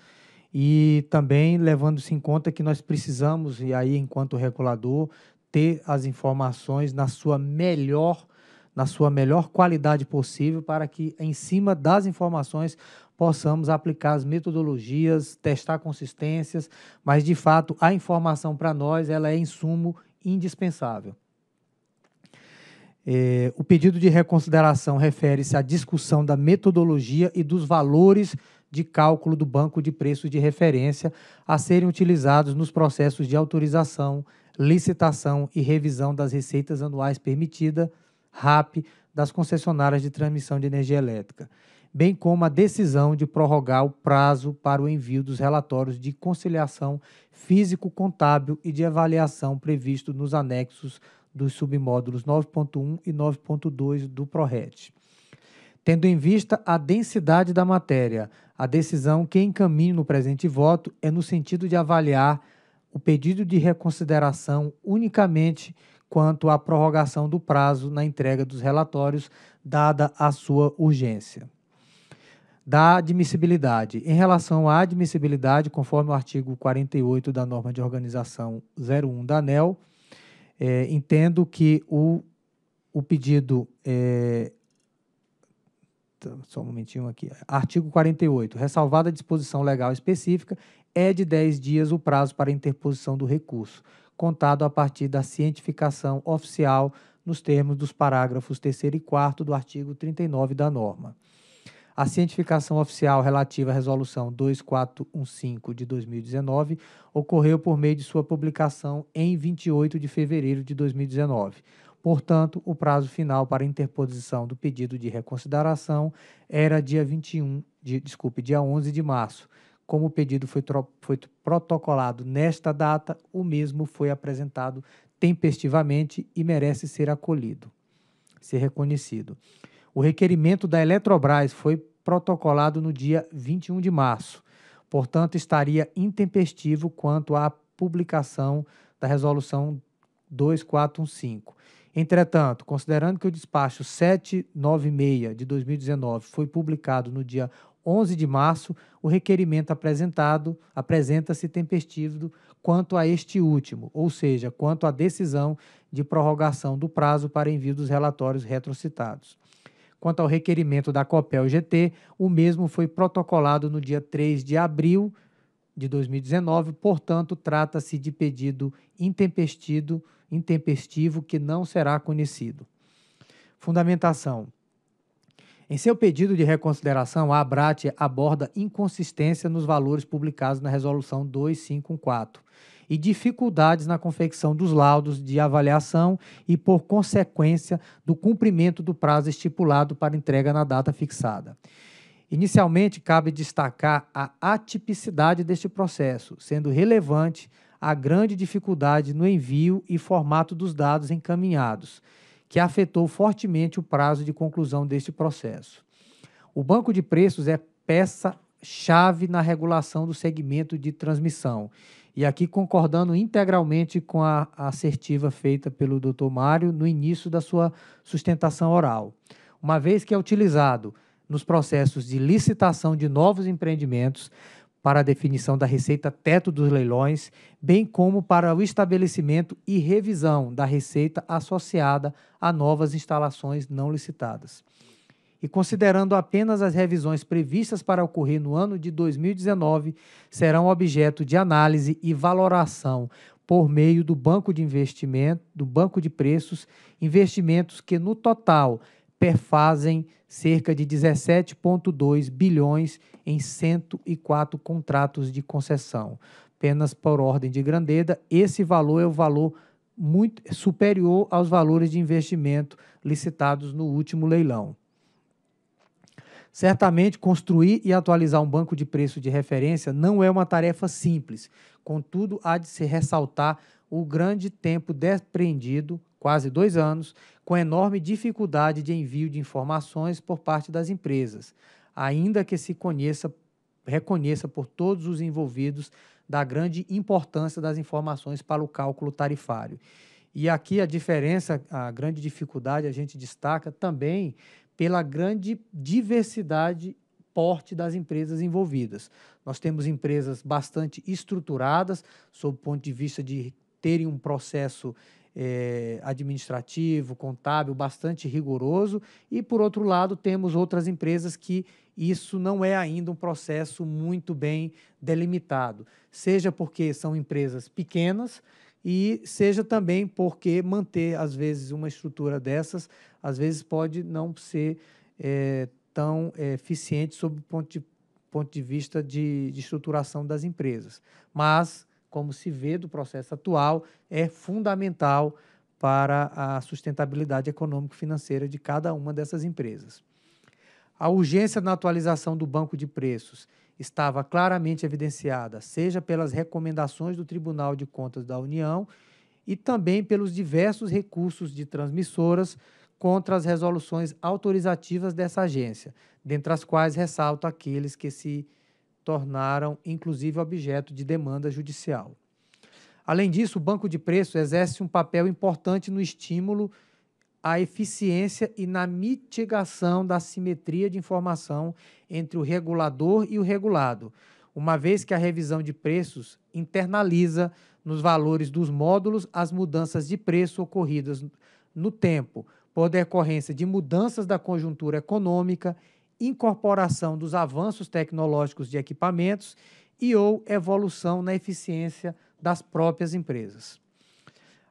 E: e também levando-se em conta que nós precisamos, e aí enquanto regulador, ter as informações na sua melhor na sua melhor qualidade possível para que em cima das informações possamos aplicar as metodologias, testar consistências, mas de fato a informação para nós ela é insumo indispensável. É, o pedido de reconsideração refere-se à discussão da metodologia e dos valores de cálculo do banco de preços de referência a serem utilizados nos processos de autorização, licitação e revisão das receitas anuais permitida, RAP, das concessionárias de transmissão de energia elétrica, bem como a decisão de prorrogar o prazo para o envio dos relatórios de conciliação físico-contábil e de avaliação previsto nos anexos dos submódulos 9.1 e 9.2 do PRORET. Tendo em vista a densidade da matéria, a decisão que encaminho no presente voto é no sentido de avaliar o pedido de reconsideração unicamente quanto à prorrogação do prazo na entrega dos relatórios, dada a sua urgência. Da admissibilidade. Em relação à admissibilidade, conforme o artigo 48 da norma de organização 01 da ANEL, é, entendo que o, o pedido. É, tá, só um momentinho aqui. É, artigo 48. Ressalvada a disposição legal específica, é de 10 dias o prazo para interposição do recurso, contado a partir da cientificação oficial nos termos dos parágrafos 3 e 4 do artigo 39 da norma a cientificação oficial relativa à Resolução 2415 de 2019 ocorreu por meio de sua publicação em 28 de fevereiro de 2019. Portanto, o prazo final para interposição do pedido de reconsideração era dia 21, de, desculpe, dia 11 de março. Como o pedido foi, foi protocolado nesta data, o mesmo foi apresentado tempestivamente e merece ser acolhido, ser reconhecido. O requerimento da Eletrobras foi protocolado no dia 21 de março, portanto, estaria intempestivo quanto à publicação da resolução 2415. Entretanto, considerando que o despacho 796 de 2019 foi publicado no dia 11 de março, o requerimento apresentado apresenta-se tempestivo quanto a este último, ou seja, quanto à decisão de prorrogação do prazo para envio dos relatórios retrocitados. Quanto ao requerimento da Copel GT, o mesmo foi protocolado no dia 3 de abril de 2019, portanto, trata-se de pedido intempestivo, intempestivo que não será conhecido. Fundamentação. Em seu pedido de reconsideração, a ABRAT aborda inconsistência nos valores publicados na Resolução 254 e dificuldades na confecção dos laudos de avaliação e, por consequência, do cumprimento do prazo estipulado para entrega na data fixada. Inicialmente, cabe destacar a atipicidade deste processo, sendo relevante a grande dificuldade no envio e formato dos dados encaminhados, que afetou fortemente o prazo de conclusão deste processo. O banco de preços é peça chave na regulação do segmento de transmissão e aqui concordando integralmente com a assertiva feita pelo Dr. Mário no início da sua sustentação oral. Uma vez que é utilizado nos processos de licitação de novos empreendimentos para a definição da receita teto dos leilões, bem como para o estabelecimento e revisão da receita associada a novas instalações não licitadas e considerando apenas as revisões previstas para ocorrer no ano de 2019, serão objeto de análise e valoração por meio do banco de investimento, do banco de preços, investimentos que no total perfazem cerca de 17,2 bilhões em 104 contratos de concessão. Apenas por ordem de grandeza, esse valor é o valor muito superior aos valores de investimento licitados no último leilão. Certamente, construir e atualizar um banco de preço de referência não é uma tarefa simples. Contudo, há de se ressaltar o grande tempo despreendido, quase dois anos, com a enorme dificuldade de envio de informações por parte das empresas, ainda que se conheça, reconheça por todos os envolvidos da grande importância das informações para o cálculo tarifário. E aqui a diferença, a grande dificuldade a gente destaca também pela grande diversidade porte das empresas envolvidas. Nós temos empresas bastante estruturadas, sob o ponto de vista de terem um processo eh, administrativo, contábil, bastante rigoroso, e, por outro lado, temos outras empresas que isso não é ainda um processo muito bem delimitado, seja porque são empresas pequenas e seja também porque manter, às vezes, uma estrutura dessas às vezes pode não ser é, tão é, eficiente sob o ponto de, ponto de vista de, de estruturação das empresas. Mas, como se vê do processo atual, é fundamental para a sustentabilidade econômico-financeira de cada uma dessas empresas. A urgência na atualização do banco de preços estava claramente evidenciada, seja pelas recomendações do Tribunal de Contas da União e também pelos diversos recursos de transmissoras contra as resoluções autorizativas dessa agência, dentre as quais ressalto aqueles que se tornaram, inclusive, objeto de demanda judicial. Além disso, o banco de preços exerce um papel importante no estímulo à eficiência e na mitigação da simetria de informação entre o regulador e o regulado, uma vez que a revisão de preços internaliza nos valores dos módulos as mudanças de preço ocorridas no tempo, por decorrência de mudanças da conjuntura econômica, incorporação dos avanços tecnológicos de equipamentos e ou evolução na eficiência das próprias empresas.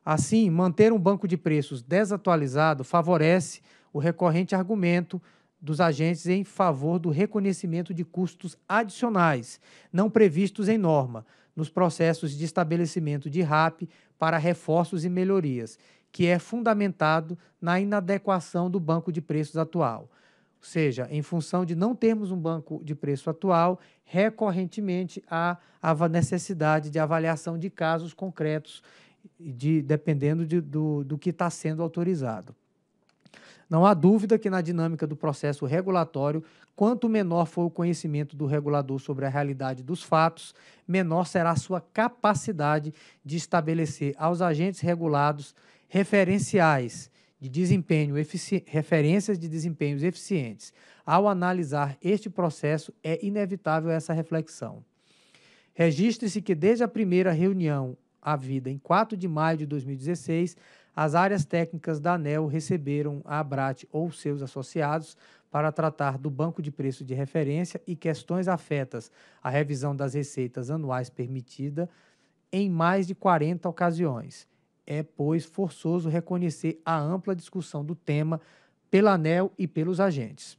E: Assim, manter um banco de preços desatualizado favorece o recorrente argumento dos agentes em favor do reconhecimento de custos adicionais não previstos em norma nos processos de estabelecimento de RAP para reforços e melhorias, que é fundamentado na inadequação do banco de preços atual. Ou seja, em função de não termos um banco de preço atual, recorrentemente há a necessidade de avaliação de casos concretos, de, dependendo de, do, do que está sendo autorizado. Não há dúvida que, na dinâmica do processo regulatório, quanto menor for o conhecimento do regulador sobre a realidade dos fatos, menor será a sua capacidade de estabelecer aos agentes regulados referenciais de desempenho referências de desempenhos eficientes. Ao analisar este processo, é inevitável essa reflexão. Registre-se que desde a primeira reunião à vida, em 4 de maio de 2016, as áreas técnicas da ANEL receberam a ABRAT ou seus associados para tratar do banco de preço de referência e questões afetas à revisão das receitas anuais permitida em mais de 40 ocasiões é, pois, forçoso reconhecer a ampla discussão do tema pela ANEL e pelos agentes.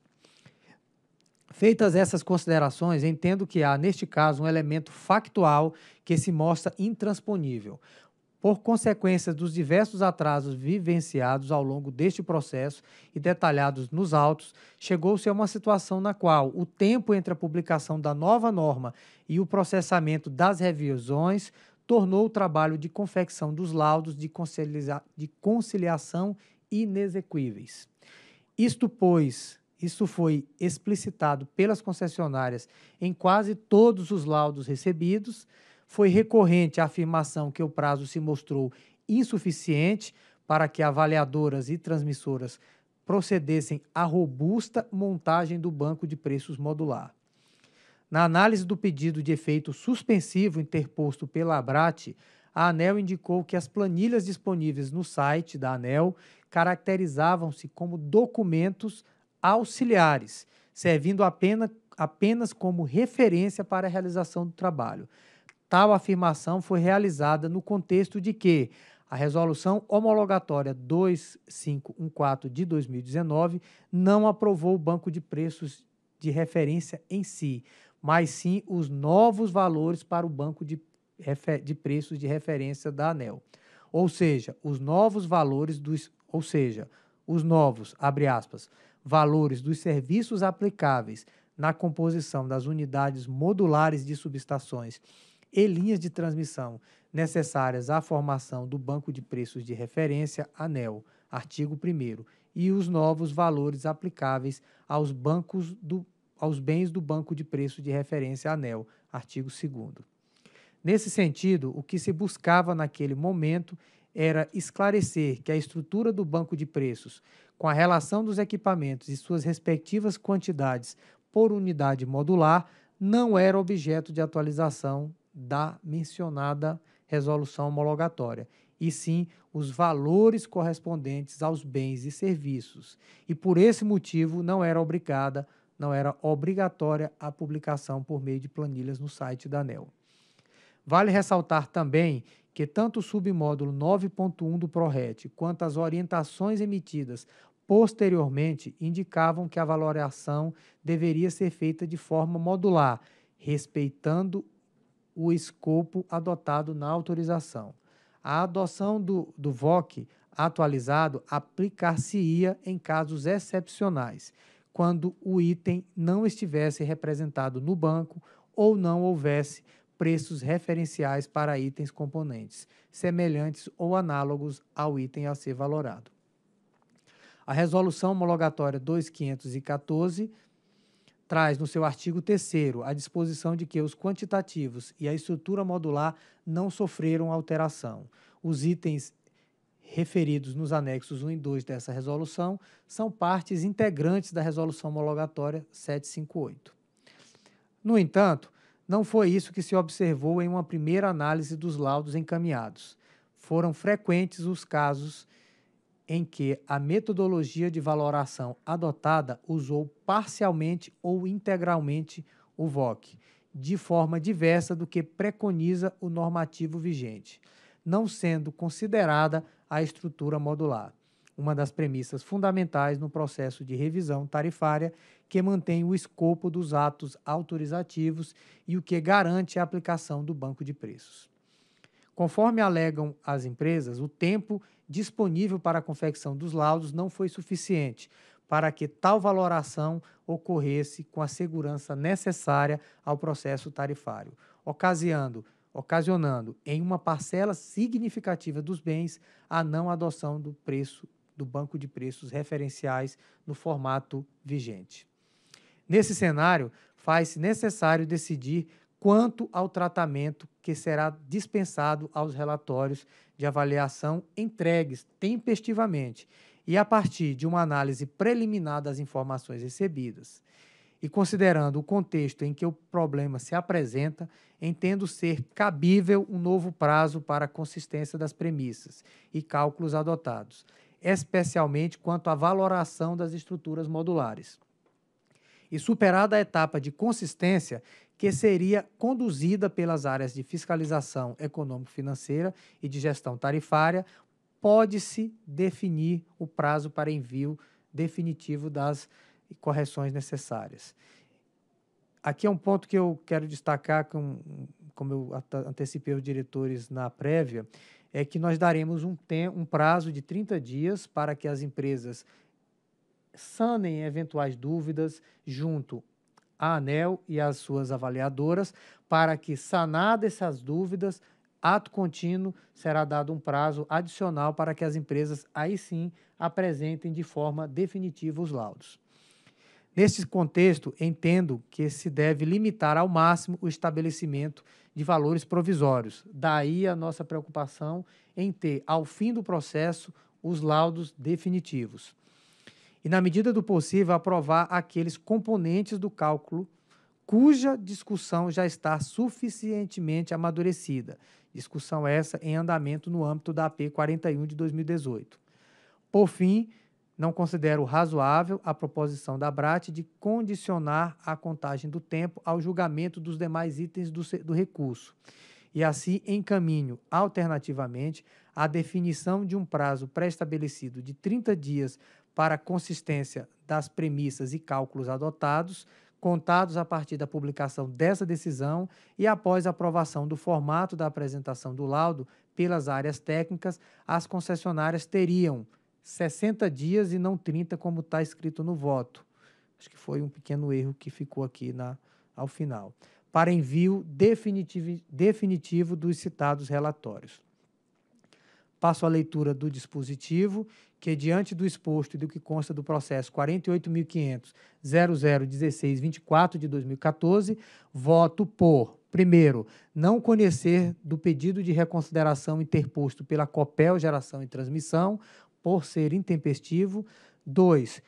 E: Feitas essas considerações, entendo que há, neste caso, um elemento factual que se mostra intransponível. Por consequência dos diversos atrasos vivenciados ao longo deste processo e detalhados nos autos, chegou-se a uma situação na qual o tempo entre a publicação da nova norma e o processamento das revisões tornou o trabalho de confecção dos laudos de, concilia de conciliação inexequíveis. Isto, pois, isso foi explicitado pelas concessionárias em quase todos os laudos recebidos. Foi recorrente a afirmação que o prazo se mostrou insuficiente para que avaliadoras e transmissoras procedessem à robusta montagem do banco de preços modular. Na análise do pedido de efeito suspensivo interposto pela ABRAT, a ANEL indicou que as planilhas disponíveis no site da ANEL caracterizavam-se como documentos auxiliares, servindo apenas, apenas como referência para a realização do trabalho. Tal afirmação foi realizada no contexto de que a resolução homologatória 2514 de 2019 não aprovou o banco de preços de referência em si, mas sim os novos valores para o banco de, de preços de referência da ANEL. Ou seja, os novos valores dos, ou seja, os novos, abre aspas, valores dos serviços aplicáveis na composição das unidades modulares de subestações e linhas de transmissão necessárias à formação do banco de preços de referência ANEL, artigo 1 e os novos valores aplicáveis aos bancos do aos bens do Banco de Preço de Referência ANEL, artigo 2. Nesse sentido, o que se buscava naquele momento era esclarecer que a estrutura do banco de preços, com a relação dos equipamentos e suas respectivas quantidades por unidade modular, não era objeto de atualização da mencionada resolução homologatória, e sim os valores correspondentes aos bens e serviços, e por esse motivo não era obrigada não era obrigatória a publicação por meio de planilhas no site da ANEL. Vale ressaltar também que tanto o submódulo 9.1 do PRORET quanto as orientações emitidas posteriormente indicavam que a valoração deveria ser feita de forma modular, respeitando o escopo adotado na autorização. A adoção do, do VOC atualizado aplicar-se-ia em casos excepcionais quando o item não estivesse representado no banco ou não houvesse preços referenciais para itens componentes, semelhantes ou análogos ao item a ser valorado. A resolução homologatória 2514 traz no seu artigo 3 a disposição de que os quantitativos e a estrutura modular não sofreram alteração. Os itens referidos nos anexos 1 e 2 dessa resolução são partes integrantes da resolução homologatória 758. No entanto, não foi isso que se observou em uma primeira análise dos laudos encaminhados. Foram frequentes os casos em que a metodologia de valoração adotada usou parcialmente ou integralmente o VOC, de forma diversa do que preconiza o normativo vigente, não sendo considerada à estrutura modular, uma das premissas fundamentais no processo de revisão tarifária que mantém o escopo dos atos autorizativos e o que garante a aplicação do banco de preços. Conforme alegam as empresas, o tempo disponível para a confecção dos laudos não foi suficiente para que tal valoração ocorresse com a segurança necessária ao processo tarifário, ocasionando ocasionando em uma parcela significativa dos bens a não adoção do preço do banco de preços referenciais no formato vigente. Nesse cenário, faz-se necessário decidir quanto ao tratamento que será dispensado aos relatórios de avaliação entregues tempestivamente e a partir de uma análise preliminar das informações recebidas e considerando o contexto em que o problema se apresenta, entendo ser cabível um novo prazo para a consistência das premissas e cálculos adotados, especialmente quanto à valoração das estruturas modulares. E superada a etapa de consistência, que seria conduzida pelas áreas de fiscalização econômico-financeira e de gestão tarifária, pode-se definir o prazo para envio definitivo das e correções necessárias. Aqui é um ponto que eu quero destacar, com, como eu antecipei os diretores na prévia, é que nós daremos um, um prazo de 30 dias para que as empresas sanem eventuais dúvidas junto à ANEL e às suas avaliadoras, para que, sanadas essas dúvidas, ato contínuo será dado um prazo adicional para que as empresas aí sim apresentem de forma definitiva os laudos. Nesse contexto, entendo que se deve limitar ao máximo o estabelecimento de valores provisórios. Daí a nossa preocupação em ter, ao fim do processo, os laudos definitivos. E, na medida do possível, aprovar aqueles componentes do cálculo cuja discussão já está suficientemente amadurecida. Discussão essa em andamento no âmbito da AP 41 de 2018. Por fim, não considero razoável a proposição da BRAT de condicionar a contagem do tempo ao julgamento dos demais itens do, do recurso. E assim encaminho, alternativamente, a definição de um prazo pré-estabelecido de 30 dias para consistência das premissas e cálculos adotados, contados a partir da publicação dessa decisão e após aprovação do formato da apresentação do laudo pelas áreas técnicas, as concessionárias teriam 60 dias e não 30, como está escrito no voto. Acho que foi um pequeno erro que ficou aqui na, ao final. Para envio definitivo, definitivo dos citados relatórios. Passo a leitura do dispositivo, que, diante do exposto e do que consta do processo 48.500.001624 de 2014, voto por, primeiro, não conhecer do pedido de reconsideração interposto pela COPEL Geração e Transmissão, por ser intempestivo. 2.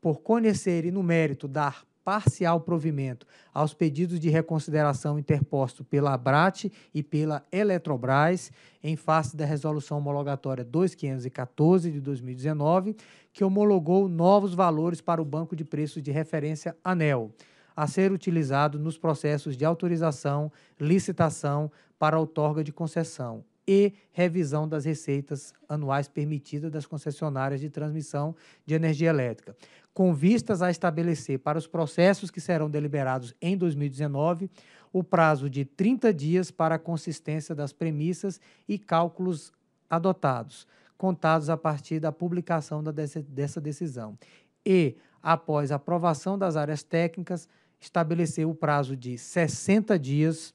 E: Por conhecer e, no mérito, dar parcial provimento aos pedidos de reconsideração interposto pela ABRAT e pela Eletrobras em face da resolução homologatória 2514 de 2019, que homologou novos valores para o banco de preços de referência ANEL, a ser utilizado nos processos de autorização, licitação para outorga de concessão e revisão das receitas anuais permitidas das concessionárias de transmissão de energia elétrica, com vistas a estabelecer para os processos que serão deliberados em 2019 o prazo de 30 dias para a consistência das premissas e cálculos adotados, contados a partir da publicação da dessa decisão, e, após aprovação das áreas técnicas, estabelecer o prazo de 60 dias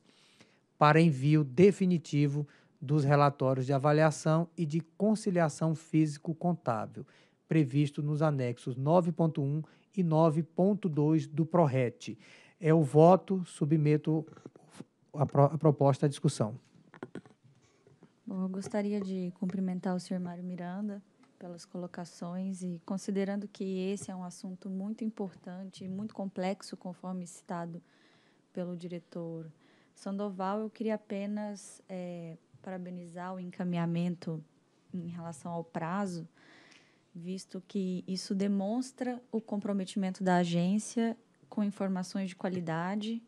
E: para envio definitivo dos relatórios de avaliação e de conciliação físico-contábil, previsto nos anexos 9.1 e 9.2 do PRORET. É o voto, submeto a, pro, a proposta à discussão.
D: Bom, eu gostaria de cumprimentar o senhor Mário Miranda pelas colocações e considerando que esse é um assunto muito importante e muito complexo, conforme citado pelo diretor Sandoval, eu queria apenas é, parabenizar o encaminhamento em relação ao prazo, visto que isso demonstra o comprometimento da agência com informações de qualidade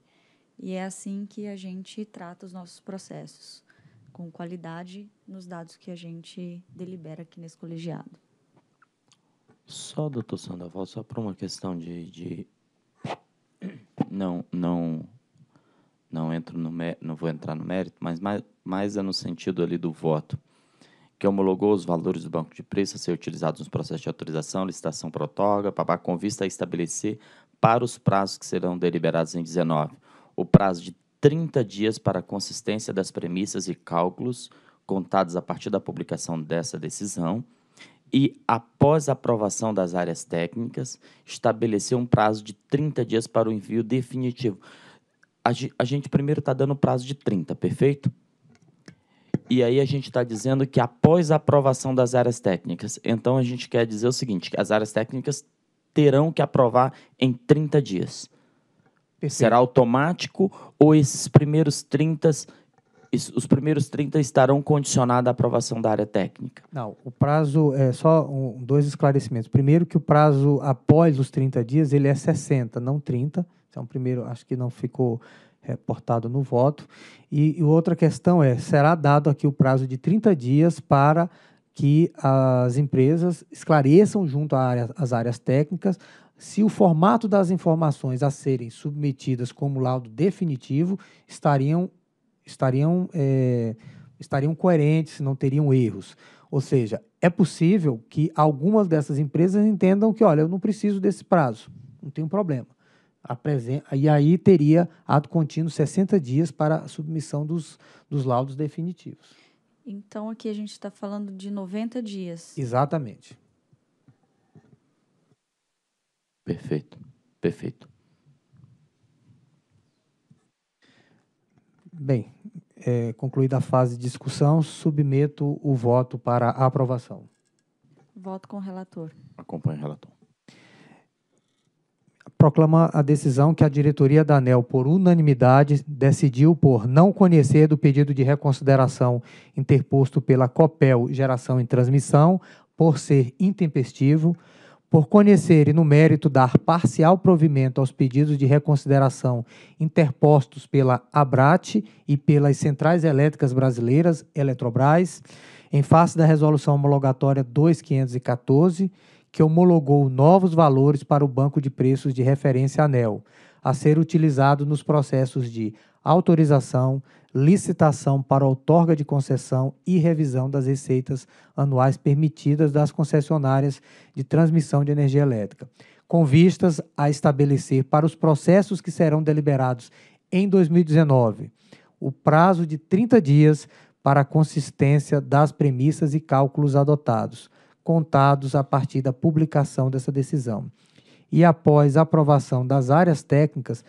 D: e é assim que a gente trata os nossos processos, com qualidade nos dados que a gente delibera aqui nesse colegiado.
H: Só, doutor Sandoval, só por uma questão de, de (coughs) não, não não entro no não vou entrar no mérito, mas mais, mais é no sentido ali do voto, que homologou os valores do banco de preço a ser utilizados nos processos de autorização, licitação protoga, papá, com vista a estabelecer para os prazos que serão deliberados em 19, o prazo de 30 dias para a consistência das premissas e cálculos contados a partir da publicação dessa decisão e, após a aprovação das áreas técnicas, estabelecer um prazo de 30 dias para o envio definitivo a, a gente primeiro está dando prazo de 30, perfeito? E aí a gente está dizendo que após a aprovação das áreas técnicas, então a gente quer dizer o seguinte, que as áreas técnicas terão que aprovar em 30 dias. Perfeito. Será automático ou esses primeiros 30 os primeiros 30 estarão condicionados à aprovação da área técnica?
E: Não, o prazo é só um, dois esclarecimentos. Primeiro que o prazo após os 30 dias, ele é 60, não 30. Então, primeiro, acho que não ficou reportado é, no voto. E, e outra questão é: será dado aqui o prazo de 30 dias para que as empresas esclareçam junto às áreas, áreas técnicas se o formato das informações a serem submetidas como laudo definitivo estariam estariam é, estariam coerentes, não teriam erros. Ou seja, é possível que algumas dessas empresas entendam que, olha, eu não preciso desse prazo, não tem problema e aí teria ato contínuo 60 dias para a submissão dos, dos laudos definitivos.
D: Então, aqui a gente está falando de 90 dias. Exatamente.
H: Perfeito, perfeito.
E: Bem, é, concluída a fase de discussão, submeto o voto para aprovação.
D: Voto com o relator.
E: Acompanho o relator proclama a decisão que a diretoria da ANEL, por unanimidade, decidiu por não conhecer do pedido de reconsideração interposto pela COPEL Geração e Transmissão, por ser intempestivo, por conhecer e, no mérito, dar parcial provimento aos pedidos de reconsideração interpostos pela ABRAT e pelas Centrais Elétricas Brasileiras, Eletrobras, em face da Resolução Homologatória 2514, que homologou novos valores para o banco de preços de referência ANEL, a ser utilizado nos processos de autorização, licitação para outorga de concessão e revisão das receitas anuais permitidas das concessionárias de transmissão de energia elétrica, com vistas a estabelecer para os processos que serão deliberados em 2019 o prazo de 30 dias para a consistência das premissas e cálculos adotados, contados a partir da publicação dessa decisão. E após aprovação das áreas técnicas,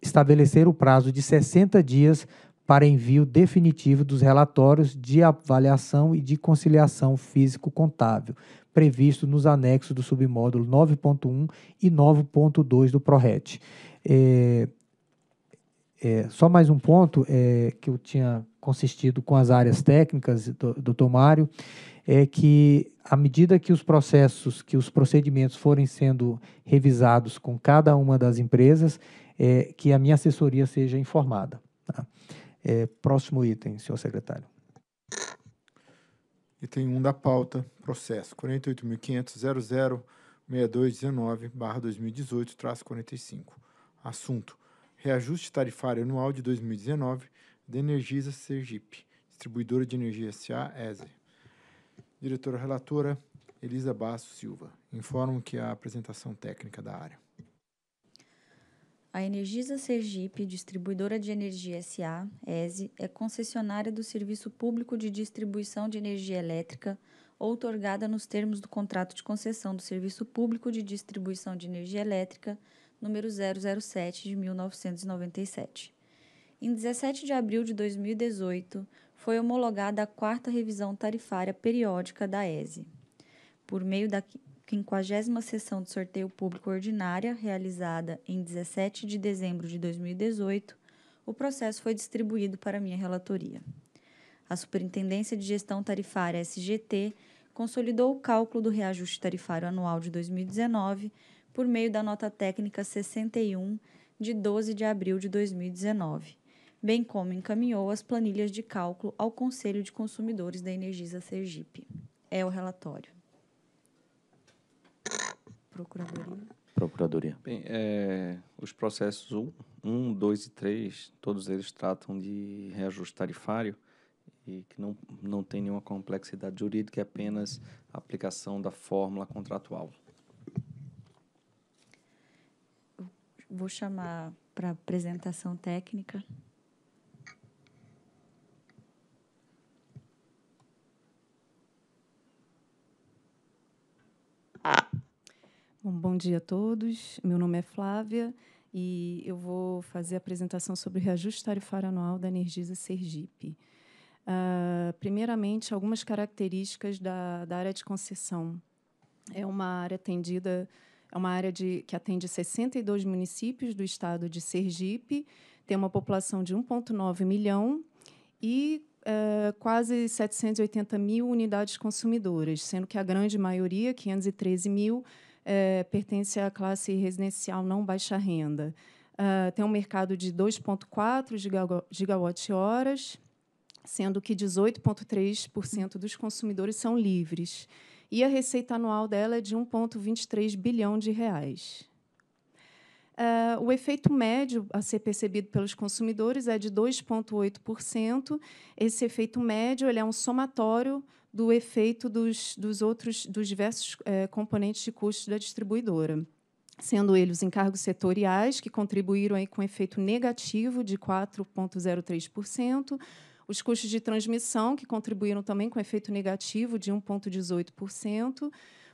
E: estabelecer o prazo de 60 dias para envio definitivo dos relatórios de avaliação e de conciliação físico-contábil, previsto nos anexos do submódulo 9.1 e 9.2 do PRORET. É, é, só mais um ponto é, que eu tinha consistido com as áreas técnicas, doutor Mário, é que à medida que os processos, que os procedimentos forem sendo revisados com cada uma das empresas, é, que a minha assessoria seja informada. Tá? É, próximo item, senhor secretário.
B: Item 1 um da pauta, processo 48.500.006219-2018-45. Assunto, reajuste tarifário anual de 2019 da Energisa Sergipe, distribuidora de energia SA ESE. Diretora relatora Elisa Basso Silva. Informo que a apresentação técnica da área.
D: A Energisa Sergipe, distribuidora de energia SA, ESE, é concessionária do Serviço Público de Distribuição de Energia Elétrica, outorgada nos termos do contrato de concessão do Serviço Público de Distribuição de Energia Elétrica, número 007 de 1997. Em 17 de abril de 2018, foi homologada a quarta revisão tarifária periódica da ESE, por meio da 50 sessão de sorteio público ordinária, realizada em 17 de dezembro de 2018, o processo foi distribuído para minha relatoria. A Superintendência de Gestão Tarifária SGT consolidou o cálculo do reajuste tarifário anual de 2019 por meio da nota técnica 61 de 12 de abril de 2019 bem como encaminhou as planilhas de cálculo ao Conselho de Consumidores da Energisa Sergipe. É o relatório. Procuradoria.
H: Procuradoria.
G: Bem, é, os processos 1, 2 e 3, todos eles tratam de reajuste tarifário e que não, não tem nenhuma complexidade jurídica, é apenas a aplicação da fórmula contratual.
D: vou chamar para apresentação técnica.
C: Bom, bom dia a todos. Meu nome é Flávia e eu vou fazer a apresentação sobre o reajuste tarifário anual da Energisa Sergipe. Uh, primeiramente, algumas características da, da, área de concessão. É uma área atendida, é uma área de, que atende 62 municípios do estado de Sergipe, tem uma população de 1,9 milhão e uh, quase 780 mil unidades consumidoras, sendo que a grande maioria, 513 mil, é, pertence à classe residencial não baixa renda. Uh, tem um mercado de 2,4 gigawatt-horas, sendo que 18,3% dos consumidores são livres. E a receita anual dela é de 1,23 bilhão de reais. Uh, o efeito médio a ser percebido pelos consumidores é de 2,8%. Esse efeito médio ele é um somatório do efeito dos, dos outros, dos diversos é, componentes de custo da distribuidora sendo eles os encargos setoriais, que contribuíram aí com efeito negativo de 4,03%, os custos de transmissão, que contribuíram também com efeito negativo de 1,18%,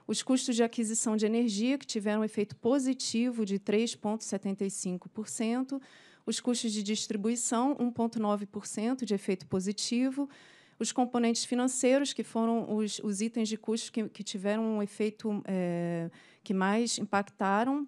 C: os custos de aquisição de energia, que tiveram efeito positivo de 3,75%, os custos de distribuição, 1,9% de efeito positivo, os componentes financeiros, que foram os, os itens de custo que, que tiveram um efeito é, que mais impactaram,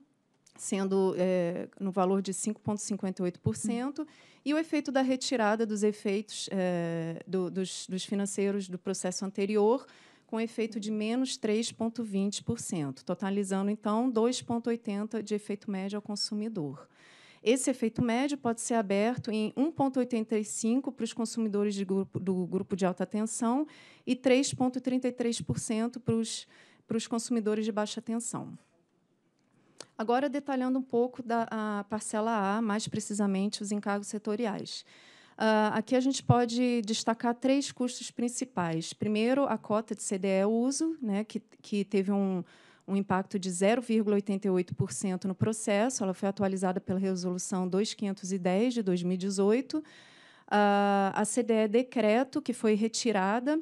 C: sendo é, no valor de 5,58%, uhum. e o efeito da retirada dos efeitos é, do, dos, dos financeiros do processo anterior, com efeito de menos 3,20%, totalizando, então, 2,80% de efeito médio ao consumidor. Esse efeito médio pode ser aberto em 1,85% para os consumidores grupo, do grupo de alta tensão e 3,33% para os, para os consumidores de baixa tensão. Agora, detalhando um pouco da a parcela A, mais precisamente os encargos setoriais. Uh, aqui a gente pode destacar três custos principais. Primeiro, a cota de CDE uso, né, que, que teve um, um impacto de 0,88% no processo. Ela foi atualizada pela Resolução 2510 de 2018. Ah, a CDE é decreto, que foi retirada,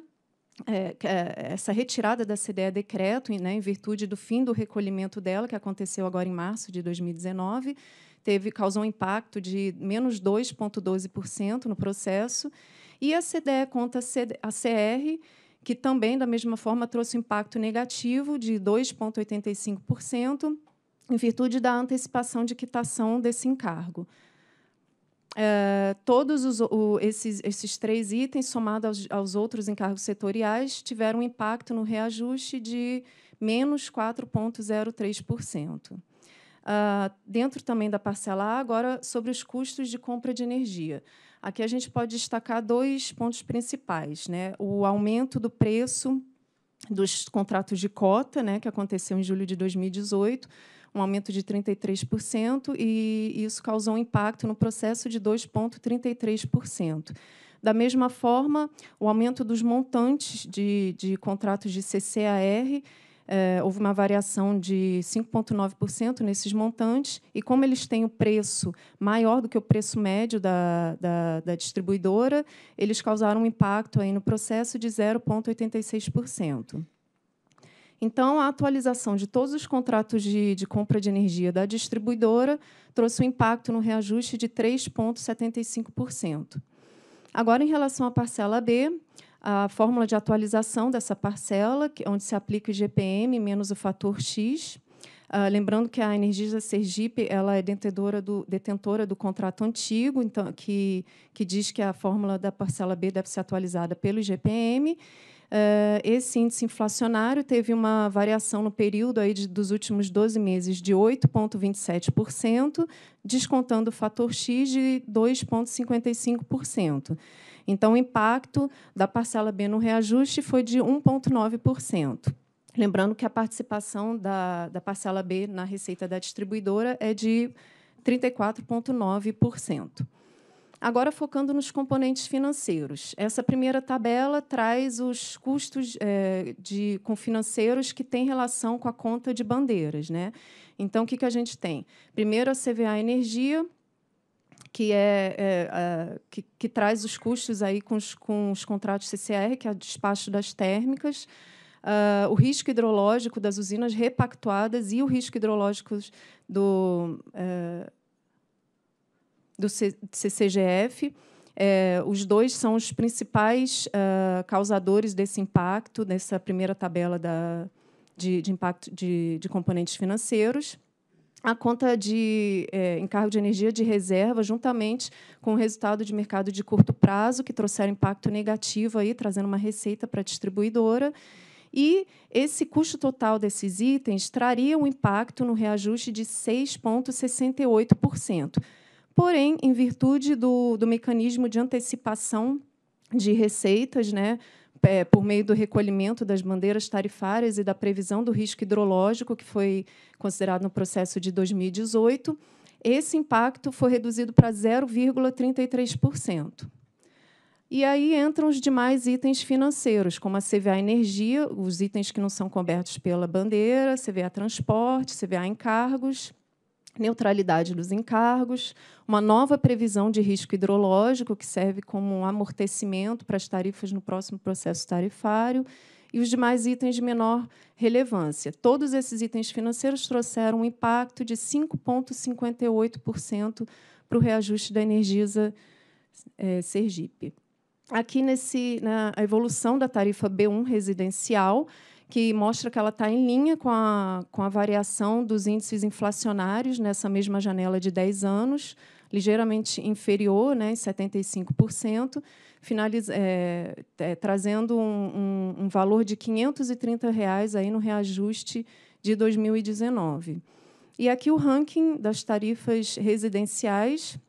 C: é, é, essa retirada da CDE decreto, né, em virtude do fim do recolhimento dela, que aconteceu agora em março de 2019, teve, causou um impacto de menos 2,12% no processo. E a CDE conta a CR que também, da mesma forma, trouxe impacto negativo de 2,85%, em virtude da antecipação de quitação desse encargo. É, todos os, o, esses, esses, três itens, somados aos, aos, outros encargos setoriais, tiveram um impacto no reajuste de menos 4,03%. Uh, ah, dentro também da parcela A, agora sobre os custos de compra de energia. Aqui a gente pode destacar dois pontos principais: né? o aumento do preço dos contratos de cota, né, que aconteceu em julho de 2018, um aumento de 33%, e isso causou um impacto no processo de 2,33%. Da mesma forma, o aumento dos montantes de, de contratos de CCAR é, houve uma variação de 5,9% nesses montantes, e como eles têm o preço maior do que o preço médio da, da, da distribuidora, eles causaram um impacto aí no processo de 0,86%. Então, a atualização de todos os contratos de, de, compra de energia da distribuidora trouxe um impacto no reajuste de 3,75%. Agora, em relação à parcela B, a fórmula de atualização dessa parcela, onde se aplica o IGPM menos o fator X. Uh, lembrando que a Energisa Sergipe ela é detentora do, detentora do contrato antigo, então que, que diz que a fórmula da parcela B deve ser atualizada pelo IGPM. Uh, ah, esse índice inflacionário teve uma variação no período aí de, dos últimos 12 meses de 8,27%, descontando o fator X de 2,55%. Então, o impacto da parcela B no reajuste foi de 1,9%. Lembrando que a participação da, da parcela B na receita da distribuidora é de 34,9%. Agora, focando nos componentes financeiros. Essa primeira tabela traz os custos é, de, com financeiros que têm relação com a conta de bandeiras. Né? Então, o que, que a gente tem? Primeiro, a CVA Energia, que, é, é, que, que, traz os custos aí com os, com os contratos CCR, que é o despacho das térmicas, uh, o risco hidrológico das usinas repactuadas e o risco hidrológico do, uh, do CCGF. É, eh, os dois são os principais uh, causadores desse impacto, nessa primeira tabela da, de, de impacto de, de componentes financeiros a conta de é, encargo de energia de reserva, juntamente com o resultado de mercado de curto prazo, que trouxeram impacto negativo, aí, trazendo uma receita para a distribuidora. E esse custo total desses itens traria um impacto no reajuste de 6,68%. Porém, em virtude do, do mecanismo de antecipação de receitas, né, é, por meio do recolhimento das bandeiras tarifárias e da previsão do risco hidrológico, que foi considerado no processo de 2018, esse impacto foi reduzido para 0,33%. E aí entram os demais itens financeiros, como a CVA Energia, os itens que não são cobertos pela bandeira, CVA Transporte, CVA Encargos, neutralidade dos encargos, uma nova previsão de risco hidrológico, que serve como um amortecimento para as tarifas no próximo processo tarifário, e os demais itens de menor relevância. Todos esses itens financeiros trouxeram um impacto de 5,58% para o reajuste da Energisa é, Sergipe. Aqui nesse, na evolução da tarifa B1 residencial, que mostra que ela está em linha com a, com a variação dos índices inflacionários nessa mesma janela de 10 anos, ligeiramente inferior, né, em 75%, é, é, trazendo um, um, um, valor de R$ 530 reais aí no reajuste de 2019. E aqui o ranking das tarifas residenciais,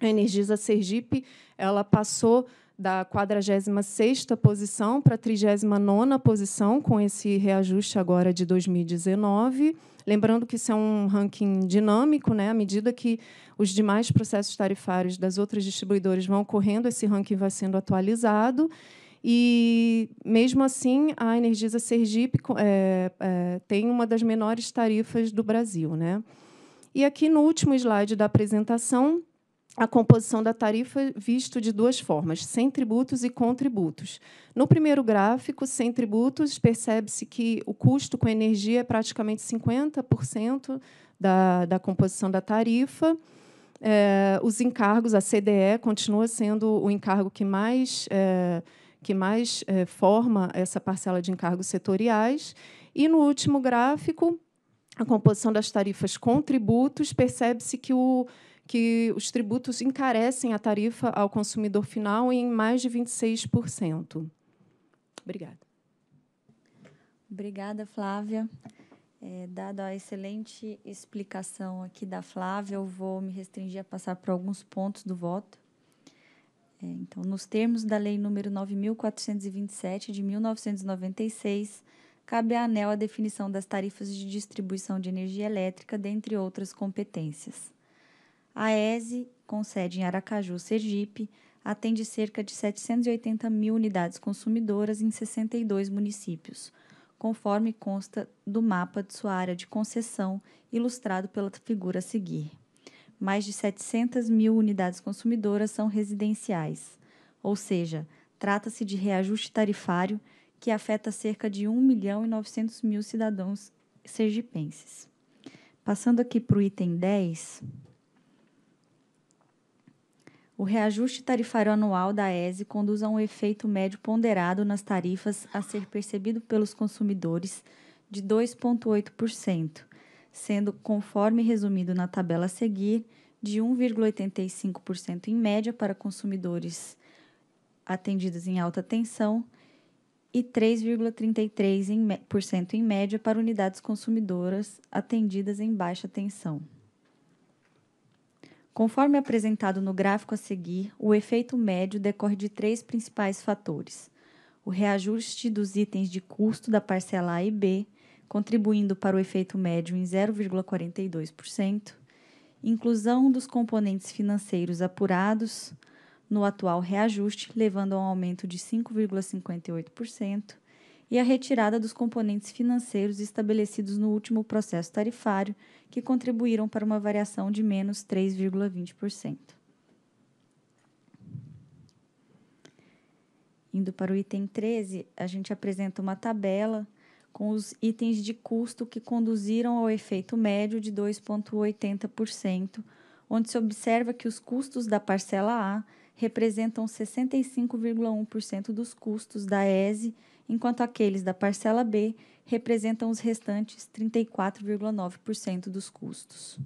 C: a Energisa Sergipe ela passou da 46ª posição para a 39ª posição, com esse reajuste agora de 2019. Lembrando que isso é um ranking dinâmico, né? à medida que os demais processos tarifários das outras distribuidoras vão ocorrendo, esse ranking vai sendo atualizado. E, mesmo assim, a Energisa Sergipe é, é, tem uma das menores tarifas do Brasil. Né? E aqui, no último slide da apresentação, a composição da tarifa é visto de duas formas, sem tributos e com tributos. No primeiro gráfico, sem tributos, percebe-se que o custo com energia é praticamente 50% da, da composição da tarifa. É, os encargos, a CDE continua sendo o encargo que mais, é, que mais é, forma essa parcela de encargos setoriais. E no último gráfico, a composição das tarifas com tributos, percebe-se que o que os tributos encarecem a tarifa ao consumidor final em mais de 26%. Obrigada.
D: Obrigada, Flávia. É, dado a excelente explicação aqui da Flávia, eu vou me restringir a passar por alguns pontos do voto. É, então, nos termos da Lei Número 9.427 de 1996, cabe à ANEL a definição das tarifas de distribuição de energia elétrica, dentre outras competências. A ESE, com sede em Aracaju, Sergipe, atende cerca de 780 mil unidades consumidoras em 62 municípios, conforme consta do mapa de sua área de concessão, ilustrado pela figura a seguir. Mais de 700 mil unidades consumidoras são residenciais, ou seja, trata-se de reajuste tarifário que afeta cerca de 1 milhão e 900 mil cidadãos sergipenses. Passando aqui para o item 10, o reajuste tarifário anual da ESE conduz a um efeito médio ponderado nas tarifas a ser percebido pelos consumidores de 2,8%, sendo, conforme resumido na tabela a seguir, de 1,85% em média para consumidores atendidos em alta tensão e 3,33% em média para unidades consumidoras atendidas em baixa tensão. Conforme apresentado no gráfico a seguir, o efeito médio decorre de três principais fatores: o reajuste dos itens de custo da parcela A e B, contribuindo para o efeito médio em 0,42%, inclusão dos componentes financeiros apurados no atual reajuste, levando a um aumento de 5,58%, e a retirada dos componentes financeiros estabelecidos no último processo tarifário, que contribuíram para uma variação de menos 3,20%. Indo para o item 13, a gente apresenta uma tabela com os itens de custo que conduziram ao efeito médio de 2,80%, onde se observa que os custos da parcela A representam 65,1% dos custos da ESE, enquanto aqueles da parcela B representam os restantes 34,9% dos custos.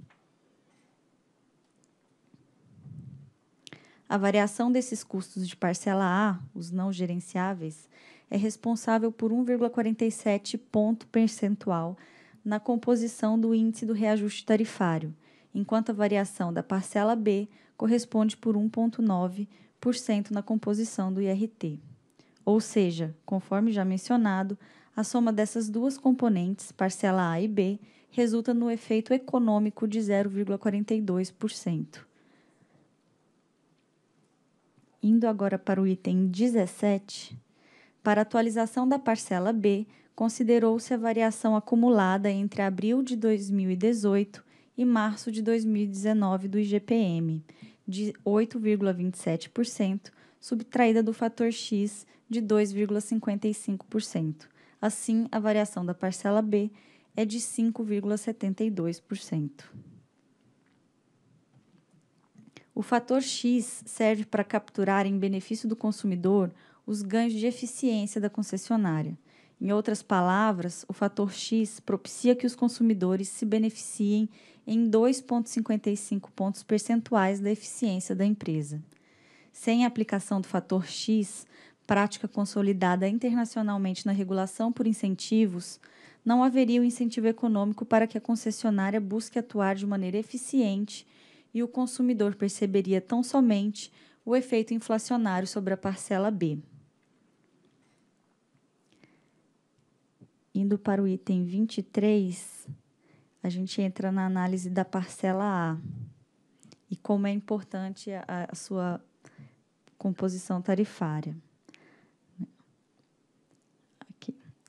D: A variação desses custos de parcela A, os não gerenciáveis, é responsável por 1,47 ponto percentual na composição do índice do reajuste tarifário, enquanto a variação da parcela B corresponde por 1,9% na composição do IRT. Ou seja, conforme já mencionado, a soma dessas duas componentes, parcela A e B, resulta no efeito econômico de 0,42%. Indo agora para o item 17, para atualização da parcela B, considerou-se a variação acumulada entre abril de 2018 e março de 2019 do IGPM, de 8,27%, subtraída do fator X de 2,55%. Assim, a variação da parcela B é de 5,72%. O fator X serve para capturar em benefício do consumidor os ganhos de eficiência da concessionária. Em outras palavras, o fator X propicia que os consumidores se beneficiem em 2,55 pontos percentuais da eficiência da empresa. Sem a aplicação do fator X, prática consolidada internacionalmente na regulação por incentivos, não haveria o um incentivo econômico para que a concessionária busque atuar de maneira eficiente e o consumidor perceberia tão somente o efeito inflacionário sobre a parcela B. Indo para o item 23, a gente entra na análise da parcela A e como é importante a, a sua composição tarifária.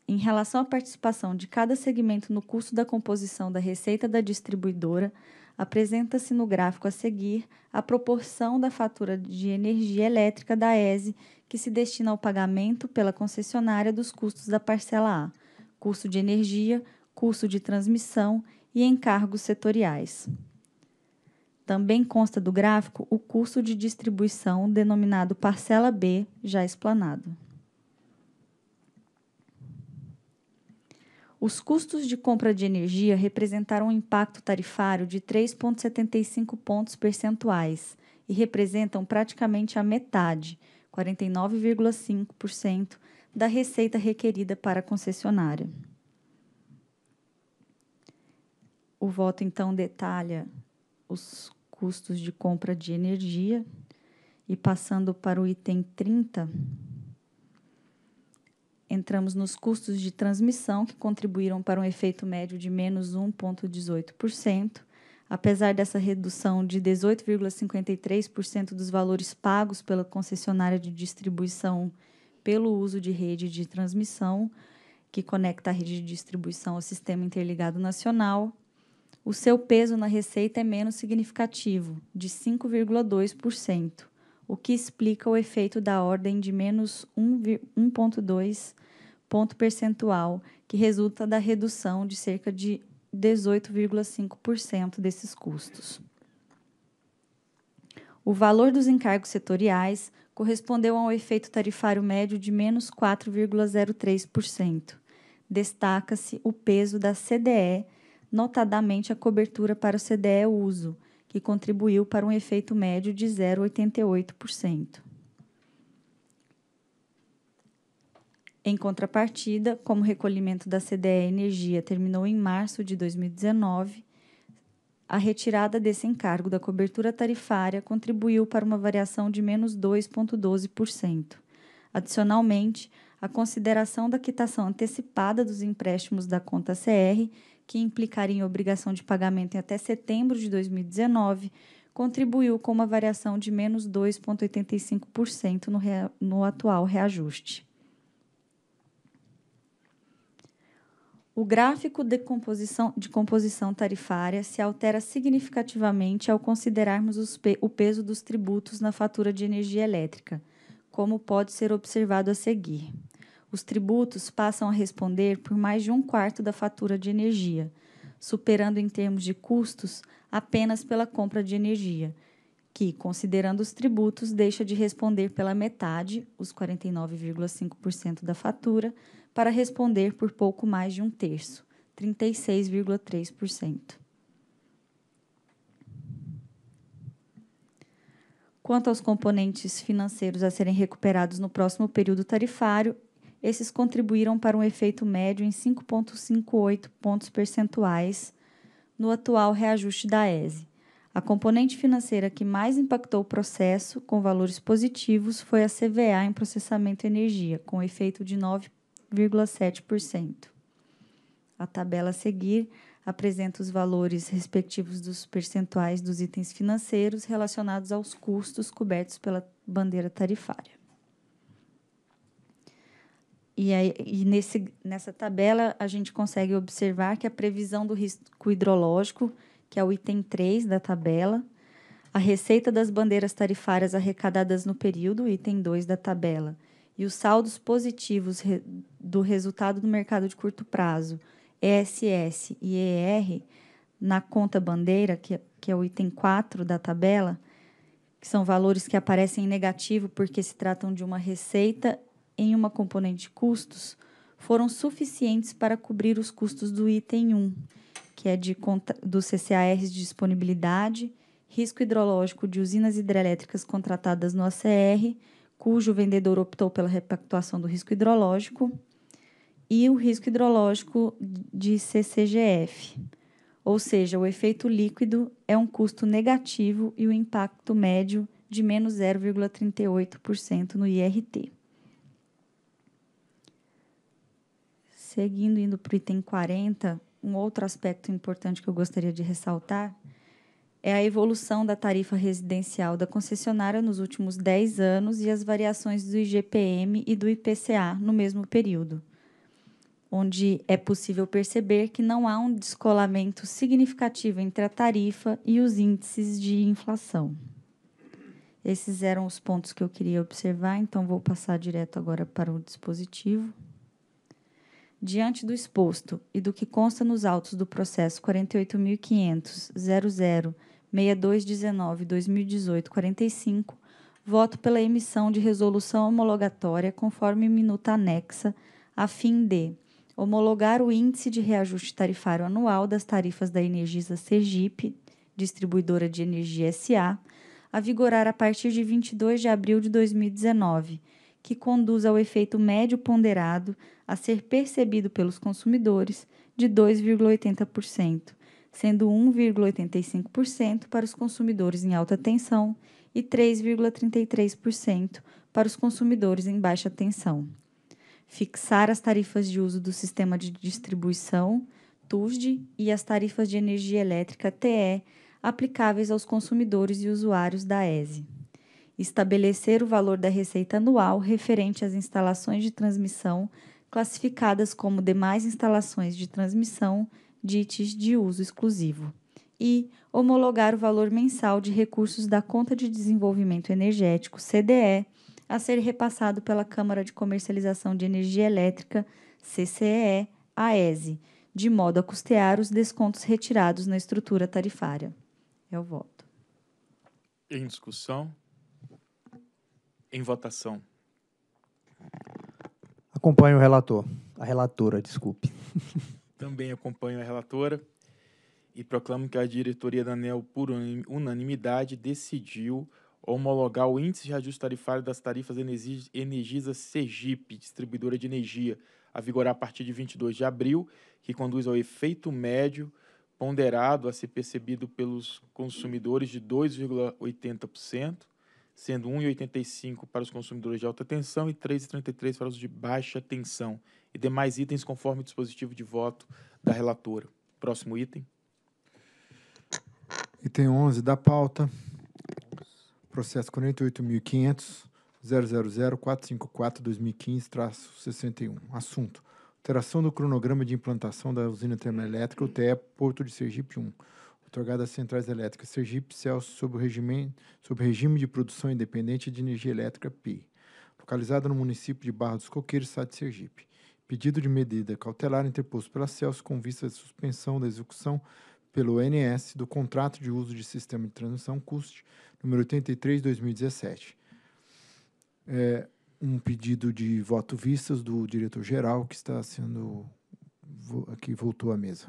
D: em relação à participação de cada segmento no custo da composição da receita da distribuidora, apresenta-se no gráfico a seguir a proporção da fatura de energia elétrica da ESE que se destina ao pagamento pela concessionária dos custos da parcela A, custo de energia, custo de transmissão e encargos setoriais. Também consta do gráfico o custo de distribuição denominado parcela B, já explanado. Os custos de compra de energia representaram um impacto tarifário de 3,75 pontos percentuais e representam praticamente a metade, 49,5%, da receita requerida para a concessionária. O voto então detalha os custos de compra de energia e passando para o item 30, entramos nos custos de transmissão, que contribuíram para um efeito médio de menos 1,18%. Apesar dessa redução de 18,53% dos valores pagos pela concessionária de distribuição pelo uso de rede de transmissão, que conecta a rede de distribuição ao Sistema Interligado Nacional, o seu peso na receita é menos significativo, de 5,2% o que explica o efeito da ordem de menos 1,2 ponto percentual, que resulta da redução de cerca de 18,5% desses custos. O valor dos encargos setoriais correspondeu a um efeito tarifário médio de menos 4,03%. Destaca-se o peso da CDE, notadamente a cobertura para o CDE uso, que contribuiu para um efeito médio de 0,88%. Em contrapartida, como o recolhimento da CDE Energia terminou em março de 2019, a retirada desse encargo da cobertura tarifária contribuiu para uma variação de menos 2,12%. Adicionalmente, a consideração da quitação antecipada dos empréstimos da conta CR que implicaria em obrigação de pagamento em até setembro de 2019, contribuiu com uma variação de menos 2,85% no, no atual reajuste. O gráfico de composição, de composição tarifária se altera significativamente ao considerarmos pe, o peso dos tributos na fatura de energia elétrica, como pode ser observado a seguir os tributos passam a responder por mais de um quarto da fatura de energia, superando em termos de custos apenas pela compra de energia, que, considerando os tributos, deixa de responder pela metade, os 49,5% da fatura, para responder por pouco mais de um terço, 36,3%. Quanto aos componentes financeiros a serem recuperados no próximo período tarifário, esses contribuíram para um efeito médio em 5,58 pontos percentuais no atual reajuste da ESE. A componente financeira que mais impactou o processo, com valores positivos, foi a CVA em processamento energia, com efeito de 9,7%. A tabela a seguir apresenta os valores respectivos dos percentuais dos itens financeiros relacionados aos custos cobertos pela bandeira tarifária. E, aí, e nesse, nessa tabela a gente consegue observar que a previsão do risco hidrológico, que é o item 3 da tabela, a receita das bandeiras tarifárias arrecadadas no período, item 2 da tabela, e os saldos positivos re, do resultado do mercado de curto prazo, ESS e ER, na conta bandeira, que, é, que é o item 4 da tabela, que são valores que aparecem em negativo porque se tratam de uma receita em uma componente custos foram suficientes para cobrir os custos do item 1, que é de dos CCARs de disponibilidade, risco hidrológico de usinas hidrelétricas contratadas no ACR, cujo vendedor optou pela repactuação do risco hidrológico, e o risco hidrológico de CCGF. Ou seja, o efeito líquido é um custo negativo e o impacto médio de menos 0,38% no IRT. Seguindo, indo para o item 40, um outro aspecto importante que eu gostaria de ressaltar é a evolução da tarifa residencial da concessionária nos últimos 10 anos e as variações do IGPM e do IPCA no mesmo período, onde é possível perceber que não há um descolamento significativo entre a tarifa e os índices de inflação. Esses eram os pontos que eu queria observar, então vou passar direto agora para o dispositivo. Diante do exposto e do que consta nos autos do processo 48.500.00.6219.2018.45, voto pela emissão de resolução homologatória conforme minuta anexa, a fim de homologar o índice de reajuste tarifário anual das tarifas da Energisa Sergipe, distribuidora de energia SA, a vigorar a partir de 22 de abril de 2019 que conduz ao efeito médio ponderado a ser percebido pelos consumidores de 2,80%, sendo 1,85% para os consumidores em alta tensão e 3,33% para os consumidores em baixa tensão. Fixar as tarifas de uso do sistema de distribuição, TUSD, e as tarifas de energia elétrica, TE, aplicáveis aos consumidores e usuários da ESE estabelecer o valor da receita anual referente às instalações de transmissão classificadas como demais instalações de transmissão dites de uso exclusivo e homologar o valor mensal de recursos da Conta de Desenvolvimento Energético, CDE, a ser repassado pela Câmara de Comercialização de Energia Elétrica, CCEE, AESE, de modo a custear os descontos retirados na estrutura tarifária. É o voto.
A: Em discussão? Em votação.
E: Acompanho o relator. A relatora, desculpe.
A: (laughs) Também acompanho a relatora e proclamo que a diretoria da ANEL, por unanimidade, decidiu homologar o índice de ajuste tarifário das tarifas Energisa Sergipe, distribuidora de energia, a vigorar a partir de 22 de abril, que conduz ao efeito médio ponderado a ser percebido pelos consumidores de 2,80% sendo 1,85 para os consumidores de alta tensão e 3,33 para os de baixa tensão, e demais itens conforme o dispositivo de voto da relatora. Próximo item.
B: Item 11 da pauta. Processo 48.500.000.454-2015-61. Assunto. Alteração do cronograma de implantação da usina termoelétrica UTE Porto de Sergipe 1 otorgada às centrais elétricas Sergipe Celso sob regime, sob regime de produção independente de energia elétrica PI, localizada no município de Barra dos Coqueiros, estado de Sergipe. Pedido de medida cautelar interposto pela Celso com vista à suspensão da execução pelo ONS do contrato de uso de sistema de transmissão CUST número 83/2017. É um pedido de voto vistas do diretor geral que está sendo que voltou à mesa.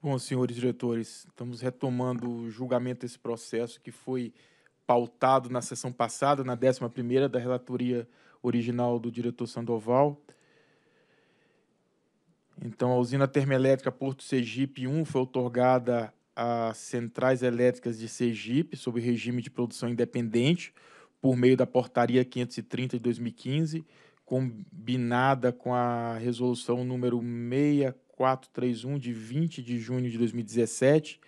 A: Bom, senhores diretores, estamos retomando o julgamento desse processo que foi pautado na sessão passada, na 11ª da relatoria original do diretor Sandoval. Então, a usina termoelétrica Porto Sergipe 1 foi otorgada a centrais elétricas de Sergipe sob regime de produção independente por meio da portaria 530 de 2015, combinada com a resolução número 64 431 de 20 de junho de 2017.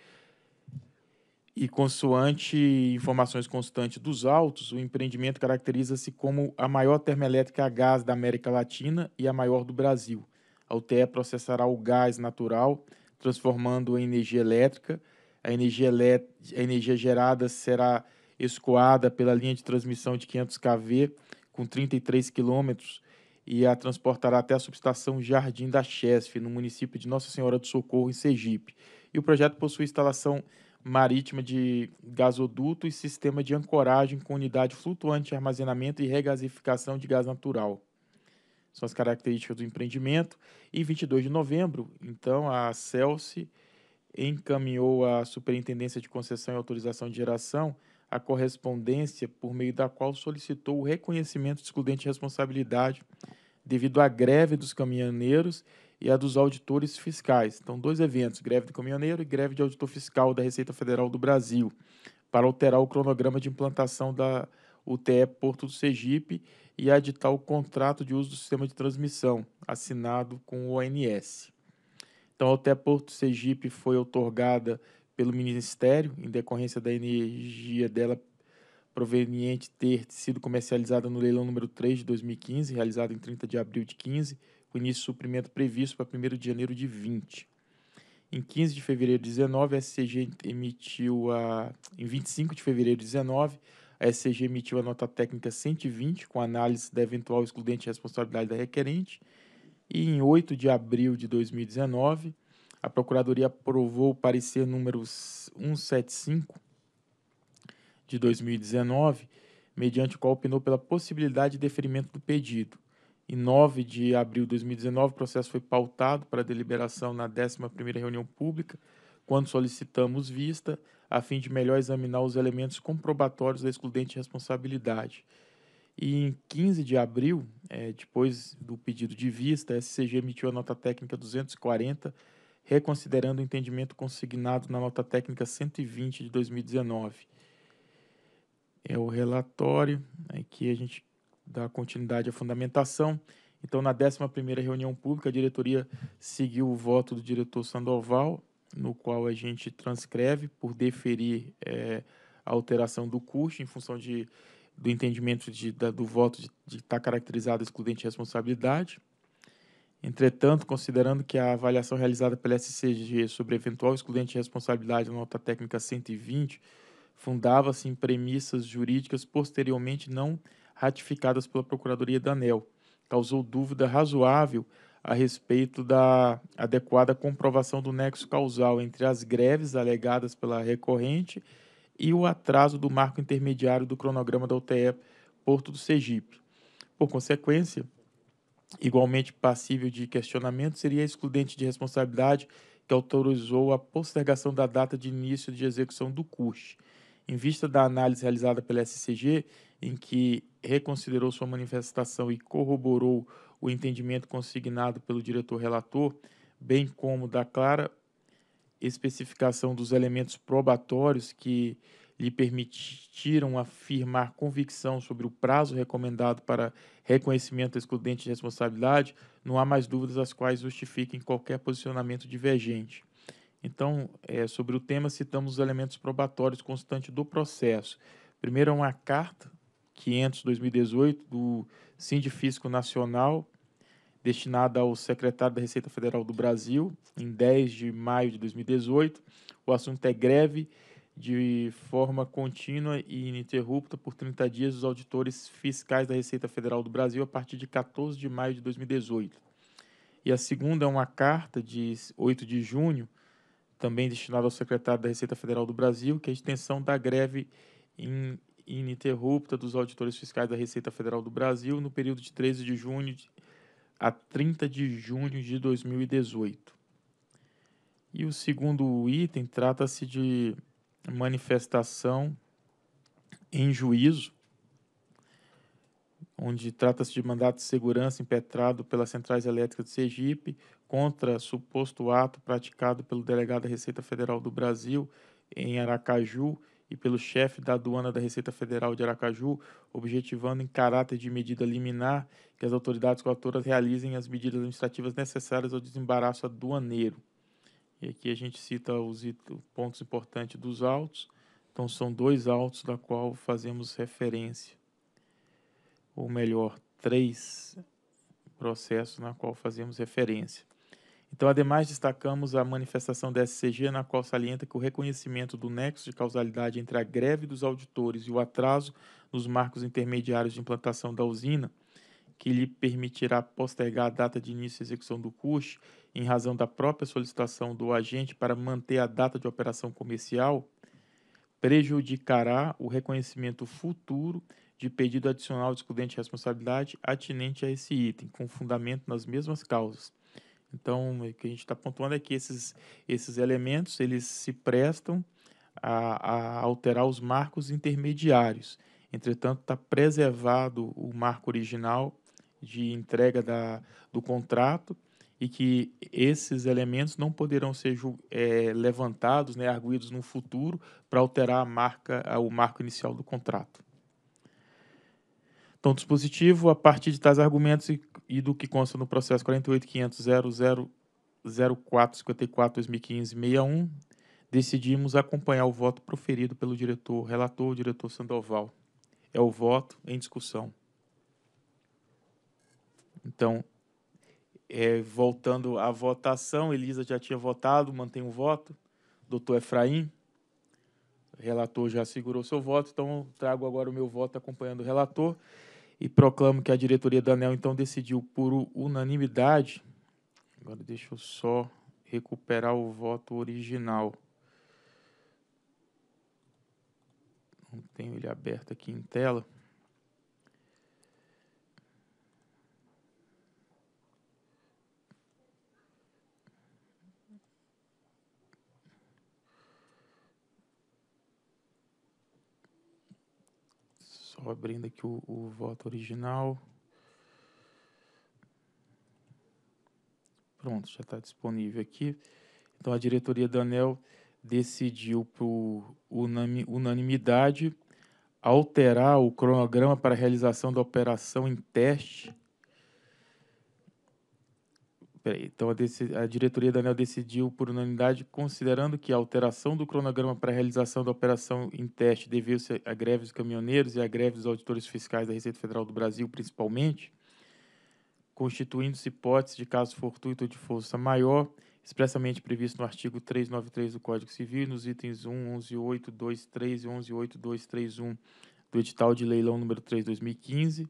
A: E consoante informações constantes dos autos, o empreendimento caracteriza-se como a maior termoelétrica a gás da América Latina e a maior do Brasil. A UTE processará o gás natural, transformando em energia elétrica. A energia, elet... a energia gerada será escoada pela linha de transmissão de 500 kV com 33 quilômetros e a transportará até a subestação Jardim da Chesf, no município de Nossa Senhora do Socorro, em Sergipe. E o projeto possui instalação marítima de gasoduto e sistema de ancoragem com unidade flutuante de armazenamento e regasificação de gás natural. São as características do empreendimento. E 22 de novembro, então, a Celsi encaminhou à Superintendência de Concessão e Autorização de Geração a correspondência por meio da qual solicitou o reconhecimento de excludente de responsabilidade devido à greve dos caminhoneiros e a dos auditores fiscais. Então, dois eventos, greve do caminhoneiro e greve de auditor fiscal da Receita Federal do Brasil, para alterar o cronograma de implantação da UTE Porto do Sergipe e aditar o contrato de uso do sistema de transmissão, assinado com o ONS. Então, a UTE Porto do Sergipe foi otorgada pelo Ministério, em decorrência da energia dela proveniente ter sido comercializada no leilão número 3 de 2015, realizado em 30 de abril de 15, com início de suprimento previsto para 1 de janeiro de 20. Em 15 de fevereiro de 19, a SCG emitiu a em 25 de fevereiro de 19, a SCG emitiu a nota técnica 120 com análise da eventual excludente responsabilidade da requerente e em 8 de abril de 2019, a Procuradoria aprovou o parecer número 175 de 2019, mediante o qual opinou pela possibilidade de deferimento do pedido. Em 9 de abril de 2019, o processo foi pautado para deliberação na 11ª reunião pública, quando solicitamos vista, a fim de melhor examinar os elementos comprobatórios da excludente responsabilidade. E em 15 de abril, é, depois do pedido de vista, a SCG emitiu a nota técnica 240, reconsiderando o entendimento consignado na nota técnica 120 de 2019. É o relatório, aqui a gente dá continuidade à fundamentação. Então, na 11ª reunião pública, a diretoria seguiu o voto do diretor Sandoval, no qual a gente transcreve por deferir é, a alteração do custo em função de, do entendimento de, da, do voto de estar tá caracterizado excludente de responsabilidade. Entretanto, considerando que a avaliação realizada pela SCG sobre eventual excludente de responsabilidade na nota técnica 120 fundava-se em premissas jurídicas posteriormente não ratificadas pela Procuradoria da ANEL, causou dúvida razoável a respeito da adequada comprovação do nexo causal entre as greves alegadas pela recorrente e o atraso do marco intermediário do cronograma da UTE Porto do Sergipe. Por consequência, igualmente passível de questionamento seria a excludente de responsabilidade que autorizou a postergação da data de início de execução do CURS. Em vista da análise realizada pela SCG, em que reconsiderou sua manifestação e corroborou o entendimento consignado pelo diretor relator, bem como da clara especificação dos elementos probatórios que lhe permitiram afirmar convicção sobre o prazo recomendado para reconhecimento excludente de responsabilidade, não há mais dúvidas as quais justifiquem qualquer posicionamento divergente. Então, é, sobre o tema, citamos os elementos probatórios constantes do processo. Primeiro é uma carta, 500-2018, do Sindifisco Nacional, destinada ao secretário da Receita Federal do Brasil, em 10 de maio de 2018. O assunto é greve de forma contínua e ininterrupta por 30 dias os auditores fiscais da Receita Federal do Brasil a partir de 14 de maio de 2018. E a segunda é uma carta de 8 de junho, também destinada ao secretário da Receita Federal do Brasil, que é a extensão da greve in, ininterrupta dos auditores fiscais da Receita Federal do Brasil no período de 13 de junho a 30 de junho de 2018. E o segundo item trata-se de manifestação em juízo, onde trata-se de mandato de segurança impetrado pelas centrais elétricas de Sergipe contra suposto ato praticado pelo delegado da Receita Federal do Brasil em Aracaju e pelo chefe da aduana da Receita Federal de Aracaju, objetivando em caráter de medida liminar que as autoridades coautoras realizem as medidas administrativas necessárias ao desembaraço aduaneiro. E aqui a gente cita os pontos importantes dos autos. Então, são dois autos da qual fazemos referência. Ou melhor, três processos na qual fazemos referência. Então, ademais, destacamos a manifestação da SCG, na qual salienta que o reconhecimento do nexo de causalidade entre a greve dos auditores e o atraso nos marcos intermediários de implantação da usina, que lhe permitirá postergar a data de início e execução do curso, em razão da própria solicitação do agente para manter a data de operação comercial, prejudicará o reconhecimento futuro de pedido adicional de excludente de responsabilidade atinente a esse item, com fundamento nas mesmas causas. Então, o que a gente está pontuando é que esses, esses elementos eles se prestam a, a alterar os marcos intermediários. Entretanto, está preservado o marco original de entrega da, do contrato e que esses elementos não poderão ser é, levantados, né, arguídos no futuro para alterar a marca, o marco inicial do contrato. Então, dispositivo, a partir de tais argumentos e, e do que consta no processo 48.500.00.04.54.2015.61, decidimos acompanhar o voto proferido pelo diretor, relator, diretor Sandoval. É o voto em discussão. Então, é, voltando à votação, Elisa já tinha votado, mantém o voto. Doutor Efraim, relator já segurou seu voto, então trago agora o meu voto acompanhando o relator e proclamo que a diretoria da ANEL então decidiu por unanimidade. Agora deixa eu só recuperar o voto original. Não tenho ele aberto aqui em tela. Só abrindo aqui o, o voto original. Pronto, já está disponível aqui. Então, a diretoria da ANEL decidiu por unanimidade alterar o cronograma para a realização da operação em teste Peraí, então a, a, diretoria da ANEL decidiu por unanimidade, considerando que a alteração do cronograma para a realização da operação em teste deveu-se à greve dos caminhoneiros e à greve dos auditores fiscais da Receita Federal do Brasil, principalmente, constituindo-se hipótese de caso fortuito de força maior, expressamente previsto no artigo 393 do Código Civil e nos itens 1, 11, 8, 2, 3 e 11, 8, 2, 3, 1 do edital de leilão número 3, 2015.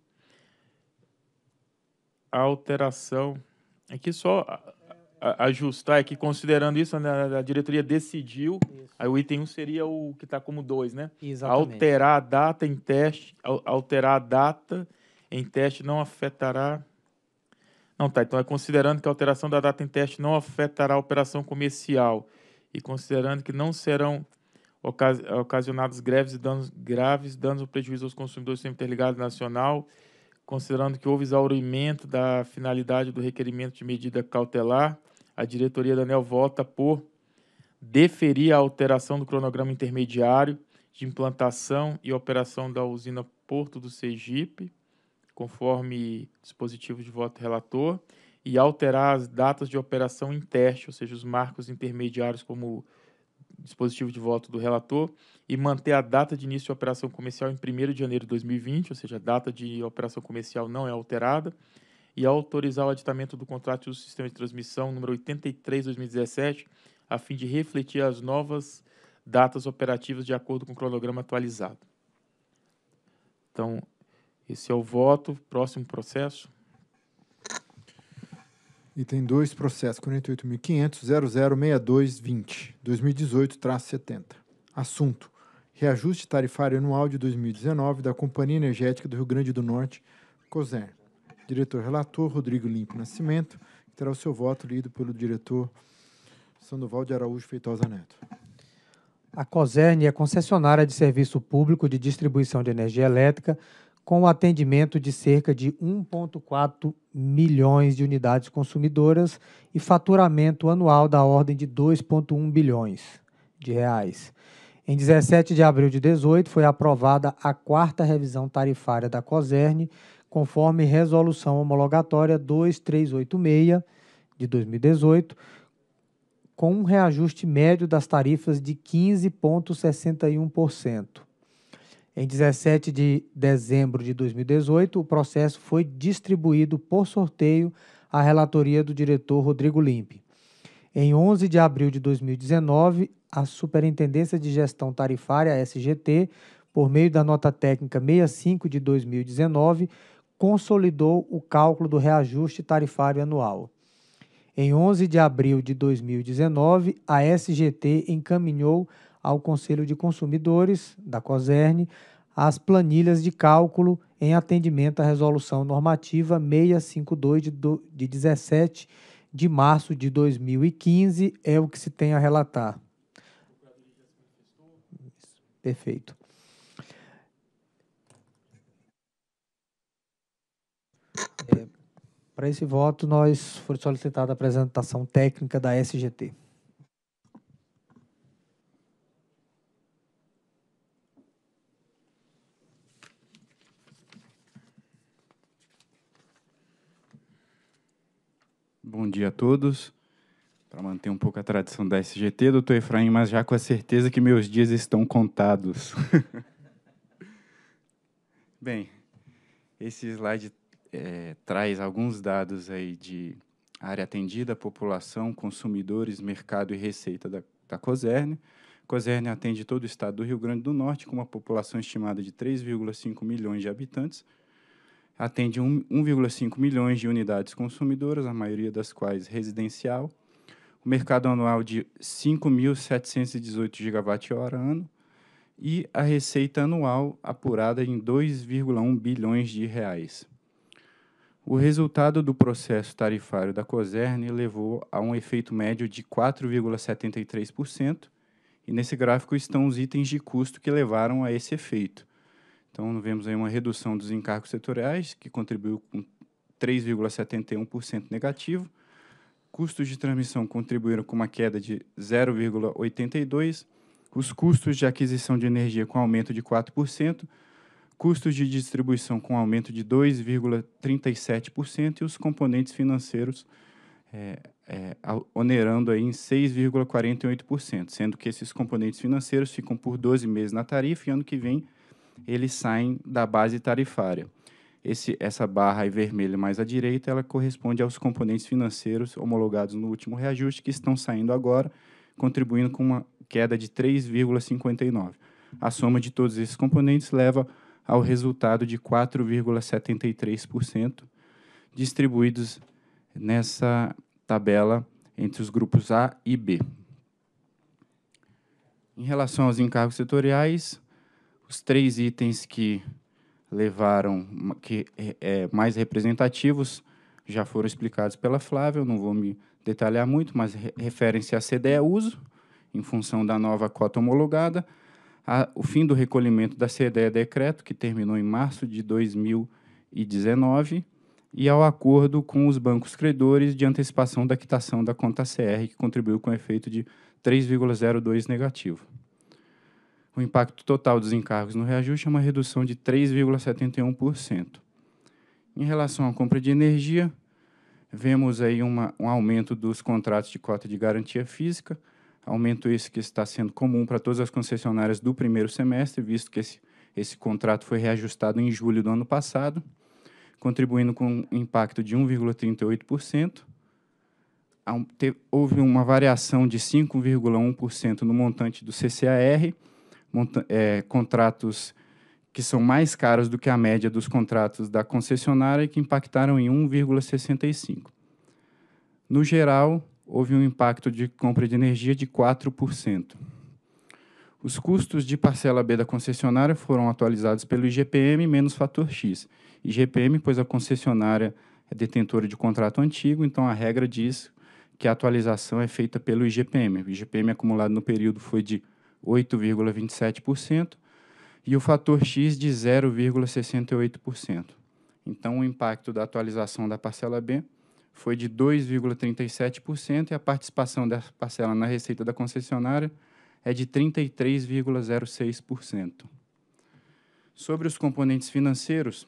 A: A alteração é que só ajustar é que considerando isso né, a diretoria decidiu isso. aí o item 1 seria o que está como 2, né Exatamente. alterar a data em teste alterar a data em teste não afetará não tá então é considerando que a alteração da data em teste não afetará a operação comercial e considerando que não serão ocasionados greves e danos graves danos ou prejuízos aos consumidores do interligado nacional Considerando que houve exaurimento da finalidade do requerimento de medida cautelar, a diretoria da ANEL vota por deferir a alteração do cronograma intermediário de implantação e operação da usina Porto do Sergipe, conforme dispositivo de voto relator, e alterar as datas de operação em teste, ou seja, os marcos intermediários como dispositivo de voto do relator e manter a data de início de operação comercial em 1 de janeiro de 2020, ou seja, a data de operação comercial não é alterada, e autorizar o aditamento do contrato do sistema de transmissão número 83/2017, a fim de refletir as novas datas operativas de acordo com o cronograma atualizado. Então, esse é o voto, próximo processo.
B: Item 2, processo 48.500.006220, 2018-70. Assunto: Reajuste tarifário anual de 2019 da Companhia Energética do Rio Grande do Norte, COSER. Diretor relator Rodrigo Limpo Nascimento, que terá o seu voto lido pelo diretor Sandoval de Araújo Feitosa Neto.
E: A COSERN é concessionária de serviço público de distribuição de energia elétrica com o atendimento de cerca de 1,4 milhões de unidades consumidoras e faturamento anual da ordem de 2,1 bilhões de reais. Em 17 de abril de 18 foi aprovada a quarta revisão tarifária da COSERN, conforme resolução homologatória 2386 de 2018, com um reajuste médio das tarifas de 15,61%. Em 17 de dezembro de 2018, o processo foi distribuído por sorteio à relatoria do diretor Rodrigo Limpe. Em 11 de abril de 2019, a Superintendência de Gestão Tarifária, SGT, por meio da nota técnica 65 de 2019, consolidou o cálculo do reajuste tarifário anual. Em 11 de abril de 2019, a SGT encaminhou ao Conselho de Consumidores da COSERN as planilhas de cálculo em atendimento à Resolução Normativa 652 de, de 17 de março de 2015, é o que se tem a relatar. Perfeito. É, Para esse voto, nós foi solicitada a apresentação técnica da SGT.
Q: Bom dia a todos. Para manter um pouco a tradição da SGT, doutor Efraim, mas já com a certeza que meus dias estão contados. (laughs) Bem, esse slide é, traz alguns dados aí de área atendida, população, consumidores, mercado e receita da, da COSERN. COSERN atende todo o estado do Rio Grande do Norte, com uma população estimada de 3,5 milhões de habitantes, atende 1,5 milhões de unidades consumidoras, a maioria das quais residencial, o mercado anual de 5.718 gigawatt-hora ano e a receita anual apurada em 2,1 bilhões de reais. O resultado do processo tarifário da COSERN levou a um efeito médio de 4,73%, e nesse gráfico estão os itens de custo que levaram a esse efeito. Então, vemos aí uma redução dos encargos setoriais, que contribuiu com 3,71% negativo. Custos de transmissão contribuíram com uma queda de 0,82%. Os custos de aquisição de energia com aumento de 4%. Custos de distribuição com aumento de 2,37%. E os componentes financeiros é, é, onerando aí em 6,48%, sendo que esses componentes financeiros ficam por 12 meses na tarifa e ano que vem eles saem da base tarifária. Esse, essa barra vermelha mais à direita, ela corresponde aos componentes financeiros homologados no último reajuste que estão saindo agora, contribuindo com uma queda de 3,59. A soma de todos esses componentes leva ao resultado de 4,73%, distribuídos nessa tabela entre os grupos A e B. Em relação aos encargos setoriais, os três itens que levaram, que é, é, mais representativos, já foram explicados pela Flávia, eu não vou me detalhar muito, mas re referem-se à CDE uso, em função da nova cota homologada, a, o fim do recolhimento da CDE decreto, que terminou em março de 2019, e ao acordo com os bancos credores de antecipação da quitação da conta CR, que contribuiu com efeito de 3,02 negativo. O impacto total dos encargos no reajuste é uma redução de 3,71%. Em relação à compra de energia, vemos aí uma, um aumento dos contratos de cota de garantia física, aumento esse que está sendo comum para todas as concessionárias do primeiro semestre, visto que esse, esse contrato foi reajustado em julho do ano passado, contribuindo com um impacto de 1,38%. Houve uma variação de 5,1% no montante do CCAR, é, contratos que são mais caros do que a média dos contratos da concessionária e que impactaram em 1,65. No geral, houve um impacto de compra de energia de 4%. Os custos de parcela B da concessionária foram atualizados pelo IGPM menos fator X. IGPM, pois a concessionária é detentora de contrato antigo, então a regra diz que a atualização é feita pelo IGPM. O IGPM acumulado no período foi de 8,27% e o fator X de 0,68%. Então, o impacto da atualização da parcela B foi de 2,37% e a participação dessa parcela na receita da concessionária é de 33,06%. Sobre os componentes financeiros,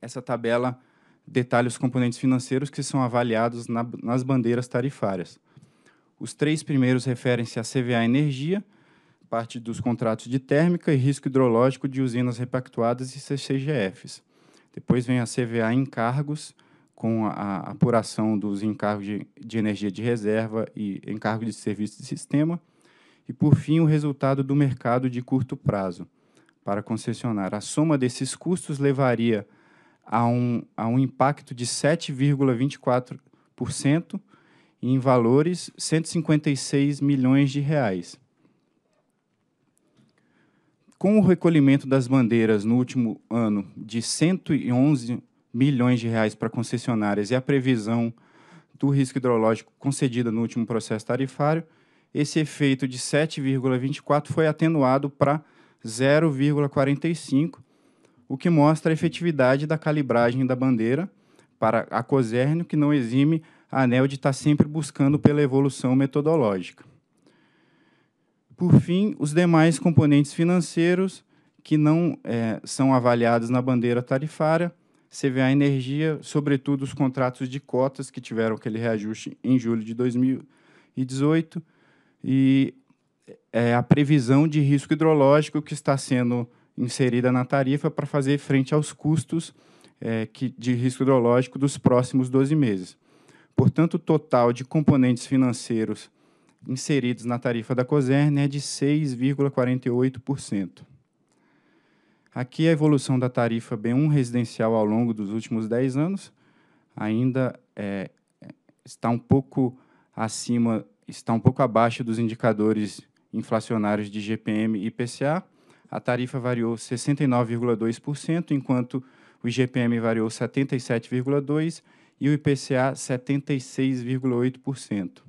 Q: essa tabela detalha os componentes financeiros que são avaliados na, nas bandeiras tarifárias. Os três primeiros referem-se à CVA Energia, parte dos contratos de térmica e risco hidrológico de usinas repactuadas e CCGFs. Depois vem a CVA Encargos, com a apuração dos encargos de, de energia de reserva e encargos de serviço de sistema. E, por fim, o resultado do mercado de curto prazo para concessionar. A soma desses custos levaria a um, a um impacto de 7,24% em valores 156 milhões de reais. Com o recolhimento das bandeiras no último ano de 111 milhões de reais para concessionárias e a previsão do risco hidrológico concedida no último processo tarifário, esse efeito de 7,24 foi atenuado para 0,45, o que mostra a efetividade da calibragem da bandeira para a COSERN, que não exime a NELD está sempre buscando pela evolução metodológica. Por fim, os demais componentes financeiros que não é, são avaliados na bandeira tarifária, CVA Energia, sobretudo os contratos de cotas que tiveram aquele reajuste em julho de 2018 e é, a previsão de risco hidrológico que está sendo inserida na tarifa para fazer frente aos custos é, que, de risco hidrológico dos próximos 12 meses. Portanto, o total de componentes financeiros inseridos na tarifa da COSERN é de 6,48%. Aqui a evolução da tarifa B1 residencial ao longo dos últimos 10 anos ainda é, está um pouco acima, está um pouco abaixo dos indicadores inflacionários de GPM e IPCA. A tarifa variou 69,2%, enquanto o IGPM variou 77,2% e o IPCA 76,8%.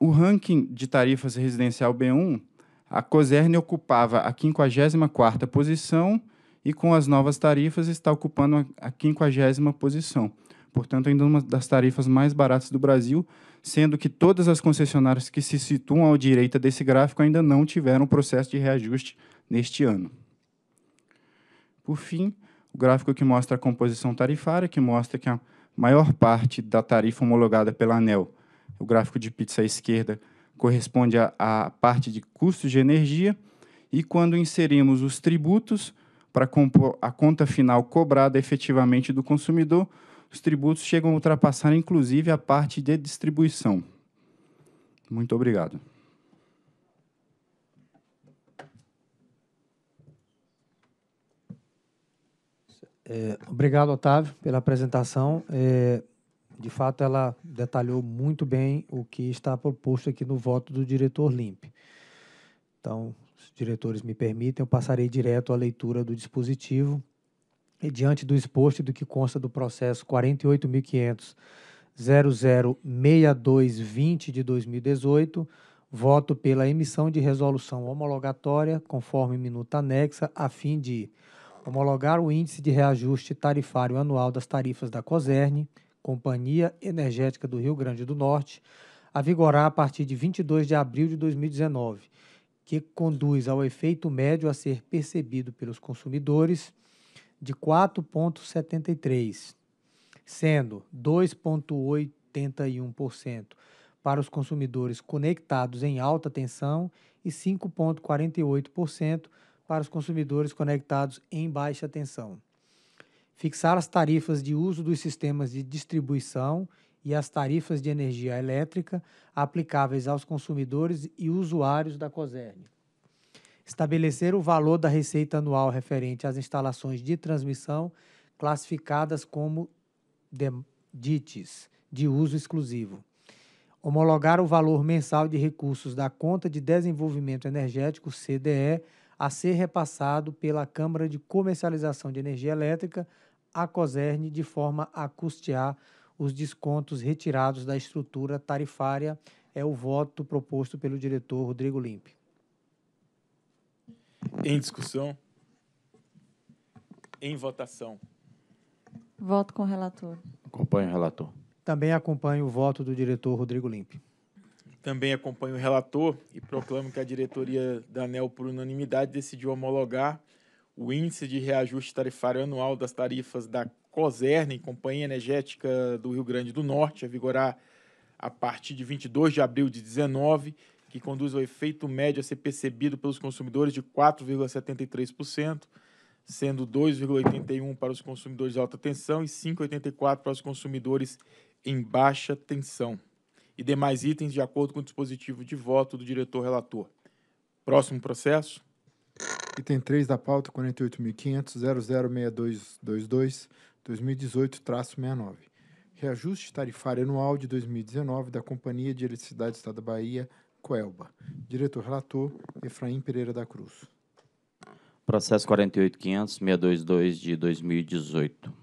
Q: O ranking de tarifas residencial B1, a COSERN ocupava a 54ª posição e com as novas tarifas está ocupando a 50 posição. Portanto, ainda uma das tarifas mais baratas do Brasil, sendo que todas as concessionárias que se situam à direita desse gráfico ainda não tiveram processo de reajuste neste ano. Por fim, o gráfico que mostra a composição tarifária, que mostra que a maior parte da tarifa homologada pela ANEL, o gráfico de pizza à esquerda, corresponde à parte de custos de energia, e quando inserimos os tributos para compor a conta final cobrada efetivamente do consumidor, os tributos chegam a ultrapassar inclusive a parte de distribuição. Muito obrigado.
E: É, obrigado, Otávio, pela apresentação. É, de fato, ela detalhou muito bem o que está proposto aqui no voto do diretor limpe. Então, se os diretores me permitem, eu passarei direto à leitura do dispositivo. E diante do exposto e do que consta do processo 48.500.006220 de 2018, voto pela emissão de resolução homologatória, conforme minuta anexa, a fim de homologar o Índice de Reajuste Tarifário Anual das Tarifas da COSERN, Companhia Energética do Rio Grande do Norte, a vigorar a partir de 22 de abril de 2019, que conduz ao efeito médio a ser percebido pelos consumidores de 4,73, sendo 2,81% para os consumidores conectados em alta tensão e 5,48% para os consumidores conectados em baixa tensão. Fixar as tarifas de uso dos sistemas de distribuição e as tarifas de energia elétrica aplicáveis aos consumidores e usuários da COSERN. Estabelecer o valor da receita anual referente às instalações de transmissão classificadas como DITES, de uso exclusivo. Homologar o valor mensal de recursos da Conta de Desenvolvimento Energético, CDE, a ser repassado pela Câmara de Comercialização de Energia Elétrica, a COSERN, de forma a custear os descontos retirados da estrutura tarifária. É o voto proposto pelo diretor Rodrigo Limpe.
A: Em discussão? Em votação?
D: Voto com o relator.
Q: Acompanho o relator.
D: Também
E: acompanho o voto do diretor Rodrigo Limpe
A: também acompanho o relator e proclamo que a diretoria da ANEL, por unanimidade, decidiu homologar o índice de reajuste tarifário anual das tarifas da COSERN, Companhia Energética do Rio Grande do Norte, a vigorar a partir de 22 de abril de 19, que conduz ao efeito médio a ser percebido pelos consumidores de 4,73%, sendo 2,81 para os consumidores de alta tensão e 5,84 para os consumidores em baixa tensão e demais itens de acordo com o dispositivo de voto do diretor relator.
B: Próximo processo. Item 3 da pauta 48.500.006222-2018-69. Reajuste tarifário anual de 2019 da Companhia de Eletricidade do Estado da Bahia, Coelba. Diretor relator, Efraim Pereira da Cruz.
H: Processo 48.500.622 de 2018.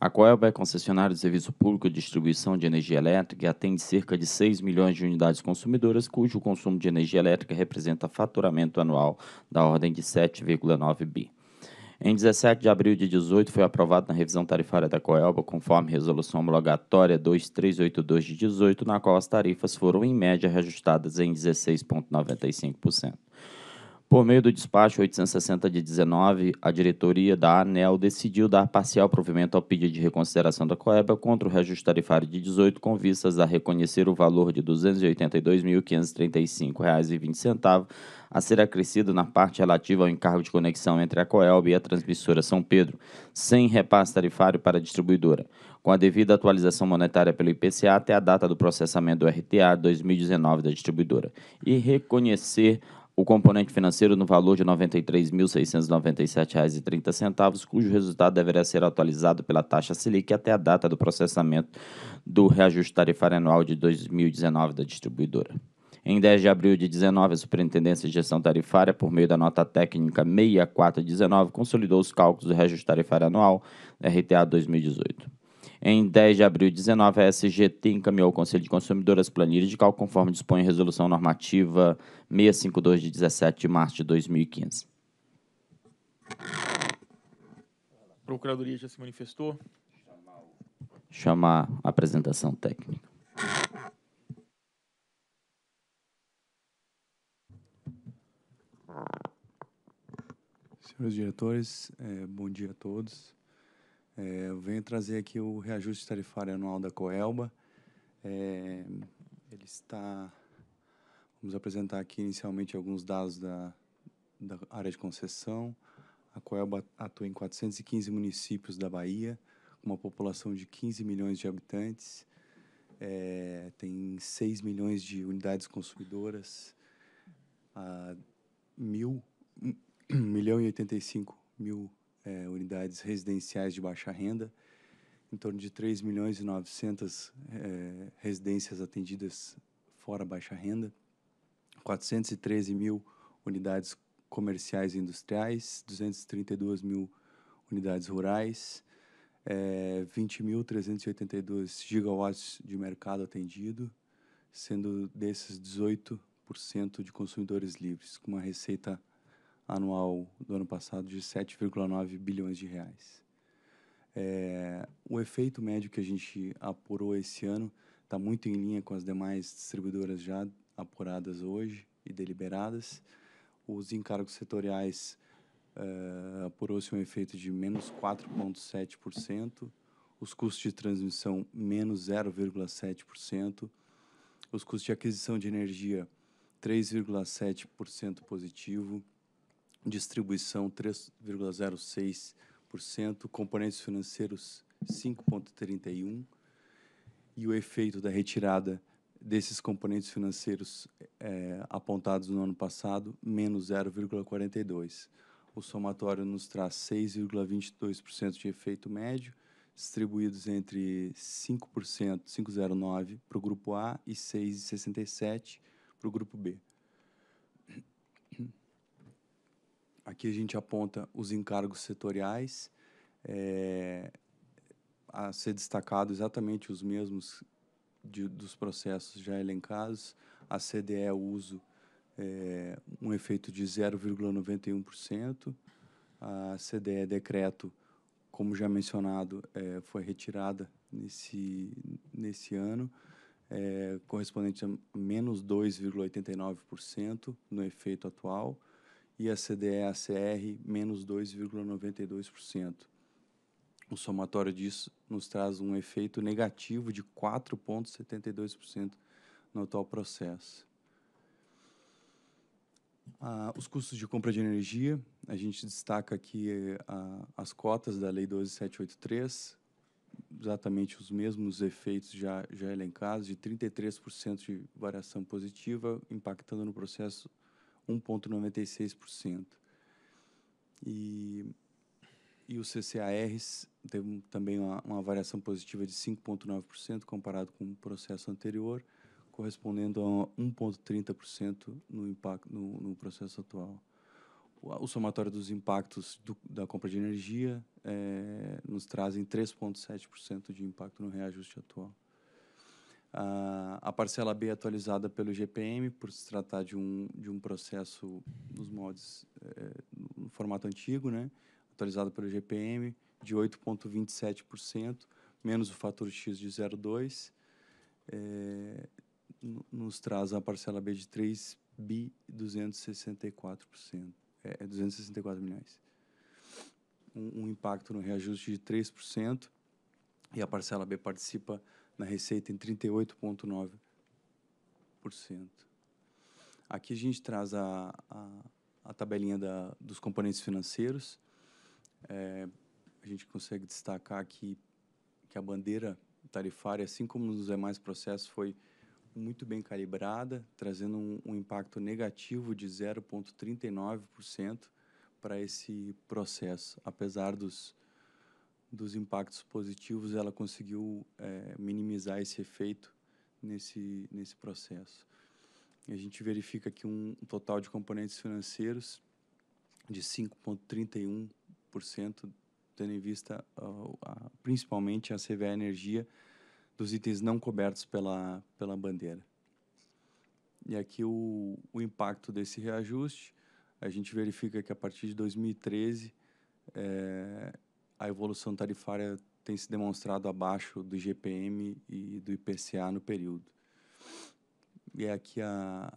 H: A Coelba é concessionária de serviço público de distribuição de energia elétrica e atende cerca de 6 milhões de unidades consumidoras, cujo consumo de energia elétrica representa faturamento anual da ordem de 7,9 bi. Em 17 de abril de 18 foi aprovado na revisão tarifária da Coelba, conforme resolução homologatória 2382 de 18, na qual as tarifas foram em média reajustadas em 16.95%. Por meio do despacho 860 de 19, a diretoria da ANEL decidiu dar parcial provimento ao pedido de reconsideração da Coeba contra o reajuste tarifário de 18 com vistas a reconhecer o valor de R$ 282.535,20 a ser acrescido na parte relativa ao encargo de conexão entre a Coelb e a transmissora São Pedro, sem repasse tarifário para a distribuidora, com a devida atualização monetária pelo IPCA até a data do processamento do RTA 2019 da distribuidora, e reconhecer o componente financeiro no valor de R$ 93.697,30, cujo resultado deverá ser atualizado pela taxa Selic até a data do processamento do reajuste tarifário anual de 2019 da distribuidora. Em 10 de abril de 19, a Superintendência de Gestão Tarifária, por meio da nota técnica 6419, consolidou os cálculos do reajuste tarifário anual RTA 2018. Em 10 de abril de 2019, a SGT encaminhou ao Conselho de Consumidoras planilhas de Cal, conforme dispõe a Resolução Normativa 652 de 17 de março de 2015.
A: A Procuradoria já se manifestou.
H: Chamar a apresentação técnica.
R: Senhores diretores, é, bom dia a todos. É, eu venho trazer aqui o reajuste tarifário anual da Coelba. É, ele está. Vamos apresentar aqui inicialmente alguns dados da, da área de concessão. A Coelba atua em 415 municípios da Bahia, com uma população de 15 milhões de habitantes, é, tem 6 milhões de unidades consumidoras, a mil, 1 milhão e 85 mil é, unidades residenciais de baixa renda, em torno de 3 milhões e 900 é, residências atendidas fora baixa renda, 413 mil unidades comerciais e industriais, 232 mil unidades rurais, é, 20.382 gigawatts de mercado atendido, sendo desses 18% de consumidores livres, com uma receita anual do ano passado de 7,9 bilhões de reais. É, o efeito médio que a gente apurou esse ano está muito em linha com as demais distribuidoras já apuradas hoje e deliberadas. Os encargos setoriais é, apurou-se um efeito de menos 4,7%, os custos de transmissão menos 0,7%, os custos de aquisição de energia 3,7% positivo, distribuição 3,06%, componentes financeiros 5,31% e o efeito da retirada desses componentes financeiros é, apontados no ano passado, menos 0,42%. O somatório nos traz 6,22% de efeito médio, distribuídos entre 5%, 5,09% para o grupo A e 6,67% para o grupo B. Aqui a gente aponta os encargos setoriais, é, a ser destacado exatamente os mesmos de, dos processos já elencados. A CDE uso é, um efeito de 0,91%. A CDE decreto, como já mencionado, é, foi retirada nesse, nesse ano, correspondente a menos 2,89% no efeito atual e a CDE-ACR menos 2,92%. O somatório disso nos traz um efeito negativo de 4,72% no atual processo. Ah, os custos de compra de energia, a gente destaca aqui ah, as cotas da Lei 12783, exatamente os mesmos efeitos já, já elencados, de 33% de variação positiva, impactando no processo 1,96%. E, e o CCAR teve também uma, uma variação positiva de 5,9% comparado com o processo anterior, correspondendo a 1,30% no, impacto, no, no processo atual. O, o somatório dos impactos do, da compra de energia é, nos trazem 3,7% de impacto no reajuste atual. A, a parcela B atualizada pelo GPM, por se tratar de um, de um processo nos moldes é, no formato antigo, né? atualizado pelo GPM, de 8,27%, menos o fator X de 0,2%, é, nos traz a parcela B de 3 bi 264%, é, 264 é milhões. Um, um impacto no reajuste de 3%, e a parcela B participa na receita em 38,9%. Aqui a gente traz a, a, a tabelinha da, dos componentes financeiros. É, a gente consegue destacar aqui que a bandeira tarifária, assim como nos demais processos, foi muito bem calibrada, trazendo um, um impacto negativo de 0,39% para esse processo, apesar dos dos impactos positivos, ela conseguiu é, minimizar esse efeito nesse, nesse processo. E a gente verifica que um total de componentes financeiros de 5,31%, tendo em vista uh, a, principalmente a CVA Energia, dos itens não cobertos pela, pela bandeira. E aqui o, o impacto desse reajuste, a gente verifica que a partir de 2013, é, a evolução tarifária tem se demonstrado abaixo do GPM e do IPCA no período. E é aqui a,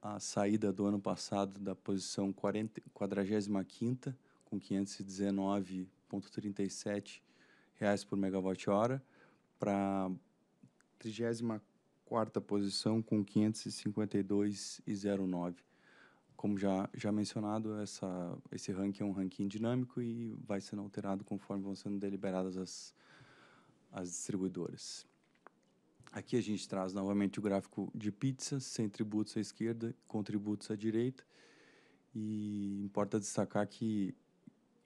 R: a saída do ano passado da posição 45 com 519,37 reais por megawatt-hora para 34 posição com 552,09 como já, já mencionado, essa, esse ranking é um ranking dinâmico e vai sendo alterado conforme vão sendo deliberadas as, as distribuidoras. Aqui a gente traz novamente o gráfico de pizza sem tributos à esquerda, com tributos à direita. E importa destacar que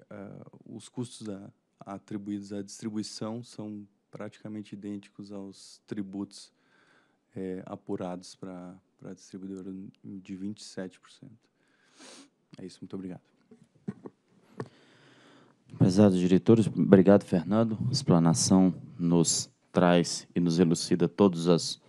R: uh, os custos a, atribuídos à distribuição são praticamente idênticos aos tributos é, apurados para para a distribuidora de 27%. É isso, muito obrigado.
H: Prezados diretores, obrigado, Fernando. A explanação nos traz e nos elucida todas as,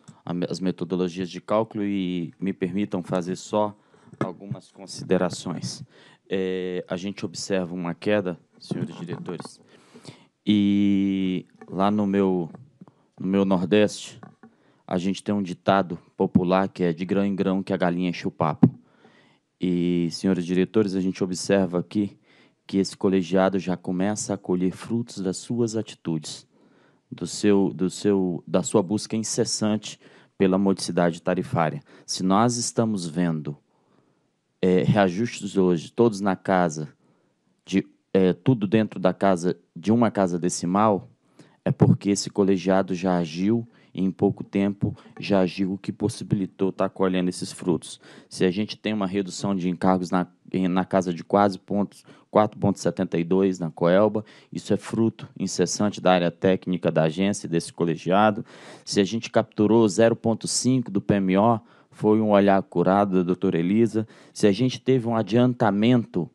H: as metodologias de cálculo e me permitam fazer só algumas considerações. É, a gente observa uma queda, senhores diretores, e lá no meu, no meu Nordeste, a gente tem um ditado popular que é de grão em grão que a galinha enche o papo. E, senhores diretores, a gente observa aqui que esse colegiado já começa a colher frutos das suas atitudes, do seu, do seu, da sua busca incessante pela modicidade tarifária. Se nós estamos vendo é, reajustes hoje, todos na casa, de é, tudo dentro da casa de uma casa decimal, é porque esse colegiado já agiu e em pouco tempo já agiu o que possibilitou estar tá colhendo esses frutos. Se a gente tem uma redução de encargos na, na casa de quase pontos 4,72 na Coelba, isso é fruto incessante da área técnica da agência e desse colegiado. Se a gente capturou 0,5 do PMO, foi um olhar curado da doutora Elisa. Se a gente teve um adiantamento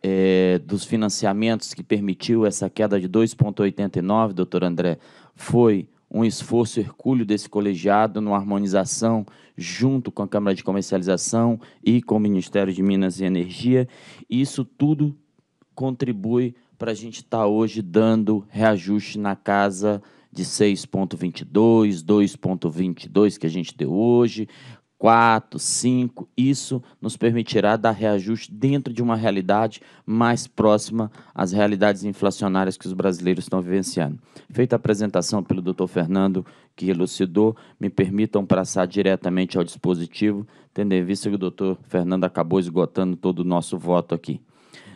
H: é, dos financiamentos que permitiu essa queda de 2,89, doutor André, foi um esforço hercúleo desse colegiado numa harmonização junto com a Câmara de Comercialização e com o Ministério de Minas e Energia. Isso tudo contribui para a gente estar tá hoje dando reajuste na casa de 6,22, 2,22 que a gente deu hoje, 4, 5, isso nos permitirá dar reajuste dentro de uma realidade mais próxima às realidades inflacionárias que os brasileiros estão vivenciando. Feita a apresentação pelo Dr. Fernando, que elucidou, me permitam passar diretamente ao dispositivo, tendo em vista que o Dr. Fernando acabou esgotando todo o nosso voto aqui.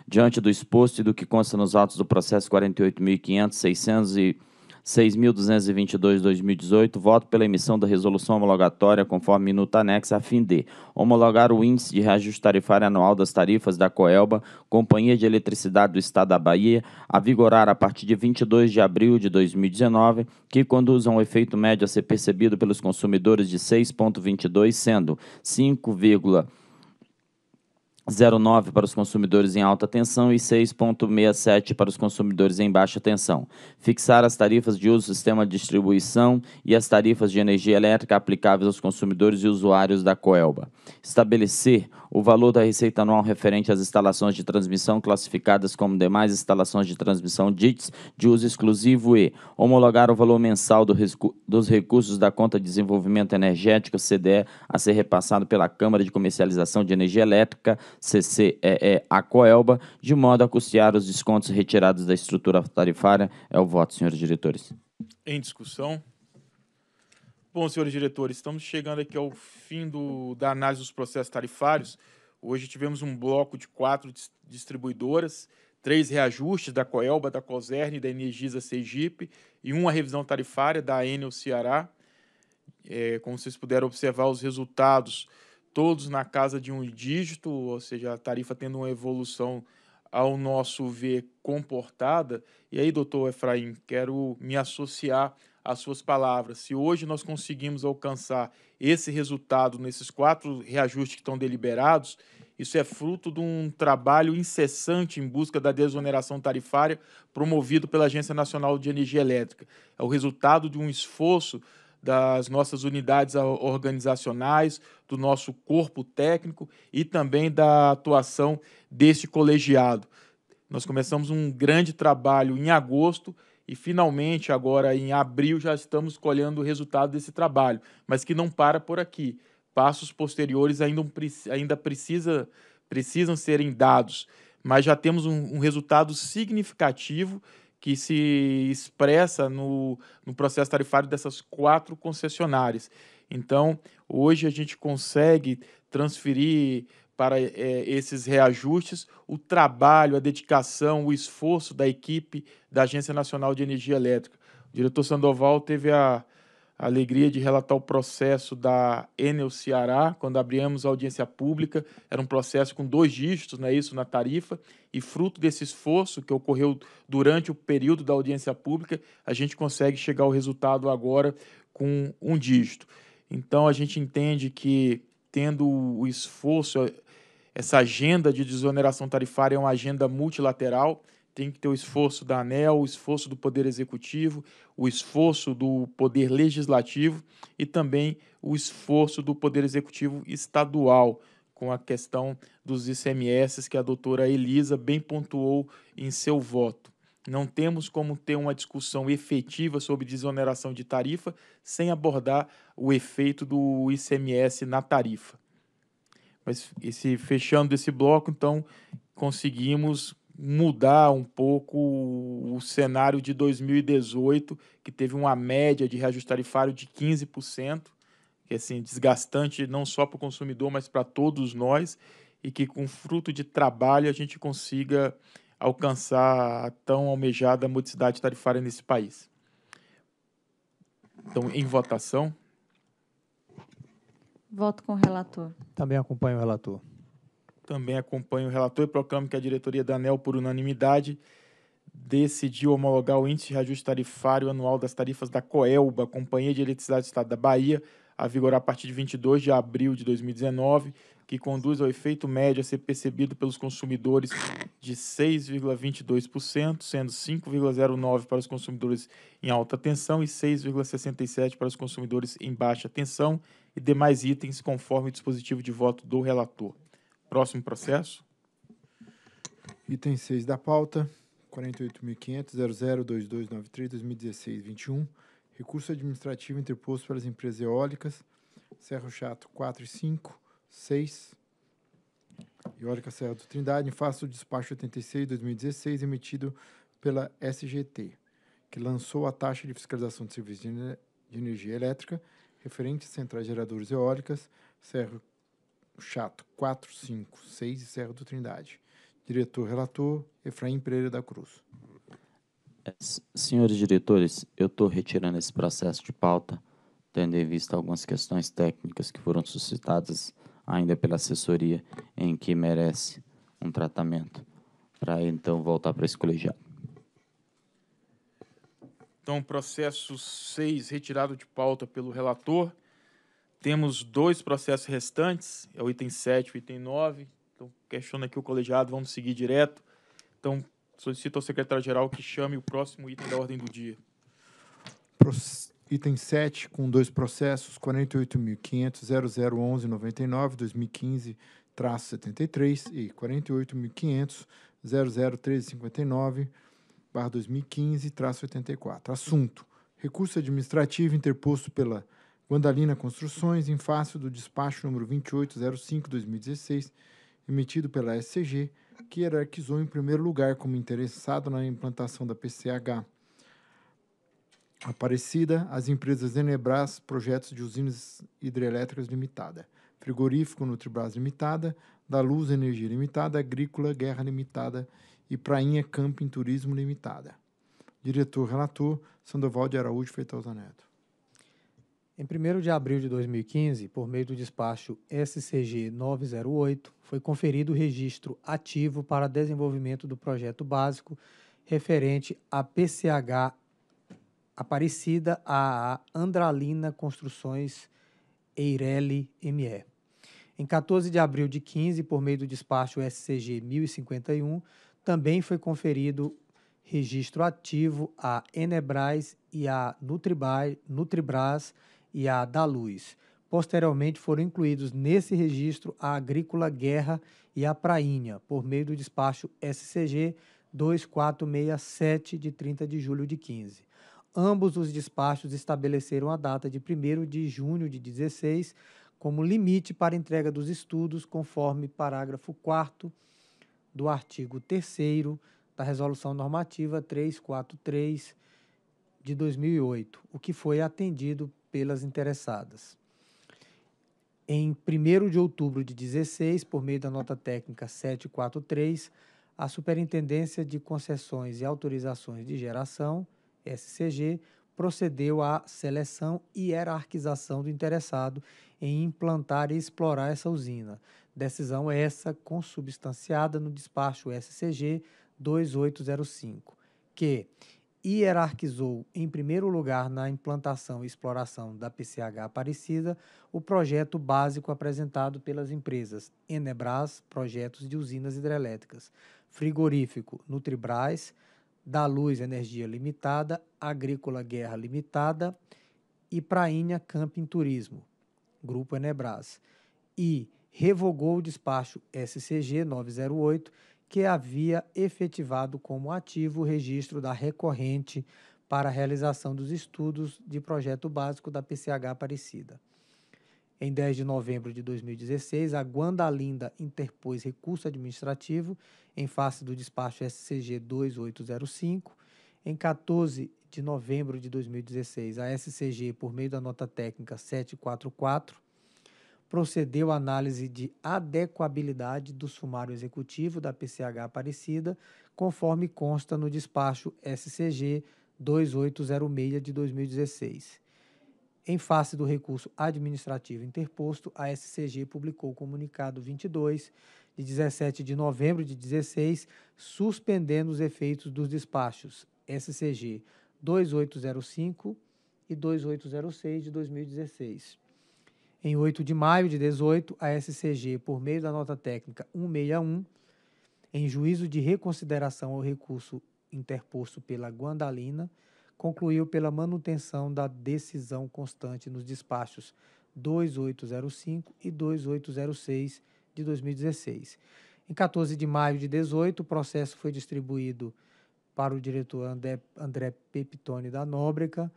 H: Diante do exposto e do que consta nos autos do processo 48.500, 600 e 6.222-2018, voto pela emissão da resolução homologatória conforme minuto anexo a fim de homologar o índice de reajuste tarifário anual das tarifas da Coelba, Companhia de Eletricidade do Estado da Bahia, a vigorar a partir de 22 de abril de 2019, que conduz a um efeito médio a ser percebido pelos consumidores de 6,22, sendo 5, 0,9 para os consumidores em alta tensão e 6,67 para os consumidores em baixa tensão. Fixar as tarifas de uso do sistema de distribuição e as tarifas de energia elétrica aplicáveis aos consumidores e usuários da Coelba. Estabelecer o valor da receita anual referente às instalações de transmissão classificadas como demais instalações de transmissão DITS de uso exclusivo e homologar o valor mensal do dos recursos da conta de desenvolvimento energético CDE a ser repassado pela Câmara de Comercialização de Energia Elétrica CCEE Acoelba, de modo a custear os descontos retirados da estrutura tarifária. É o voto, senhores diretores.
A: Em discussão. Bom, senhores diretores, estamos chegando aqui ao fim do, da análise dos processos tarifários. Hoje tivemos um bloco de quatro distribuidoras, três reajustes da Coelba, da e da Energisa Sergipe e uma revisão tarifária da Enel Ceará. É, como vocês puderam observar, os resultados todos na casa de um dígito, ou seja, a tarifa tendo uma evolução ao nosso ver comportada. E aí, doutor Efraim, quero me associar às suas palavras. Se hoje nós conseguimos alcançar esse resultado nesses quatro reajustes que estão deliberados, isso é fruto de um trabalho incessante em busca da desoneração tarifária promovido pela Agência Nacional de Energia Elétrica. É o resultado de um esforço das nossas unidades organizacionais, do nosso corpo técnico e também da atuação deste colegiado. Nós começamos um grande trabalho em agosto e finalmente agora em abril já estamos colhendo o resultado desse trabalho, mas que não para por aqui. Passos posteriores ainda, ainda precisa, precisam serem dados, mas já temos um, um resultado significativo que se expressa no, no processo tarifário dessas quatro concessionárias. Então, hoje a gente consegue transferir para é, esses reajustes o trabalho, a dedicação, o esforço da equipe da Agência Nacional de Energia Elétrica. O diretor Sandoval teve a, a alegria de relatar o processo da Enel Ceará, quando abrimos a audiência pública. Era um processo com dois dígitos, né, isso, na tarifa, e fruto desse esforço que ocorreu durante o período da audiência pública, a gente consegue chegar ao resultado agora com um dígito. Então, a gente entende que, tendo o esforço, essa agenda de desoneração tarifária é uma agenda multilateral tem que ter o esforço da ANEL, o esforço do Poder Executivo, o esforço do Poder Legislativo e também o esforço do Poder Executivo Estadual com a questão dos ICMS que a doutora Elisa bem pontuou em seu voto. Não temos como ter uma discussão efetiva sobre desoneração de tarifa sem abordar o efeito do ICMS na tarifa. Mas esse, fechando esse bloco, então, conseguimos mudar um pouco o cenário de 2018, que teve uma média de reajuste tarifário de 15%, que é assim, desgastante não só para o consumidor, mas para todos nós, e que com fruto de trabalho a gente consiga alcançar a tão almejada modicidade tarifária nesse país. Então, em votação.
D: Voto com o relator.
E: Também acompanho o relator.
A: Também acompanho o relator e proclamo que a diretoria da ANEL, por unanimidade, decidiu homologar o índice de reajuste tarifário anual das tarifas da Coelba, Companhia de Eletricidade do Estado da Bahia, a vigorar a partir de 22 de abril de 2019, que conduz ao efeito médio a ser percebido pelos consumidores de 6,22%, sendo 5,09% para os consumidores em alta tensão e 6,67% para os consumidores em baixa tensão e demais itens, conforme o dispositivo de voto do relator. Próximo processo.
B: Item 6 da pauta, 48.500.002293-2016-21, recurso administrativo interposto pelas empresas eólicas, Serro Chato 4 e 5, 6, Eólica Serra do Trindade, em face do despacho 86-2016 emitido pela SGT, que lançou a taxa de fiscalização de serviços de energia elétrica referente a centrais geradoras eólicas, Serra Chato 456 e Serra do Trindade. Diretor relator Efraim Pereira da Cruz.
H: É, senhores diretores, eu estou retirando esse processo de pauta, tendo em vista algumas questões técnicas que foram suscitadas ainda pela assessoria, em que merece um tratamento, para então voltar para esse colegiado.
A: Então, processo 6, retirado de pauta pelo relator. Temos dois processos restantes, é o item 7 e o item 9. Então, questiona aqui o colegiado, vamos seguir direto. Então, solicito ao secretário-geral que chame o próximo item da ordem do dia.
B: Proce item 7, com dois processos, 48.500.0011.99, 2015-73 e 48.500.001359, 2015-84. Assunto, recurso administrativo interposto pela Guandalina Construções, em face do despacho número 2805-2016, emitido pela SCG, que hierarquizou em primeiro lugar como interessado na implantação da PCH. Aparecida, as empresas Enebras Projetos de Usinas Hidrelétricas Limitada, Frigorífico Nutribras Limitada, da Luz Energia Limitada, Agrícola Guerra Limitada e Prainha Camping Turismo Limitada. Diretor-relator Sandoval de Araújo Feitosa Neto. Em 1 de abril de 2015, por meio do despacho SCG
E: 908, foi conferido o registro ativo para desenvolvimento do projeto básico referente à PCH Aparecida a Andralina Construções Eireli ME. Em 14 de abril de 15, por meio do despacho SCG 1051, também foi conferido registro ativo à Enebras e à Nutribras e a da Luz. Posteriormente foram incluídos nesse registro a Agrícola Guerra e a Prainha, por meio do despacho SCG 2467, de 30 de julho de 15. Ambos os despachos estabeleceram a data de 1 de junho de 16 como limite para entrega dos estudos, conforme parágrafo 4 do artigo 3 da Resolução Normativa 343 de 2008, o que foi atendido pelas interessadas. Em 1 de outubro de 16, por meio da nota técnica 743, a Superintendência de Concessões e Autorizações de Geração, SCG, procedeu à seleção e hierarquização do interessado em implantar e explorar essa usina. Decisão essa consubstanciada no despacho SCG 2805, que, hierarquizou, em primeiro lugar, na implantação e exploração da PCH Aparecida, o projeto básico apresentado pelas empresas Enebras, projetos de usinas hidrelétricas, frigorífico Nutribras, da Luz Energia Limitada, Agrícola Guerra Limitada e Prainha Camping Turismo, Grupo Enebras, e revogou o despacho SCG 908, que havia efetivado como ativo o registro da recorrente para a realização dos estudos de projeto básico da PCH Aparecida. Em 10 de novembro de 2016, a Guandalinda interpôs recurso administrativo em face do despacho SCG 2805. Em 14 de novembro de 2016, a SCG, por meio da nota técnica 744, procedeu à análise de adequabilidade do sumário executivo da PCH Aparecida, conforme consta no despacho SCG 2806 de 2016. Em face do recurso administrativo interposto, a SCG publicou o comunicado 22 de 17 de novembro de 16, suspendendo os efeitos dos despachos SCG 2805 e 2806 de 2016. Em 8 de maio de 18, a SCG, por meio da nota técnica 161, em juízo de reconsideração ao recurso interposto pela Guandalina, concluiu pela manutenção da decisão constante nos despachos 2805 e 2806 de 2016. Em 14 de maio de 18, o processo foi distribuído para o diretor André, André da Nóbrega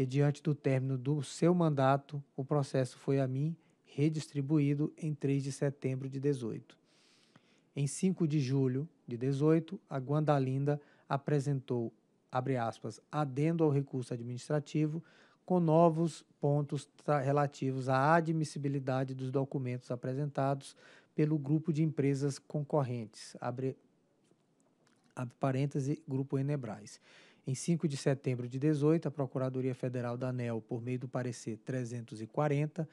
E: que, diante do término do seu mandato, o processo foi a mim redistribuído em 3 de setembro de 18. Em 5 de julho de 18, a Guandalinda apresentou, abre aspas, adendo ao recurso administrativo com novos pontos relativos à admissibilidade dos documentos apresentados pelo grupo de empresas concorrentes, abre, abre parêntese, grupo Enebrais em 5 de setembro de 18, a Procuradoria Federal da ANEL, por meio do parecer 340,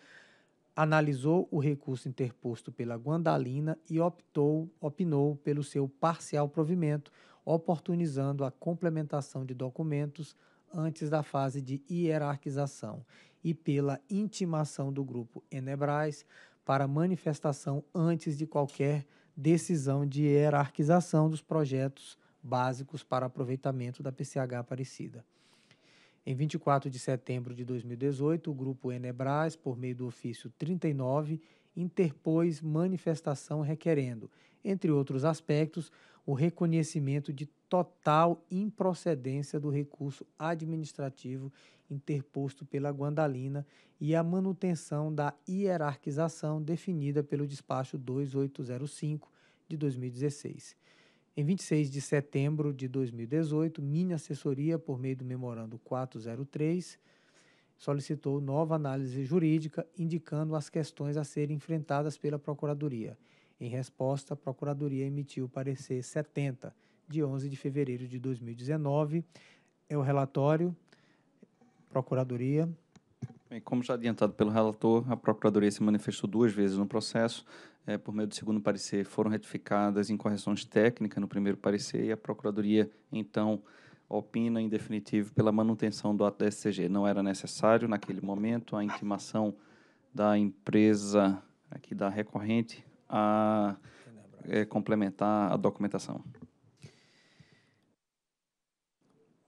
E: analisou o recurso interposto pela Guandalina e optou, opinou pelo seu parcial provimento, oportunizando a complementação de documentos antes da fase de hierarquização e pela intimação do grupo Enebras para manifestação antes de qualquer decisão de hierarquização dos projetos básicos para aproveitamento da PCH Aparecida. Em 24 de setembro de 2018, o grupo Enebras, por meio do ofício 39, interpôs manifestação requerendo, entre outros aspectos, o reconhecimento de total improcedência do recurso administrativo interposto pela Guandalina e a manutenção da hierarquização definida pelo despacho 2805 de 2016. Em 26 de setembro de 2018, minha assessoria, por meio do memorando 403, solicitou nova análise jurídica indicando as questões a serem enfrentadas pela Procuradoria. Em resposta, a Procuradoria emitiu o parecer 70, de 11 de fevereiro de 2019. É o relatório, Procuradoria.
G: Bem, como já adiantado pelo relator, a Procuradoria se manifestou duas vezes no processo é, por meio do segundo parecer, foram retificadas em correções técnicas no primeiro parecer e a Procuradoria, então, opina em definitivo pela manutenção do ato da SCG. Não era necessário, naquele momento, a intimação da empresa aqui da recorrente a é, complementar a documentação.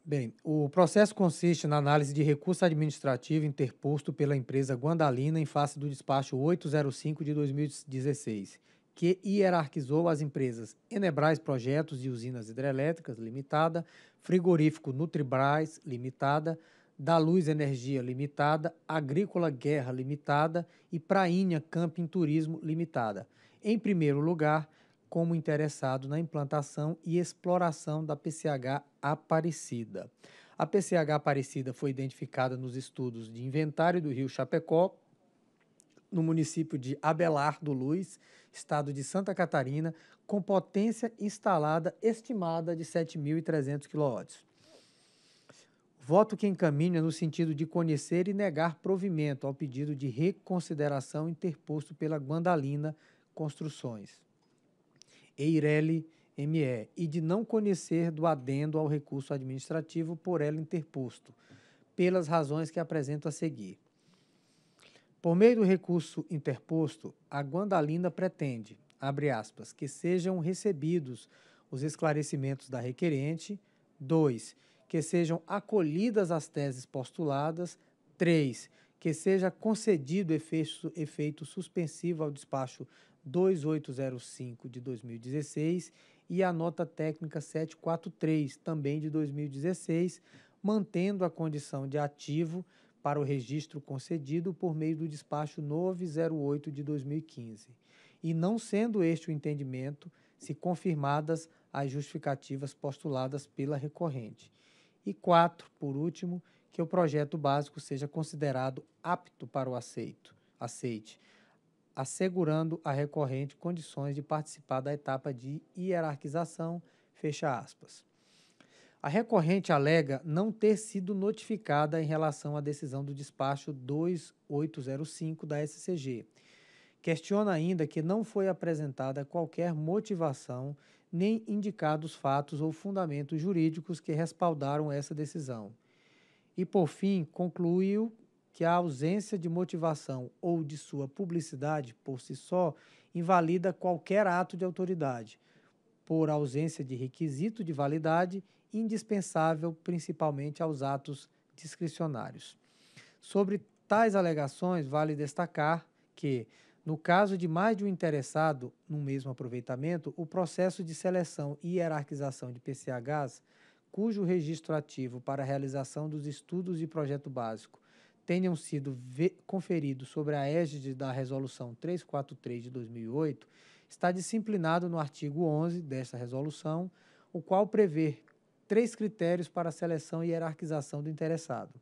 E: Bem, o processo consiste na análise de recurso administrativo interposto pela empresa Guandalina em face do despacho 805 de 2016, que hierarquizou as empresas Enebrais Projetos e Usinas Hidrelétricas Limitada, Frigorífico Nutribrais Limitada, Da Luz Energia Limitada, Agrícola Guerra Limitada e Prainha Camping Turismo Limitada. Em primeiro lugar, como interessado na implantação e exploração da PCH Aparecida. A PCH Aparecida foi identificada nos estudos de inventário do rio Chapecó, no município de Abelardo Luz, estado de Santa Catarina, com potência instalada estimada de 7.300 kW. Voto que encaminha no sentido de conhecer e negar provimento ao pedido de reconsideração interposto pela Guandalina Construções. Eireli ME, e de não conhecer do adendo ao recurso administrativo por ela interposto, pelas razões que apresento a seguir. Por meio do recurso interposto, a Guandalinda pretende, abre aspas, que sejam recebidos os esclarecimentos da requerente, 2. que sejam acolhidas as teses postuladas, 3. que seja concedido efeito, efeito suspensivo ao despacho 2805 de 2016 e a nota técnica 743, também de 2016, mantendo a condição de ativo para o registro concedido por meio do despacho 908 de 2015. E não sendo este o entendimento, se confirmadas as justificativas postuladas pela recorrente. E quatro, por último, que o projeto básico seja considerado apto para o aceito, aceite, assegurando à recorrente condições de participar da etapa de hierarquização, fecha aspas. A recorrente alega não ter sido notificada em relação à decisão do despacho 2805 da SCG. Questiona ainda que não foi apresentada qualquer motivação nem indicados fatos ou fundamentos jurídicos que respaldaram essa decisão. E, por fim, concluiu que a ausência de motivação ou de sua publicidade por si só invalida qualquer ato de autoridade, por ausência de requisito de validade indispensável principalmente aos atos discricionários. Sobre tais alegações, vale destacar que, no caso de mais de um interessado no mesmo aproveitamento, o processo de seleção e hierarquização de PCHs, cujo registro ativo para a realização dos estudos de projeto básico tenham sido conferidos sobre a égide da Resolução 343 de 2008 está disciplinado no artigo 11 desta resolução, o qual prevê três critérios para a seleção e hierarquização do interessado.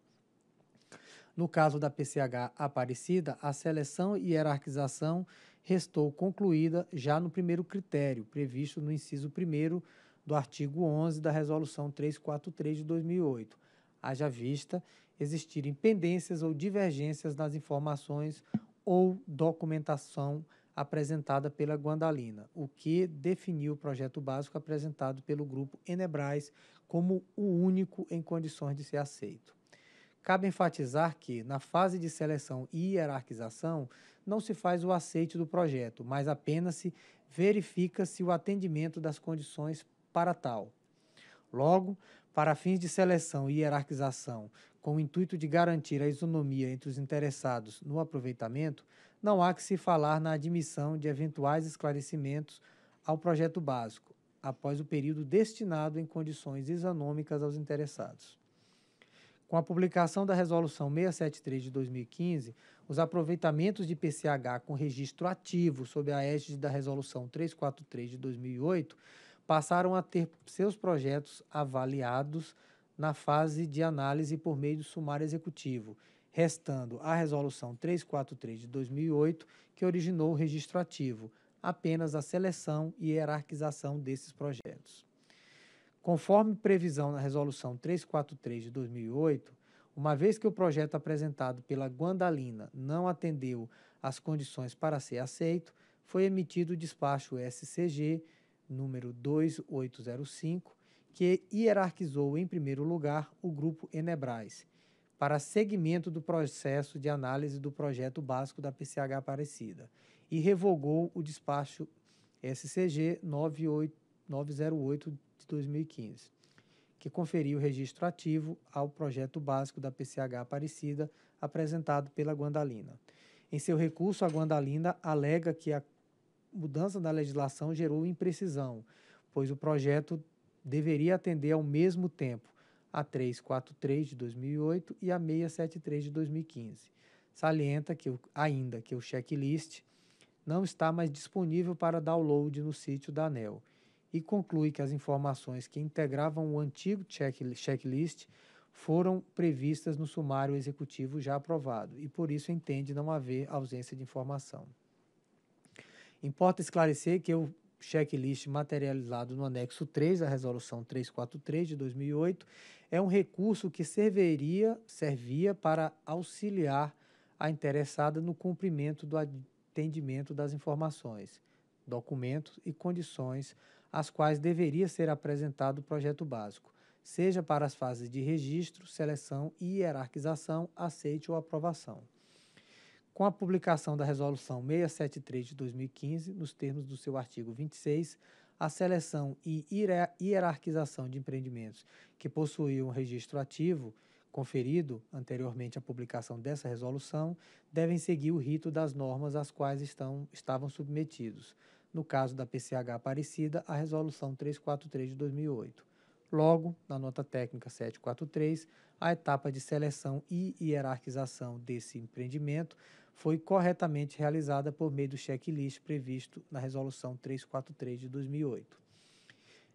E: No caso da PCH Aparecida, a seleção e hierarquização restou concluída já no primeiro critério, previsto no inciso 1 do artigo 11 da Resolução 343 de 2008 haja vista existirem pendências ou divergências nas informações ou documentação apresentada pela Guandalina, o que definiu o projeto básico apresentado pelo grupo Enebras como o único em condições de ser aceito. Cabe enfatizar que, na fase de seleção e hierarquização, não se faz o aceite do projeto, mas apenas se verifica-se o atendimento das condições para tal. Logo, para fins de seleção e hierarquização, com o intuito de garantir a isonomia entre os interessados no aproveitamento, não há que se falar na admissão de eventuais esclarecimentos ao projeto básico, após o período destinado em condições isonômicas aos interessados. Com a publicação da Resolução 673 de 2015, os aproveitamentos de PCH com registro ativo sob a égide da Resolução 343 de 2008 passaram a ter seus projetos avaliados na fase de análise por meio do sumário executivo, restando a Resolução 343 de 2008, que originou o registro ativo, apenas a seleção e hierarquização desses projetos. Conforme previsão na Resolução 343 de 2008, uma vez que o projeto apresentado pela Guandalina não atendeu às condições para ser aceito, foi emitido o despacho SCG número 2805, que hierarquizou em primeiro lugar o grupo Enebras para segmento do processo de análise do projeto básico da PCH Aparecida e revogou o despacho SCG 908 de 2015, que conferiu registro ativo ao projeto básico da PCH Aparecida apresentado pela Guandalina. Em seu recurso, a Guandalina alega que a mudança da legislação gerou imprecisão, pois o projeto deveria atender ao mesmo tempo a 343 de 2008 e a 673 de 2015. Salienta que, ainda que o checklist não está mais disponível para download no sítio da ANEL e conclui que as informações que integravam o antigo checklist foram previstas no sumário executivo já aprovado e por isso entende não haver ausência de informação. Importa esclarecer que o checklist materializado no anexo 3 da resolução 343 de 2008 é um recurso que serviria, servia para auxiliar a interessada no cumprimento do atendimento das informações, documentos e condições às quais deveria ser apresentado o projeto básico, seja para as fases de registro, seleção e hierarquização, aceite ou aprovação com a publicação da Resolução 673 de 2015, nos termos do seu artigo 26, a seleção e hierarquização de empreendimentos que possuíam um registro ativo conferido anteriormente à publicação dessa resolução devem seguir o rito das normas às quais estão, estavam submetidos. No caso da PCH Aparecida, a Resolução 343 de 2008. Logo, na nota técnica 743, a etapa de seleção e hierarquização desse empreendimento foi corretamente realizada por meio do checklist previsto na Resolução 343 de 2008.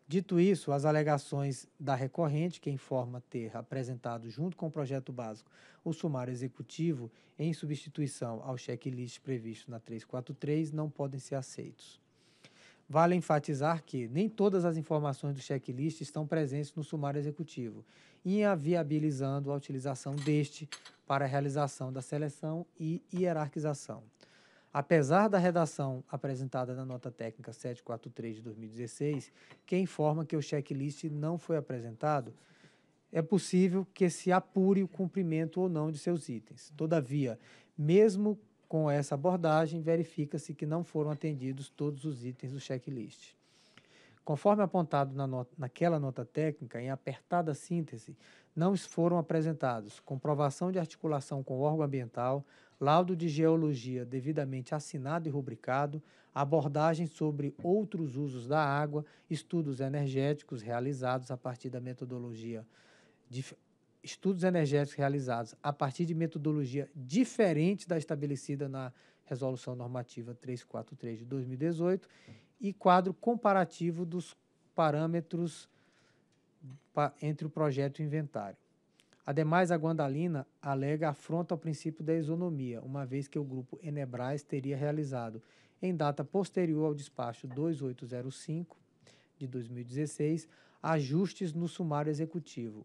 E: Dito isso, as alegações da recorrente, que informa ter apresentado, junto com o projeto básico, o sumário executivo em substituição ao checklist previsto na 343, não podem ser aceitos. Vale enfatizar que nem todas as informações do checklist estão presentes no sumário executivo, inviabilizando a utilização deste para a realização da seleção e hierarquização. Apesar da redação apresentada na nota técnica 743 de 2016, que informa que o checklist não foi apresentado, é possível que se apure o cumprimento ou não de seus itens. Todavia, mesmo com essa abordagem, verifica-se que não foram atendidos todos os itens do checklist. Conforme apontado na nota, naquela nota técnica, em apertada síntese, não foram apresentados comprovação de articulação com órgão ambiental, laudo de geologia devidamente assinado e rubricado, abordagem sobre outros usos da água, estudos energéticos realizados a partir da metodologia de estudos energéticos realizados a partir de metodologia diferente da estabelecida na Resolução Normativa 343 de 2018 e quadro comparativo dos parâmetros pa entre o projeto e o inventário. Ademais, a Guandalina alega afronta ao princípio da isonomia, uma vez que o grupo Enebras teria realizado, em data posterior ao despacho 2805 de 2016, ajustes no sumário executivo,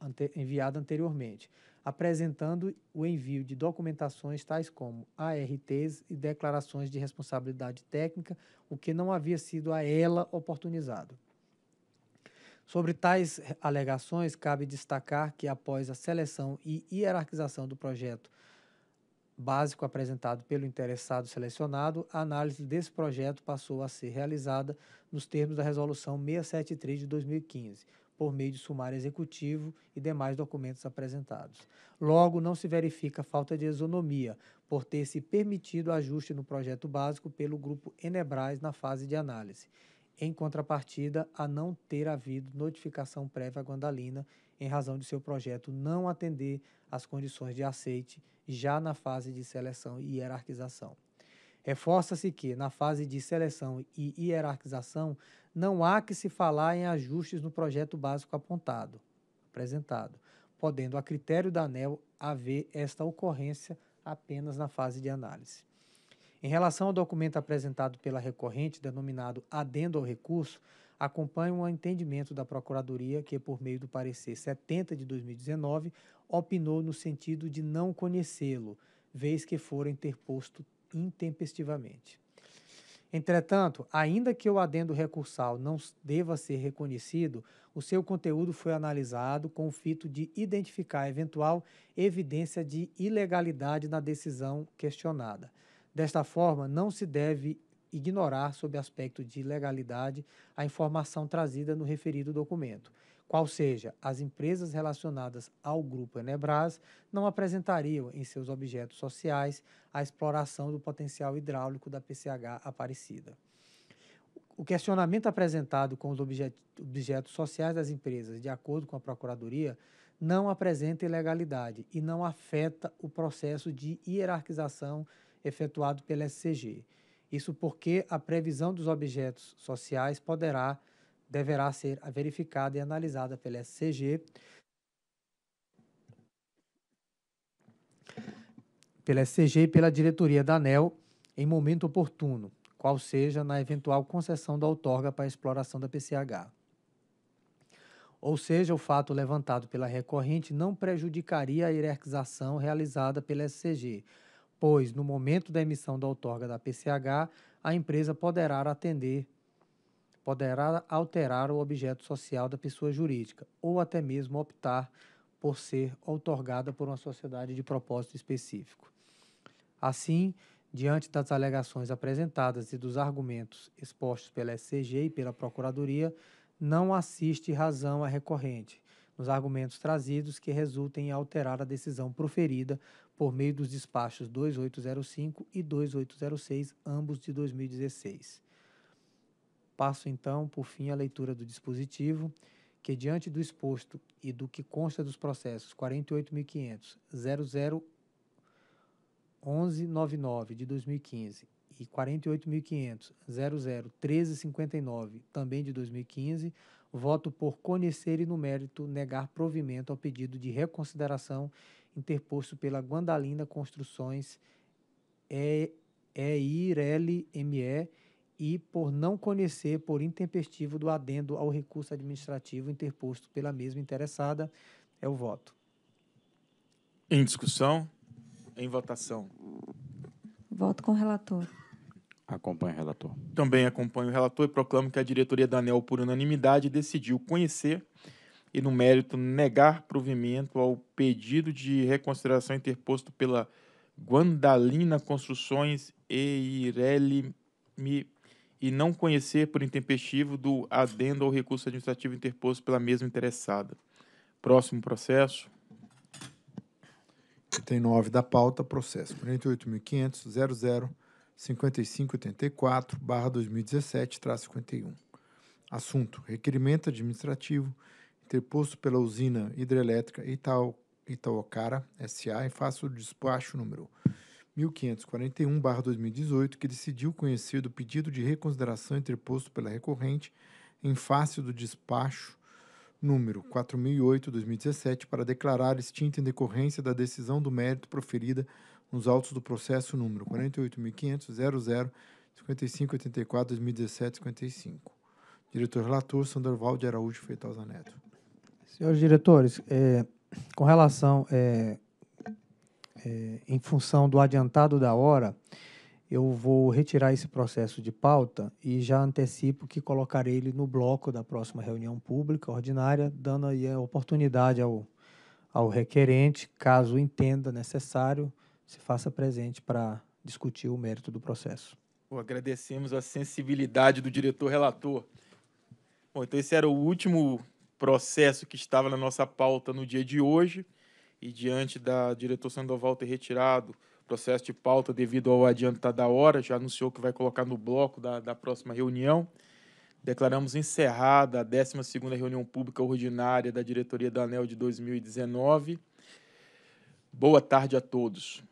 E: ante enviada anteriormente, apresentando o envio de documentações tais como ARTs e declarações de responsabilidade técnica, o que não havia sido a ela oportunizado. Sobre tais alegações, cabe destacar que após a seleção e hierarquização do projeto básico apresentado pelo interessado selecionado, a análise desse projeto passou a ser realizada nos termos da Resolução 673 de 2015, por meio de sumário executivo e demais documentos apresentados. Logo, não se verifica falta de isonomia, por ter se permitido ajuste no projeto básico pelo grupo Enebrais na fase de análise. Em contrapartida, a não ter havido notificação prévia à Guandalina em razão de seu projeto não atender às condições de aceite já na fase de seleção e hierarquização. Reforça-se que, na fase de seleção e hierarquização, não há que se falar em ajustes no projeto básico apontado, apresentado, podendo, a critério da ANEL, haver esta ocorrência apenas na fase de análise. Em relação ao documento apresentado pela recorrente, denominado Adendo ao Recurso, acompanha um entendimento da Procuradoria que, por meio do parecer 70 de 2019, opinou no sentido de não conhecê-lo, vez que fora interposto intempestivamente. Entretanto, ainda que o adendo recursal não deva ser reconhecido, o seu conteúdo foi analisado com o fito de identificar eventual evidência de ilegalidade na decisão questionada. Desta forma, não se deve ignorar, sob aspecto de legalidade, a informação trazida no referido documento qual seja, as empresas relacionadas ao grupo Enebras não apresentariam em seus objetos sociais a exploração do potencial hidráulico da PCH Aparecida. O questionamento apresentado com os objetos sociais das empresas, de acordo com a Procuradoria, não apresenta ilegalidade e não afeta o processo de hierarquização efetuado pela SCG. Isso porque a previsão dos objetos sociais poderá deverá ser verificada e analisada pela SCG, pela SCG e pela diretoria da ANEL em momento oportuno, qual seja na eventual concessão da outorga para a exploração da PCH. Ou seja, o fato levantado pela recorrente não prejudicaria a hierarquização realizada pela SCG, pois, no momento da emissão da outorga da PCH, a empresa poderá atender poderá alterar o objeto social da pessoa jurídica ou até mesmo optar por ser outorgada por uma sociedade de propósito específico. Assim, diante das alegações apresentadas e dos argumentos expostos pela SCG e pela Procuradoria, não assiste razão à recorrente nos argumentos trazidos que resultem em alterar a decisão proferida por meio dos despachos 2805 e 2806, ambos de 2016. Passo então, por fim, a leitura do dispositivo, que diante do exposto e do que consta dos processos 48.500.001199 de 2015 e 48.500.001359 também de 2015, voto por conhecer e no mérito negar provimento ao pedido de reconsideração interposto pela Guandalina Construções EIRELI E e por não conhecer por intempestivo do adendo ao recurso administrativo interposto pela mesma interessada. É o voto.
A: Em discussão? Em votação?
H: Voto com o relator. Acompanho o relator.
A: Também acompanho o relator e proclamo que a diretoria da ANEL, por unanimidade, decidiu conhecer e, no mérito, negar provimento ao pedido de reconsideração interposto pela Guandalina Construções e Ireli e não conhecer por intempestivo do adendo ao recurso administrativo interposto pela mesma
B: interessada. Próximo processo. Item 9 da pauta, processo 48.500.00.5584-2017-51. Assunto: requerimento administrativo interposto pela usina hidrelétrica Itaocara S.A. em face do despacho número 1541-2018, que decidiu conhecer do pedido de reconsideração interposto pela recorrente em face do despacho número 4008/2017 para declarar extinta em decorrência da decisão do mérito proferida nos autos do processo número 48500005584/2017-55. Diretor relator Sandoval de Araújo Feitosa Neto.
E: Senhores diretores, é, com relação é, é, em função do adiantado da hora, eu vou retirar esse processo de pauta e já antecipo que colocarei ele no bloco da próxima reunião pública ordinária, dando aí a oportunidade ao, ao requerente, caso entenda necessário, se faça presente para discutir o mérito do processo.
A: Pô, agradecemos a sensibilidade do diretor relator. Bom, então esse era o último processo que estava na nossa pauta no dia de hoje e diante da diretor Sandoval ter retirado o processo de pauta devido ao adiantar tá da hora, já anunciou que vai colocar no bloco da, da próxima reunião. Declaramos encerrada a 12 reunião pública ordinária da diretoria da ANEL de 2019. Boa tarde a todos.